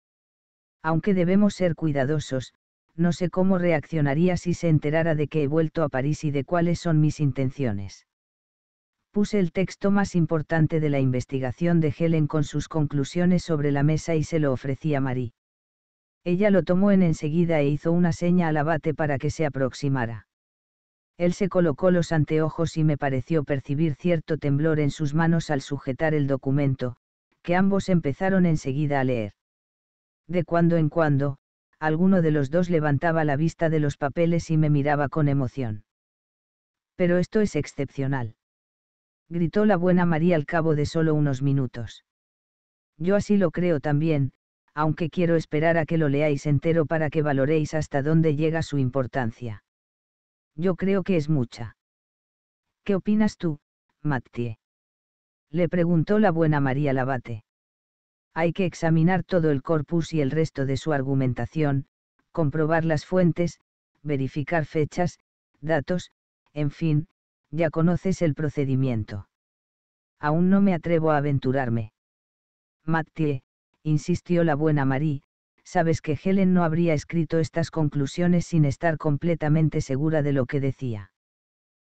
Aunque debemos ser cuidadosos, no sé cómo reaccionaría si se enterara de que he vuelto a París y de cuáles son mis intenciones. Puse el texto más importante de la investigación de Helen con sus conclusiones sobre la mesa y se lo ofrecí a Marie. Ella lo tomó en enseguida e hizo una seña al abate para que se aproximara. Él se colocó los anteojos y me pareció percibir cierto temblor en sus manos al sujetar el documento, que ambos empezaron enseguida a leer. De cuando en cuando, alguno de los dos levantaba la vista de los papeles y me miraba con emoción. Pero esto es excepcional. Gritó la buena María al cabo de solo unos minutos. Yo así lo creo también, aunque quiero esperar a que lo leáis entero para que valoréis hasta dónde llega su importancia. Yo creo que es mucha. ¿Qué opinas tú, Mattie? Le preguntó la buena María Labate. Hay que examinar todo el corpus y el resto de su argumentación, comprobar las fuentes, verificar fechas, datos, en fin, ya conoces el procedimiento. Aún no me atrevo a aventurarme. Mattie, insistió la buena Marie, sabes que Helen no habría escrito estas conclusiones sin estar completamente segura de lo que decía.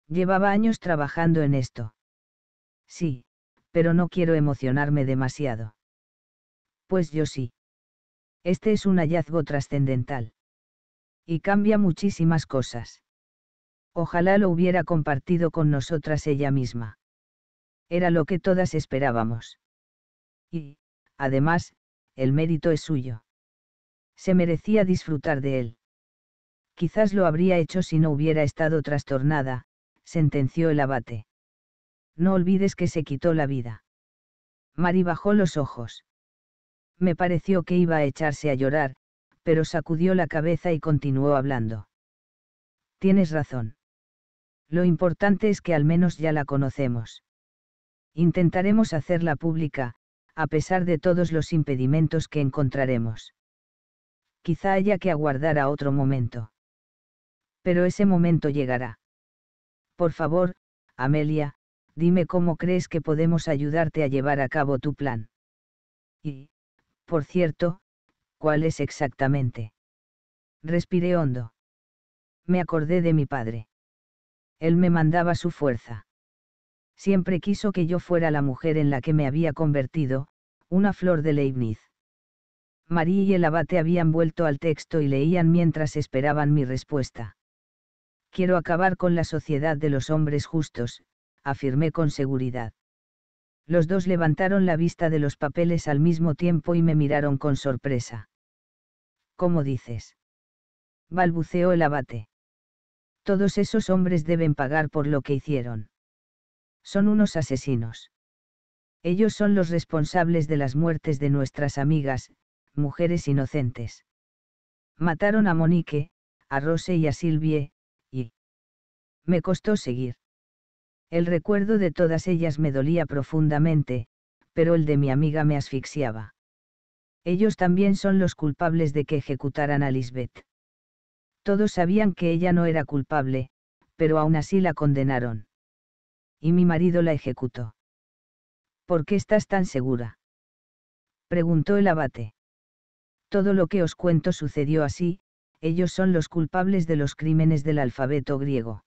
Llevaba años trabajando en esto. Sí, pero no quiero emocionarme demasiado. Pues yo sí. Este es un hallazgo trascendental. Y cambia muchísimas cosas. Ojalá lo hubiera compartido con nosotras ella misma. Era lo que todas esperábamos. Y, además, el mérito es suyo. Se merecía disfrutar de él. Quizás lo habría hecho si no hubiera estado trastornada, sentenció el abate. No olvides que se quitó la vida. Mari bajó los ojos. Me pareció que iba a echarse a llorar, pero sacudió la cabeza y continuó hablando. Tienes razón. Lo importante es que al menos ya la conocemos. Intentaremos hacerla pública, a pesar de todos los impedimentos que encontraremos. Quizá haya que aguardar a otro momento. Pero ese momento llegará. Por favor, Amelia, dime cómo crees que podemos ayudarte a llevar a cabo tu plan. Y, por cierto, ¿cuál es exactamente? Respiré hondo. Me acordé de mi padre. Él me mandaba su fuerza. Siempre quiso que yo fuera la mujer en la que me había convertido, una flor de Leibniz. María y el abate habían vuelto al texto y leían mientras esperaban mi respuesta. Quiero acabar con la sociedad de los hombres justos, afirmé con seguridad. Los dos levantaron la vista de los papeles al mismo tiempo y me miraron con sorpresa. ¿Cómo dices? balbuceó el abate. Todos esos hombres deben pagar por lo que hicieron. Son unos asesinos. Ellos son los responsables de las muertes de nuestras amigas, mujeres inocentes. Mataron a Monique, a Rose y a Silvie, y... Me costó seguir. El recuerdo de todas ellas me dolía profundamente, pero el de mi amiga me asfixiaba. Ellos también son los culpables de que ejecutaran a Lisbeth. Todos sabían que ella no era culpable, pero aún así la condenaron y mi marido la ejecutó. ¿Por qué estás tan segura? preguntó el abate. Todo lo que os cuento sucedió así, ellos son los culpables de los crímenes del alfabeto griego.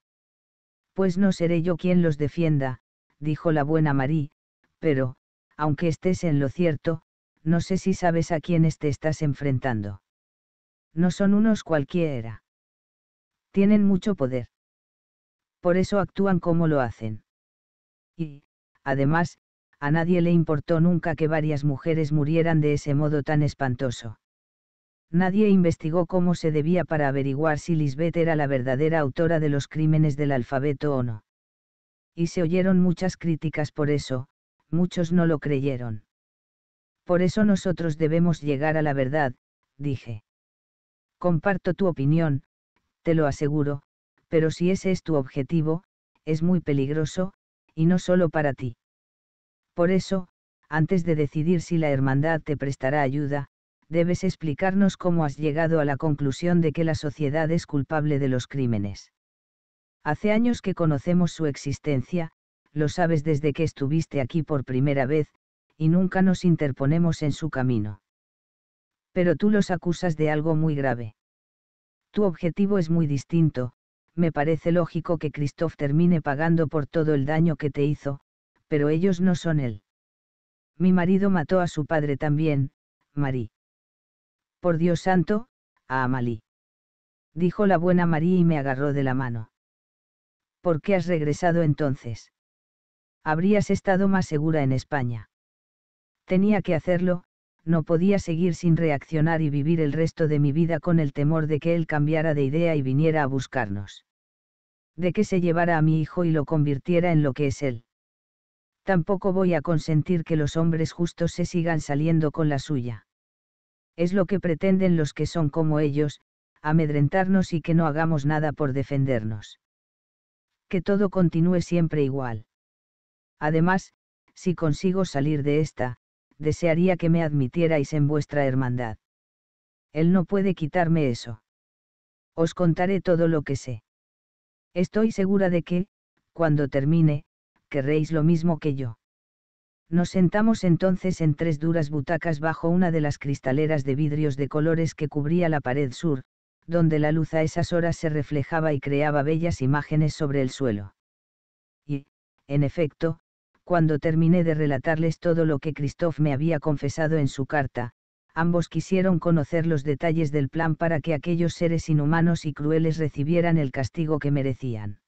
Pues no seré yo quien los defienda, dijo la buena Marie, pero, aunque estés en lo cierto, no sé si sabes a quiénes te estás enfrentando. No son unos cualquiera. Tienen mucho poder. Por eso actúan como lo hacen. Y, además, a nadie le importó nunca que varias mujeres murieran de ese modo tan espantoso. Nadie investigó cómo se debía para averiguar si Lisbeth era la verdadera autora de los crímenes del alfabeto o no. Y se oyeron muchas críticas por eso, muchos no lo creyeron. Por eso nosotros debemos llegar a la verdad, dije. Comparto tu opinión, te lo aseguro, pero si ese es tu objetivo, es muy peligroso, y no solo para ti. Por eso, antes de decidir si la hermandad te prestará ayuda, debes explicarnos cómo has llegado a la conclusión de que la sociedad es culpable de los crímenes. Hace años que conocemos su existencia, lo sabes desde que estuviste aquí por primera vez, y nunca nos interponemos en su camino. Pero tú los acusas de algo muy grave. Tu objetivo es muy distinto, me parece lógico que Christoph termine pagando por todo el daño que te hizo, pero ellos no son él. Mi marido mató a su padre también, Marí. Por Dios santo, a Amalí. Dijo la buena María y me agarró de la mano. ¿Por qué has regresado entonces? Habrías estado más segura en España. Tenía que hacerlo, no podía seguir sin reaccionar y vivir el resto de mi vida con el temor de que él cambiara de idea y viniera a buscarnos. De que se llevara a mi hijo y lo convirtiera en lo que es él. Tampoco voy a consentir que los hombres justos se sigan saliendo con la suya. Es lo que pretenden los que son como ellos, amedrentarnos y que no hagamos nada por defendernos. Que todo continúe siempre igual. Además, si consigo salir de esta, desearía que me admitierais en vuestra hermandad. Él no puede quitarme eso. Os contaré todo lo que sé. Estoy segura de que, cuando termine, querréis lo mismo que yo. Nos sentamos entonces en tres duras butacas bajo una de las cristaleras de vidrios de colores que cubría la pared sur, donde la luz a esas horas se reflejaba y creaba bellas imágenes sobre el suelo. Y, en efecto, cuando terminé de relatarles todo lo que Christoph me había confesado en su carta, ambos quisieron conocer los detalles del plan para que aquellos seres inhumanos y crueles recibieran el castigo que merecían.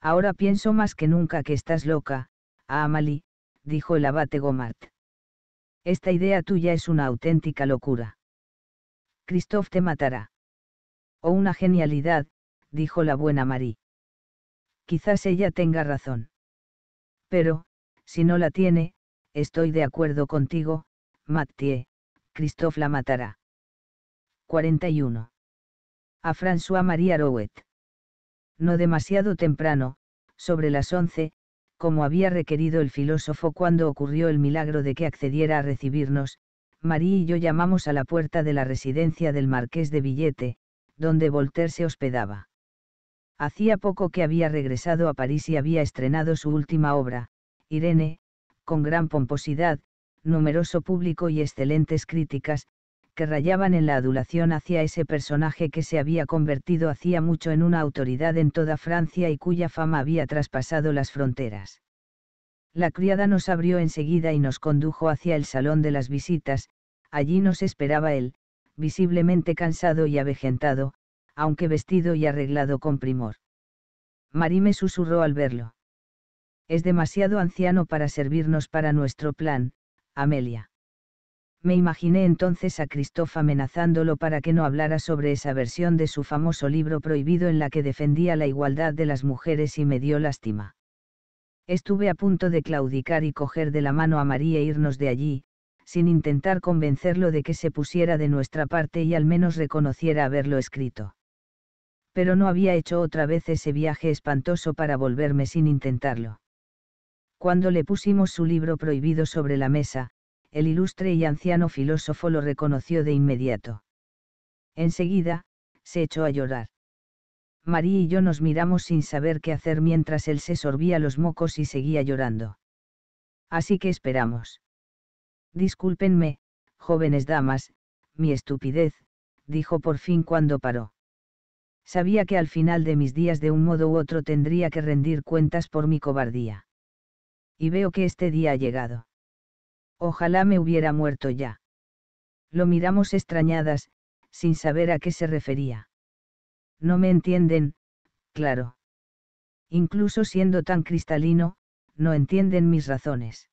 Ahora pienso más que nunca que estás loca, ah, Amalie, dijo el abate Gomart. Esta idea tuya es una auténtica locura. Christoph te matará. O oh, una genialidad, dijo la buena Marie. Quizás ella tenga razón. Pero, si no la tiene, estoy de acuerdo contigo, Mathieu, Christophe la matará. 41. A François marie Arouet. No demasiado temprano, sobre las once, como había requerido el filósofo cuando ocurrió el milagro de que accediera a recibirnos, Marie y yo llamamos a la puerta de la residencia del marqués de Villete, donde Voltaire se hospedaba. Hacía poco que había regresado a París y había estrenado su última obra, Irene, con gran pomposidad, numeroso público y excelentes críticas, que rayaban en la adulación hacia ese personaje que se había convertido hacía mucho en una autoridad en toda Francia y cuya fama había traspasado las fronteras. La criada nos abrió enseguida y nos condujo hacia el salón de las visitas, allí nos esperaba él, visiblemente cansado y avejentado, aunque vestido y arreglado con primor. Marí me susurró al verlo. Es demasiado anciano para servirnos para nuestro plan, Amelia. Me imaginé entonces a Christoph amenazándolo para que no hablara sobre esa versión de su famoso libro prohibido en la que defendía la igualdad de las mujeres y me dio lástima. Estuve a punto de claudicar y coger de la mano a María e irnos de allí, sin intentar convencerlo de que se pusiera de nuestra parte y al menos reconociera haberlo escrito pero no había hecho otra vez ese viaje espantoso para volverme sin intentarlo. Cuando le pusimos su libro prohibido sobre la mesa, el ilustre y anciano filósofo lo reconoció de inmediato. Enseguida, se echó a llorar. María y yo nos miramos sin saber qué hacer mientras él se sorbía los mocos y seguía llorando. Así que esperamos. Discúlpenme, jóvenes damas, mi estupidez, dijo por fin cuando paró. Sabía que al final de mis días de un modo u otro tendría que rendir cuentas por mi cobardía. Y veo que este día ha llegado. Ojalá me hubiera muerto ya. Lo miramos extrañadas, sin saber a qué se refería. No me entienden, claro. Incluso siendo tan cristalino, no entienden mis razones.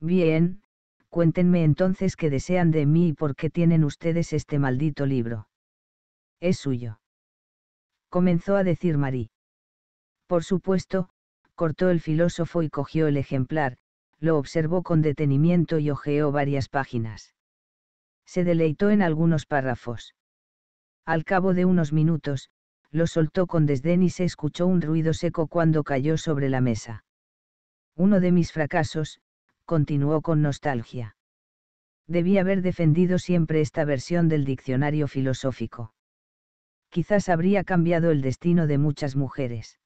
Bien, cuéntenme entonces qué desean de mí y por qué tienen ustedes este maldito libro. Es suyo comenzó a decir Marie. Por supuesto, cortó el filósofo y cogió el ejemplar, lo observó con detenimiento y hojeó varias páginas. Se deleitó en algunos párrafos. Al cabo de unos minutos, lo soltó con desdén y se escuchó un ruido seco cuando cayó sobre la mesa. Uno de mis fracasos, continuó con nostalgia. Debí haber defendido siempre esta versión del diccionario filosófico quizás habría cambiado el destino de muchas mujeres.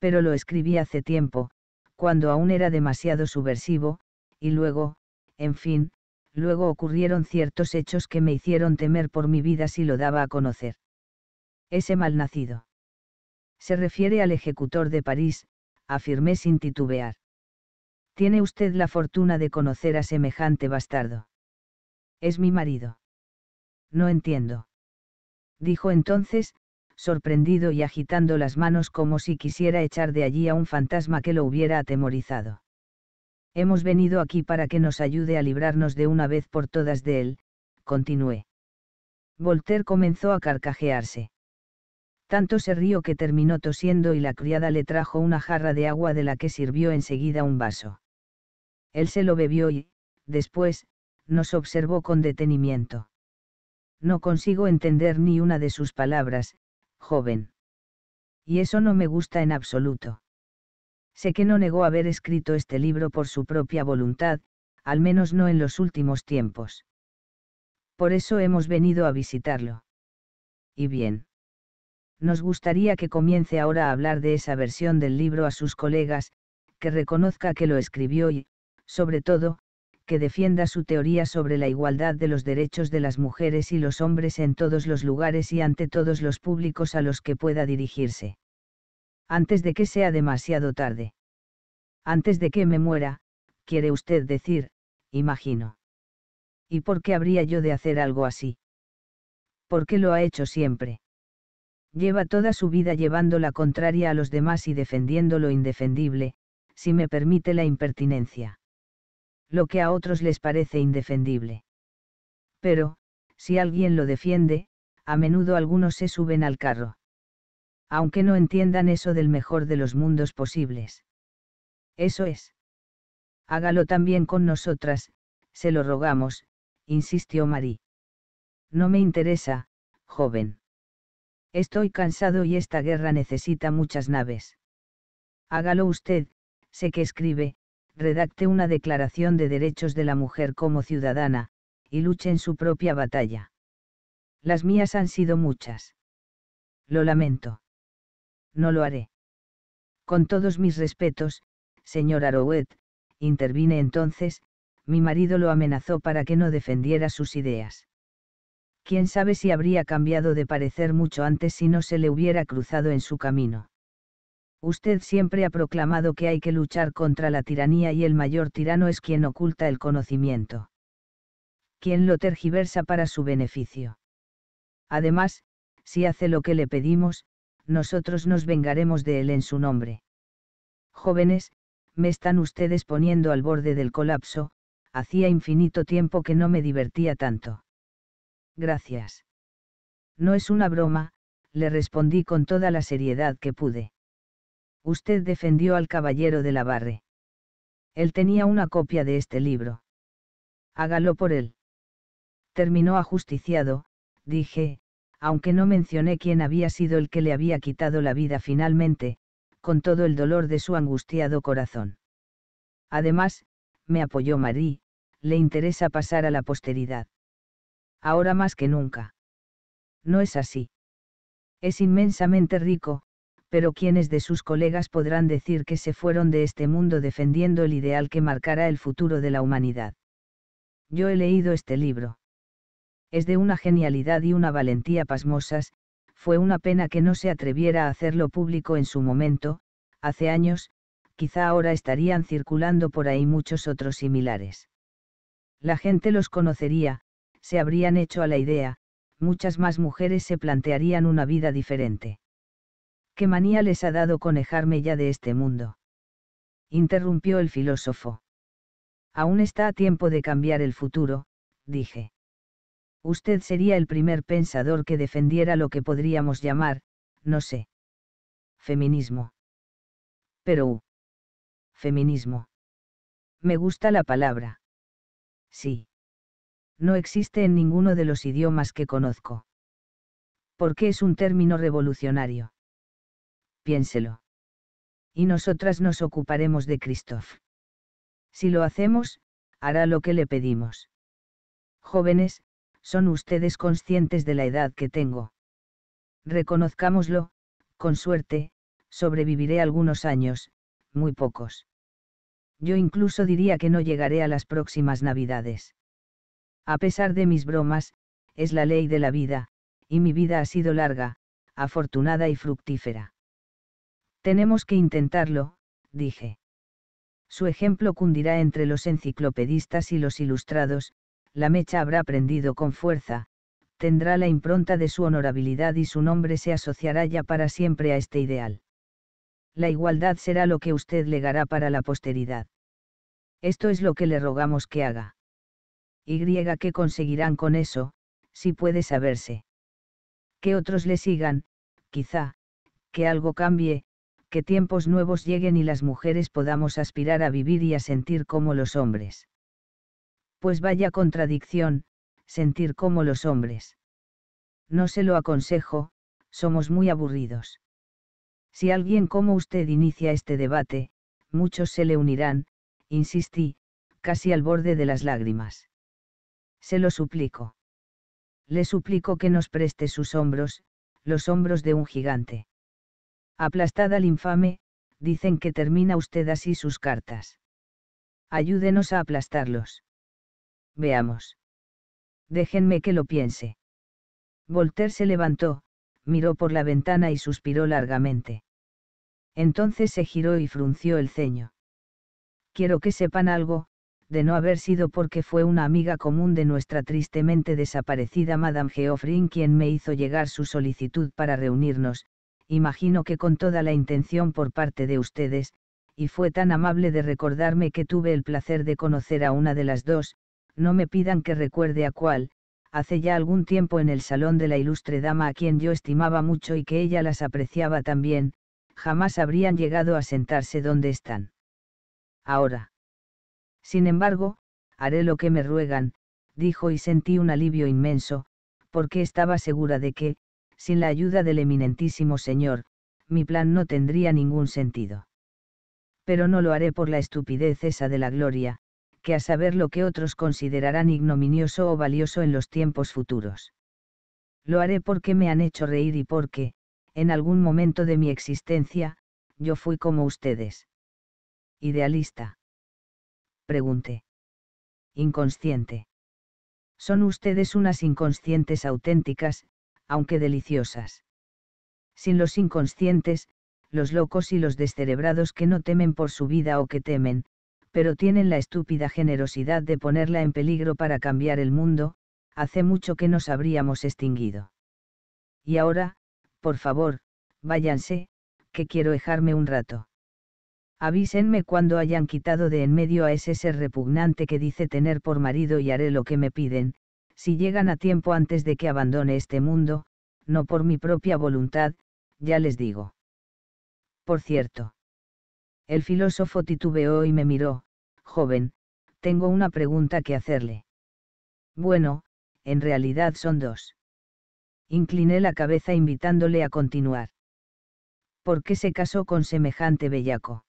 Pero lo escribí hace tiempo, cuando aún era demasiado subversivo, y luego, en fin, luego ocurrieron ciertos hechos que me hicieron temer por mi vida si lo daba a conocer. Ese malnacido. Se refiere al ejecutor de París, afirmé sin titubear. Tiene usted la fortuna de conocer a semejante bastardo. Es mi marido. No entiendo dijo entonces, sorprendido y agitando las manos como si quisiera echar de allí a un fantasma que lo hubiera atemorizado. Hemos venido aquí para que nos ayude a librarnos de una vez por todas de él, continué. Voltaire comenzó a carcajearse. Tanto se rió que terminó tosiendo y la criada le trajo una jarra de agua de la que sirvió enseguida un vaso. Él se lo bebió y, después, nos observó con detenimiento no consigo entender ni una de sus palabras, joven. Y eso no me gusta en absoluto. Sé que no negó haber escrito este libro por su propia voluntad, al menos no en los últimos tiempos. Por eso hemos venido a visitarlo. Y bien. Nos gustaría que comience ahora a hablar de esa versión del libro a sus colegas, que reconozca que lo escribió y, sobre todo, que defienda su teoría sobre la igualdad de los derechos de las mujeres y los hombres en todos los lugares y ante todos los públicos a los que pueda dirigirse. Antes de que sea demasiado tarde. Antes de que me muera, quiere usted decir, imagino. ¿Y por qué habría yo de hacer algo así? Porque lo ha hecho siempre? Lleva toda su vida llevando la contraria a los demás y defendiendo lo indefendible, si me permite la impertinencia lo que a otros les parece indefendible. Pero, si alguien lo defiende, a menudo algunos se suben al carro. Aunque no entiendan eso del mejor de los mundos posibles. Eso es. Hágalo también con nosotras, se lo rogamos, insistió Marie. No me interesa, joven. Estoy cansado y esta guerra necesita muchas naves. Hágalo usted, sé que escribe, redacte una Declaración de Derechos de la Mujer como Ciudadana, y luche en su propia batalla. Las mías han sido muchas. Lo lamento. No lo haré. Con todos mis respetos, señor Arowet, intervine entonces, mi marido lo amenazó para que no defendiera sus ideas. Quién sabe si habría cambiado de parecer mucho antes si no se le hubiera cruzado en su camino. Usted siempre ha proclamado que hay que luchar contra la tiranía y el mayor tirano es quien oculta el conocimiento. Quien lo tergiversa para su beneficio. Además, si hace lo que le pedimos, nosotros nos vengaremos de él en su nombre. Jóvenes, me están ustedes poniendo al borde del colapso, hacía infinito tiempo que no me divertía tanto. Gracias. No es una broma, le respondí con toda la seriedad que pude usted defendió al caballero de la barre. Él tenía una copia de este libro. Hágalo por él. Terminó ajusticiado, dije, aunque no mencioné quién había sido el que le había quitado la vida finalmente, con todo el dolor de su angustiado corazón. Además, me apoyó Marie, le interesa pasar a la posteridad. Ahora más que nunca. No es así. Es inmensamente rico, pero quienes de sus colegas podrán decir que se fueron de este mundo defendiendo el ideal que marcará el futuro de la humanidad. Yo he leído este libro. Es de una genialidad y una valentía pasmosas, fue una pena que no se atreviera a hacerlo público en su momento, hace años, quizá ahora estarían circulando por ahí muchos otros similares. La gente los conocería, se habrían hecho a la idea, muchas más mujeres se plantearían una vida diferente. ¿Qué manía les ha dado conejarme ya de este mundo? Interrumpió el filósofo. Aún está a tiempo de cambiar el futuro, dije. Usted sería el primer pensador que defendiera lo que podríamos llamar, no sé. Feminismo. Pero... Uh. feminismo. Me gusta la palabra. Sí. No existe en ninguno de los idiomas que conozco. Porque es un término revolucionario piénselo. Y nosotras nos ocuparemos de Christoph. Si lo hacemos, hará lo que le pedimos. Jóvenes, son ustedes conscientes de la edad que tengo. Reconozcámoslo, con suerte, sobreviviré algunos años, muy pocos. Yo incluso diría que no llegaré a las próximas Navidades. A pesar de mis bromas, es la ley de la vida, y mi vida ha sido larga, afortunada y fructífera. Tenemos que intentarlo, dije. Su ejemplo cundirá entre los enciclopedistas y los ilustrados, la mecha habrá prendido con fuerza, tendrá la impronta de su honorabilidad y su nombre se asociará ya para siempre a este ideal. La igualdad será lo que usted legará para la posteridad. Esto es lo que le rogamos que haga. Y qué conseguirán con eso, si puede saberse. Que otros le sigan, quizá, que algo cambie, que tiempos nuevos lleguen y las mujeres podamos aspirar a vivir y a sentir como los hombres. Pues vaya contradicción, sentir como los hombres. No se lo aconsejo, somos muy aburridos. Si alguien como usted inicia este debate, muchos se le unirán, insistí, casi al borde de las lágrimas. Se lo suplico. Le suplico que nos preste sus hombros, los hombros de un gigante. Aplastada al infame, dicen que termina usted así sus cartas. Ayúdenos a aplastarlos. Veamos. Déjenme que lo piense. Voltaire se levantó, miró por la ventana y suspiró largamente. Entonces se giró y frunció el ceño. Quiero que sepan algo, de no haber sido porque fue una amiga común de nuestra tristemente desaparecida Madame Geoffrin quien me hizo llegar su solicitud para reunirnos, imagino que con toda la intención por parte de ustedes, y fue tan amable de recordarme que tuve el placer de conocer a una de las dos, no me pidan que recuerde a cuál, hace ya algún tiempo en el salón de la ilustre dama a quien yo estimaba mucho y que ella las apreciaba también, jamás habrían llegado a sentarse donde están. Ahora. Sin embargo, haré lo que me ruegan, dijo y sentí un alivio inmenso, porque estaba segura de que, sin la ayuda del eminentísimo señor, mi plan no tendría ningún sentido. Pero no lo haré por la estupidez esa de la gloria, que a saber lo que otros considerarán ignominioso o valioso en los tiempos futuros. Lo haré porque me han hecho reír y porque, en algún momento de mi existencia, yo fui como ustedes. Idealista. Pregunté. Inconsciente. Son ustedes unas inconscientes auténticas, aunque deliciosas. Sin los inconscientes, los locos y los descerebrados que no temen por su vida o que temen, pero tienen la estúpida generosidad de ponerla en peligro para cambiar el mundo, hace mucho que nos habríamos extinguido. Y ahora, por favor, váyanse, que quiero dejarme un rato. Avísenme cuando hayan quitado de en medio a ese ser repugnante que dice tener por marido y haré lo que me piden, si llegan a tiempo antes de que abandone este mundo, no por mi propia voluntad, ya les digo. Por cierto. El filósofo titubeó y me miró, joven, tengo una pregunta que hacerle. Bueno, en realidad son dos. Incliné la cabeza invitándole a continuar. ¿Por qué se casó con semejante bellaco?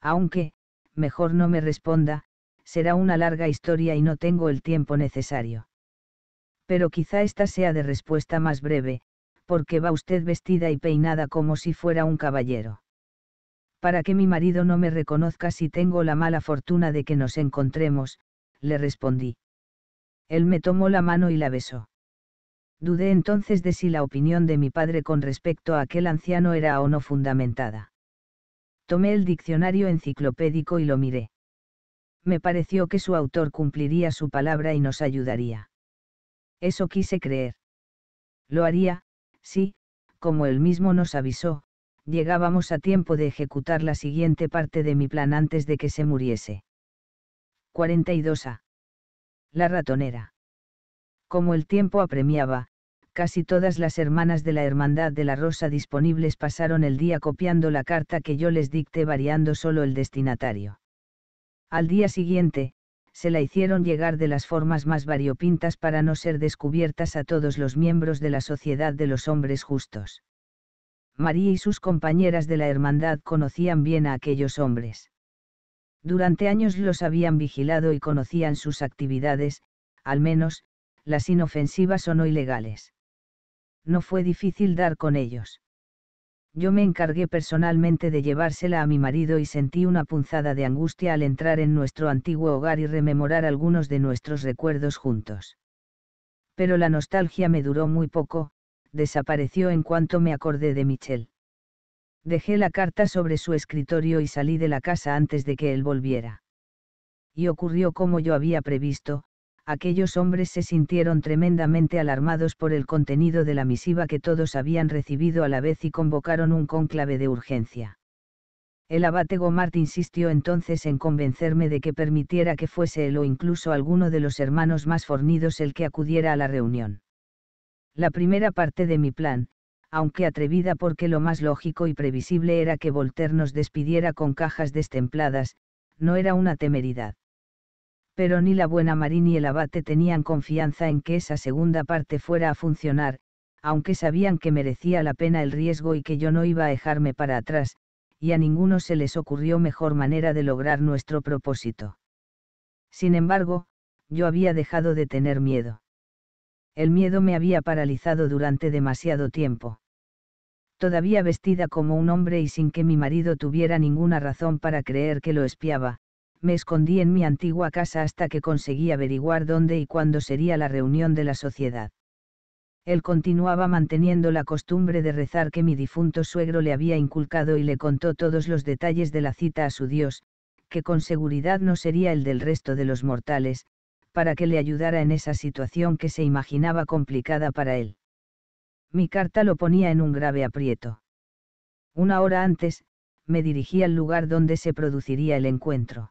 Aunque, mejor no me responda, será una larga historia y no tengo el tiempo necesario pero quizá esta sea de respuesta más breve, porque va usted vestida y peinada como si fuera un caballero. Para que mi marido no me reconozca si tengo la mala fortuna de que nos encontremos, le respondí. Él me tomó la mano y la besó. Dudé entonces de si la opinión de mi padre con respecto a aquel anciano era o no fundamentada. Tomé el diccionario enciclopédico y lo miré. Me pareció que su autor cumpliría su palabra y nos ayudaría. Eso quise creer. Lo haría, sí, como él mismo nos avisó, llegábamos a tiempo de ejecutar la siguiente parte de mi plan antes de que se muriese. 42a. La ratonera. Como el tiempo apremiaba, casi todas las hermanas de la Hermandad de la Rosa disponibles pasaron el día copiando la carta que yo les dicté variando solo el destinatario. Al día siguiente, se la hicieron llegar de las formas más variopintas para no ser descubiertas a todos los miembros de la sociedad de los hombres justos. María y sus compañeras de la hermandad conocían bien a aquellos hombres. Durante años los habían vigilado y conocían sus actividades, al menos, las inofensivas o no ilegales. No fue difícil dar con ellos. Yo me encargué personalmente de llevársela a mi marido y sentí una punzada de angustia al entrar en nuestro antiguo hogar y rememorar algunos de nuestros recuerdos juntos. Pero la nostalgia me duró muy poco, desapareció en cuanto me acordé de Michel. Dejé la carta sobre su escritorio y salí de la casa antes de que él volviera. Y ocurrió como yo había previsto, aquellos hombres se sintieron tremendamente alarmados por el contenido de la misiva que todos habían recibido a la vez y convocaron un cónclave de urgencia. El abate Gomart insistió entonces en convencerme de que permitiera que fuese él o incluso alguno de los hermanos más fornidos el que acudiera a la reunión. La primera parte de mi plan, aunque atrevida porque lo más lógico y previsible era que Voltaire nos despidiera con cajas destempladas, no era una temeridad pero ni la buena Marín ni el abate tenían confianza en que esa segunda parte fuera a funcionar, aunque sabían que merecía la pena el riesgo y que yo no iba a dejarme para atrás, y a ninguno se les ocurrió mejor manera de lograr nuestro propósito. Sin embargo, yo había dejado de tener miedo. El miedo me había paralizado durante demasiado tiempo. Todavía vestida como un hombre y sin que mi marido tuviera ninguna razón para creer que lo espiaba, me escondí en mi antigua casa hasta que conseguí averiguar dónde y cuándo sería la reunión de la sociedad. Él continuaba manteniendo la costumbre de rezar que mi difunto suegro le había inculcado y le contó todos los detalles de la cita a su Dios, que con seguridad no sería el del resto de los mortales, para que le ayudara en esa situación que se imaginaba complicada para él. Mi carta lo ponía en un grave aprieto. Una hora antes, me dirigí al lugar donde se produciría el encuentro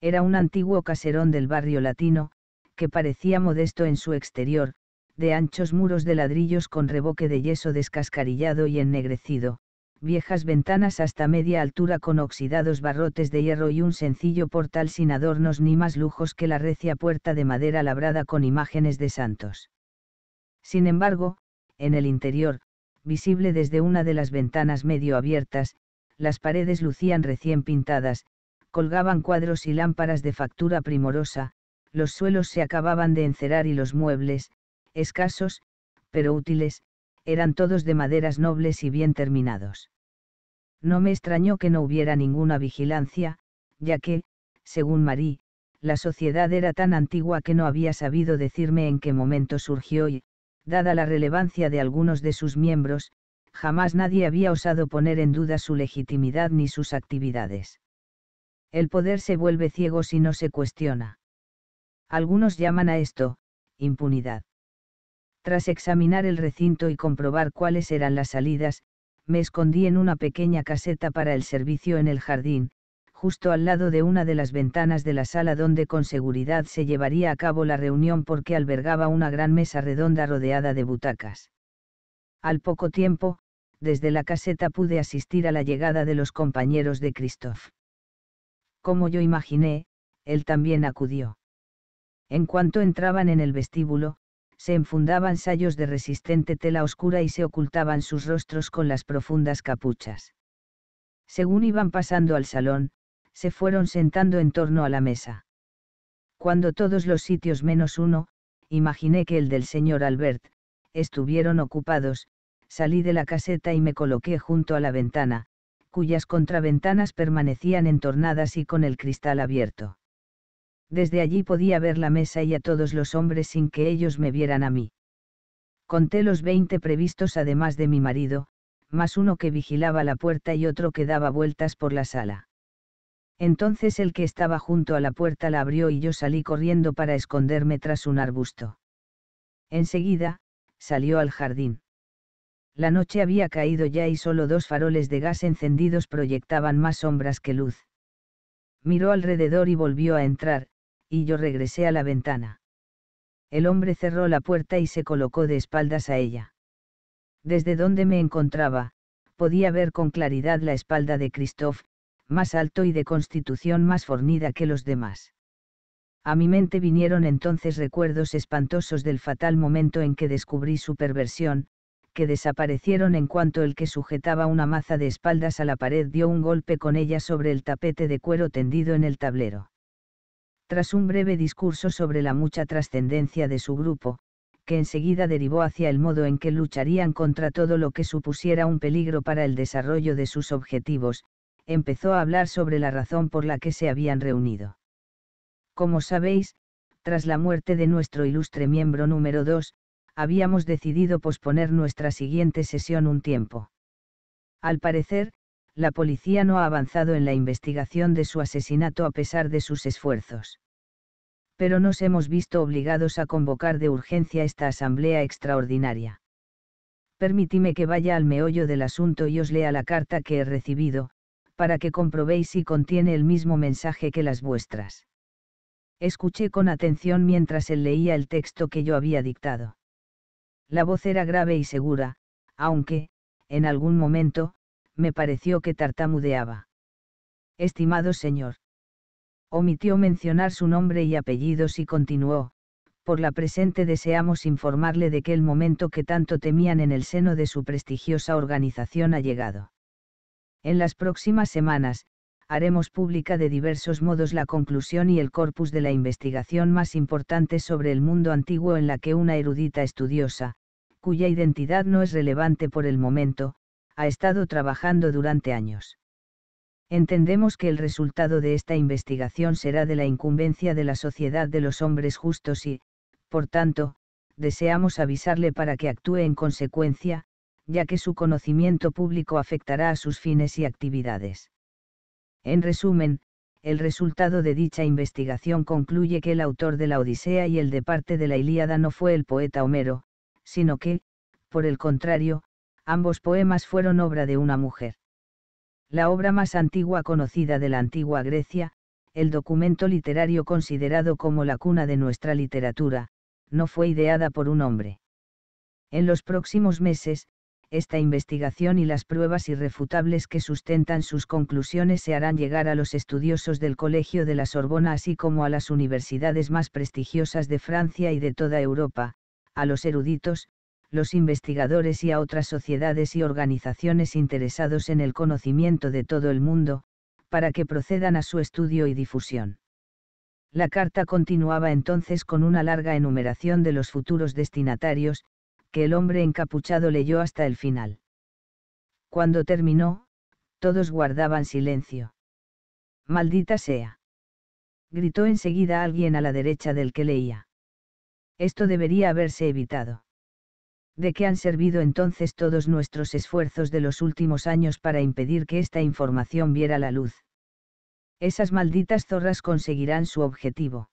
era un antiguo caserón del barrio latino, que parecía modesto en su exterior, de anchos muros de ladrillos con reboque de yeso descascarillado y ennegrecido, viejas ventanas hasta media altura con oxidados barrotes de hierro y un sencillo portal sin adornos ni más lujos que la recia puerta de madera labrada con imágenes de santos. Sin embargo, en el interior, visible desde una de las ventanas medio abiertas, las paredes lucían recién pintadas, colgaban cuadros y lámparas de factura primorosa, los suelos se acababan de encerar y los muebles, escasos, pero útiles, eran todos de maderas nobles y bien terminados. No me extrañó que no hubiera ninguna vigilancia, ya que, según Marie, la sociedad era tan antigua que no había sabido decirme en qué momento surgió y, dada la relevancia de algunos de sus miembros, jamás nadie había osado poner en duda su legitimidad ni sus actividades. El poder se vuelve ciego si no se cuestiona. Algunos llaman a esto, impunidad. Tras examinar el recinto y comprobar cuáles eran las salidas, me escondí en una pequeña caseta para el servicio en el jardín, justo al lado de una de las ventanas de la sala donde con seguridad se llevaría a cabo la reunión porque albergaba una gran mesa redonda rodeada de butacas. Al poco tiempo, desde la caseta pude asistir a la llegada de los compañeros de Christoph como yo imaginé, él también acudió. En cuanto entraban en el vestíbulo, se enfundaban sayos de resistente tela oscura y se ocultaban sus rostros con las profundas capuchas. Según iban pasando al salón, se fueron sentando en torno a la mesa. Cuando todos los sitios menos uno, imaginé que el del señor Albert, estuvieron ocupados, salí de la caseta y me coloqué junto a la ventana, cuyas contraventanas permanecían entornadas y con el cristal abierto. Desde allí podía ver la mesa y a todos los hombres sin que ellos me vieran a mí. Conté los veinte previstos además de mi marido, más uno que vigilaba la puerta y otro que daba vueltas por la sala. Entonces el que estaba junto a la puerta la abrió y yo salí corriendo para esconderme tras un arbusto. Enseguida, salió al jardín. La noche había caído ya y solo dos faroles de gas encendidos proyectaban más sombras que luz. Miró alrededor y volvió a entrar, y yo regresé a la ventana. El hombre cerró la puerta y se colocó de espaldas a ella. Desde donde me encontraba, podía ver con claridad la espalda de Christoph, más alto y de constitución más fornida que los demás. A mi mente vinieron entonces recuerdos espantosos del fatal momento en que descubrí su perversión, que desaparecieron en cuanto el que sujetaba una maza de espaldas a la pared dio un golpe con ella sobre el tapete de cuero tendido en el tablero. Tras un breve discurso sobre la mucha trascendencia de su grupo, que enseguida derivó hacia el modo en que lucharían contra todo lo que supusiera un peligro para el desarrollo de sus objetivos, empezó a hablar sobre la razón por la que se habían reunido. Como sabéis, tras la muerte de nuestro ilustre miembro número 2, habíamos decidido posponer nuestra siguiente sesión un tiempo. Al parecer, la policía no ha avanzado en la investigación de su asesinato a pesar de sus esfuerzos. Pero nos hemos visto obligados a convocar de urgencia esta asamblea extraordinaria. Permitime que vaya al meollo del asunto y os lea la carta que he recibido, para que comprobéis si contiene el mismo mensaje que las vuestras. Escuché con atención mientras él leía el texto que yo había dictado. La voz era grave y segura, aunque, en algún momento, me pareció que tartamudeaba. Estimado señor. Omitió mencionar su nombre y apellidos y continuó, por la presente deseamos informarle de que el momento que tanto temían en el seno de su prestigiosa organización ha llegado. En las próximas semanas, haremos pública de diversos modos la conclusión y el corpus de la investigación más importante sobre el mundo antiguo en la que una erudita estudiosa, cuya identidad no es relevante por el momento, ha estado trabajando durante años. Entendemos que el resultado de esta investigación será de la incumbencia de la sociedad de los hombres justos y, por tanto, deseamos avisarle para que actúe en consecuencia, ya que su conocimiento público afectará a sus fines y actividades. En resumen, el resultado de dicha investigación concluye que el autor de la Odisea y el de parte de la Ilíada no fue el poeta Homero, sino que, por el contrario, ambos poemas fueron obra de una mujer. La obra más antigua conocida de la antigua Grecia, el documento literario considerado como la cuna de nuestra literatura, no fue ideada por un hombre. En los próximos meses, esta investigación y las pruebas irrefutables que sustentan sus conclusiones se harán llegar a los estudiosos del Colegio de la Sorbona así como a las universidades más prestigiosas de Francia y de toda Europa, a los eruditos, los investigadores y a otras sociedades y organizaciones interesados en el conocimiento de todo el mundo, para que procedan a su estudio y difusión. La carta continuaba entonces con una larga enumeración de los futuros destinatarios, que el hombre encapuchado leyó hasta el final. Cuando terminó, todos guardaban silencio. Maldita sea. Gritó enseguida alguien a la derecha del que leía. Esto debería haberse evitado. ¿De qué han servido entonces todos nuestros esfuerzos de los últimos años para impedir que esta información viera la luz? Esas malditas zorras conseguirán su objetivo.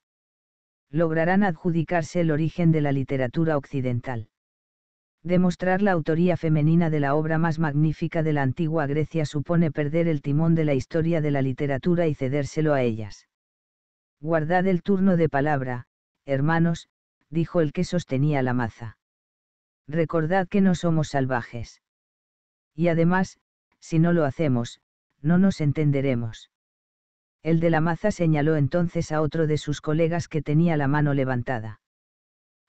Lograrán adjudicarse el origen de la literatura occidental. Demostrar la autoría femenina de la obra más magnífica de la antigua Grecia supone perder el timón de la historia de la literatura y cedérselo a ellas. Guardad el turno de palabra, hermanos, dijo el que sostenía la maza. Recordad que no somos salvajes. Y además, si no lo hacemos, no nos entenderemos. El de la maza señaló entonces a otro de sus colegas que tenía la mano levantada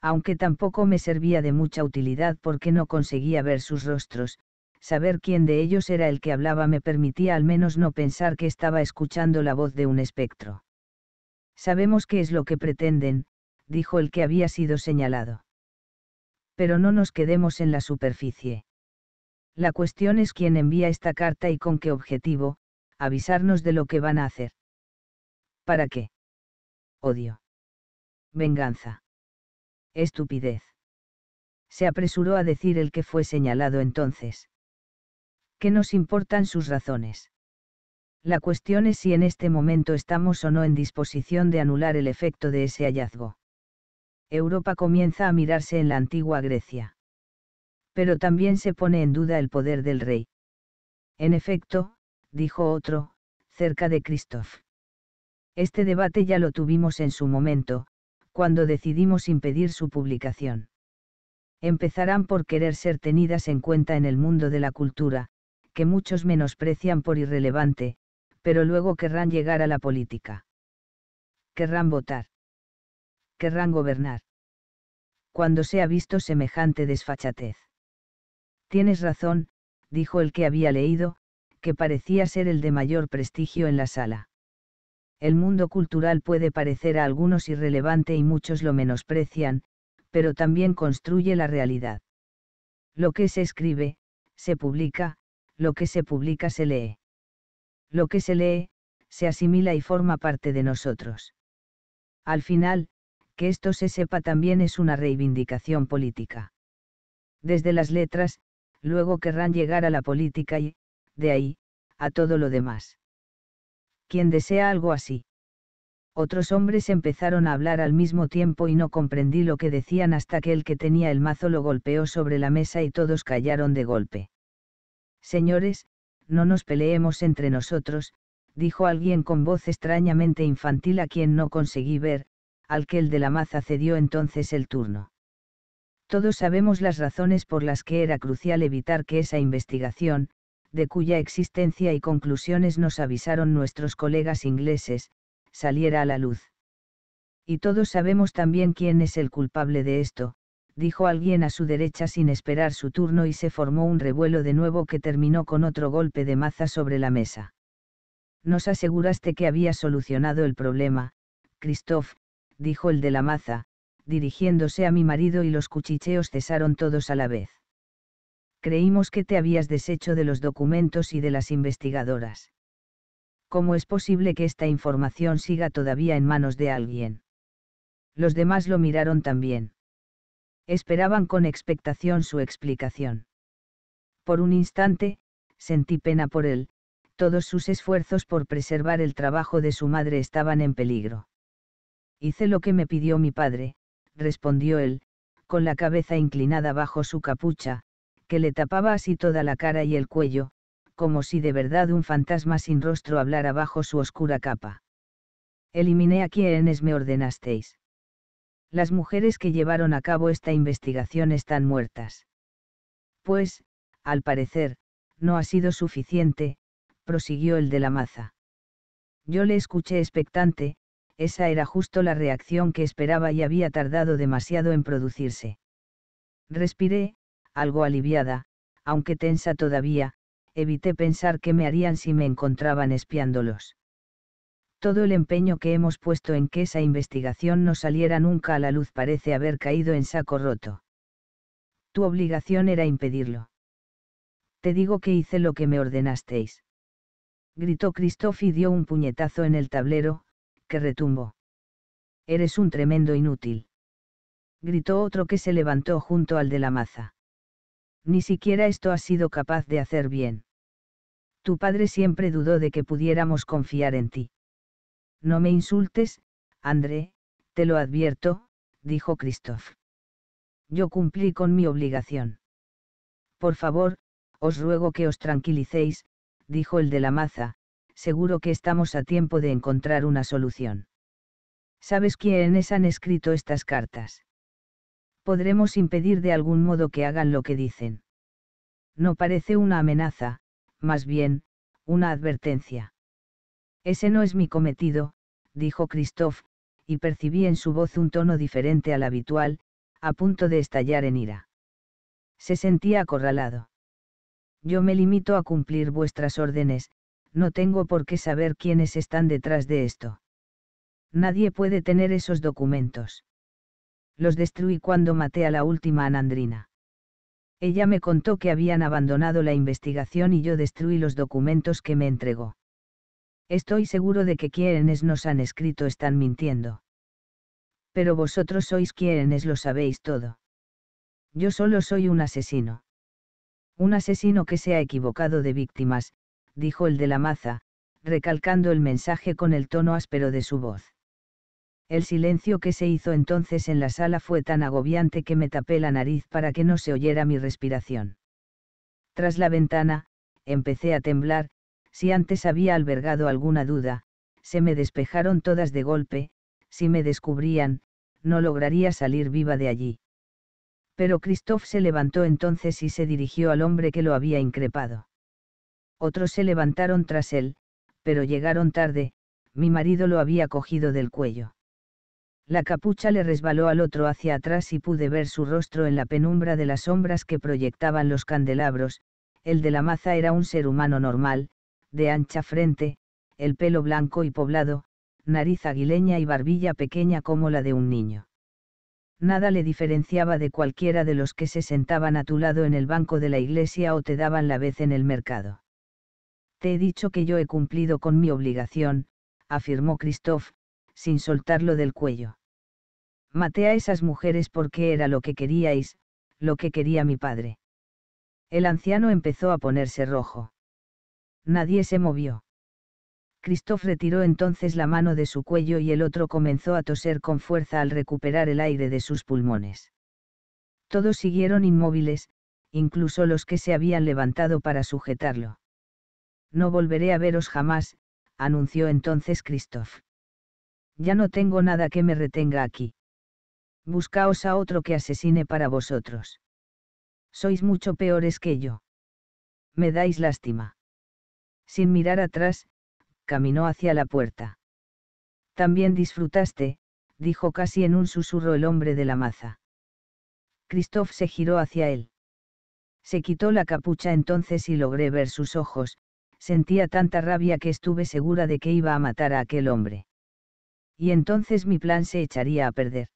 aunque tampoco me servía de mucha utilidad porque no conseguía ver sus rostros, saber quién de ellos era el que hablaba me permitía al menos no pensar que estaba escuchando la voz de un espectro. Sabemos qué es lo que pretenden, dijo el que había sido señalado. Pero no nos quedemos en la superficie. La cuestión es quién envía esta carta y con qué objetivo, avisarnos de lo que van a hacer. ¿Para qué? Odio. Venganza. Estupidez. Se apresuró a decir el que fue señalado entonces. ¿Qué nos importan sus razones? La cuestión es si en este momento estamos o no en disposición de anular el efecto de ese hallazgo. Europa comienza a mirarse en la antigua Grecia. Pero también se pone en duda el poder del rey. En efecto, dijo otro, cerca de Christoph. Este debate ya lo tuvimos en su momento, cuando decidimos impedir su publicación. Empezarán por querer ser tenidas en cuenta en el mundo de la cultura, que muchos menosprecian por irrelevante, pero luego querrán llegar a la política. Querrán votar. Querrán gobernar. Cuando se ha visto semejante desfachatez. Tienes razón, dijo el que había leído, que parecía ser el de mayor prestigio en la sala. El mundo cultural puede parecer a algunos irrelevante y muchos lo menosprecian, pero también construye la realidad. Lo que se escribe, se publica, lo que se publica se lee. Lo que se lee, se asimila y forma parte de nosotros. Al final, que esto se sepa también es una reivindicación política. Desde las letras, luego querrán llegar a la política y, de ahí, a todo lo demás quien desea algo así. Otros hombres empezaron a hablar al mismo tiempo y no comprendí lo que decían hasta que el que tenía el mazo lo golpeó sobre la mesa y todos callaron de golpe. Señores, no nos peleemos entre nosotros, dijo alguien con voz extrañamente infantil a quien no conseguí ver, al que el de la maza cedió entonces el turno. Todos sabemos las razones por las que era crucial evitar que esa investigación, de cuya existencia y conclusiones nos avisaron nuestros colegas ingleses, saliera a la luz. Y todos sabemos también quién es el culpable de esto, dijo alguien a su derecha sin esperar su turno y se formó un revuelo de nuevo que terminó con otro golpe de maza sobre la mesa. Nos aseguraste que había solucionado el problema, Christoph, dijo el de la maza, dirigiéndose a mi marido y los cuchicheos cesaron todos a la vez creímos que te habías deshecho de los documentos y de las investigadoras. ¿Cómo es posible que esta información siga todavía en manos de alguien? Los demás lo miraron también. Esperaban con expectación su explicación. Por un instante, sentí pena por él, todos sus esfuerzos por preservar el trabajo de su madre estaban en peligro. Hice lo que me pidió mi padre, respondió él, con la cabeza inclinada bajo su capucha, que le tapaba así toda la cara y el cuello, como si de verdad un fantasma sin rostro hablara bajo su oscura capa. Eliminé a quienes me ordenasteis. Las mujeres que llevaron a cabo esta investigación están muertas. Pues, al parecer, no ha sido suficiente, prosiguió el de la maza. Yo le escuché expectante, esa era justo la reacción que esperaba y había tardado demasiado en producirse. Respiré, algo aliviada, aunque tensa todavía, evité pensar qué me harían si me encontraban espiándolos. Todo el empeño que hemos puesto en que esa investigación no saliera nunca a la luz parece haber caído en saco roto. Tu obligación era impedirlo. Te digo que hice lo que me ordenasteis. Gritó Christoph y dio un puñetazo en el tablero, que retumbó. Eres un tremendo inútil. Gritó otro que se levantó junto al de la maza ni siquiera esto has sido capaz de hacer bien. Tu padre siempre dudó de que pudiéramos confiar en ti. No me insultes, André, te lo advierto, dijo Christoph. Yo cumplí con mi obligación. Por favor, os ruego que os tranquilicéis, dijo el de la maza, seguro que estamos a tiempo de encontrar una solución. ¿Sabes quiénes han escrito estas cartas? podremos impedir de algún modo que hagan lo que dicen. No parece una amenaza, más bien, una advertencia. Ese no es mi cometido, dijo Christoph, y percibí en su voz un tono diferente al habitual, a punto de estallar en ira. Se sentía acorralado. Yo me limito a cumplir vuestras órdenes, no tengo por qué saber quiénes están detrás de esto. Nadie puede tener esos documentos los destruí cuando maté a la última anandrina. Ella me contó que habían abandonado la investigación y yo destruí los documentos que me entregó. Estoy seguro de que quienes nos han escrito están mintiendo. Pero vosotros sois quienes lo sabéis todo. Yo solo soy un asesino. Un asesino que se ha equivocado de víctimas, dijo el de la maza, recalcando el mensaje con el tono áspero de su voz. El silencio que se hizo entonces en la sala fue tan agobiante que me tapé la nariz para que no se oyera mi respiración. Tras la ventana, empecé a temblar, si antes había albergado alguna duda, se me despejaron todas de golpe, si me descubrían, no lograría salir viva de allí. Pero Christoph se levantó entonces y se dirigió al hombre que lo había increpado. Otros se levantaron tras él, pero llegaron tarde, mi marido lo había cogido del cuello. La capucha le resbaló al otro hacia atrás y pude ver su rostro en la penumbra de las sombras que proyectaban los candelabros, el de la maza era un ser humano normal, de ancha frente, el pelo blanco y poblado, nariz aguileña y barbilla pequeña como la de un niño. Nada le diferenciaba de cualquiera de los que se sentaban a tu lado en el banco de la iglesia o te daban la vez en el mercado. Te he dicho que yo he cumplido con mi obligación, afirmó Christoph, sin soltarlo del cuello. Maté a esas mujeres porque era lo que queríais, lo que quería mi padre. El anciano empezó a ponerse rojo. Nadie se movió. Christoph retiró entonces la mano de su cuello y el otro comenzó a toser con fuerza al recuperar el aire de sus pulmones. Todos siguieron inmóviles, incluso los que se habían levantado para sujetarlo. No volveré a veros jamás, anunció entonces Christoph. Ya no tengo nada que me retenga aquí buscaos a otro que asesine para vosotros. Sois mucho peores que yo. Me dais lástima. Sin mirar atrás, caminó hacia la puerta. También disfrutaste, dijo casi en un susurro el hombre de la maza. Christoph se giró hacia él. Se quitó la capucha entonces y logré ver sus ojos, sentía tanta rabia que estuve segura de que iba a matar a aquel hombre. Y entonces mi plan se echaría a perder.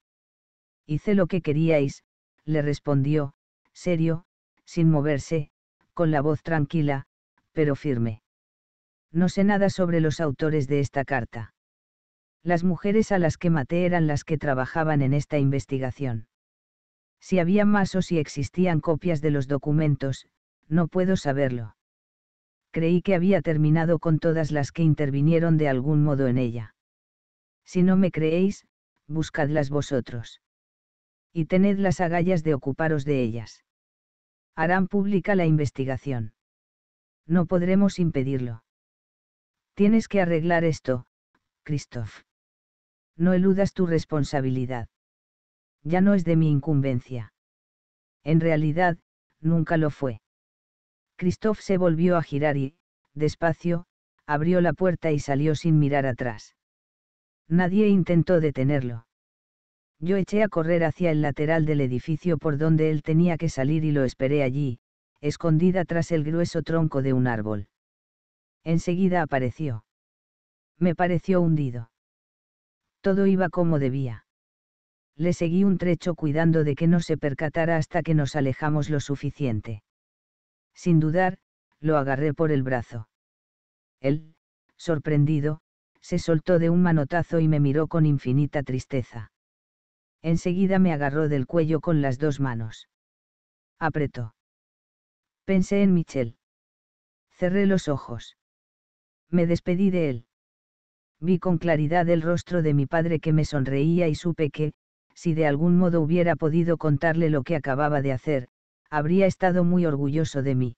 Hice lo que queríais, le respondió, serio, sin moverse, con la voz tranquila, pero firme. No sé nada sobre los autores de esta carta. Las mujeres a las que maté eran las que trabajaban en esta investigación. Si había más o si existían copias de los documentos, no puedo saberlo. Creí que había terminado con todas las que intervinieron de algún modo en ella. Si no me creéis, buscadlas vosotros y tened las agallas de ocuparos de ellas. Harán pública la investigación. No podremos impedirlo. Tienes que arreglar esto, Christoph. No eludas tu responsabilidad. Ya no es de mi incumbencia. En realidad, nunca lo fue. Christoph se volvió a girar y, despacio, abrió la puerta y salió sin mirar atrás. Nadie intentó detenerlo. Yo eché a correr hacia el lateral del edificio por donde él tenía que salir y lo esperé allí, escondida tras el grueso tronco de un árbol. Enseguida apareció. Me pareció hundido. Todo iba como debía. Le seguí un trecho cuidando de que no se percatara hasta que nos alejamos lo suficiente. Sin dudar, lo agarré por el brazo. Él, sorprendido, se soltó de un manotazo y me miró con infinita tristeza enseguida me agarró del cuello con las dos manos. Apretó. Pensé en Michel. Cerré los ojos. Me despedí de él. Vi con claridad el rostro de mi padre que me sonreía y supe que, si de algún modo hubiera podido contarle lo que acababa de hacer, habría estado muy orgulloso de mí.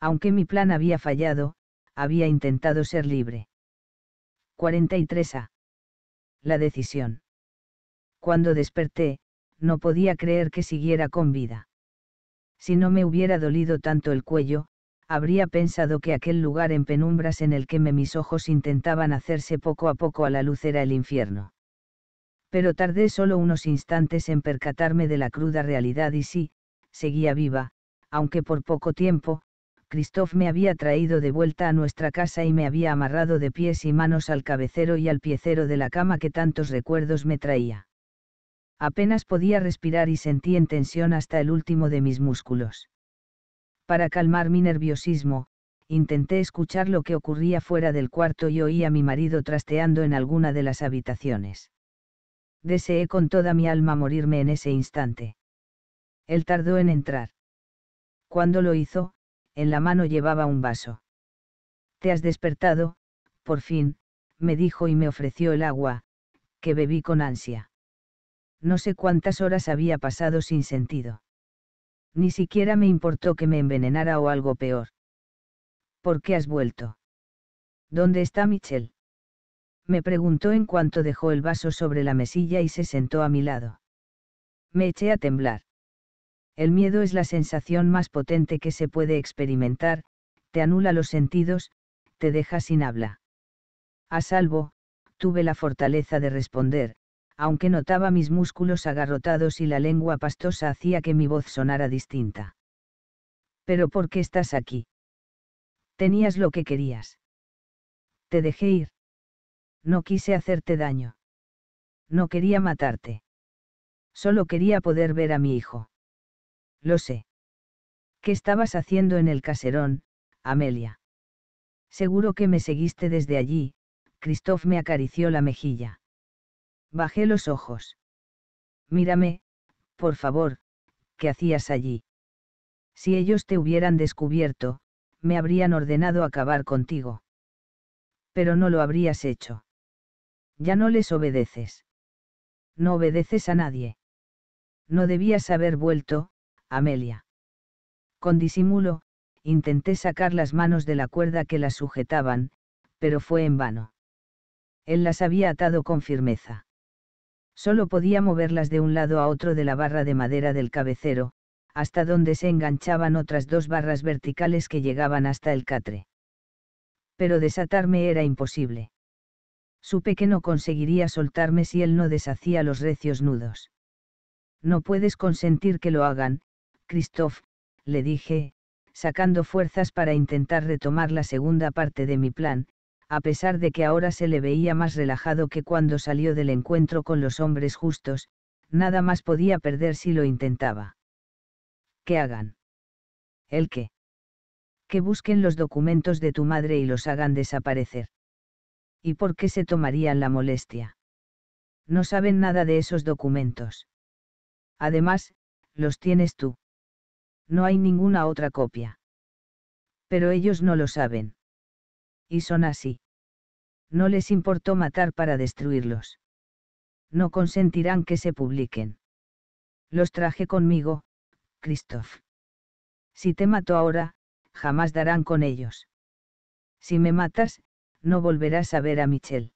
Aunque mi plan había fallado, había intentado ser libre. 43A. La decisión. Cuando desperté, no podía creer que siguiera con vida. Si no me hubiera dolido tanto el cuello, habría pensado que aquel lugar en penumbras en el que me mis ojos intentaban hacerse poco a poco a la luz era el infierno. Pero tardé solo unos instantes en percatarme de la cruda realidad y sí, seguía viva, aunque por poco tiempo, Christoph me había traído de vuelta a nuestra casa y me había amarrado de pies y manos al cabecero y al piecero de la cama que tantos recuerdos me traía. Apenas podía respirar y sentí en tensión hasta el último de mis músculos. Para calmar mi nerviosismo, intenté escuchar lo que ocurría fuera del cuarto y oí a mi marido trasteando en alguna de las habitaciones. Deseé con toda mi alma morirme en ese instante. Él tardó en entrar. Cuando lo hizo, en la mano llevaba un vaso. Te has despertado, por fin, me dijo y me ofreció el agua, que bebí con ansia. No sé cuántas horas había pasado sin sentido. Ni siquiera me importó que me envenenara o algo peor. ¿Por qué has vuelto? ¿Dónde está Michelle? Me preguntó en cuanto dejó el vaso sobre la mesilla y se sentó a mi lado. Me eché a temblar. El miedo es la sensación más potente que se puede experimentar, te anula los sentidos, te deja sin habla. A salvo, tuve la fortaleza de responder, aunque notaba mis músculos agarrotados y la lengua pastosa hacía que mi voz sonara distinta. ¿Pero por qué estás aquí? Tenías lo que querías. Te dejé ir. No quise hacerte daño. No quería matarte. Solo quería poder ver a mi hijo. Lo sé. ¿Qué estabas haciendo en el caserón, Amelia? Seguro que me seguiste desde allí, Christoph me acarició la mejilla. Bajé los ojos. Mírame, por favor, ¿qué hacías allí? Si ellos te hubieran descubierto, me habrían ordenado acabar contigo. Pero no lo habrías hecho. Ya no les obedeces. No obedeces a nadie. No debías haber vuelto, Amelia. Con disimulo, intenté sacar las manos de la cuerda que las sujetaban, pero fue en vano. Él las había atado con firmeza. Solo podía moverlas de un lado a otro de la barra de madera del cabecero, hasta donde se enganchaban otras dos barras verticales que llegaban hasta el catre. Pero desatarme era imposible. Supe que no conseguiría soltarme si él no deshacía los recios nudos. No puedes consentir que lo hagan, Christoph, le dije, sacando fuerzas para intentar retomar la segunda parte de mi plan, a pesar de que ahora se le veía más relajado que cuando salió del encuentro con los hombres justos, nada más podía perder si lo intentaba. ¿Qué hagan? ¿El qué? Que busquen los documentos de tu madre y los hagan desaparecer. ¿Y por qué se tomarían la molestia? No saben nada de esos documentos. Además, los tienes tú. No hay ninguna otra copia. Pero ellos no lo saben y son así. No les importó matar para destruirlos. No consentirán que se publiquen. Los traje conmigo, Christoph. Si te mato ahora, jamás darán con ellos. Si me matas, no volverás a ver a Michel.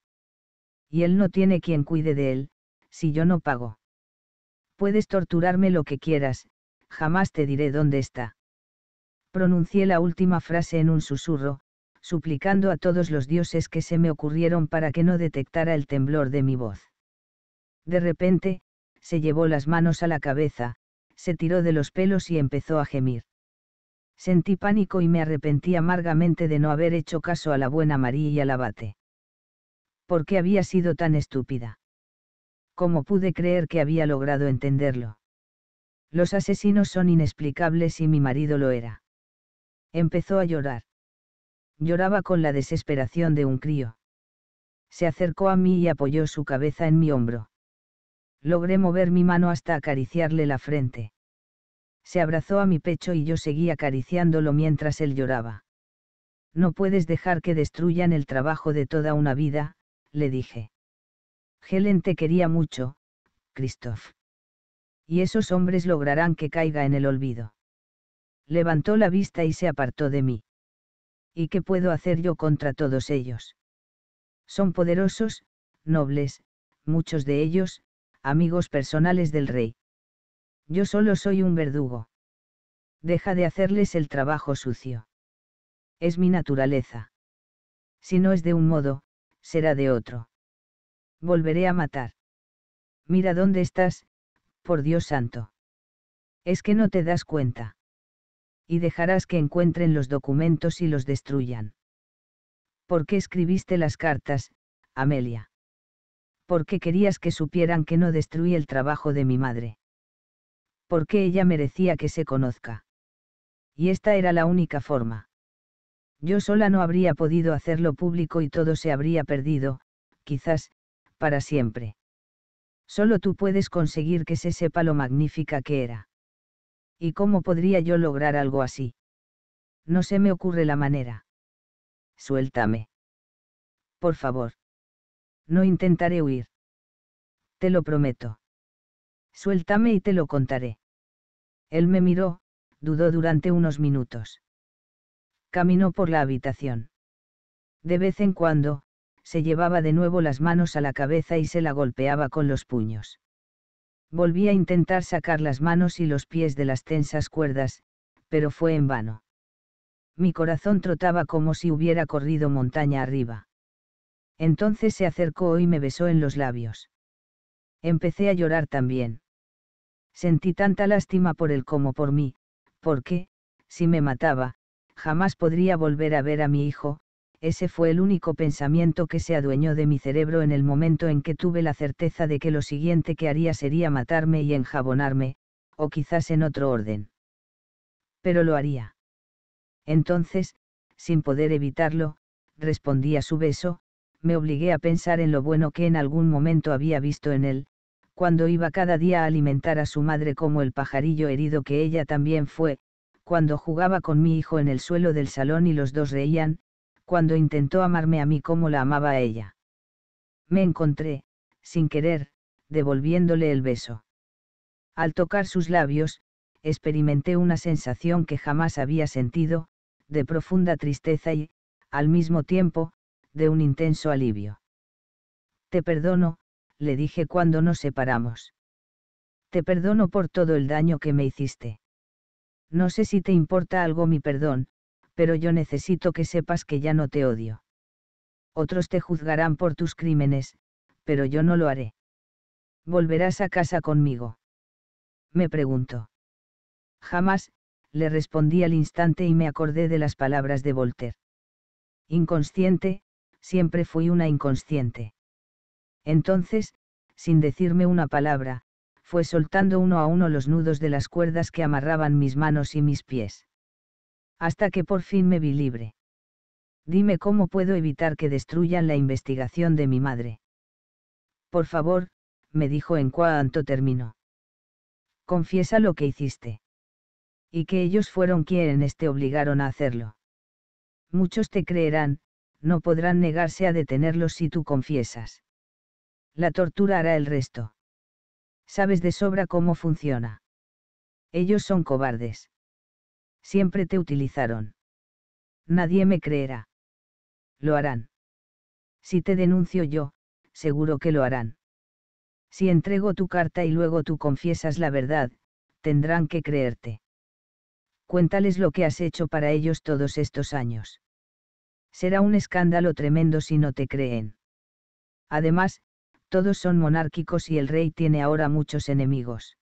Y él no tiene quien cuide de él, si yo no pago. Puedes torturarme lo que quieras, jamás te diré dónde está. Pronuncié la última frase en un susurro, suplicando a todos los dioses que se me ocurrieron para que no detectara el temblor de mi voz. De repente, se llevó las manos a la cabeza, se tiró de los pelos y empezó a gemir. Sentí pánico y me arrepentí amargamente de no haber hecho caso a la buena María y al abate. ¿Por qué había sido tan estúpida? ¿Cómo pude creer que había logrado entenderlo? Los asesinos son inexplicables y mi marido lo era. Empezó a llorar. Lloraba con la desesperación de un crío. Se acercó a mí y apoyó su cabeza en mi hombro. Logré mover mi mano hasta acariciarle la frente. Se abrazó a mi pecho y yo seguí acariciándolo mientras él lloraba. No puedes dejar que destruyan el trabajo de toda una vida, le dije. Helen te quería mucho, Christoph. Y esos hombres lograrán que caiga en el olvido. Levantó la vista y se apartó de mí. ¿y qué puedo hacer yo contra todos ellos? Son poderosos, nobles, muchos de ellos, amigos personales del rey. Yo solo soy un verdugo. Deja de hacerles el trabajo sucio. Es mi naturaleza. Si no es de un modo, será de otro. Volveré a matar. Mira dónde estás, por Dios santo. Es que no te das cuenta y dejarás que encuentren los documentos y los destruyan. ¿Por qué escribiste las cartas, Amelia? ¿Por qué querías que supieran que no destruí el trabajo de mi madre? ¿Por qué ella merecía que se conozca? Y esta era la única forma. Yo sola no habría podido hacerlo público y todo se habría perdido, quizás, para siempre. Solo tú puedes conseguir que se sepa lo magnífica que era. ¿Y cómo podría yo lograr algo así? No se me ocurre la manera. Suéltame. Por favor. No intentaré huir. Te lo prometo. Suéltame y te lo contaré. Él me miró, dudó durante unos minutos. Caminó por la habitación. De vez en cuando, se llevaba de nuevo las manos a la cabeza y se la golpeaba con los puños. Volví a intentar sacar las manos y los pies de las tensas cuerdas, pero fue en vano. Mi corazón trotaba como si hubiera corrido montaña arriba. Entonces se acercó y me besó en los labios. Empecé a llorar también. Sentí tanta lástima por él como por mí, porque, si me mataba, jamás podría volver a ver a mi hijo, ese fue el único pensamiento que se adueñó de mi cerebro en el momento en que tuve la certeza de que lo siguiente que haría sería matarme y enjabonarme, o quizás en otro orden. Pero lo haría. Entonces, sin poder evitarlo, respondí a su beso, me obligué a pensar en lo bueno que en algún momento había visto en él, cuando iba cada día a alimentar a su madre como el pajarillo herido que ella también fue, cuando jugaba con mi hijo en el suelo del salón y los dos reían, cuando intentó amarme a mí como la amaba ella. Me encontré, sin querer, devolviéndole el beso. Al tocar sus labios, experimenté una sensación que jamás había sentido, de profunda tristeza y, al mismo tiempo, de un intenso alivio. Te perdono, le dije cuando nos separamos. Te perdono por todo el daño que me hiciste. No sé si te importa algo mi perdón, pero yo necesito que sepas que ya no te odio. Otros te juzgarán por tus crímenes, pero yo no lo haré. ¿Volverás a casa conmigo? Me pregunto. Jamás, le respondí al instante y me acordé de las palabras de Voltaire. Inconsciente, siempre fui una inconsciente. Entonces, sin decirme una palabra, fue soltando uno a uno los nudos de las cuerdas que amarraban mis manos y mis pies hasta que por fin me vi libre. Dime cómo puedo evitar que destruyan la investigación de mi madre. Por favor, me dijo en cuanto terminó. Confiesa lo que hiciste. Y que ellos fueron quienes te obligaron a hacerlo. Muchos te creerán, no podrán negarse a detenerlos si tú confiesas. La tortura hará el resto. Sabes de sobra cómo funciona. Ellos son cobardes. Siempre te utilizaron. Nadie me creerá. Lo harán. Si te denuncio yo, seguro que lo harán. Si entrego tu carta y luego tú confiesas la verdad, tendrán que creerte. Cuéntales lo que has hecho para ellos todos estos años. Será un escándalo tremendo si no te creen. Además, todos son monárquicos y el rey tiene ahora muchos enemigos.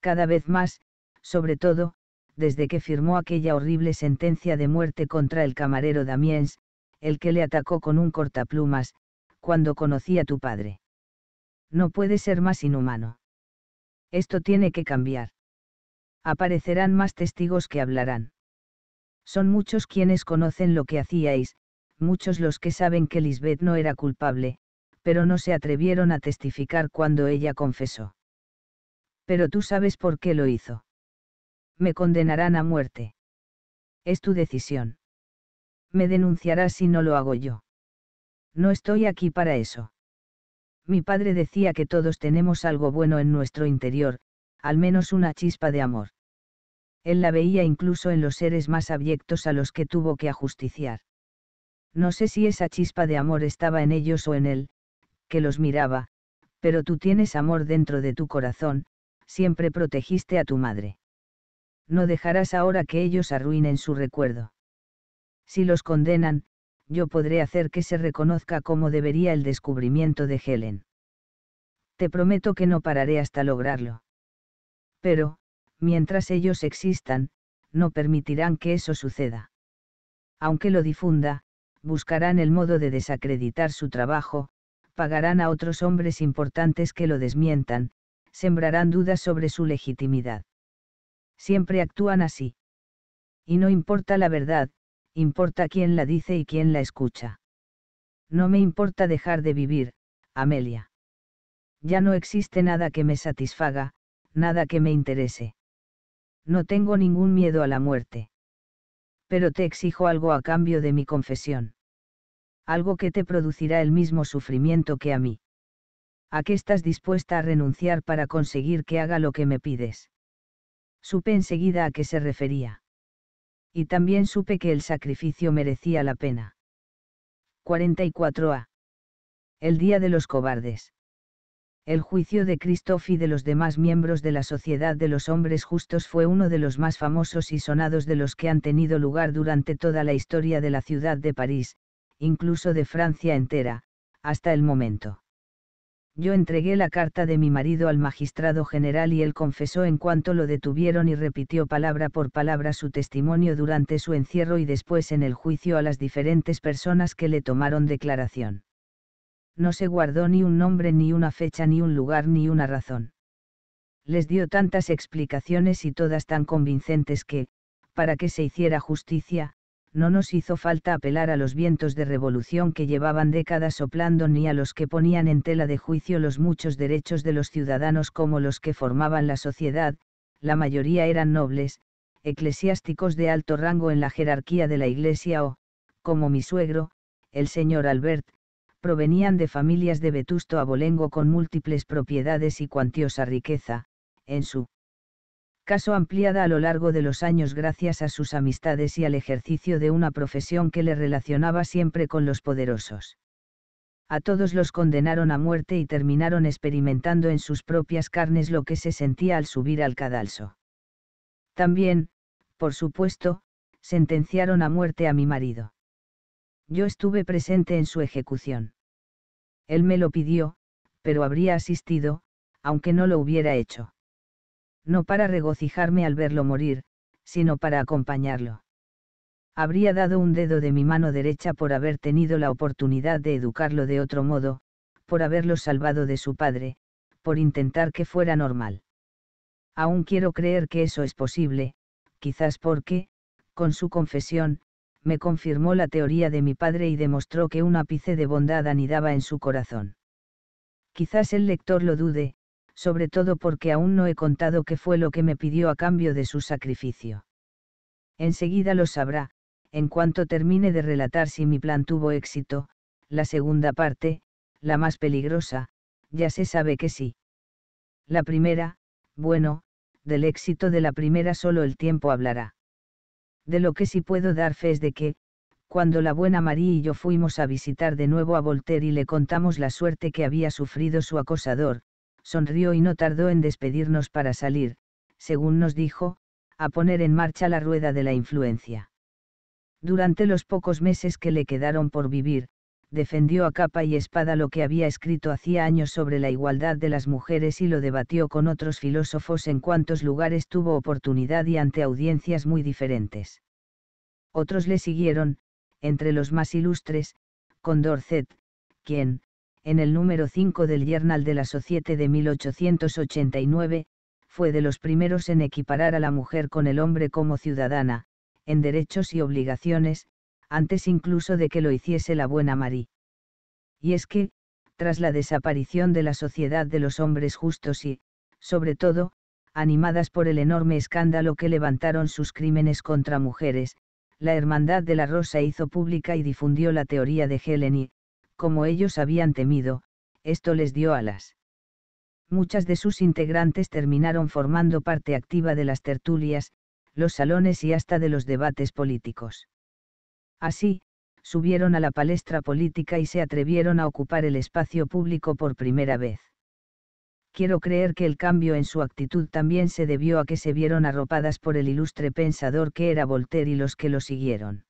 Cada vez más, sobre todo, desde que firmó aquella horrible sentencia de muerte contra el camarero Damiens, el que le atacó con un cortaplumas, cuando conocí a tu padre. No puede ser más inhumano. Esto tiene que cambiar. Aparecerán más testigos que hablarán. Son muchos quienes conocen lo que hacíais, muchos los que saben que Lisbeth no era culpable, pero no se atrevieron a testificar cuando ella confesó. Pero tú sabes por qué lo hizo me condenarán a muerte. Es tu decisión. Me denunciarás si no lo hago yo. No estoy aquí para eso. Mi padre decía que todos tenemos algo bueno en nuestro interior, al menos una chispa de amor. Él la veía incluso en los seres más abyectos a los que tuvo que ajusticiar. No sé si esa chispa de amor estaba en ellos o en él, que los miraba, pero tú tienes amor dentro de tu corazón, siempre protegiste a tu madre no dejarás ahora que ellos arruinen su recuerdo. Si los condenan, yo podré hacer que se reconozca como debería el descubrimiento de Helen. Te prometo que no pararé hasta lograrlo. Pero, mientras ellos existan, no permitirán que eso suceda. Aunque lo difunda, buscarán el modo de desacreditar su trabajo, pagarán a otros hombres importantes que lo desmientan, sembrarán dudas sobre su legitimidad siempre actúan así. Y no importa la verdad, importa quién la dice y quién la escucha. No me importa dejar de vivir, Amelia. Ya no existe nada que me satisfaga, nada que me interese. No tengo ningún miedo a la muerte. Pero te exijo algo a cambio de mi confesión. Algo que te producirá el mismo sufrimiento que a mí. ¿A qué estás dispuesta a renunciar para conseguir que haga lo que me pides? supe enseguida a qué se refería. Y también supe que el sacrificio merecía la pena. 44a. El Día de los Cobardes. El juicio de Christoph y de los demás miembros de la Sociedad de los Hombres Justos fue uno de los más famosos y sonados de los que han tenido lugar durante toda la historia de la ciudad de París, incluso de Francia entera, hasta el momento. Yo entregué la carta de mi marido al magistrado general y él confesó en cuanto lo detuvieron y repitió palabra por palabra su testimonio durante su encierro y después en el juicio a las diferentes personas que le tomaron declaración. No se guardó ni un nombre, ni una fecha, ni un lugar, ni una razón. Les dio tantas explicaciones y todas tan convincentes que, para que se hiciera justicia, no nos hizo falta apelar a los vientos de revolución que llevaban décadas soplando ni a los que ponían en tela de juicio los muchos derechos de los ciudadanos como los que formaban la sociedad, la mayoría eran nobles, eclesiásticos de alto rango en la jerarquía de la Iglesia o, como mi suegro, el señor Albert, provenían de familias de vetusto abolengo con múltiples propiedades y cuantiosa riqueza, en su caso ampliada a lo largo de los años gracias a sus amistades y al ejercicio de una profesión que le relacionaba siempre con los poderosos. A todos los condenaron a muerte y terminaron experimentando en sus propias carnes lo que se sentía al subir al cadalso. También, por supuesto, sentenciaron a muerte a mi marido. Yo estuve presente en su ejecución. Él me lo pidió, pero habría asistido, aunque no lo hubiera hecho no para regocijarme al verlo morir, sino para acompañarlo. Habría dado un dedo de mi mano derecha por haber tenido la oportunidad de educarlo de otro modo, por haberlo salvado de su padre, por intentar que fuera normal. Aún quiero creer que eso es posible, quizás porque, con su confesión, me confirmó la teoría de mi padre y demostró que un ápice de bondad anidaba en su corazón. Quizás el lector lo dude, sobre todo porque aún no he contado qué fue lo que me pidió a cambio de su sacrificio. Enseguida lo sabrá, en cuanto termine de relatar si mi plan tuvo éxito, la segunda parte, la más peligrosa, ya se sabe que sí. La primera, bueno, del éxito de la primera solo el tiempo hablará. De lo que sí puedo dar fe es de que, cuando la buena María y yo fuimos a visitar de nuevo a Voltaire y le contamos la suerte que había sufrido su acosador, sonrió y no tardó en despedirnos para salir, según nos dijo, a poner en marcha la rueda de la influencia. Durante los pocos meses que le quedaron por vivir, defendió a capa y espada lo que había escrito hacía años sobre la igualdad de las mujeres y lo debatió con otros filósofos en cuantos lugares tuvo oportunidad y ante audiencias muy diferentes. Otros le siguieron, entre los más ilustres, Condorcet, quien, en el número 5 del Yernal de la Societe de 1889, fue de los primeros en equiparar a la mujer con el hombre como ciudadana, en derechos y obligaciones, antes incluso de que lo hiciese la buena Marie. Y es que, tras la desaparición de la sociedad de los hombres justos y, sobre todo, animadas por el enorme escándalo que levantaron sus crímenes contra mujeres, la Hermandad de la Rosa hizo pública y difundió la teoría de Helen y, como ellos habían temido, esto les dio alas. Muchas de sus integrantes terminaron formando parte activa de las tertulias, los salones y hasta de los debates políticos. Así, subieron a la palestra política y se atrevieron a ocupar el espacio público por primera vez. Quiero creer que el cambio en su actitud también se debió a que se vieron arropadas por el ilustre pensador que era Voltaire y los que lo siguieron.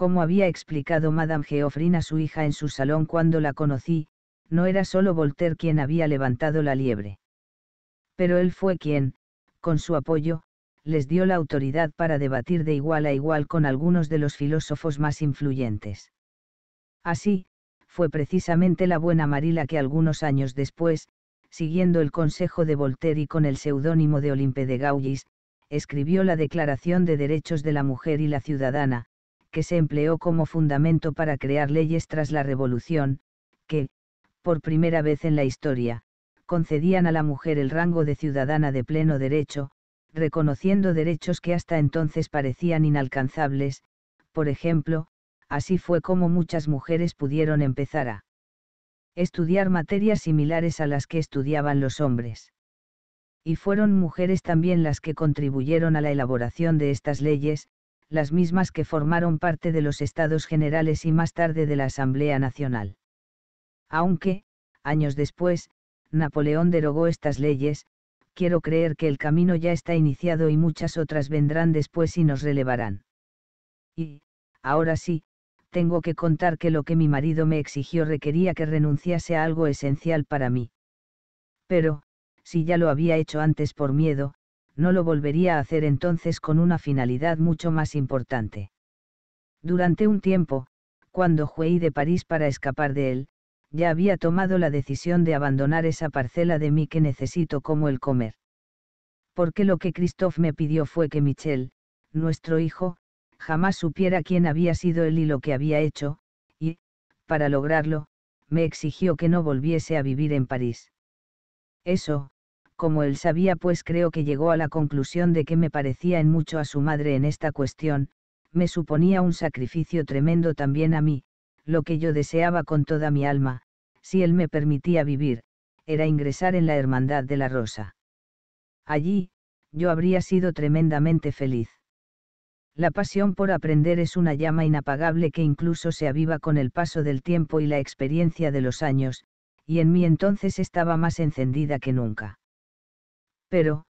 Como había explicado Madame Geoffrin a su hija en su salón cuando la conocí, no era solo Voltaire quien había levantado la liebre. Pero él fue quien, con su apoyo, les dio la autoridad para debatir de igual a igual con algunos de los filósofos más influyentes. Así, fue precisamente la buena Marila que algunos años después, siguiendo el consejo de Voltaire y con el seudónimo de Olympe de Gaullis, escribió la Declaración de Derechos de la Mujer y la Ciudadana, que se empleó como fundamento para crear leyes tras la Revolución, que, por primera vez en la historia, concedían a la mujer el rango de ciudadana de pleno derecho, reconociendo derechos que hasta entonces parecían inalcanzables, por ejemplo, así fue como muchas mujeres pudieron empezar a estudiar materias similares a las que estudiaban los hombres. Y fueron mujeres también las que contribuyeron a la elaboración de estas leyes, las mismas que formaron parte de los Estados Generales y más tarde de la Asamblea Nacional. Aunque, años después, Napoleón derogó estas leyes, quiero creer que el camino ya está iniciado y muchas otras vendrán después y nos relevarán. Y, ahora sí, tengo que contar que lo que mi marido me exigió requería que renunciase a algo esencial para mí. Pero, si ya lo había hecho antes por miedo, no lo volvería a hacer entonces con una finalidad mucho más importante. Durante un tiempo, cuando huí de París para escapar de él, ya había tomado la decisión de abandonar esa parcela de mí que necesito como el comer. Porque lo que Christophe me pidió fue que Michel, nuestro hijo, jamás supiera quién había sido él y lo que había hecho, y, para lograrlo, me exigió que no volviese a vivir en París. Eso, como él sabía pues creo que llegó a la conclusión de que me parecía en mucho a su madre en esta cuestión, me suponía un sacrificio tremendo también a mí, lo que yo deseaba con toda mi alma, si él me permitía vivir, era ingresar en la Hermandad de la Rosa. Allí, yo habría sido tremendamente feliz. La pasión por aprender es una llama inapagable que incluso se aviva con el paso del tiempo y la experiencia de los años, y en mí entonces estaba más encendida que nunca pero,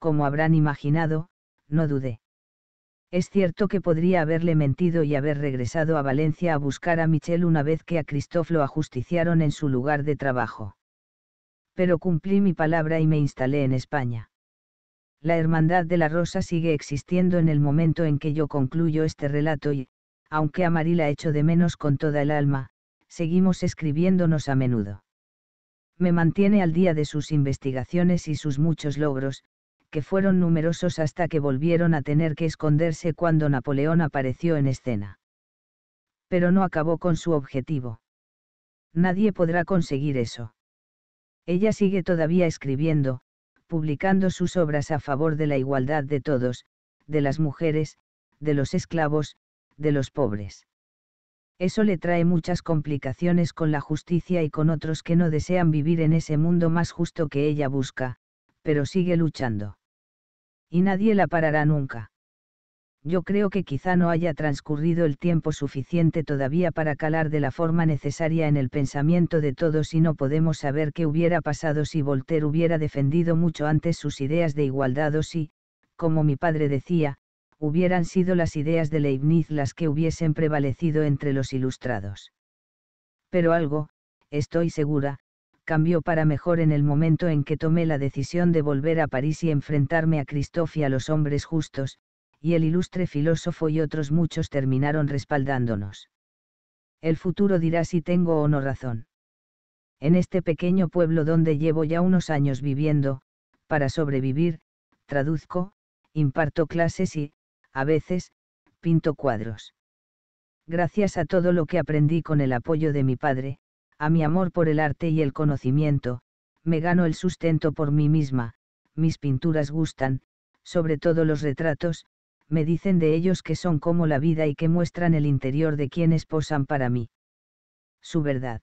como habrán imaginado, no dudé. Es cierto que podría haberle mentido y haber regresado a Valencia a buscar a Michel una vez que a Christophe lo ajusticiaron en su lugar de trabajo. Pero cumplí mi palabra y me instalé en España. La Hermandad de la Rosa sigue existiendo en el momento en que yo concluyo este relato y, aunque a ha echo de menos con toda el alma, seguimos escribiéndonos a menudo me mantiene al día de sus investigaciones y sus muchos logros, que fueron numerosos hasta que volvieron a tener que esconderse cuando Napoleón apareció en escena. Pero no acabó con su objetivo. Nadie podrá conseguir eso. Ella sigue todavía escribiendo, publicando sus obras a favor de la igualdad de todos, de las mujeres, de los esclavos, de los pobres eso le trae muchas complicaciones con la justicia y con otros que no desean vivir en ese mundo más justo que ella busca, pero sigue luchando. Y nadie la parará nunca. Yo creo que quizá no haya transcurrido el tiempo suficiente todavía para calar de la forma necesaria en el pensamiento de todos y no podemos saber qué hubiera pasado si Voltaire hubiera defendido mucho antes sus ideas de igualdad o si, como mi padre decía, hubieran sido las ideas de Leibniz las que hubiesen prevalecido entre los ilustrados. Pero algo, estoy segura, cambió para mejor en el momento en que tomé la decisión de volver a París y enfrentarme a Christophe y a los hombres justos, y el ilustre filósofo y otros muchos terminaron respaldándonos. El futuro dirá si tengo o no razón. En este pequeño pueblo donde llevo ya unos años viviendo, para sobrevivir, traduzco, imparto clases y, a veces, pinto cuadros. Gracias a todo lo que aprendí con el apoyo de mi padre, a mi amor por el arte y el conocimiento, me gano el sustento por mí misma, mis pinturas gustan, sobre todo los retratos, me dicen de ellos que son como la vida y que muestran el interior de quienes posan para mí. Su verdad.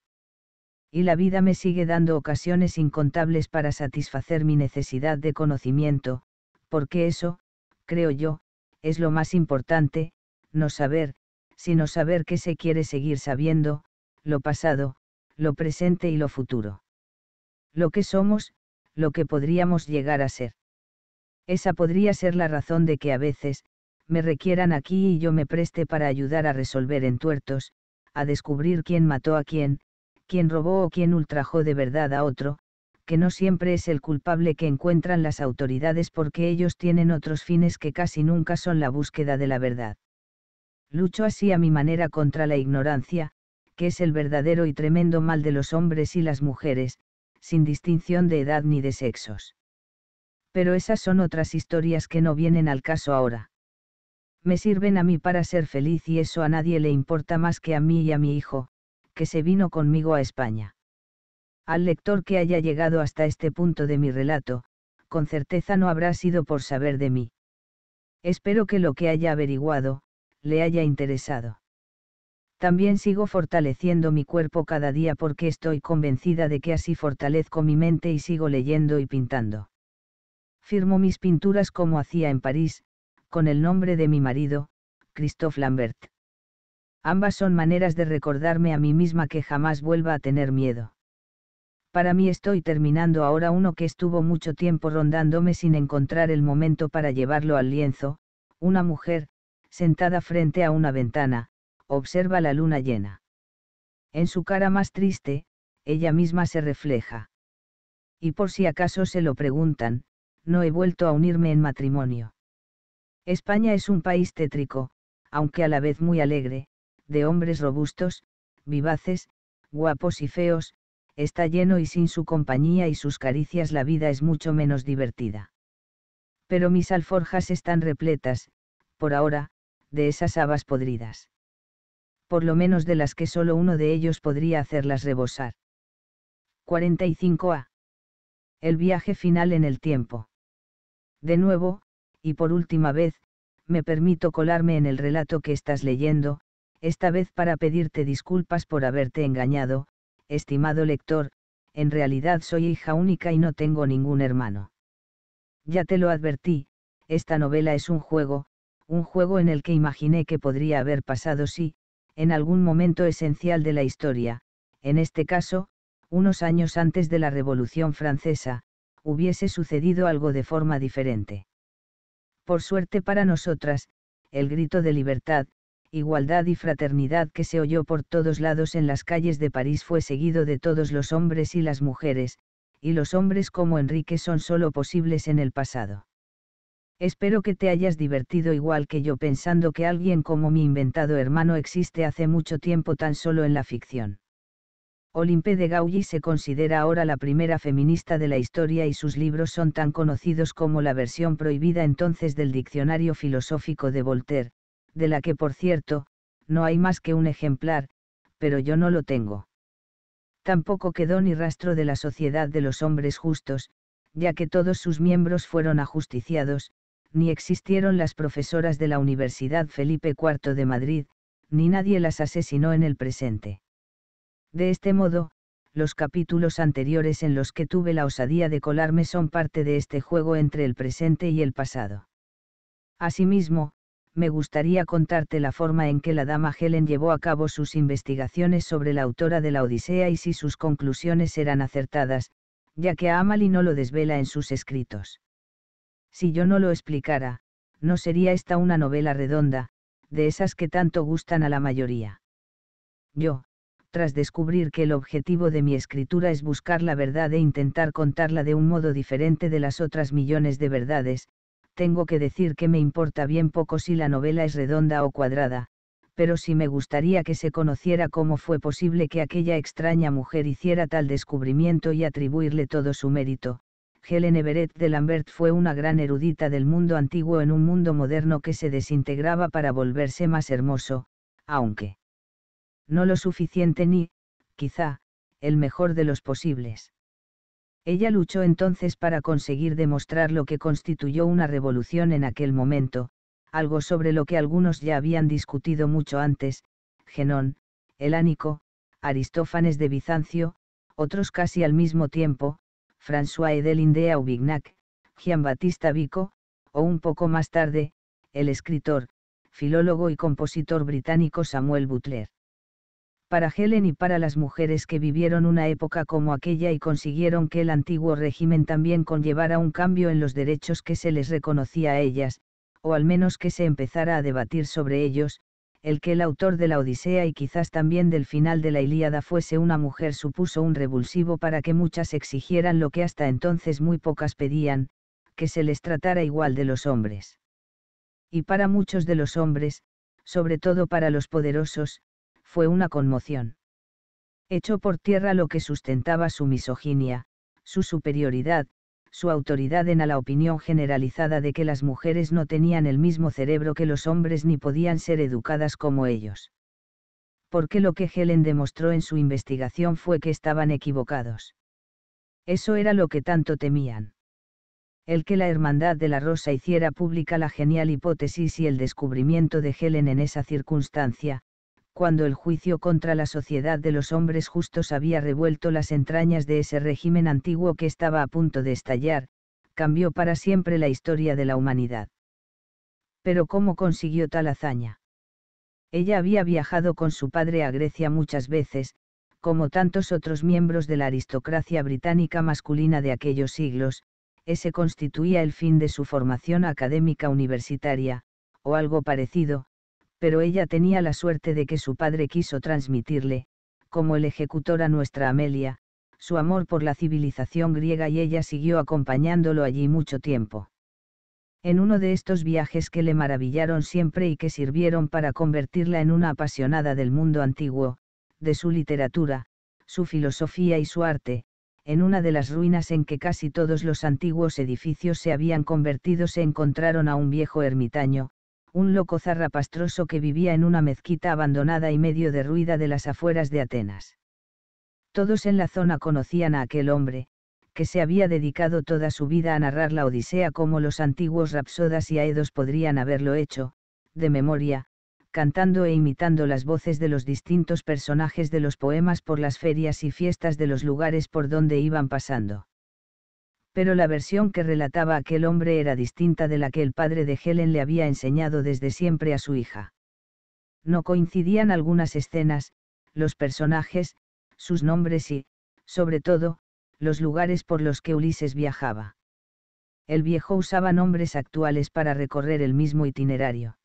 Y la vida me sigue dando ocasiones incontables para satisfacer mi necesidad de conocimiento, porque eso, creo yo, es lo más importante, no saber, sino saber qué se quiere seguir sabiendo, lo pasado, lo presente y lo futuro. Lo que somos, lo que podríamos llegar a ser. Esa podría ser la razón de que a veces, me requieran aquí y yo me preste para ayudar a resolver entuertos, a descubrir quién mató a quién, quién robó o quién ultrajó de verdad a otro, que no siempre es el culpable que encuentran las autoridades porque ellos tienen otros fines que casi nunca son la búsqueda de la verdad. Lucho así a mi manera contra la ignorancia, que es el verdadero y tremendo mal de los hombres y las mujeres, sin distinción de edad ni de sexos. Pero esas son otras historias que no vienen al caso ahora. Me sirven a mí para ser feliz y eso a nadie le importa más que a mí y a mi hijo, que se vino conmigo a España. Al lector que haya llegado hasta este punto de mi relato, con certeza no habrá sido por saber de mí. Espero que lo que haya averiguado, le haya interesado. También sigo fortaleciendo mi cuerpo cada día porque estoy convencida de que así fortalezco mi mente y sigo leyendo y pintando. Firmo mis pinturas como hacía en París, con el nombre de mi marido, Christophe Lambert. Ambas son maneras de recordarme a mí misma que jamás vuelva a tener miedo para mí estoy terminando ahora uno que estuvo mucho tiempo rondándome sin encontrar el momento para llevarlo al lienzo, una mujer, sentada frente a una ventana, observa la luna llena. En su cara más triste, ella misma se refleja. Y por si acaso se lo preguntan, no he vuelto a unirme en matrimonio. España es un país tétrico, aunque a la vez muy alegre, de hombres robustos, vivaces, guapos y feos, está lleno y sin su compañía y sus caricias la vida es mucho menos divertida. Pero mis alforjas están repletas, por ahora, de esas habas podridas. Por lo menos de las que solo uno de ellos podría hacerlas rebosar. 45a. El viaje final en el tiempo. De nuevo, y por última vez, me permito colarme en el relato que estás leyendo, esta vez para pedirte disculpas por haberte engañado, estimado lector, en realidad soy hija única y no tengo ningún hermano. Ya te lo advertí, esta novela es un juego, un juego en el que imaginé que podría haber pasado si, en algún momento esencial de la historia, en este caso, unos años antes de la Revolución Francesa, hubiese sucedido algo de forma diferente. Por suerte para nosotras, el grito de libertad, igualdad y fraternidad que se oyó por todos lados en las calles de París fue seguido de todos los hombres y las mujeres, y los hombres como Enrique son solo posibles en el pasado. Espero que te hayas divertido igual que yo pensando que alguien como mi inventado hermano existe hace mucho tiempo tan solo en la ficción. Olympe de Gaulle se considera ahora la primera feminista de la historia y sus libros son tan conocidos como la versión prohibida entonces del Diccionario Filosófico de Voltaire, de la que por cierto, no hay más que un ejemplar, pero yo no lo tengo. Tampoco quedó ni rastro de la sociedad de los hombres justos, ya que todos sus miembros fueron ajusticiados, ni existieron las profesoras de la Universidad Felipe IV de Madrid, ni nadie las asesinó en el presente. De este modo, los capítulos anteriores en los que tuve la osadía de colarme son parte de este juego entre el presente y el pasado. Asimismo, me gustaría contarte la forma en que la dama Helen llevó a cabo sus investigaciones sobre la autora de la Odisea y si sus conclusiones eran acertadas, ya que a Amalie no lo desvela en sus escritos. Si yo no lo explicara, no sería esta una novela redonda, de esas que tanto gustan a la mayoría. Yo, tras descubrir que el objetivo de mi escritura es buscar la verdad e intentar contarla de un modo diferente de las otras millones de verdades, tengo que decir que me importa bien poco si la novela es redonda o cuadrada, pero sí me gustaría que se conociera cómo fue posible que aquella extraña mujer hiciera tal descubrimiento y atribuirle todo su mérito. Helen Everett de Lambert fue una gran erudita del mundo antiguo en un mundo moderno que se desintegraba para volverse más hermoso, aunque no lo suficiente ni, quizá, el mejor de los posibles. Ella luchó entonces para conseguir demostrar lo que constituyó una revolución en aquel momento, algo sobre lo que algunos ya habían discutido mucho antes, Genón, Elánico, Aristófanes de Bizancio, otros casi al mismo tiempo, François de Aubignac, Giambattista Vico, o un poco más tarde, el escritor, filólogo y compositor británico Samuel Butler para Helen y para las mujeres que vivieron una época como aquella y consiguieron que el antiguo régimen también conllevara un cambio en los derechos que se les reconocía a ellas, o al menos que se empezara a debatir sobre ellos, el que el autor de la Odisea y quizás también del final de la Ilíada fuese una mujer supuso un revulsivo para que muchas exigieran lo que hasta entonces muy pocas pedían, que se les tratara igual de los hombres. Y para muchos de los hombres, sobre todo para los poderosos, fue una conmoción. Echó por tierra lo que sustentaba su misoginia, su superioridad, su autoridad en a la opinión generalizada de que las mujeres no tenían el mismo cerebro que los hombres ni podían ser educadas como ellos. Porque lo que Helen demostró en su investigación fue que estaban equivocados. Eso era lo que tanto temían. El que la Hermandad de la Rosa hiciera pública la genial hipótesis y el descubrimiento de Helen en esa circunstancia, cuando el juicio contra la sociedad de los hombres justos había revuelto las entrañas de ese régimen antiguo que estaba a punto de estallar, cambió para siempre la historia de la humanidad. Pero ¿cómo consiguió tal hazaña? Ella había viajado con su padre a Grecia muchas veces, como tantos otros miembros de la aristocracia británica masculina de aquellos siglos, ese constituía el fin de su formación académica universitaria, o algo parecido, pero ella tenía la suerte de que su padre quiso transmitirle, como el ejecutor a nuestra Amelia, su amor por la civilización griega y ella siguió acompañándolo allí mucho tiempo. En uno de estos viajes que le maravillaron siempre y que sirvieron para convertirla en una apasionada del mundo antiguo, de su literatura, su filosofía y su arte, en una de las ruinas en que casi todos los antiguos edificios se habían convertido se encontraron a un viejo ermitaño, un loco zarrapastroso que vivía en una mezquita abandonada y medio derruida de las afueras de Atenas. Todos en la zona conocían a aquel hombre, que se había dedicado toda su vida a narrar la Odisea como los antiguos rapsodas y aedos podrían haberlo hecho, de memoria, cantando e imitando las voces de los distintos personajes de los poemas por las ferias y fiestas de los lugares por donde iban pasando pero la versión que relataba aquel hombre era distinta de la que el padre de Helen le había enseñado desde siempre a su hija. No coincidían algunas escenas, los personajes, sus nombres y, sobre todo, los lugares por los que Ulises viajaba. El viejo usaba nombres actuales para recorrer el mismo itinerario.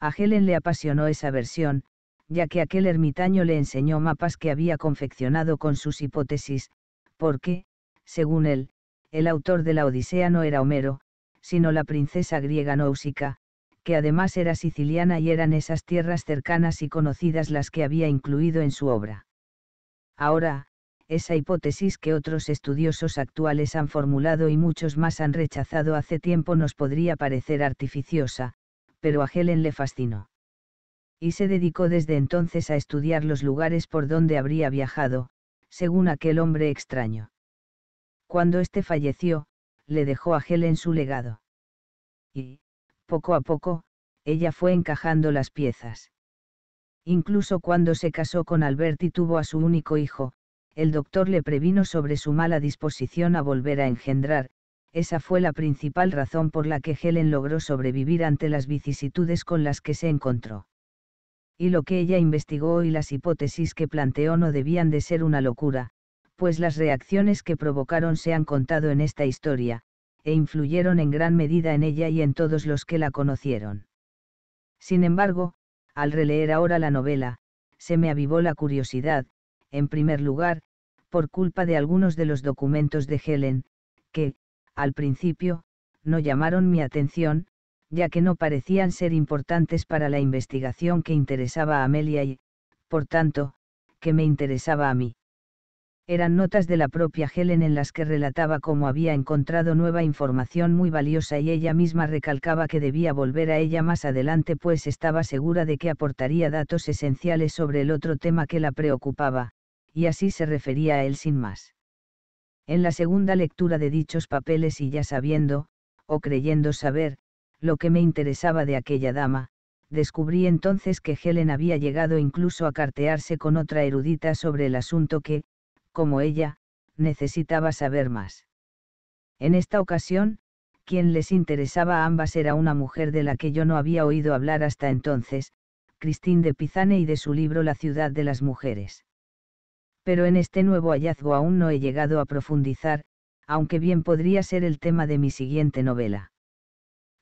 A Helen le apasionó esa versión, ya que aquel ermitaño le enseñó mapas que había confeccionado con sus hipótesis, porque, según él, el autor de la Odisea no era Homero, sino la princesa griega Náusica, que además era siciliana y eran esas tierras cercanas y conocidas las que había incluido en su obra. Ahora, esa hipótesis que otros estudiosos actuales han formulado y muchos más han rechazado hace tiempo nos podría parecer artificiosa, pero a Helen le fascinó. Y se dedicó desde entonces a estudiar los lugares por donde habría viajado, según aquel hombre extraño. Cuando éste falleció, le dejó a Helen su legado. Y, poco a poco, ella fue encajando las piezas. Incluso cuando se casó con Albert y tuvo a su único hijo, el doctor le previno sobre su mala disposición a volver a engendrar, esa fue la principal razón por la que Helen logró sobrevivir ante las vicisitudes con las que se encontró. Y lo que ella investigó y las hipótesis que planteó no debían de ser una locura, pues las reacciones que provocaron se han contado en esta historia, e influyeron en gran medida en ella y en todos los que la conocieron. Sin embargo, al releer ahora la novela, se me avivó la curiosidad, en primer lugar, por culpa de algunos de los documentos de Helen, que, al principio, no llamaron mi atención, ya que no parecían ser importantes para la investigación que interesaba a Amelia y, por tanto, que me interesaba a mí eran notas de la propia Helen en las que relataba cómo había encontrado nueva información muy valiosa y ella misma recalcaba que debía volver a ella más adelante pues estaba segura de que aportaría datos esenciales sobre el otro tema que la preocupaba, y así se refería a él sin más. En la segunda lectura de dichos papeles y ya sabiendo, o creyendo saber, lo que me interesaba de aquella dama, descubrí entonces que Helen había llegado incluso a cartearse con otra erudita sobre el asunto que, como ella, necesitaba saber más. En esta ocasión, quien les interesaba a ambas era una mujer de la que yo no había oído hablar hasta entonces, Christine de Pizane y de su libro La ciudad de las mujeres. Pero en este nuevo hallazgo aún no he llegado a profundizar, aunque bien podría ser el tema de mi siguiente novela.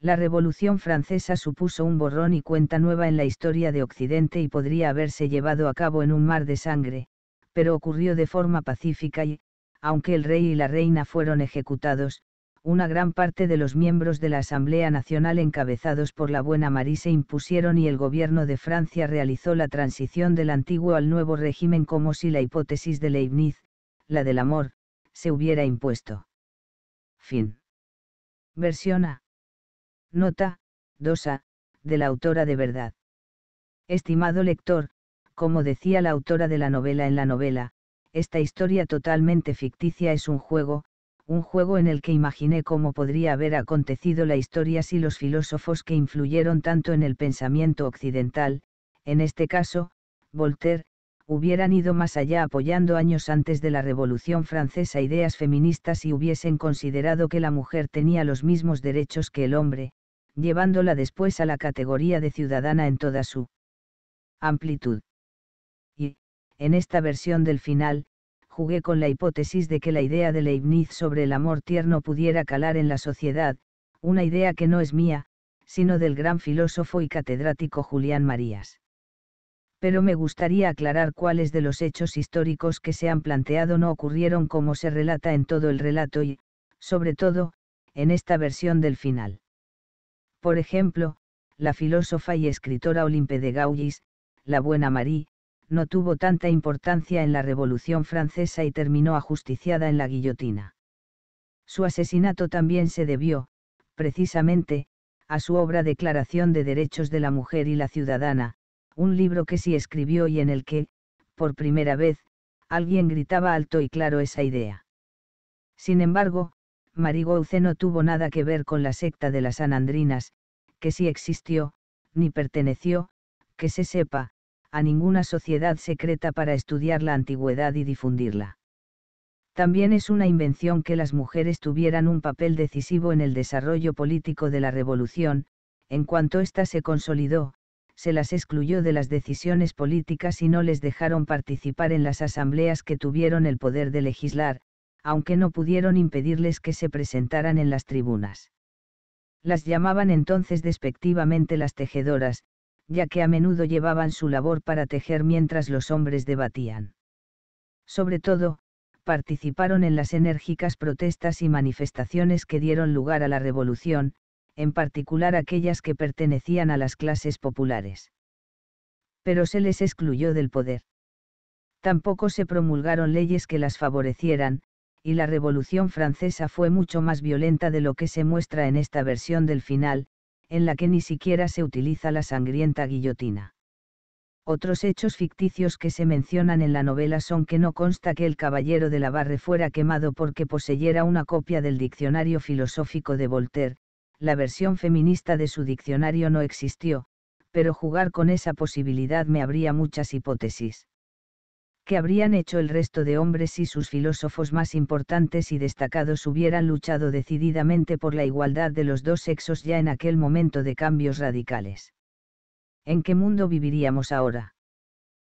La Revolución Francesa supuso un borrón y cuenta nueva en la historia de Occidente y podría haberse llevado a cabo en un mar de sangre, pero ocurrió de forma pacífica y, aunque el rey y la reina fueron ejecutados, una gran parte de los miembros de la Asamblea Nacional encabezados por la buena María se impusieron y el gobierno de Francia realizó la transición del antiguo al nuevo régimen como si la hipótesis de Leibniz, la del amor, se hubiera impuesto. Fin. Versión A. Nota, 2A, de la autora de verdad. Estimado lector, como decía la autora de la novela en la novela, esta historia totalmente ficticia es un juego, un juego en el que imaginé cómo podría haber acontecido la historia si los filósofos que influyeron tanto en el pensamiento occidental, en este caso, Voltaire, hubieran ido más allá apoyando años antes de la Revolución Francesa ideas feministas y hubiesen considerado que la mujer tenía los mismos derechos que el hombre, llevándola después a la categoría de ciudadana en toda su amplitud. En esta versión del final, jugué con la hipótesis de que la idea de Leibniz sobre el amor tierno pudiera calar en la sociedad, una idea que no es mía, sino del gran filósofo y catedrático Julián Marías. Pero me gustaría aclarar cuáles de los hechos históricos que se han planteado no ocurrieron como se relata en todo el relato y, sobre todo, en esta versión del final. Por ejemplo, la filósofa y escritora Olympe de Gauguis, la buena María, no tuvo tanta importancia en la Revolución Francesa y terminó ajusticiada en la guillotina. Su asesinato también se debió, precisamente, a su obra Declaración de Derechos de la Mujer y la Ciudadana, un libro que sí escribió y en el que, por primera vez, alguien gritaba alto y claro esa idea. Sin embargo, Marigouce no tuvo nada que ver con la secta de las Anandrinas, que sí existió, ni perteneció, que se sepa, a ninguna sociedad secreta para estudiar la antigüedad y difundirla. También es una invención que las mujeres tuvieran un papel decisivo en el desarrollo político de la revolución, en cuanto ésta se consolidó, se las excluyó de las decisiones políticas y no les dejaron participar en las asambleas que tuvieron el poder de legislar, aunque no pudieron impedirles que se presentaran en las tribunas. Las llamaban entonces despectivamente las tejedoras, ya que a menudo llevaban su labor para tejer mientras los hombres debatían. Sobre todo, participaron en las enérgicas protestas y manifestaciones que dieron lugar a la revolución, en particular aquellas que pertenecían a las clases populares. Pero se les excluyó del poder. Tampoco se promulgaron leyes que las favorecieran, y la Revolución francesa fue mucho más violenta de lo que se muestra en esta versión del final, en la que ni siquiera se utiliza la sangrienta guillotina. Otros hechos ficticios que se mencionan en la novela son que no consta que el caballero de la Barre fuera quemado porque poseyera una copia del diccionario filosófico de Voltaire, la versión feminista de su diccionario no existió, pero jugar con esa posibilidad me abría muchas hipótesis. ¿qué habrían hecho el resto de hombres si sus filósofos más importantes y destacados hubieran luchado decididamente por la igualdad de los dos sexos ya en aquel momento de cambios radicales. ¿En qué mundo viviríamos ahora?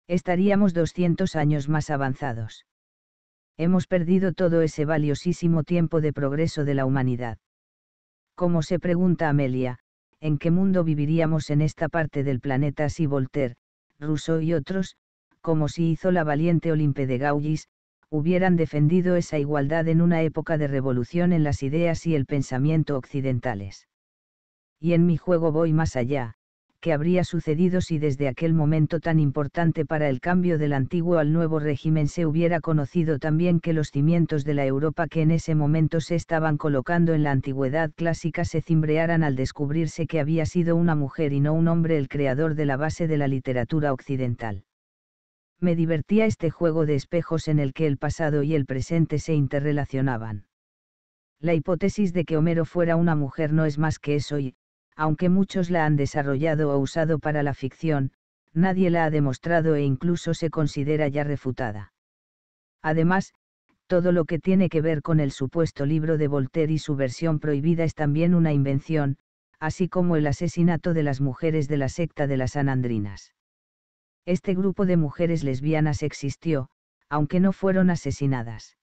Estaríamos 200 años más avanzados. Hemos perdido todo ese valiosísimo tiempo de progreso de la humanidad. Como se pregunta Amelia, ¿en qué mundo viviríamos en esta parte del planeta si Voltaire, Rousseau y otros, como si hizo la valiente Olimpe de Gaullis, hubieran defendido esa igualdad en una época de revolución en las ideas y el pensamiento occidentales. Y en mi juego voy más allá, ¿qué habría sucedido si desde aquel momento tan importante para el cambio del antiguo al nuevo régimen se hubiera conocido también que los cimientos de la Europa que en ese momento se estaban colocando en la antigüedad clásica se cimbrearan al descubrirse que había sido una mujer y no un hombre el creador de la base de la literatura occidental me divertía este juego de espejos en el que el pasado y el presente se interrelacionaban. La hipótesis de que Homero fuera una mujer no es más que eso y, aunque muchos la han desarrollado o usado para la ficción, nadie la ha demostrado e incluso se considera ya refutada. Además, todo lo que tiene que ver con el supuesto libro de Voltaire y su versión prohibida es también una invención, así como el asesinato de las mujeres de la secta de las Sanandrinas este grupo de mujeres lesbianas existió, aunque no fueron asesinadas.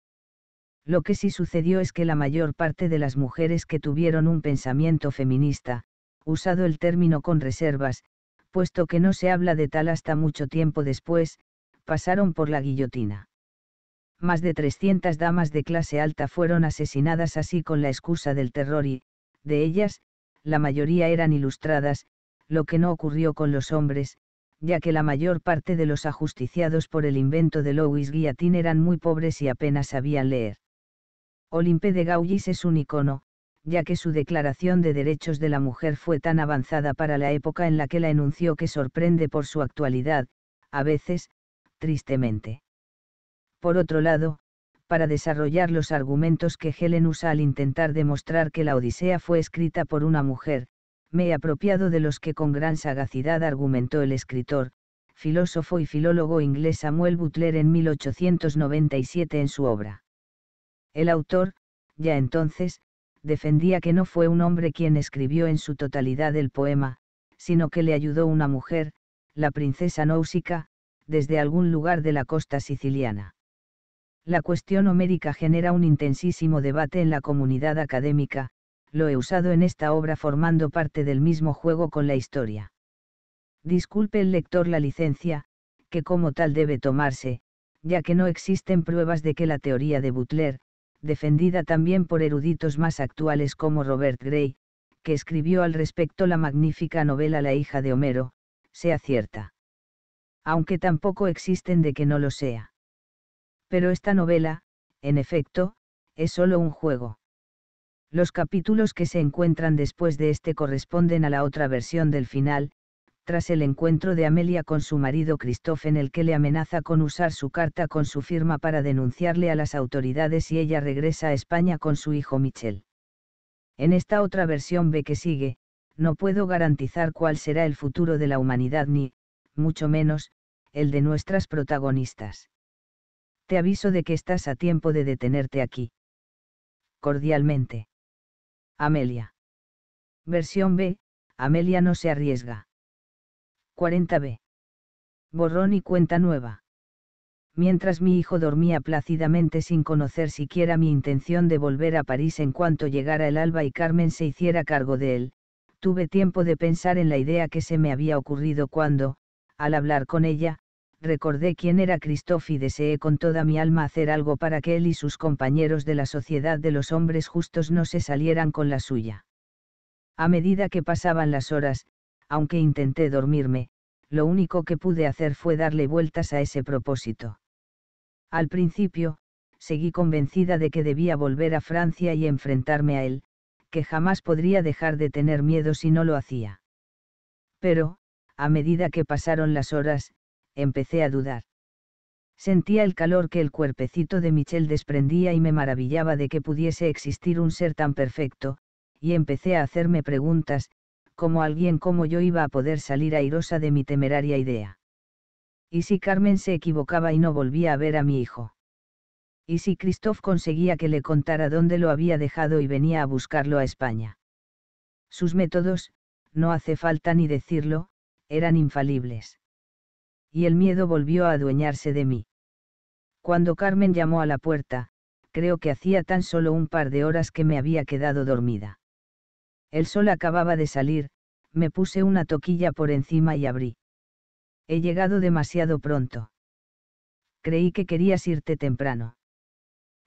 Lo que sí sucedió es que la mayor parte de las mujeres que tuvieron un pensamiento feminista, usado el término con reservas, puesto que no se habla de tal hasta mucho tiempo después, pasaron por la guillotina. Más de 300 damas de clase alta fueron asesinadas así con la excusa del terror y, de ellas, la mayoría eran ilustradas, lo que no ocurrió con los hombres, ya que la mayor parte de los ajusticiados por el invento de Louis Guillatin eran muy pobres y apenas sabían leer. Olympe de Gaullis es un icono, ya que su Declaración de Derechos de la Mujer fue tan avanzada para la época en la que la enunció que sorprende por su actualidad, a veces, tristemente. Por otro lado, para desarrollar los argumentos que Helen usa al intentar demostrar que la Odisea fue escrita por una mujer, me he apropiado de los que con gran sagacidad argumentó el escritor, filósofo y filólogo inglés Samuel Butler en 1897 en su obra. El autor, ya entonces, defendía que no fue un hombre quien escribió en su totalidad el poema, sino que le ayudó una mujer, la princesa Náusica, desde algún lugar de la costa siciliana. La cuestión homérica genera un intensísimo debate en la comunidad académica, lo he usado en esta obra formando parte del mismo juego con la historia. Disculpe el lector la licencia, que como tal debe tomarse, ya que no existen pruebas de que la teoría de Butler, defendida también por eruditos más actuales como Robert Gray, que escribió al respecto la magnífica novela La hija de Homero, sea cierta. Aunque tampoco existen de que no lo sea. Pero esta novela, en efecto, es solo un juego. Los capítulos que se encuentran después de este corresponden a la otra versión del final, tras el encuentro de Amelia con su marido Christophe en el que le amenaza con usar su carta con su firma para denunciarle a las autoridades y ella regresa a España con su hijo Michel. En esta otra versión B que sigue, no puedo garantizar cuál será el futuro de la humanidad ni, mucho menos, el de nuestras protagonistas. Te aviso de que estás a tiempo de detenerte aquí. Cordialmente. Amelia. Versión B, Amelia no se arriesga. 40b. Borrón y cuenta nueva. Mientras mi hijo dormía plácidamente sin conocer siquiera mi intención de volver a París en cuanto llegara el alba y Carmen se hiciera cargo de él, tuve tiempo de pensar en la idea que se me había ocurrido cuando, al hablar con ella, recordé quién era Cristófi y deseé con toda mi alma hacer algo para que él y sus compañeros de la sociedad de los hombres justos no se salieran con la suya. A medida que pasaban las horas, aunque intenté dormirme, lo único que pude hacer fue darle vueltas a ese propósito. Al principio, seguí convencida de que debía volver a Francia y enfrentarme a él, que jamás podría dejar de tener miedo si no lo hacía. Pero, a medida que pasaron las horas, empecé a dudar. Sentía el calor que el cuerpecito de Michelle desprendía y me maravillaba de que pudiese existir un ser tan perfecto, y empecé a hacerme preguntas, como alguien como yo iba a poder salir airosa de mi temeraria idea. ¿Y si Carmen se equivocaba y no volvía a ver a mi hijo? ¿Y si Christoph conseguía que le contara dónde lo había dejado y venía a buscarlo a España? Sus métodos, no hace falta ni decirlo, eran infalibles y el miedo volvió a adueñarse de mí. Cuando Carmen llamó a la puerta, creo que hacía tan solo un par de horas que me había quedado dormida. El sol acababa de salir, me puse una toquilla por encima y abrí. He llegado demasiado pronto. Creí que querías irte temprano.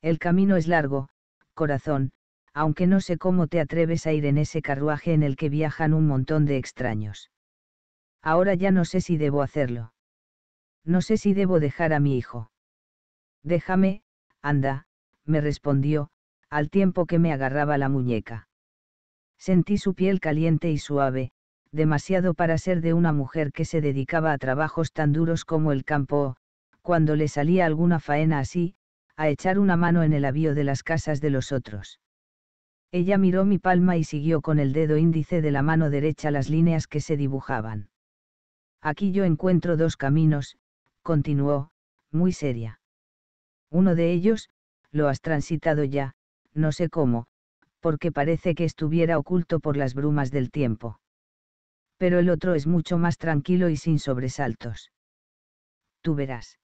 El camino es largo, corazón, aunque no sé cómo te atreves a ir en ese carruaje en el que viajan un montón de extraños. Ahora ya no sé si debo hacerlo. No sé si debo dejar a mi hijo. Déjame, anda, me respondió, al tiempo que me agarraba la muñeca. Sentí su piel caliente y suave, demasiado para ser de una mujer que se dedicaba a trabajos tan duros como el campo cuando le salía alguna faena así, a echar una mano en el avío de las casas de los otros. Ella miró mi palma y siguió con el dedo índice de la mano derecha las líneas que se dibujaban. Aquí yo encuentro dos caminos, continuó, muy seria. Uno de ellos, lo has transitado ya, no sé cómo, porque parece que estuviera oculto por las brumas del tiempo. Pero el otro es mucho más tranquilo y sin sobresaltos. Tú verás.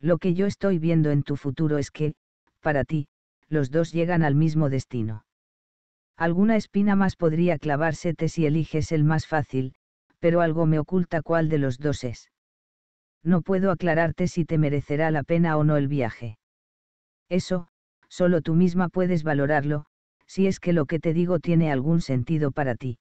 Lo que yo estoy viendo en tu futuro es que, para ti, los dos llegan al mismo destino. Alguna espina más podría clavársete si eliges el más fácil, pero algo me oculta cuál de los dos es no puedo aclararte si te merecerá la pena o no el viaje. Eso, solo tú misma puedes valorarlo, si es que lo que te digo tiene algún sentido para ti.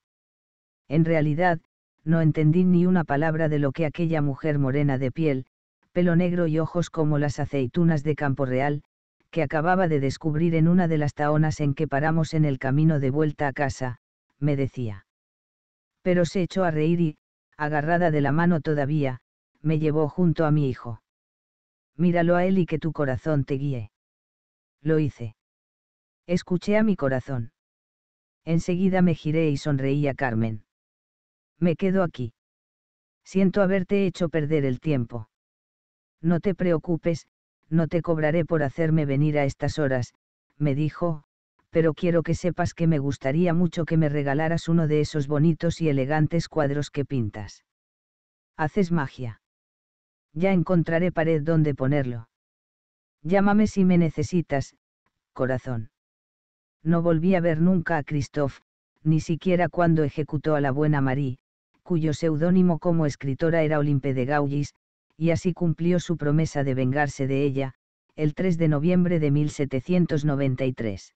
En realidad, no entendí ni una palabra de lo que aquella mujer morena de piel, pelo negro y ojos como las aceitunas de Campo Real, que acababa de descubrir en una de las taonas en que paramos en el camino de vuelta a casa, me decía. Pero se echó a reír y, agarrada de la mano todavía, me llevó junto a mi hijo. Míralo a él y que tu corazón te guíe. Lo hice. Escuché a mi corazón. Enseguida me giré y sonreí a Carmen. Me quedo aquí. Siento haberte hecho perder el tiempo. No te preocupes, no te cobraré por hacerme venir a estas horas, me dijo, pero quiero que sepas que me gustaría mucho que me regalaras uno de esos bonitos y elegantes cuadros que pintas. Haces magia ya encontraré pared donde ponerlo. Llámame si me necesitas, corazón. No volví a ver nunca a Christoph, ni siquiera cuando ejecutó a la buena Marie, cuyo seudónimo como escritora era Olympe de Gaullis, y así cumplió su promesa de vengarse de ella, el 3 de noviembre de 1793.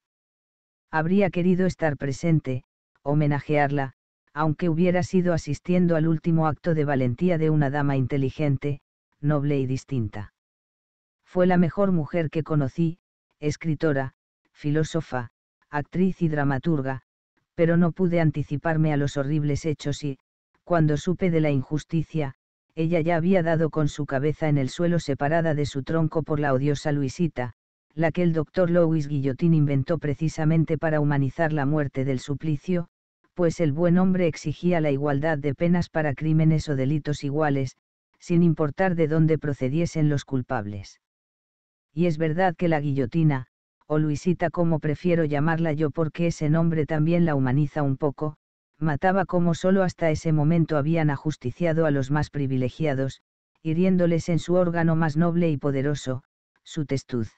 Habría querido estar presente, homenajearla, aunque hubiera sido asistiendo al último acto de valentía de una dama inteligente, noble y distinta. Fue la mejor mujer que conocí, escritora, filósofa, actriz y dramaturga, pero no pude anticiparme a los horribles hechos y, cuando supe de la injusticia, ella ya había dado con su cabeza en el suelo separada de su tronco por la odiosa Luisita, la que el doctor Louis Guillotín inventó precisamente para humanizar la muerte del suplicio, pues el buen hombre exigía la igualdad de penas para crímenes o delitos iguales, sin importar de dónde procediesen los culpables. Y es verdad que la guillotina, o Luisita como prefiero llamarla yo porque ese nombre también la humaniza un poco, mataba como solo hasta ese momento habían ajusticiado a los más privilegiados, hiriéndoles en su órgano más noble y poderoso, su testuz.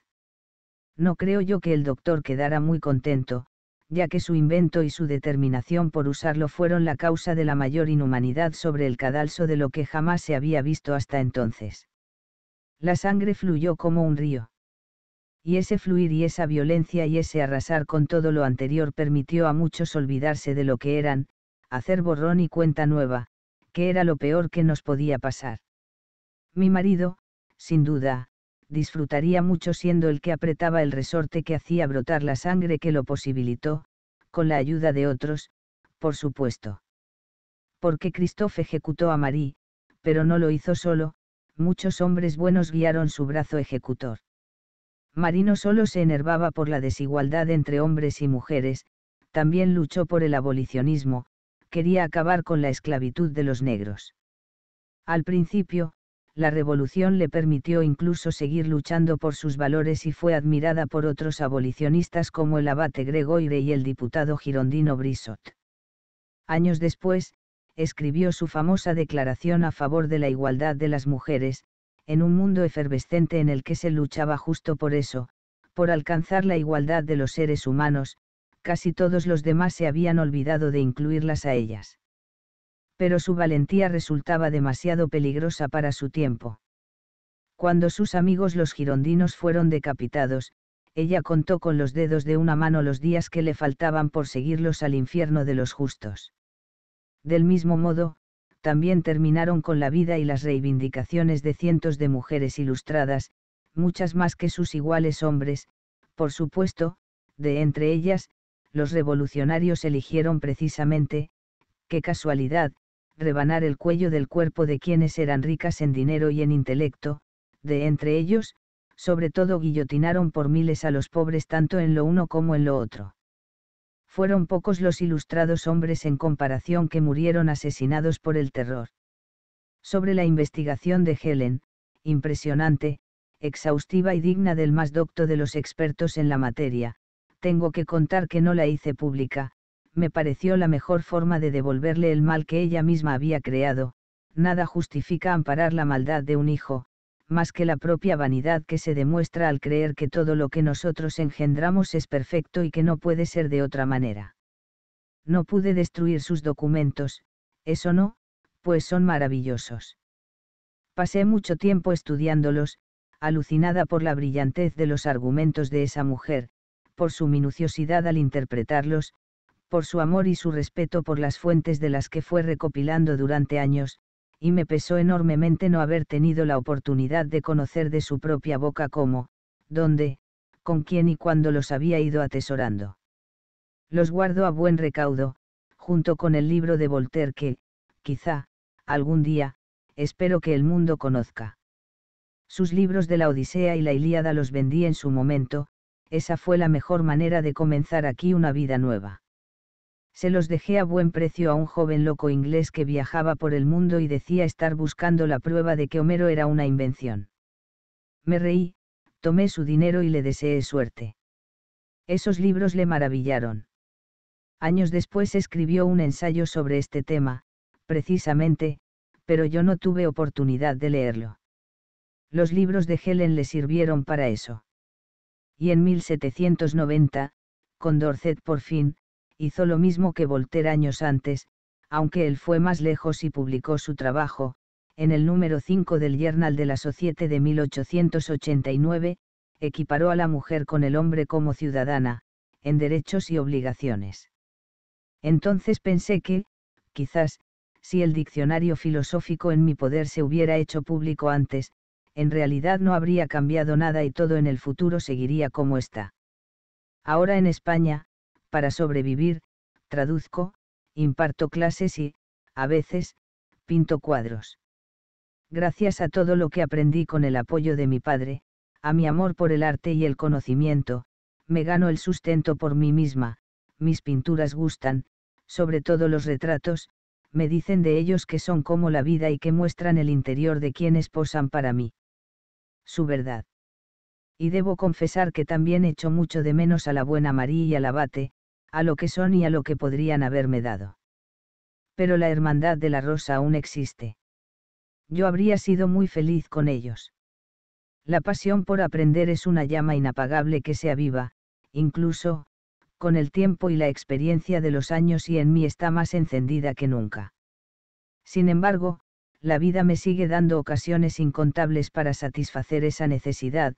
No creo yo que el doctor quedara muy contento, ya que su invento y su determinación por usarlo fueron la causa de la mayor inhumanidad sobre el cadalso de lo que jamás se había visto hasta entonces. La sangre fluyó como un río. Y ese fluir y esa violencia y ese arrasar con todo lo anterior permitió a muchos olvidarse de lo que eran, hacer borrón y cuenta nueva, que era lo peor que nos podía pasar. Mi marido, sin duda, disfrutaría mucho siendo el que apretaba el resorte que hacía brotar la sangre que lo posibilitó, con la ayuda de otros, por supuesto. Porque Christophe ejecutó a Marie, pero no lo hizo solo, muchos hombres buenos guiaron su brazo ejecutor. Marino no solo se enervaba por la desigualdad entre hombres y mujeres, también luchó por el abolicionismo, quería acabar con la esclavitud de los negros. Al principio, la revolución le permitió incluso seguir luchando por sus valores y fue admirada por otros abolicionistas como el abate Gregoire y el diputado girondino Brissot. Años después, escribió su famosa declaración a favor de la igualdad de las mujeres, en un mundo efervescente en el que se luchaba justo por eso, por alcanzar la igualdad de los seres humanos, casi todos los demás se habían olvidado de incluirlas a ellas pero su valentía resultaba demasiado peligrosa para su tiempo. Cuando sus amigos los girondinos fueron decapitados, ella contó con los dedos de una mano los días que le faltaban por seguirlos al infierno de los justos. Del mismo modo, también terminaron con la vida y las reivindicaciones de cientos de mujeres ilustradas, muchas más que sus iguales hombres, por supuesto, de entre ellas, los revolucionarios eligieron precisamente, qué casualidad, rebanar el cuello del cuerpo de quienes eran ricas en dinero y en intelecto, de entre ellos, sobre todo guillotinaron por miles a los pobres tanto en lo uno como en lo otro. Fueron pocos los ilustrados hombres en comparación que murieron asesinados por el terror. Sobre la investigación de Helen, impresionante, exhaustiva y digna del más docto de los expertos en la materia, tengo que contar que no la hice pública, me pareció la mejor forma de devolverle el mal que ella misma había creado, nada justifica amparar la maldad de un hijo, más que la propia vanidad que se demuestra al creer que todo lo que nosotros engendramos es perfecto y que no puede ser de otra manera. No pude destruir sus documentos, eso no, pues son maravillosos. Pasé mucho tiempo estudiándolos, alucinada por la brillantez de los argumentos de esa mujer, por su minuciosidad al interpretarlos, por su amor y su respeto por las fuentes de las que fue recopilando durante años, y me pesó enormemente no haber tenido la oportunidad de conocer de su propia boca cómo, dónde, con quién y cuándo los había ido atesorando. Los guardo a buen recaudo, junto con el libro de Voltaire que, quizá, algún día, espero que el mundo conozca. Sus libros de la Odisea y la Ilíada los vendí en su momento, esa fue la mejor manera de comenzar aquí una vida nueva se los dejé a buen precio a un joven loco inglés que viajaba por el mundo y decía estar buscando la prueba de que Homero era una invención. Me reí, tomé su dinero y le deseé suerte. Esos libros le maravillaron. Años después escribió un ensayo sobre este tema, precisamente, pero yo no tuve oportunidad de leerlo. Los libros de Helen le sirvieron para eso. Y en 1790, con Dorset por fin, hizo lo mismo que Voltaire años antes, aunque él fue más lejos y publicó su trabajo, en el número 5 del Journal de la Societe de 1889, equiparó a la mujer con el hombre como ciudadana, en derechos y obligaciones. Entonces pensé que, quizás, si el diccionario filosófico en mi poder se hubiera hecho público antes, en realidad no habría cambiado nada y todo en el futuro seguiría como está. Ahora en España, para sobrevivir, traduzco, imparto clases y, a veces, pinto cuadros. Gracias a todo lo que aprendí con el apoyo de mi padre, a mi amor por el arte y el conocimiento, me gano el sustento por mí misma, mis pinturas gustan, sobre todo los retratos, me dicen de ellos que son como la vida y que muestran el interior de quienes posan para mí. Su verdad. Y debo confesar que también echo mucho de menos a la buena María y al abate, a lo que son y a lo que podrían haberme dado. Pero la Hermandad de la Rosa aún existe. Yo habría sido muy feliz con ellos. La pasión por aprender es una llama inapagable que se aviva, incluso, con el tiempo y la experiencia de los años y en mí está más encendida que nunca. Sin embargo, la vida me sigue dando ocasiones incontables para satisfacer esa necesidad,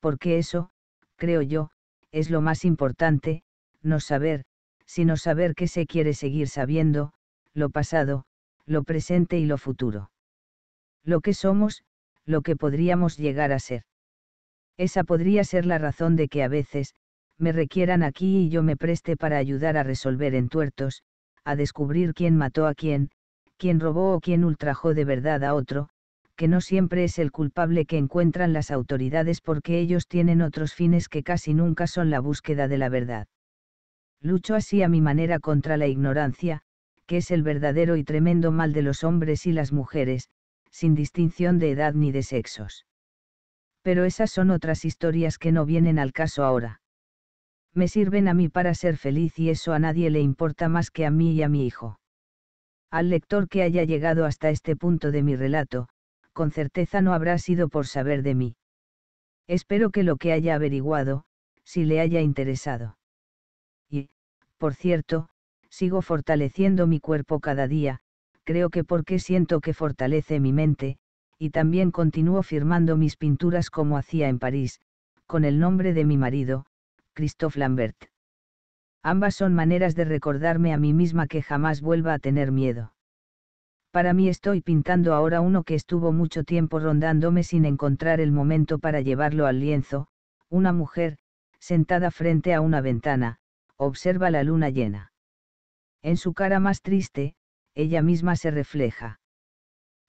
porque eso, creo yo, es lo más importante, no saber, sino saber qué se quiere seguir sabiendo, lo pasado, lo presente y lo futuro. Lo que somos, lo que podríamos llegar a ser. Esa podría ser la razón de que a veces, me requieran aquí y yo me preste para ayudar a resolver entuertos, a descubrir quién mató a quién, quién robó o quién ultrajó de verdad a otro, que no siempre es el culpable que encuentran las autoridades porque ellos tienen otros fines que casi nunca son la búsqueda de la verdad. Lucho así a mi manera contra la ignorancia, que es el verdadero y tremendo mal de los hombres y las mujeres, sin distinción de edad ni de sexos. Pero esas son otras historias que no vienen al caso ahora. Me sirven a mí para ser feliz y eso a nadie le importa más que a mí y a mi hijo. Al lector que haya llegado hasta este punto de mi relato, con certeza no habrá sido por saber de mí. Espero que lo que haya averiguado, si le haya interesado. Por cierto, sigo fortaleciendo mi cuerpo cada día, creo que porque siento que fortalece mi mente, y también continúo firmando mis pinturas como hacía en París, con el nombre de mi marido, Christophe Lambert. Ambas son maneras de recordarme a mí misma que jamás vuelva a tener miedo. Para mí estoy pintando ahora uno que estuvo mucho tiempo rondándome sin encontrar el momento para llevarlo al lienzo, una mujer, sentada frente a una ventana, observa la luna llena. En su cara más triste, ella misma se refleja.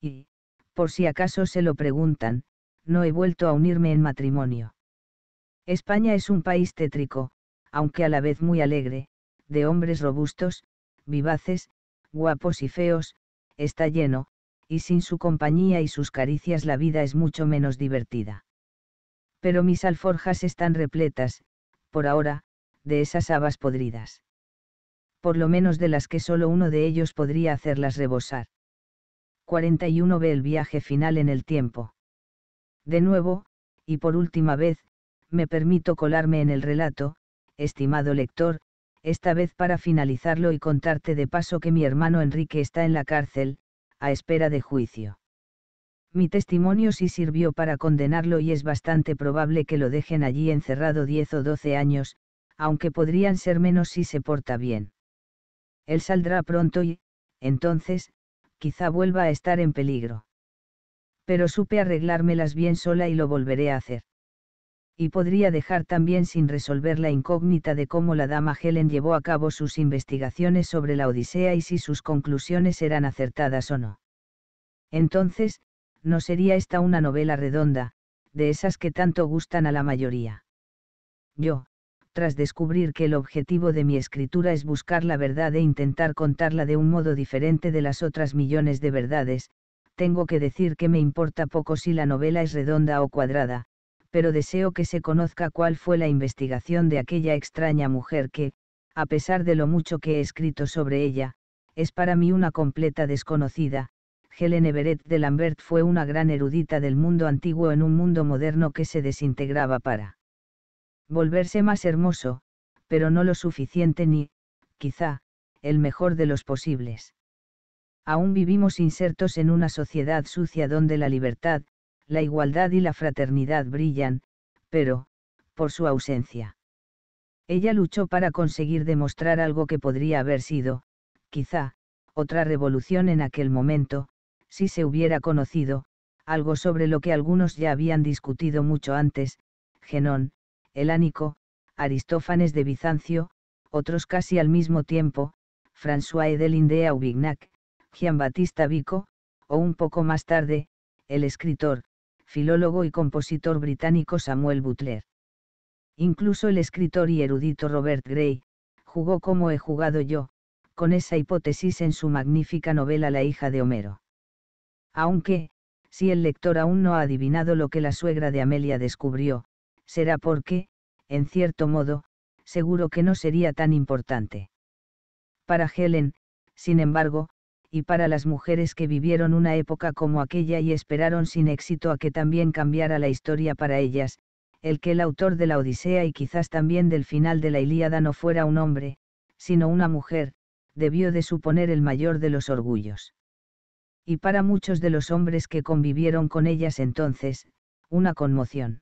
Y, por si acaso se lo preguntan, no he vuelto a unirme en matrimonio. España es un país tétrico, aunque a la vez muy alegre, de hombres robustos, vivaces, guapos y feos, está lleno, y sin su compañía y sus caricias la vida es mucho menos divertida. Pero mis alforjas están repletas, por ahora, de esas habas podridas. Por lo menos de las que solo uno de ellos podría hacerlas rebosar. 41 ve el viaje final en el tiempo. De nuevo, y por última vez, me permito colarme en el relato, estimado lector, esta vez para finalizarlo y contarte de paso que mi hermano Enrique está en la cárcel, a espera de juicio. Mi testimonio sí sirvió para condenarlo y es bastante probable que lo dejen allí encerrado 10 o 12 años, aunque podrían ser menos si se porta bien. Él saldrá pronto y, entonces, quizá vuelva a estar en peligro. Pero supe arreglármelas bien sola y lo volveré a hacer. Y podría dejar también sin resolver la incógnita de cómo la dama Helen llevó a cabo sus investigaciones sobre la Odisea y si sus conclusiones eran acertadas o no. Entonces, no sería esta una novela redonda, de esas que tanto gustan a la mayoría. Yo, tras descubrir que el objetivo de mi escritura es buscar la verdad e intentar contarla de un modo diferente de las otras millones de verdades, tengo que decir que me importa poco si la novela es redonda o cuadrada, pero deseo que se conozca cuál fue la investigación de aquella extraña mujer que, a pesar de lo mucho que he escrito sobre ella, es para mí una completa desconocida. Helen Everett de Lambert fue una gran erudita del mundo antiguo en un mundo moderno que se desintegraba para volverse más hermoso, pero no lo suficiente ni, quizá, el mejor de los posibles. Aún vivimos insertos en una sociedad sucia donde la libertad, la igualdad y la fraternidad brillan, pero, por su ausencia. Ella luchó para conseguir demostrar algo que podría haber sido, quizá, otra revolución en aquel momento, si se hubiera conocido, algo sobre lo que algunos ya habían discutido mucho antes, Genón, Elánico, Aristófanes de Bizancio, otros casi al mismo tiempo, François Edeline de Aubignac, Battista Vico, o un poco más tarde, el escritor, filólogo y compositor británico Samuel Butler. Incluso el escritor y erudito Robert Gray, jugó como he jugado yo, con esa hipótesis en su magnífica novela La hija de Homero. Aunque, si el lector aún no ha adivinado lo que la suegra de Amelia descubrió, será porque, en cierto modo, seguro que no sería tan importante. Para Helen, sin embargo, y para las mujeres que vivieron una época como aquella y esperaron sin éxito a que también cambiara la historia para ellas, el que el autor de la Odisea y quizás también del final de la Ilíada no fuera un hombre, sino una mujer, debió de suponer el mayor de los orgullos. Y para muchos de los hombres que convivieron con ellas entonces, una conmoción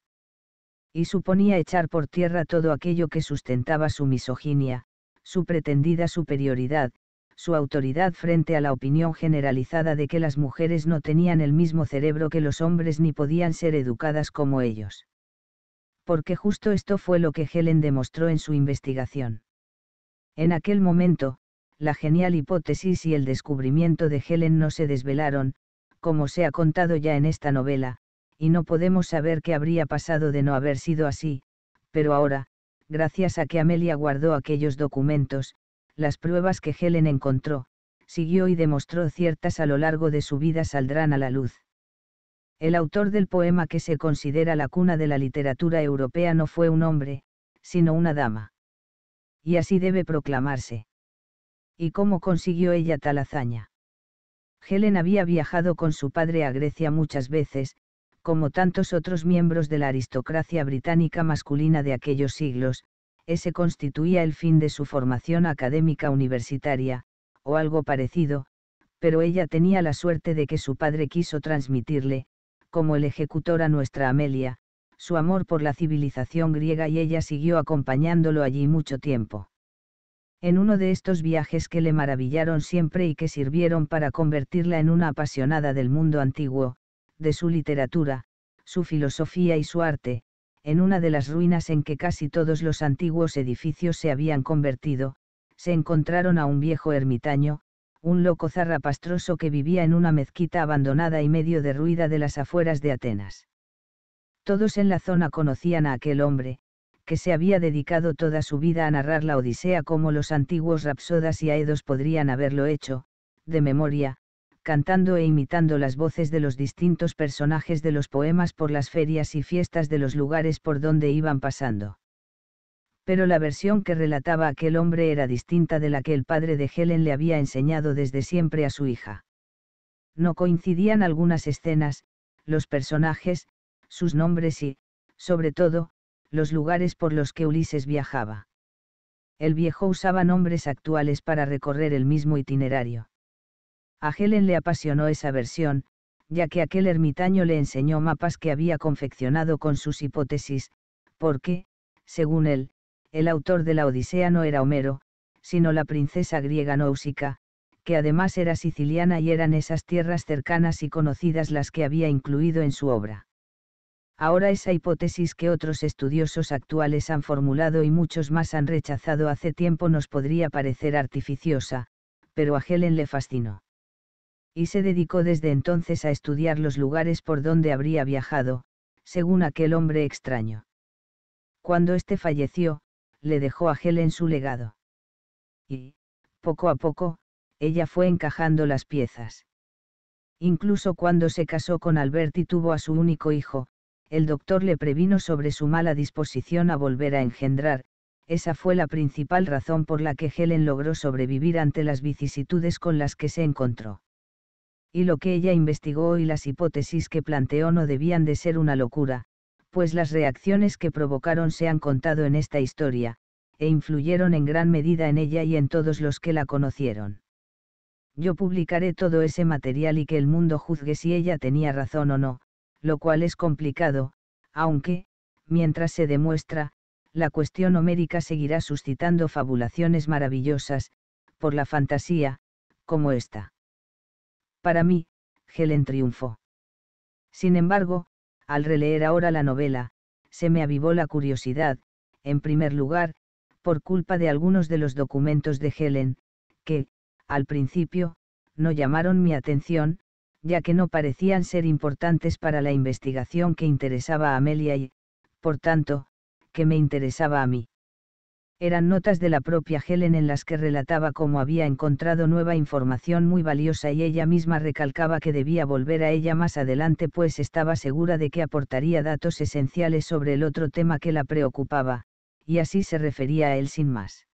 y suponía echar por tierra todo aquello que sustentaba su misoginia, su pretendida superioridad, su autoridad frente a la opinión generalizada de que las mujeres no tenían el mismo cerebro que los hombres ni podían ser educadas como ellos. Porque justo esto fue lo que Helen demostró en su investigación. En aquel momento, la genial hipótesis y el descubrimiento de Helen no se desvelaron, como se ha contado ya en esta novela, y no podemos saber qué habría pasado de no haber sido así, pero ahora, gracias a que Amelia guardó aquellos documentos, las pruebas que Helen encontró, siguió y demostró ciertas a lo largo de su vida saldrán a la luz. El autor del poema que se considera la cuna de la literatura europea no fue un hombre, sino una dama. Y así debe proclamarse. ¿Y cómo consiguió ella tal hazaña? Helen había viajado con su padre a Grecia muchas veces, como tantos otros miembros de la aristocracia británica masculina de aquellos siglos, ese constituía el fin de su formación académica universitaria, o algo parecido, pero ella tenía la suerte de que su padre quiso transmitirle, como el ejecutor a nuestra Amelia, su amor por la civilización griega y ella siguió acompañándolo allí mucho tiempo. En uno de estos viajes que le maravillaron siempre y que sirvieron para convertirla en una apasionada del mundo antiguo, de su literatura, su filosofía y su arte, en una de las ruinas en que casi todos los antiguos edificios se habían convertido, se encontraron a un viejo ermitaño, un loco zarrapastroso que vivía en una mezquita abandonada y medio derruida de las afueras de Atenas. Todos en la zona conocían a aquel hombre, que se había dedicado toda su vida a narrar la Odisea como los antiguos rapsodas y aedos podrían haberlo hecho, de memoria, cantando e imitando las voces de los distintos personajes de los poemas por las ferias y fiestas de los lugares por donde iban pasando. Pero la versión que relataba aquel hombre era distinta de la que el padre de Helen le había enseñado desde siempre a su hija. No coincidían algunas escenas, los personajes, sus nombres y, sobre todo, los lugares por los que Ulises viajaba. El viejo usaba nombres actuales para recorrer el mismo itinerario a Helen le apasionó esa versión, ya que aquel ermitaño le enseñó mapas que había confeccionado con sus hipótesis, porque, según él, el autor de la Odisea no era Homero, sino la princesa griega Náusica, que además era siciliana y eran esas tierras cercanas y conocidas las que había incluido en su obra. Ahora esa hipótesis que otros estudiosos actuales han formulado y muchos más han rechazado hace tiempo nos podría parecer artificiosa, pero a Helen le fascinó y se dedicó desde entonces a estudiar los lugares por donde habría viajado, según aquel hombre extraño. Cuando éste falleció, le dejó a Helen su legado. Y, poco a poco, ella fue encajando las piezas. Incluso cuando se casó con Albert y tuvo a su único hijo, el doctor le previno sobre su mala disposición a volver a engendrar, esa fue la principal razón por la que Helen logró sobrevivir ante las vicisitudes con las que se encontró y lo que ella investigó y las hipótesis que planteó no debían de ser una locura, pues las reacciones que provocaron se han contado en esta historia, e influyeron en gran medida en ella y en todos los que la conocieron. Yo publicaré todo ese material y que el mundo juzgue si ella tenía razón o no, lo cual es complicado, aunque, mientras se demuestra, la cuestión homérica seguirá suscitando fabulaciones maravillosas, por la fantasía, como esta. Para mí, Helen triunfó. Sin embargo, al releer ahora la novela, se me avivó la curiosidad, en primer lugar, por culpa de algunos de los documentos de Helen, que, al principio, no llamaron mi atención, ya que no parecían ser importantes para la investigación que interesaba a Amelia y, por tanto, que me interesaba a mí eran notas de la propia Helen en las que relataba cómo había encontrado nueva información muy valiosa y ella misma recalcaba que debía volver a ella más adelante pues estaba segura de que aportaría datos esenciales sobre el otro tema que la preocupaba, y así se refería a él sin más.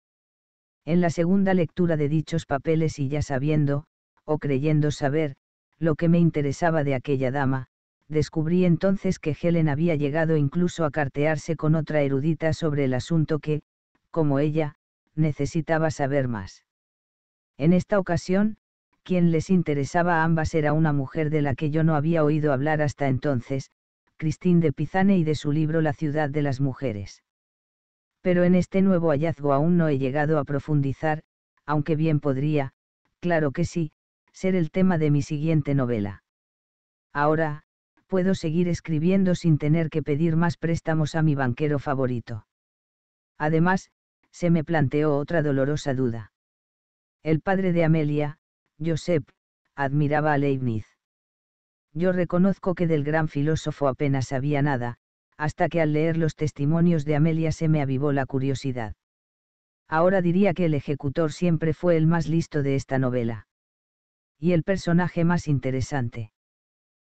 En la segunda lectura de dichos papeles y ya sabiendo, o creyendo saber, lo que me interesaba de aquella dama, descubrí entonces que Helen había llegado incluso a cartearse con otra erudita sobre el asunto que, como ella, necesitaba saber más. En esta ocasión, quien les interesaba a ambas era una mujer de la que yo no había oído hablar hasta entonces, Christine de Pizane y de su libro La ciudad de las mujeres. Pero en este nuevo hallazgo aún no he llegado a profundizar, aunque bien podría, claro que sí, ser el tema de mi siguiente novela. Ahora, puedo seguir escribiendo sin tener que pedir más préstamos a mi banquero favorito. Además, se me planteó otra dolorosa duda. El padre de Amelia, Josep, admiraba a Leibniz. Yo reconozco que del gran filósofo apenas sabía nada, hasta que al leer los testimonios de Amelia se me avivó la curiosidad. Ahora diría que el ejecutor siempre fue el más listo de esta novela. Y el personaje más interesante.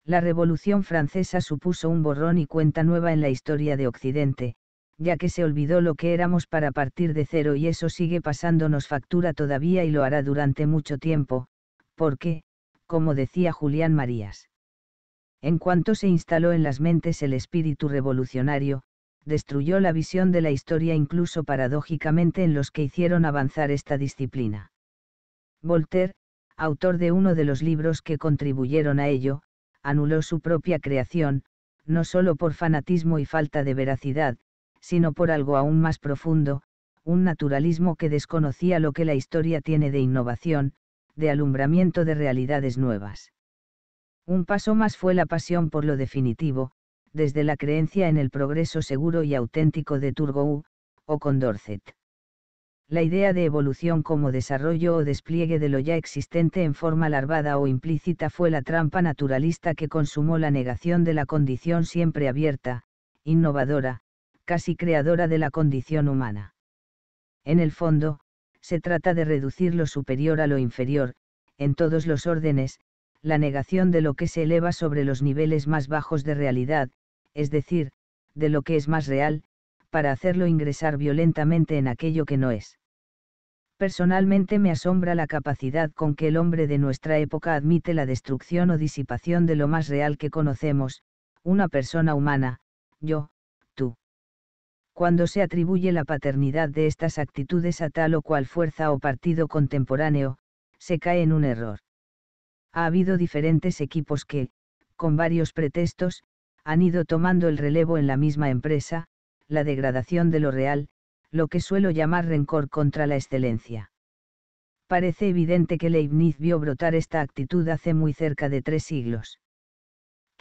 La Revolución Francesa supuso un borrón y cuenta nueva en la historia de Occidente, ya que se olvidó lo que éramos para partir de cero y eso sigue pasándonos factura todavía y lo hará durante mucho tiempo, porque, como decía Julián Marías. En cuanto se instaló en las mentes el espíritu revolucionario, destruyó la visión de la historia incluso paradójicamente en los que hicieron avanzar esta disciplina. Voltaire, autor de uno de los libros que contribuyeron a ello, anuló su propia creación, no solo por fanatismo y falta de veracidad, sino por algo aún más profundo, un naturalismo que desconocía lo que la historia tiene de innovación, de alumbramiento de realidades nuevas. Un paso más fue la pasión por lo definitivo, desde la creencia en el progreso seguro y auténtico de Turgot o Condorcet. La idea de evolución como desarrollo o despliegue de lo ya existente en forma larvada o implícita fue la trampa naturalista que consumó la negación de la condición siempre abierta, innovadora, casi creadora de la condición humana. En el fondo, se trata de reducir lo superior a lo inferior, en todos los órdenes, la negación de lo que se eleva sobre los niveles más bajos de realidad, es decir, de lo que es más real, para hacerlo ingresar violentamente en aquello que no es. Personalmente me asombra la capacidad con que el hombre de nuestra época admite la destrucción o disipación de lo más real que conocemos, una persona humana, yo, cuando se atribuye la paternidad de estas actitudes a tal o cual fuerza o partido contemporáneo, se cae en un error. Ha habido diferentes equipos que, con varios pretextos, han ido tomando el relevo en la misma empresa, la degradación de lo real, lo que suelo llamar rencor contra la excelencia. Parece evidente que Leibniz vio brotar esta actitud hace muy cerca de tres siglos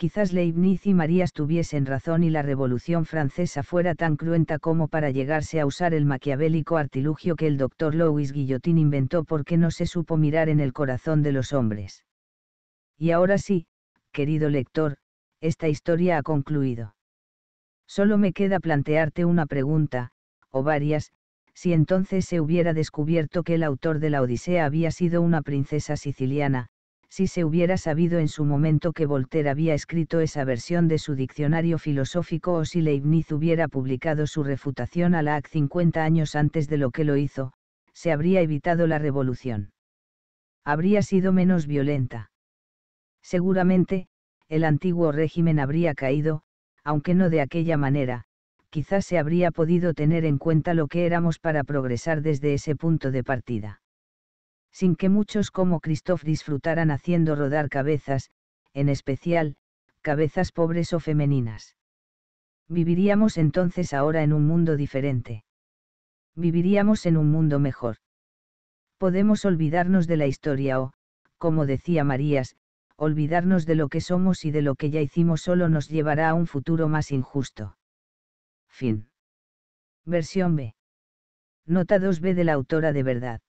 quizás Leibniz y Marías tuviesen razón y la Revolución Francesa fuera tan cruenta como para llegarse a usar el maquiavélico artilugio que el doctor Louis Guillotin inventó porque no se supo mirar en el corazón de los hombres. Y ahora sí, querido lector, esta historia ha concluido. Solo me queda plantearte una pregunta, o varias, si entonces se hubiera descubierto que el autor de la Odisea había sido una princesa siciliana, si se hubiera sabido en su momento que Voltaire había escrito esa versión de su diccionario filosófico o si Leibniz hubiera publicado su refutación a la AC 50 años antes de lo que lo hizo, se habría evitado la revolución. Habría sido menos violenta. Seguramente, el antiguo régimen habría caído, aunque no de aquella manera, quizás se habría podido tener en cuenta lo que éramos para progresar desde ese punto de partida sin que muchos como Christoph disfrutaran haciendo rodar cabezas, en especial, cabezas pobres o femeninas. Viviríamos entonces ahora en un mundo diferente. Viviríamos en un mundo mejor. Podemos olvidarnos de la historia o, como decía Marías, olvidarnos de lo que somos y de lo que ya hicimos solo nos llevará a un futuro más injusto. Fin. Versión B. Nota 2B de la autora de verdad.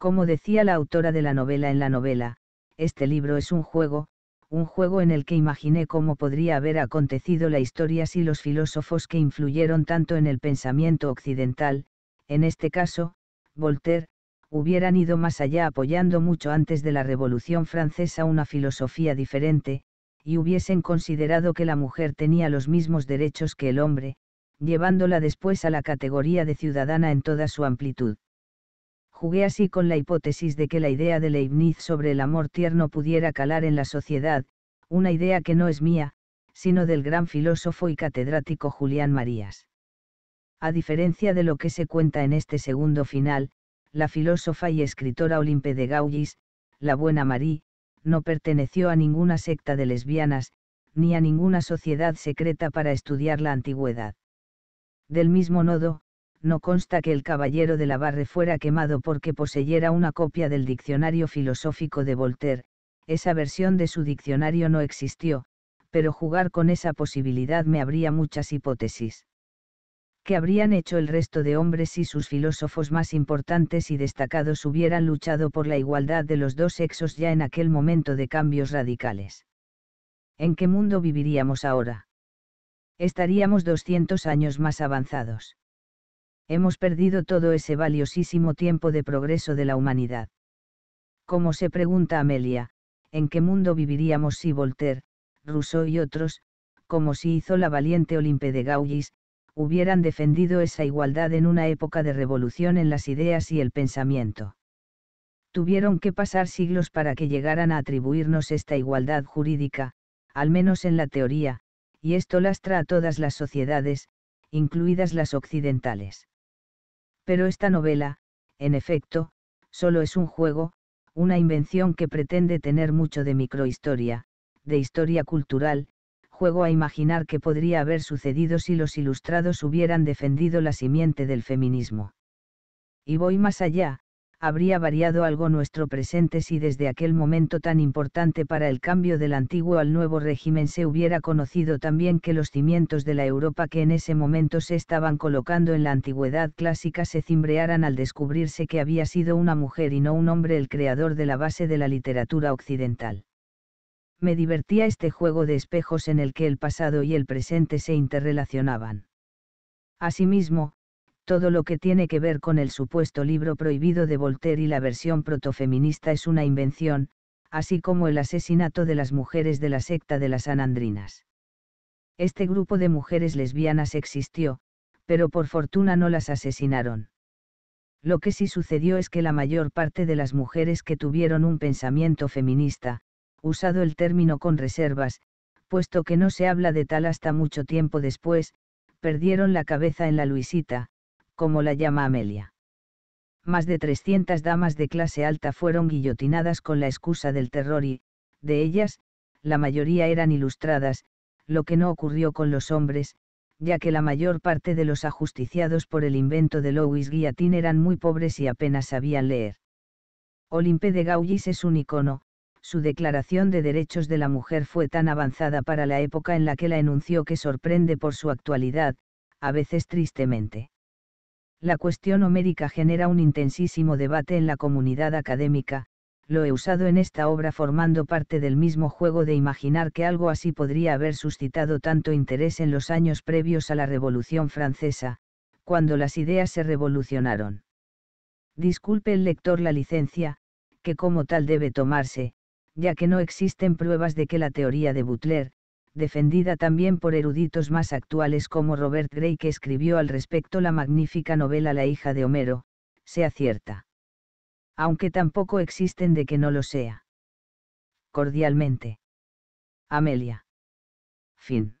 Como decía la autora de la novela en la novela, este libro es un juego, un juego en el que imaginé cómo podría haber acontecido la historia si los filósofos que influyeron tanto en el pensamiento occidental, en este caso, Voltaire, hubieran ido más allá apoyando mucho antes de la Revolución Francesa una filosofía diferente, y hubiesen considerado que la mujer tenía los mismos derechos que el hombre, llevándola después a la categoría de ciudadana en toda su amplitud jugué así con la hipótesis de que la idea de Leibniz sobre el amor tierno pudiera calar en la sociedad, una idea que no es mía, sino del gran filósofo y catedrático Julián Marías. A diferencia de lo que se cuenta en este segundo final, la filósofa y escritora Olimpe de Gaullis, la buena Marie, no perteneció a ninguna secta de lesbianas, ni a ninguna sociedad secreta para estudiar la antigüedad. Del mismo nodo, no consta que el caballero de la Barre fuera quemado porque poseyera una copia del diccionario filosófico de Voltaire, esa versión de su diccionario no existió, pero jugar con esa posibilidad me abría muchas hipótesis. ¿Qué habrían hecho el resto de hombres si sus filósofos más importantes y destacados hubieran luchado por la igualdad de los dos sexos ya en aquel momento de cambios radicales? ¿En qué mundo viviríamos ahora? Estaríamos 200 años más avanzados hemos perdido todo ese valiosísimo tiempo de progreso de la humanidad. Como se pregunta Amelia, ¿en qué mundo viviríamos si Voltaire, Rousseau y otros, como si hizo la valiente Olimpe de Gaullis, hubieran defendido esa igualdad en una época de revolución en las ideas y el pensamiento? Tuvieron que pasar siglos para que llegaran a atribuirnos esta igualdad jurídica, al menos en la teoría, y esto lastra a todas las sociedades, incluidas las occidentales. Pero esta novela, en efecto, solo es un juego, una invención que pretende tener mucho de microhistoria, de historia cultural, juego a imaginar que podría haber sucedido si los ilustrados hubieran defendido la simiente del feminismo. Y voy más allá, habría variado algo nuestro presente si desde aquel momento tan importante para el cambio del antiguo al nuevo régimen se hubiera conocido también que los cimientos de la Europa que en ese momento se estaban colocando en la antigüedad clásica se cimbrearan al descubrirse que había sido una mujer y no un hombre el creador de la base de la literatura occidental. Me divertía este juego de espejos en el que el pasado y el presente se interrelacionaban. Asimismo, todo lo que tiene que ver con el supuesto libro prohibido de Voltaire y la versión protofeminista es una invención, así como el asesinato de las mujeres de la secta de las anandrinas. Este grupo de mujeres lesbianas existió, pero por fortuna no las asesinaron. Lo que sí sucedió es que la mayor parte de las mujeres que tuvieron un pensamiento feminista, usado el término con reservas, puesto que no se habla de tal hasta mucho tiempo después, perdieron la cabeza en la Luisita, como la llama Amelia. Más de 300 damas de clase alta fueron guillotinadas con la excusa del terror y, de ellas, la mayoría eran ilustradas, lo que no ocurrió con los hombres, ya que la mayor parte de los ajusticiados por el invento de Louis Guillotin eran muy pobres y apenas sabían leer. Olympe de Gaullis es un icono, su declaración de derechos de la mujer fue tan avanzada para la época en la que la enunció que sorprende por su actualidad, a veces tristemente. La cuestión homérica genera un intensísimo debate en la comunidad académica, lo he usado en esta obra formando parte del mismo juego de imaginar que algo así podría haber suscitado tanto interés en los años previos a la Revolución Francesa, cuando las ideas se revolucionaron. Disculpe el lector la licencia, que como tal debe tomarse, ya que no existen pruebas de que la teoría de Butler, defendida también por eruditos más actuales como Robert Gray que escribió al respecto la magnífica novela La hija de Homero, sea cierta. Aunque tampoco existen de que no lo sea. Cordialmente. Amelia. Fin.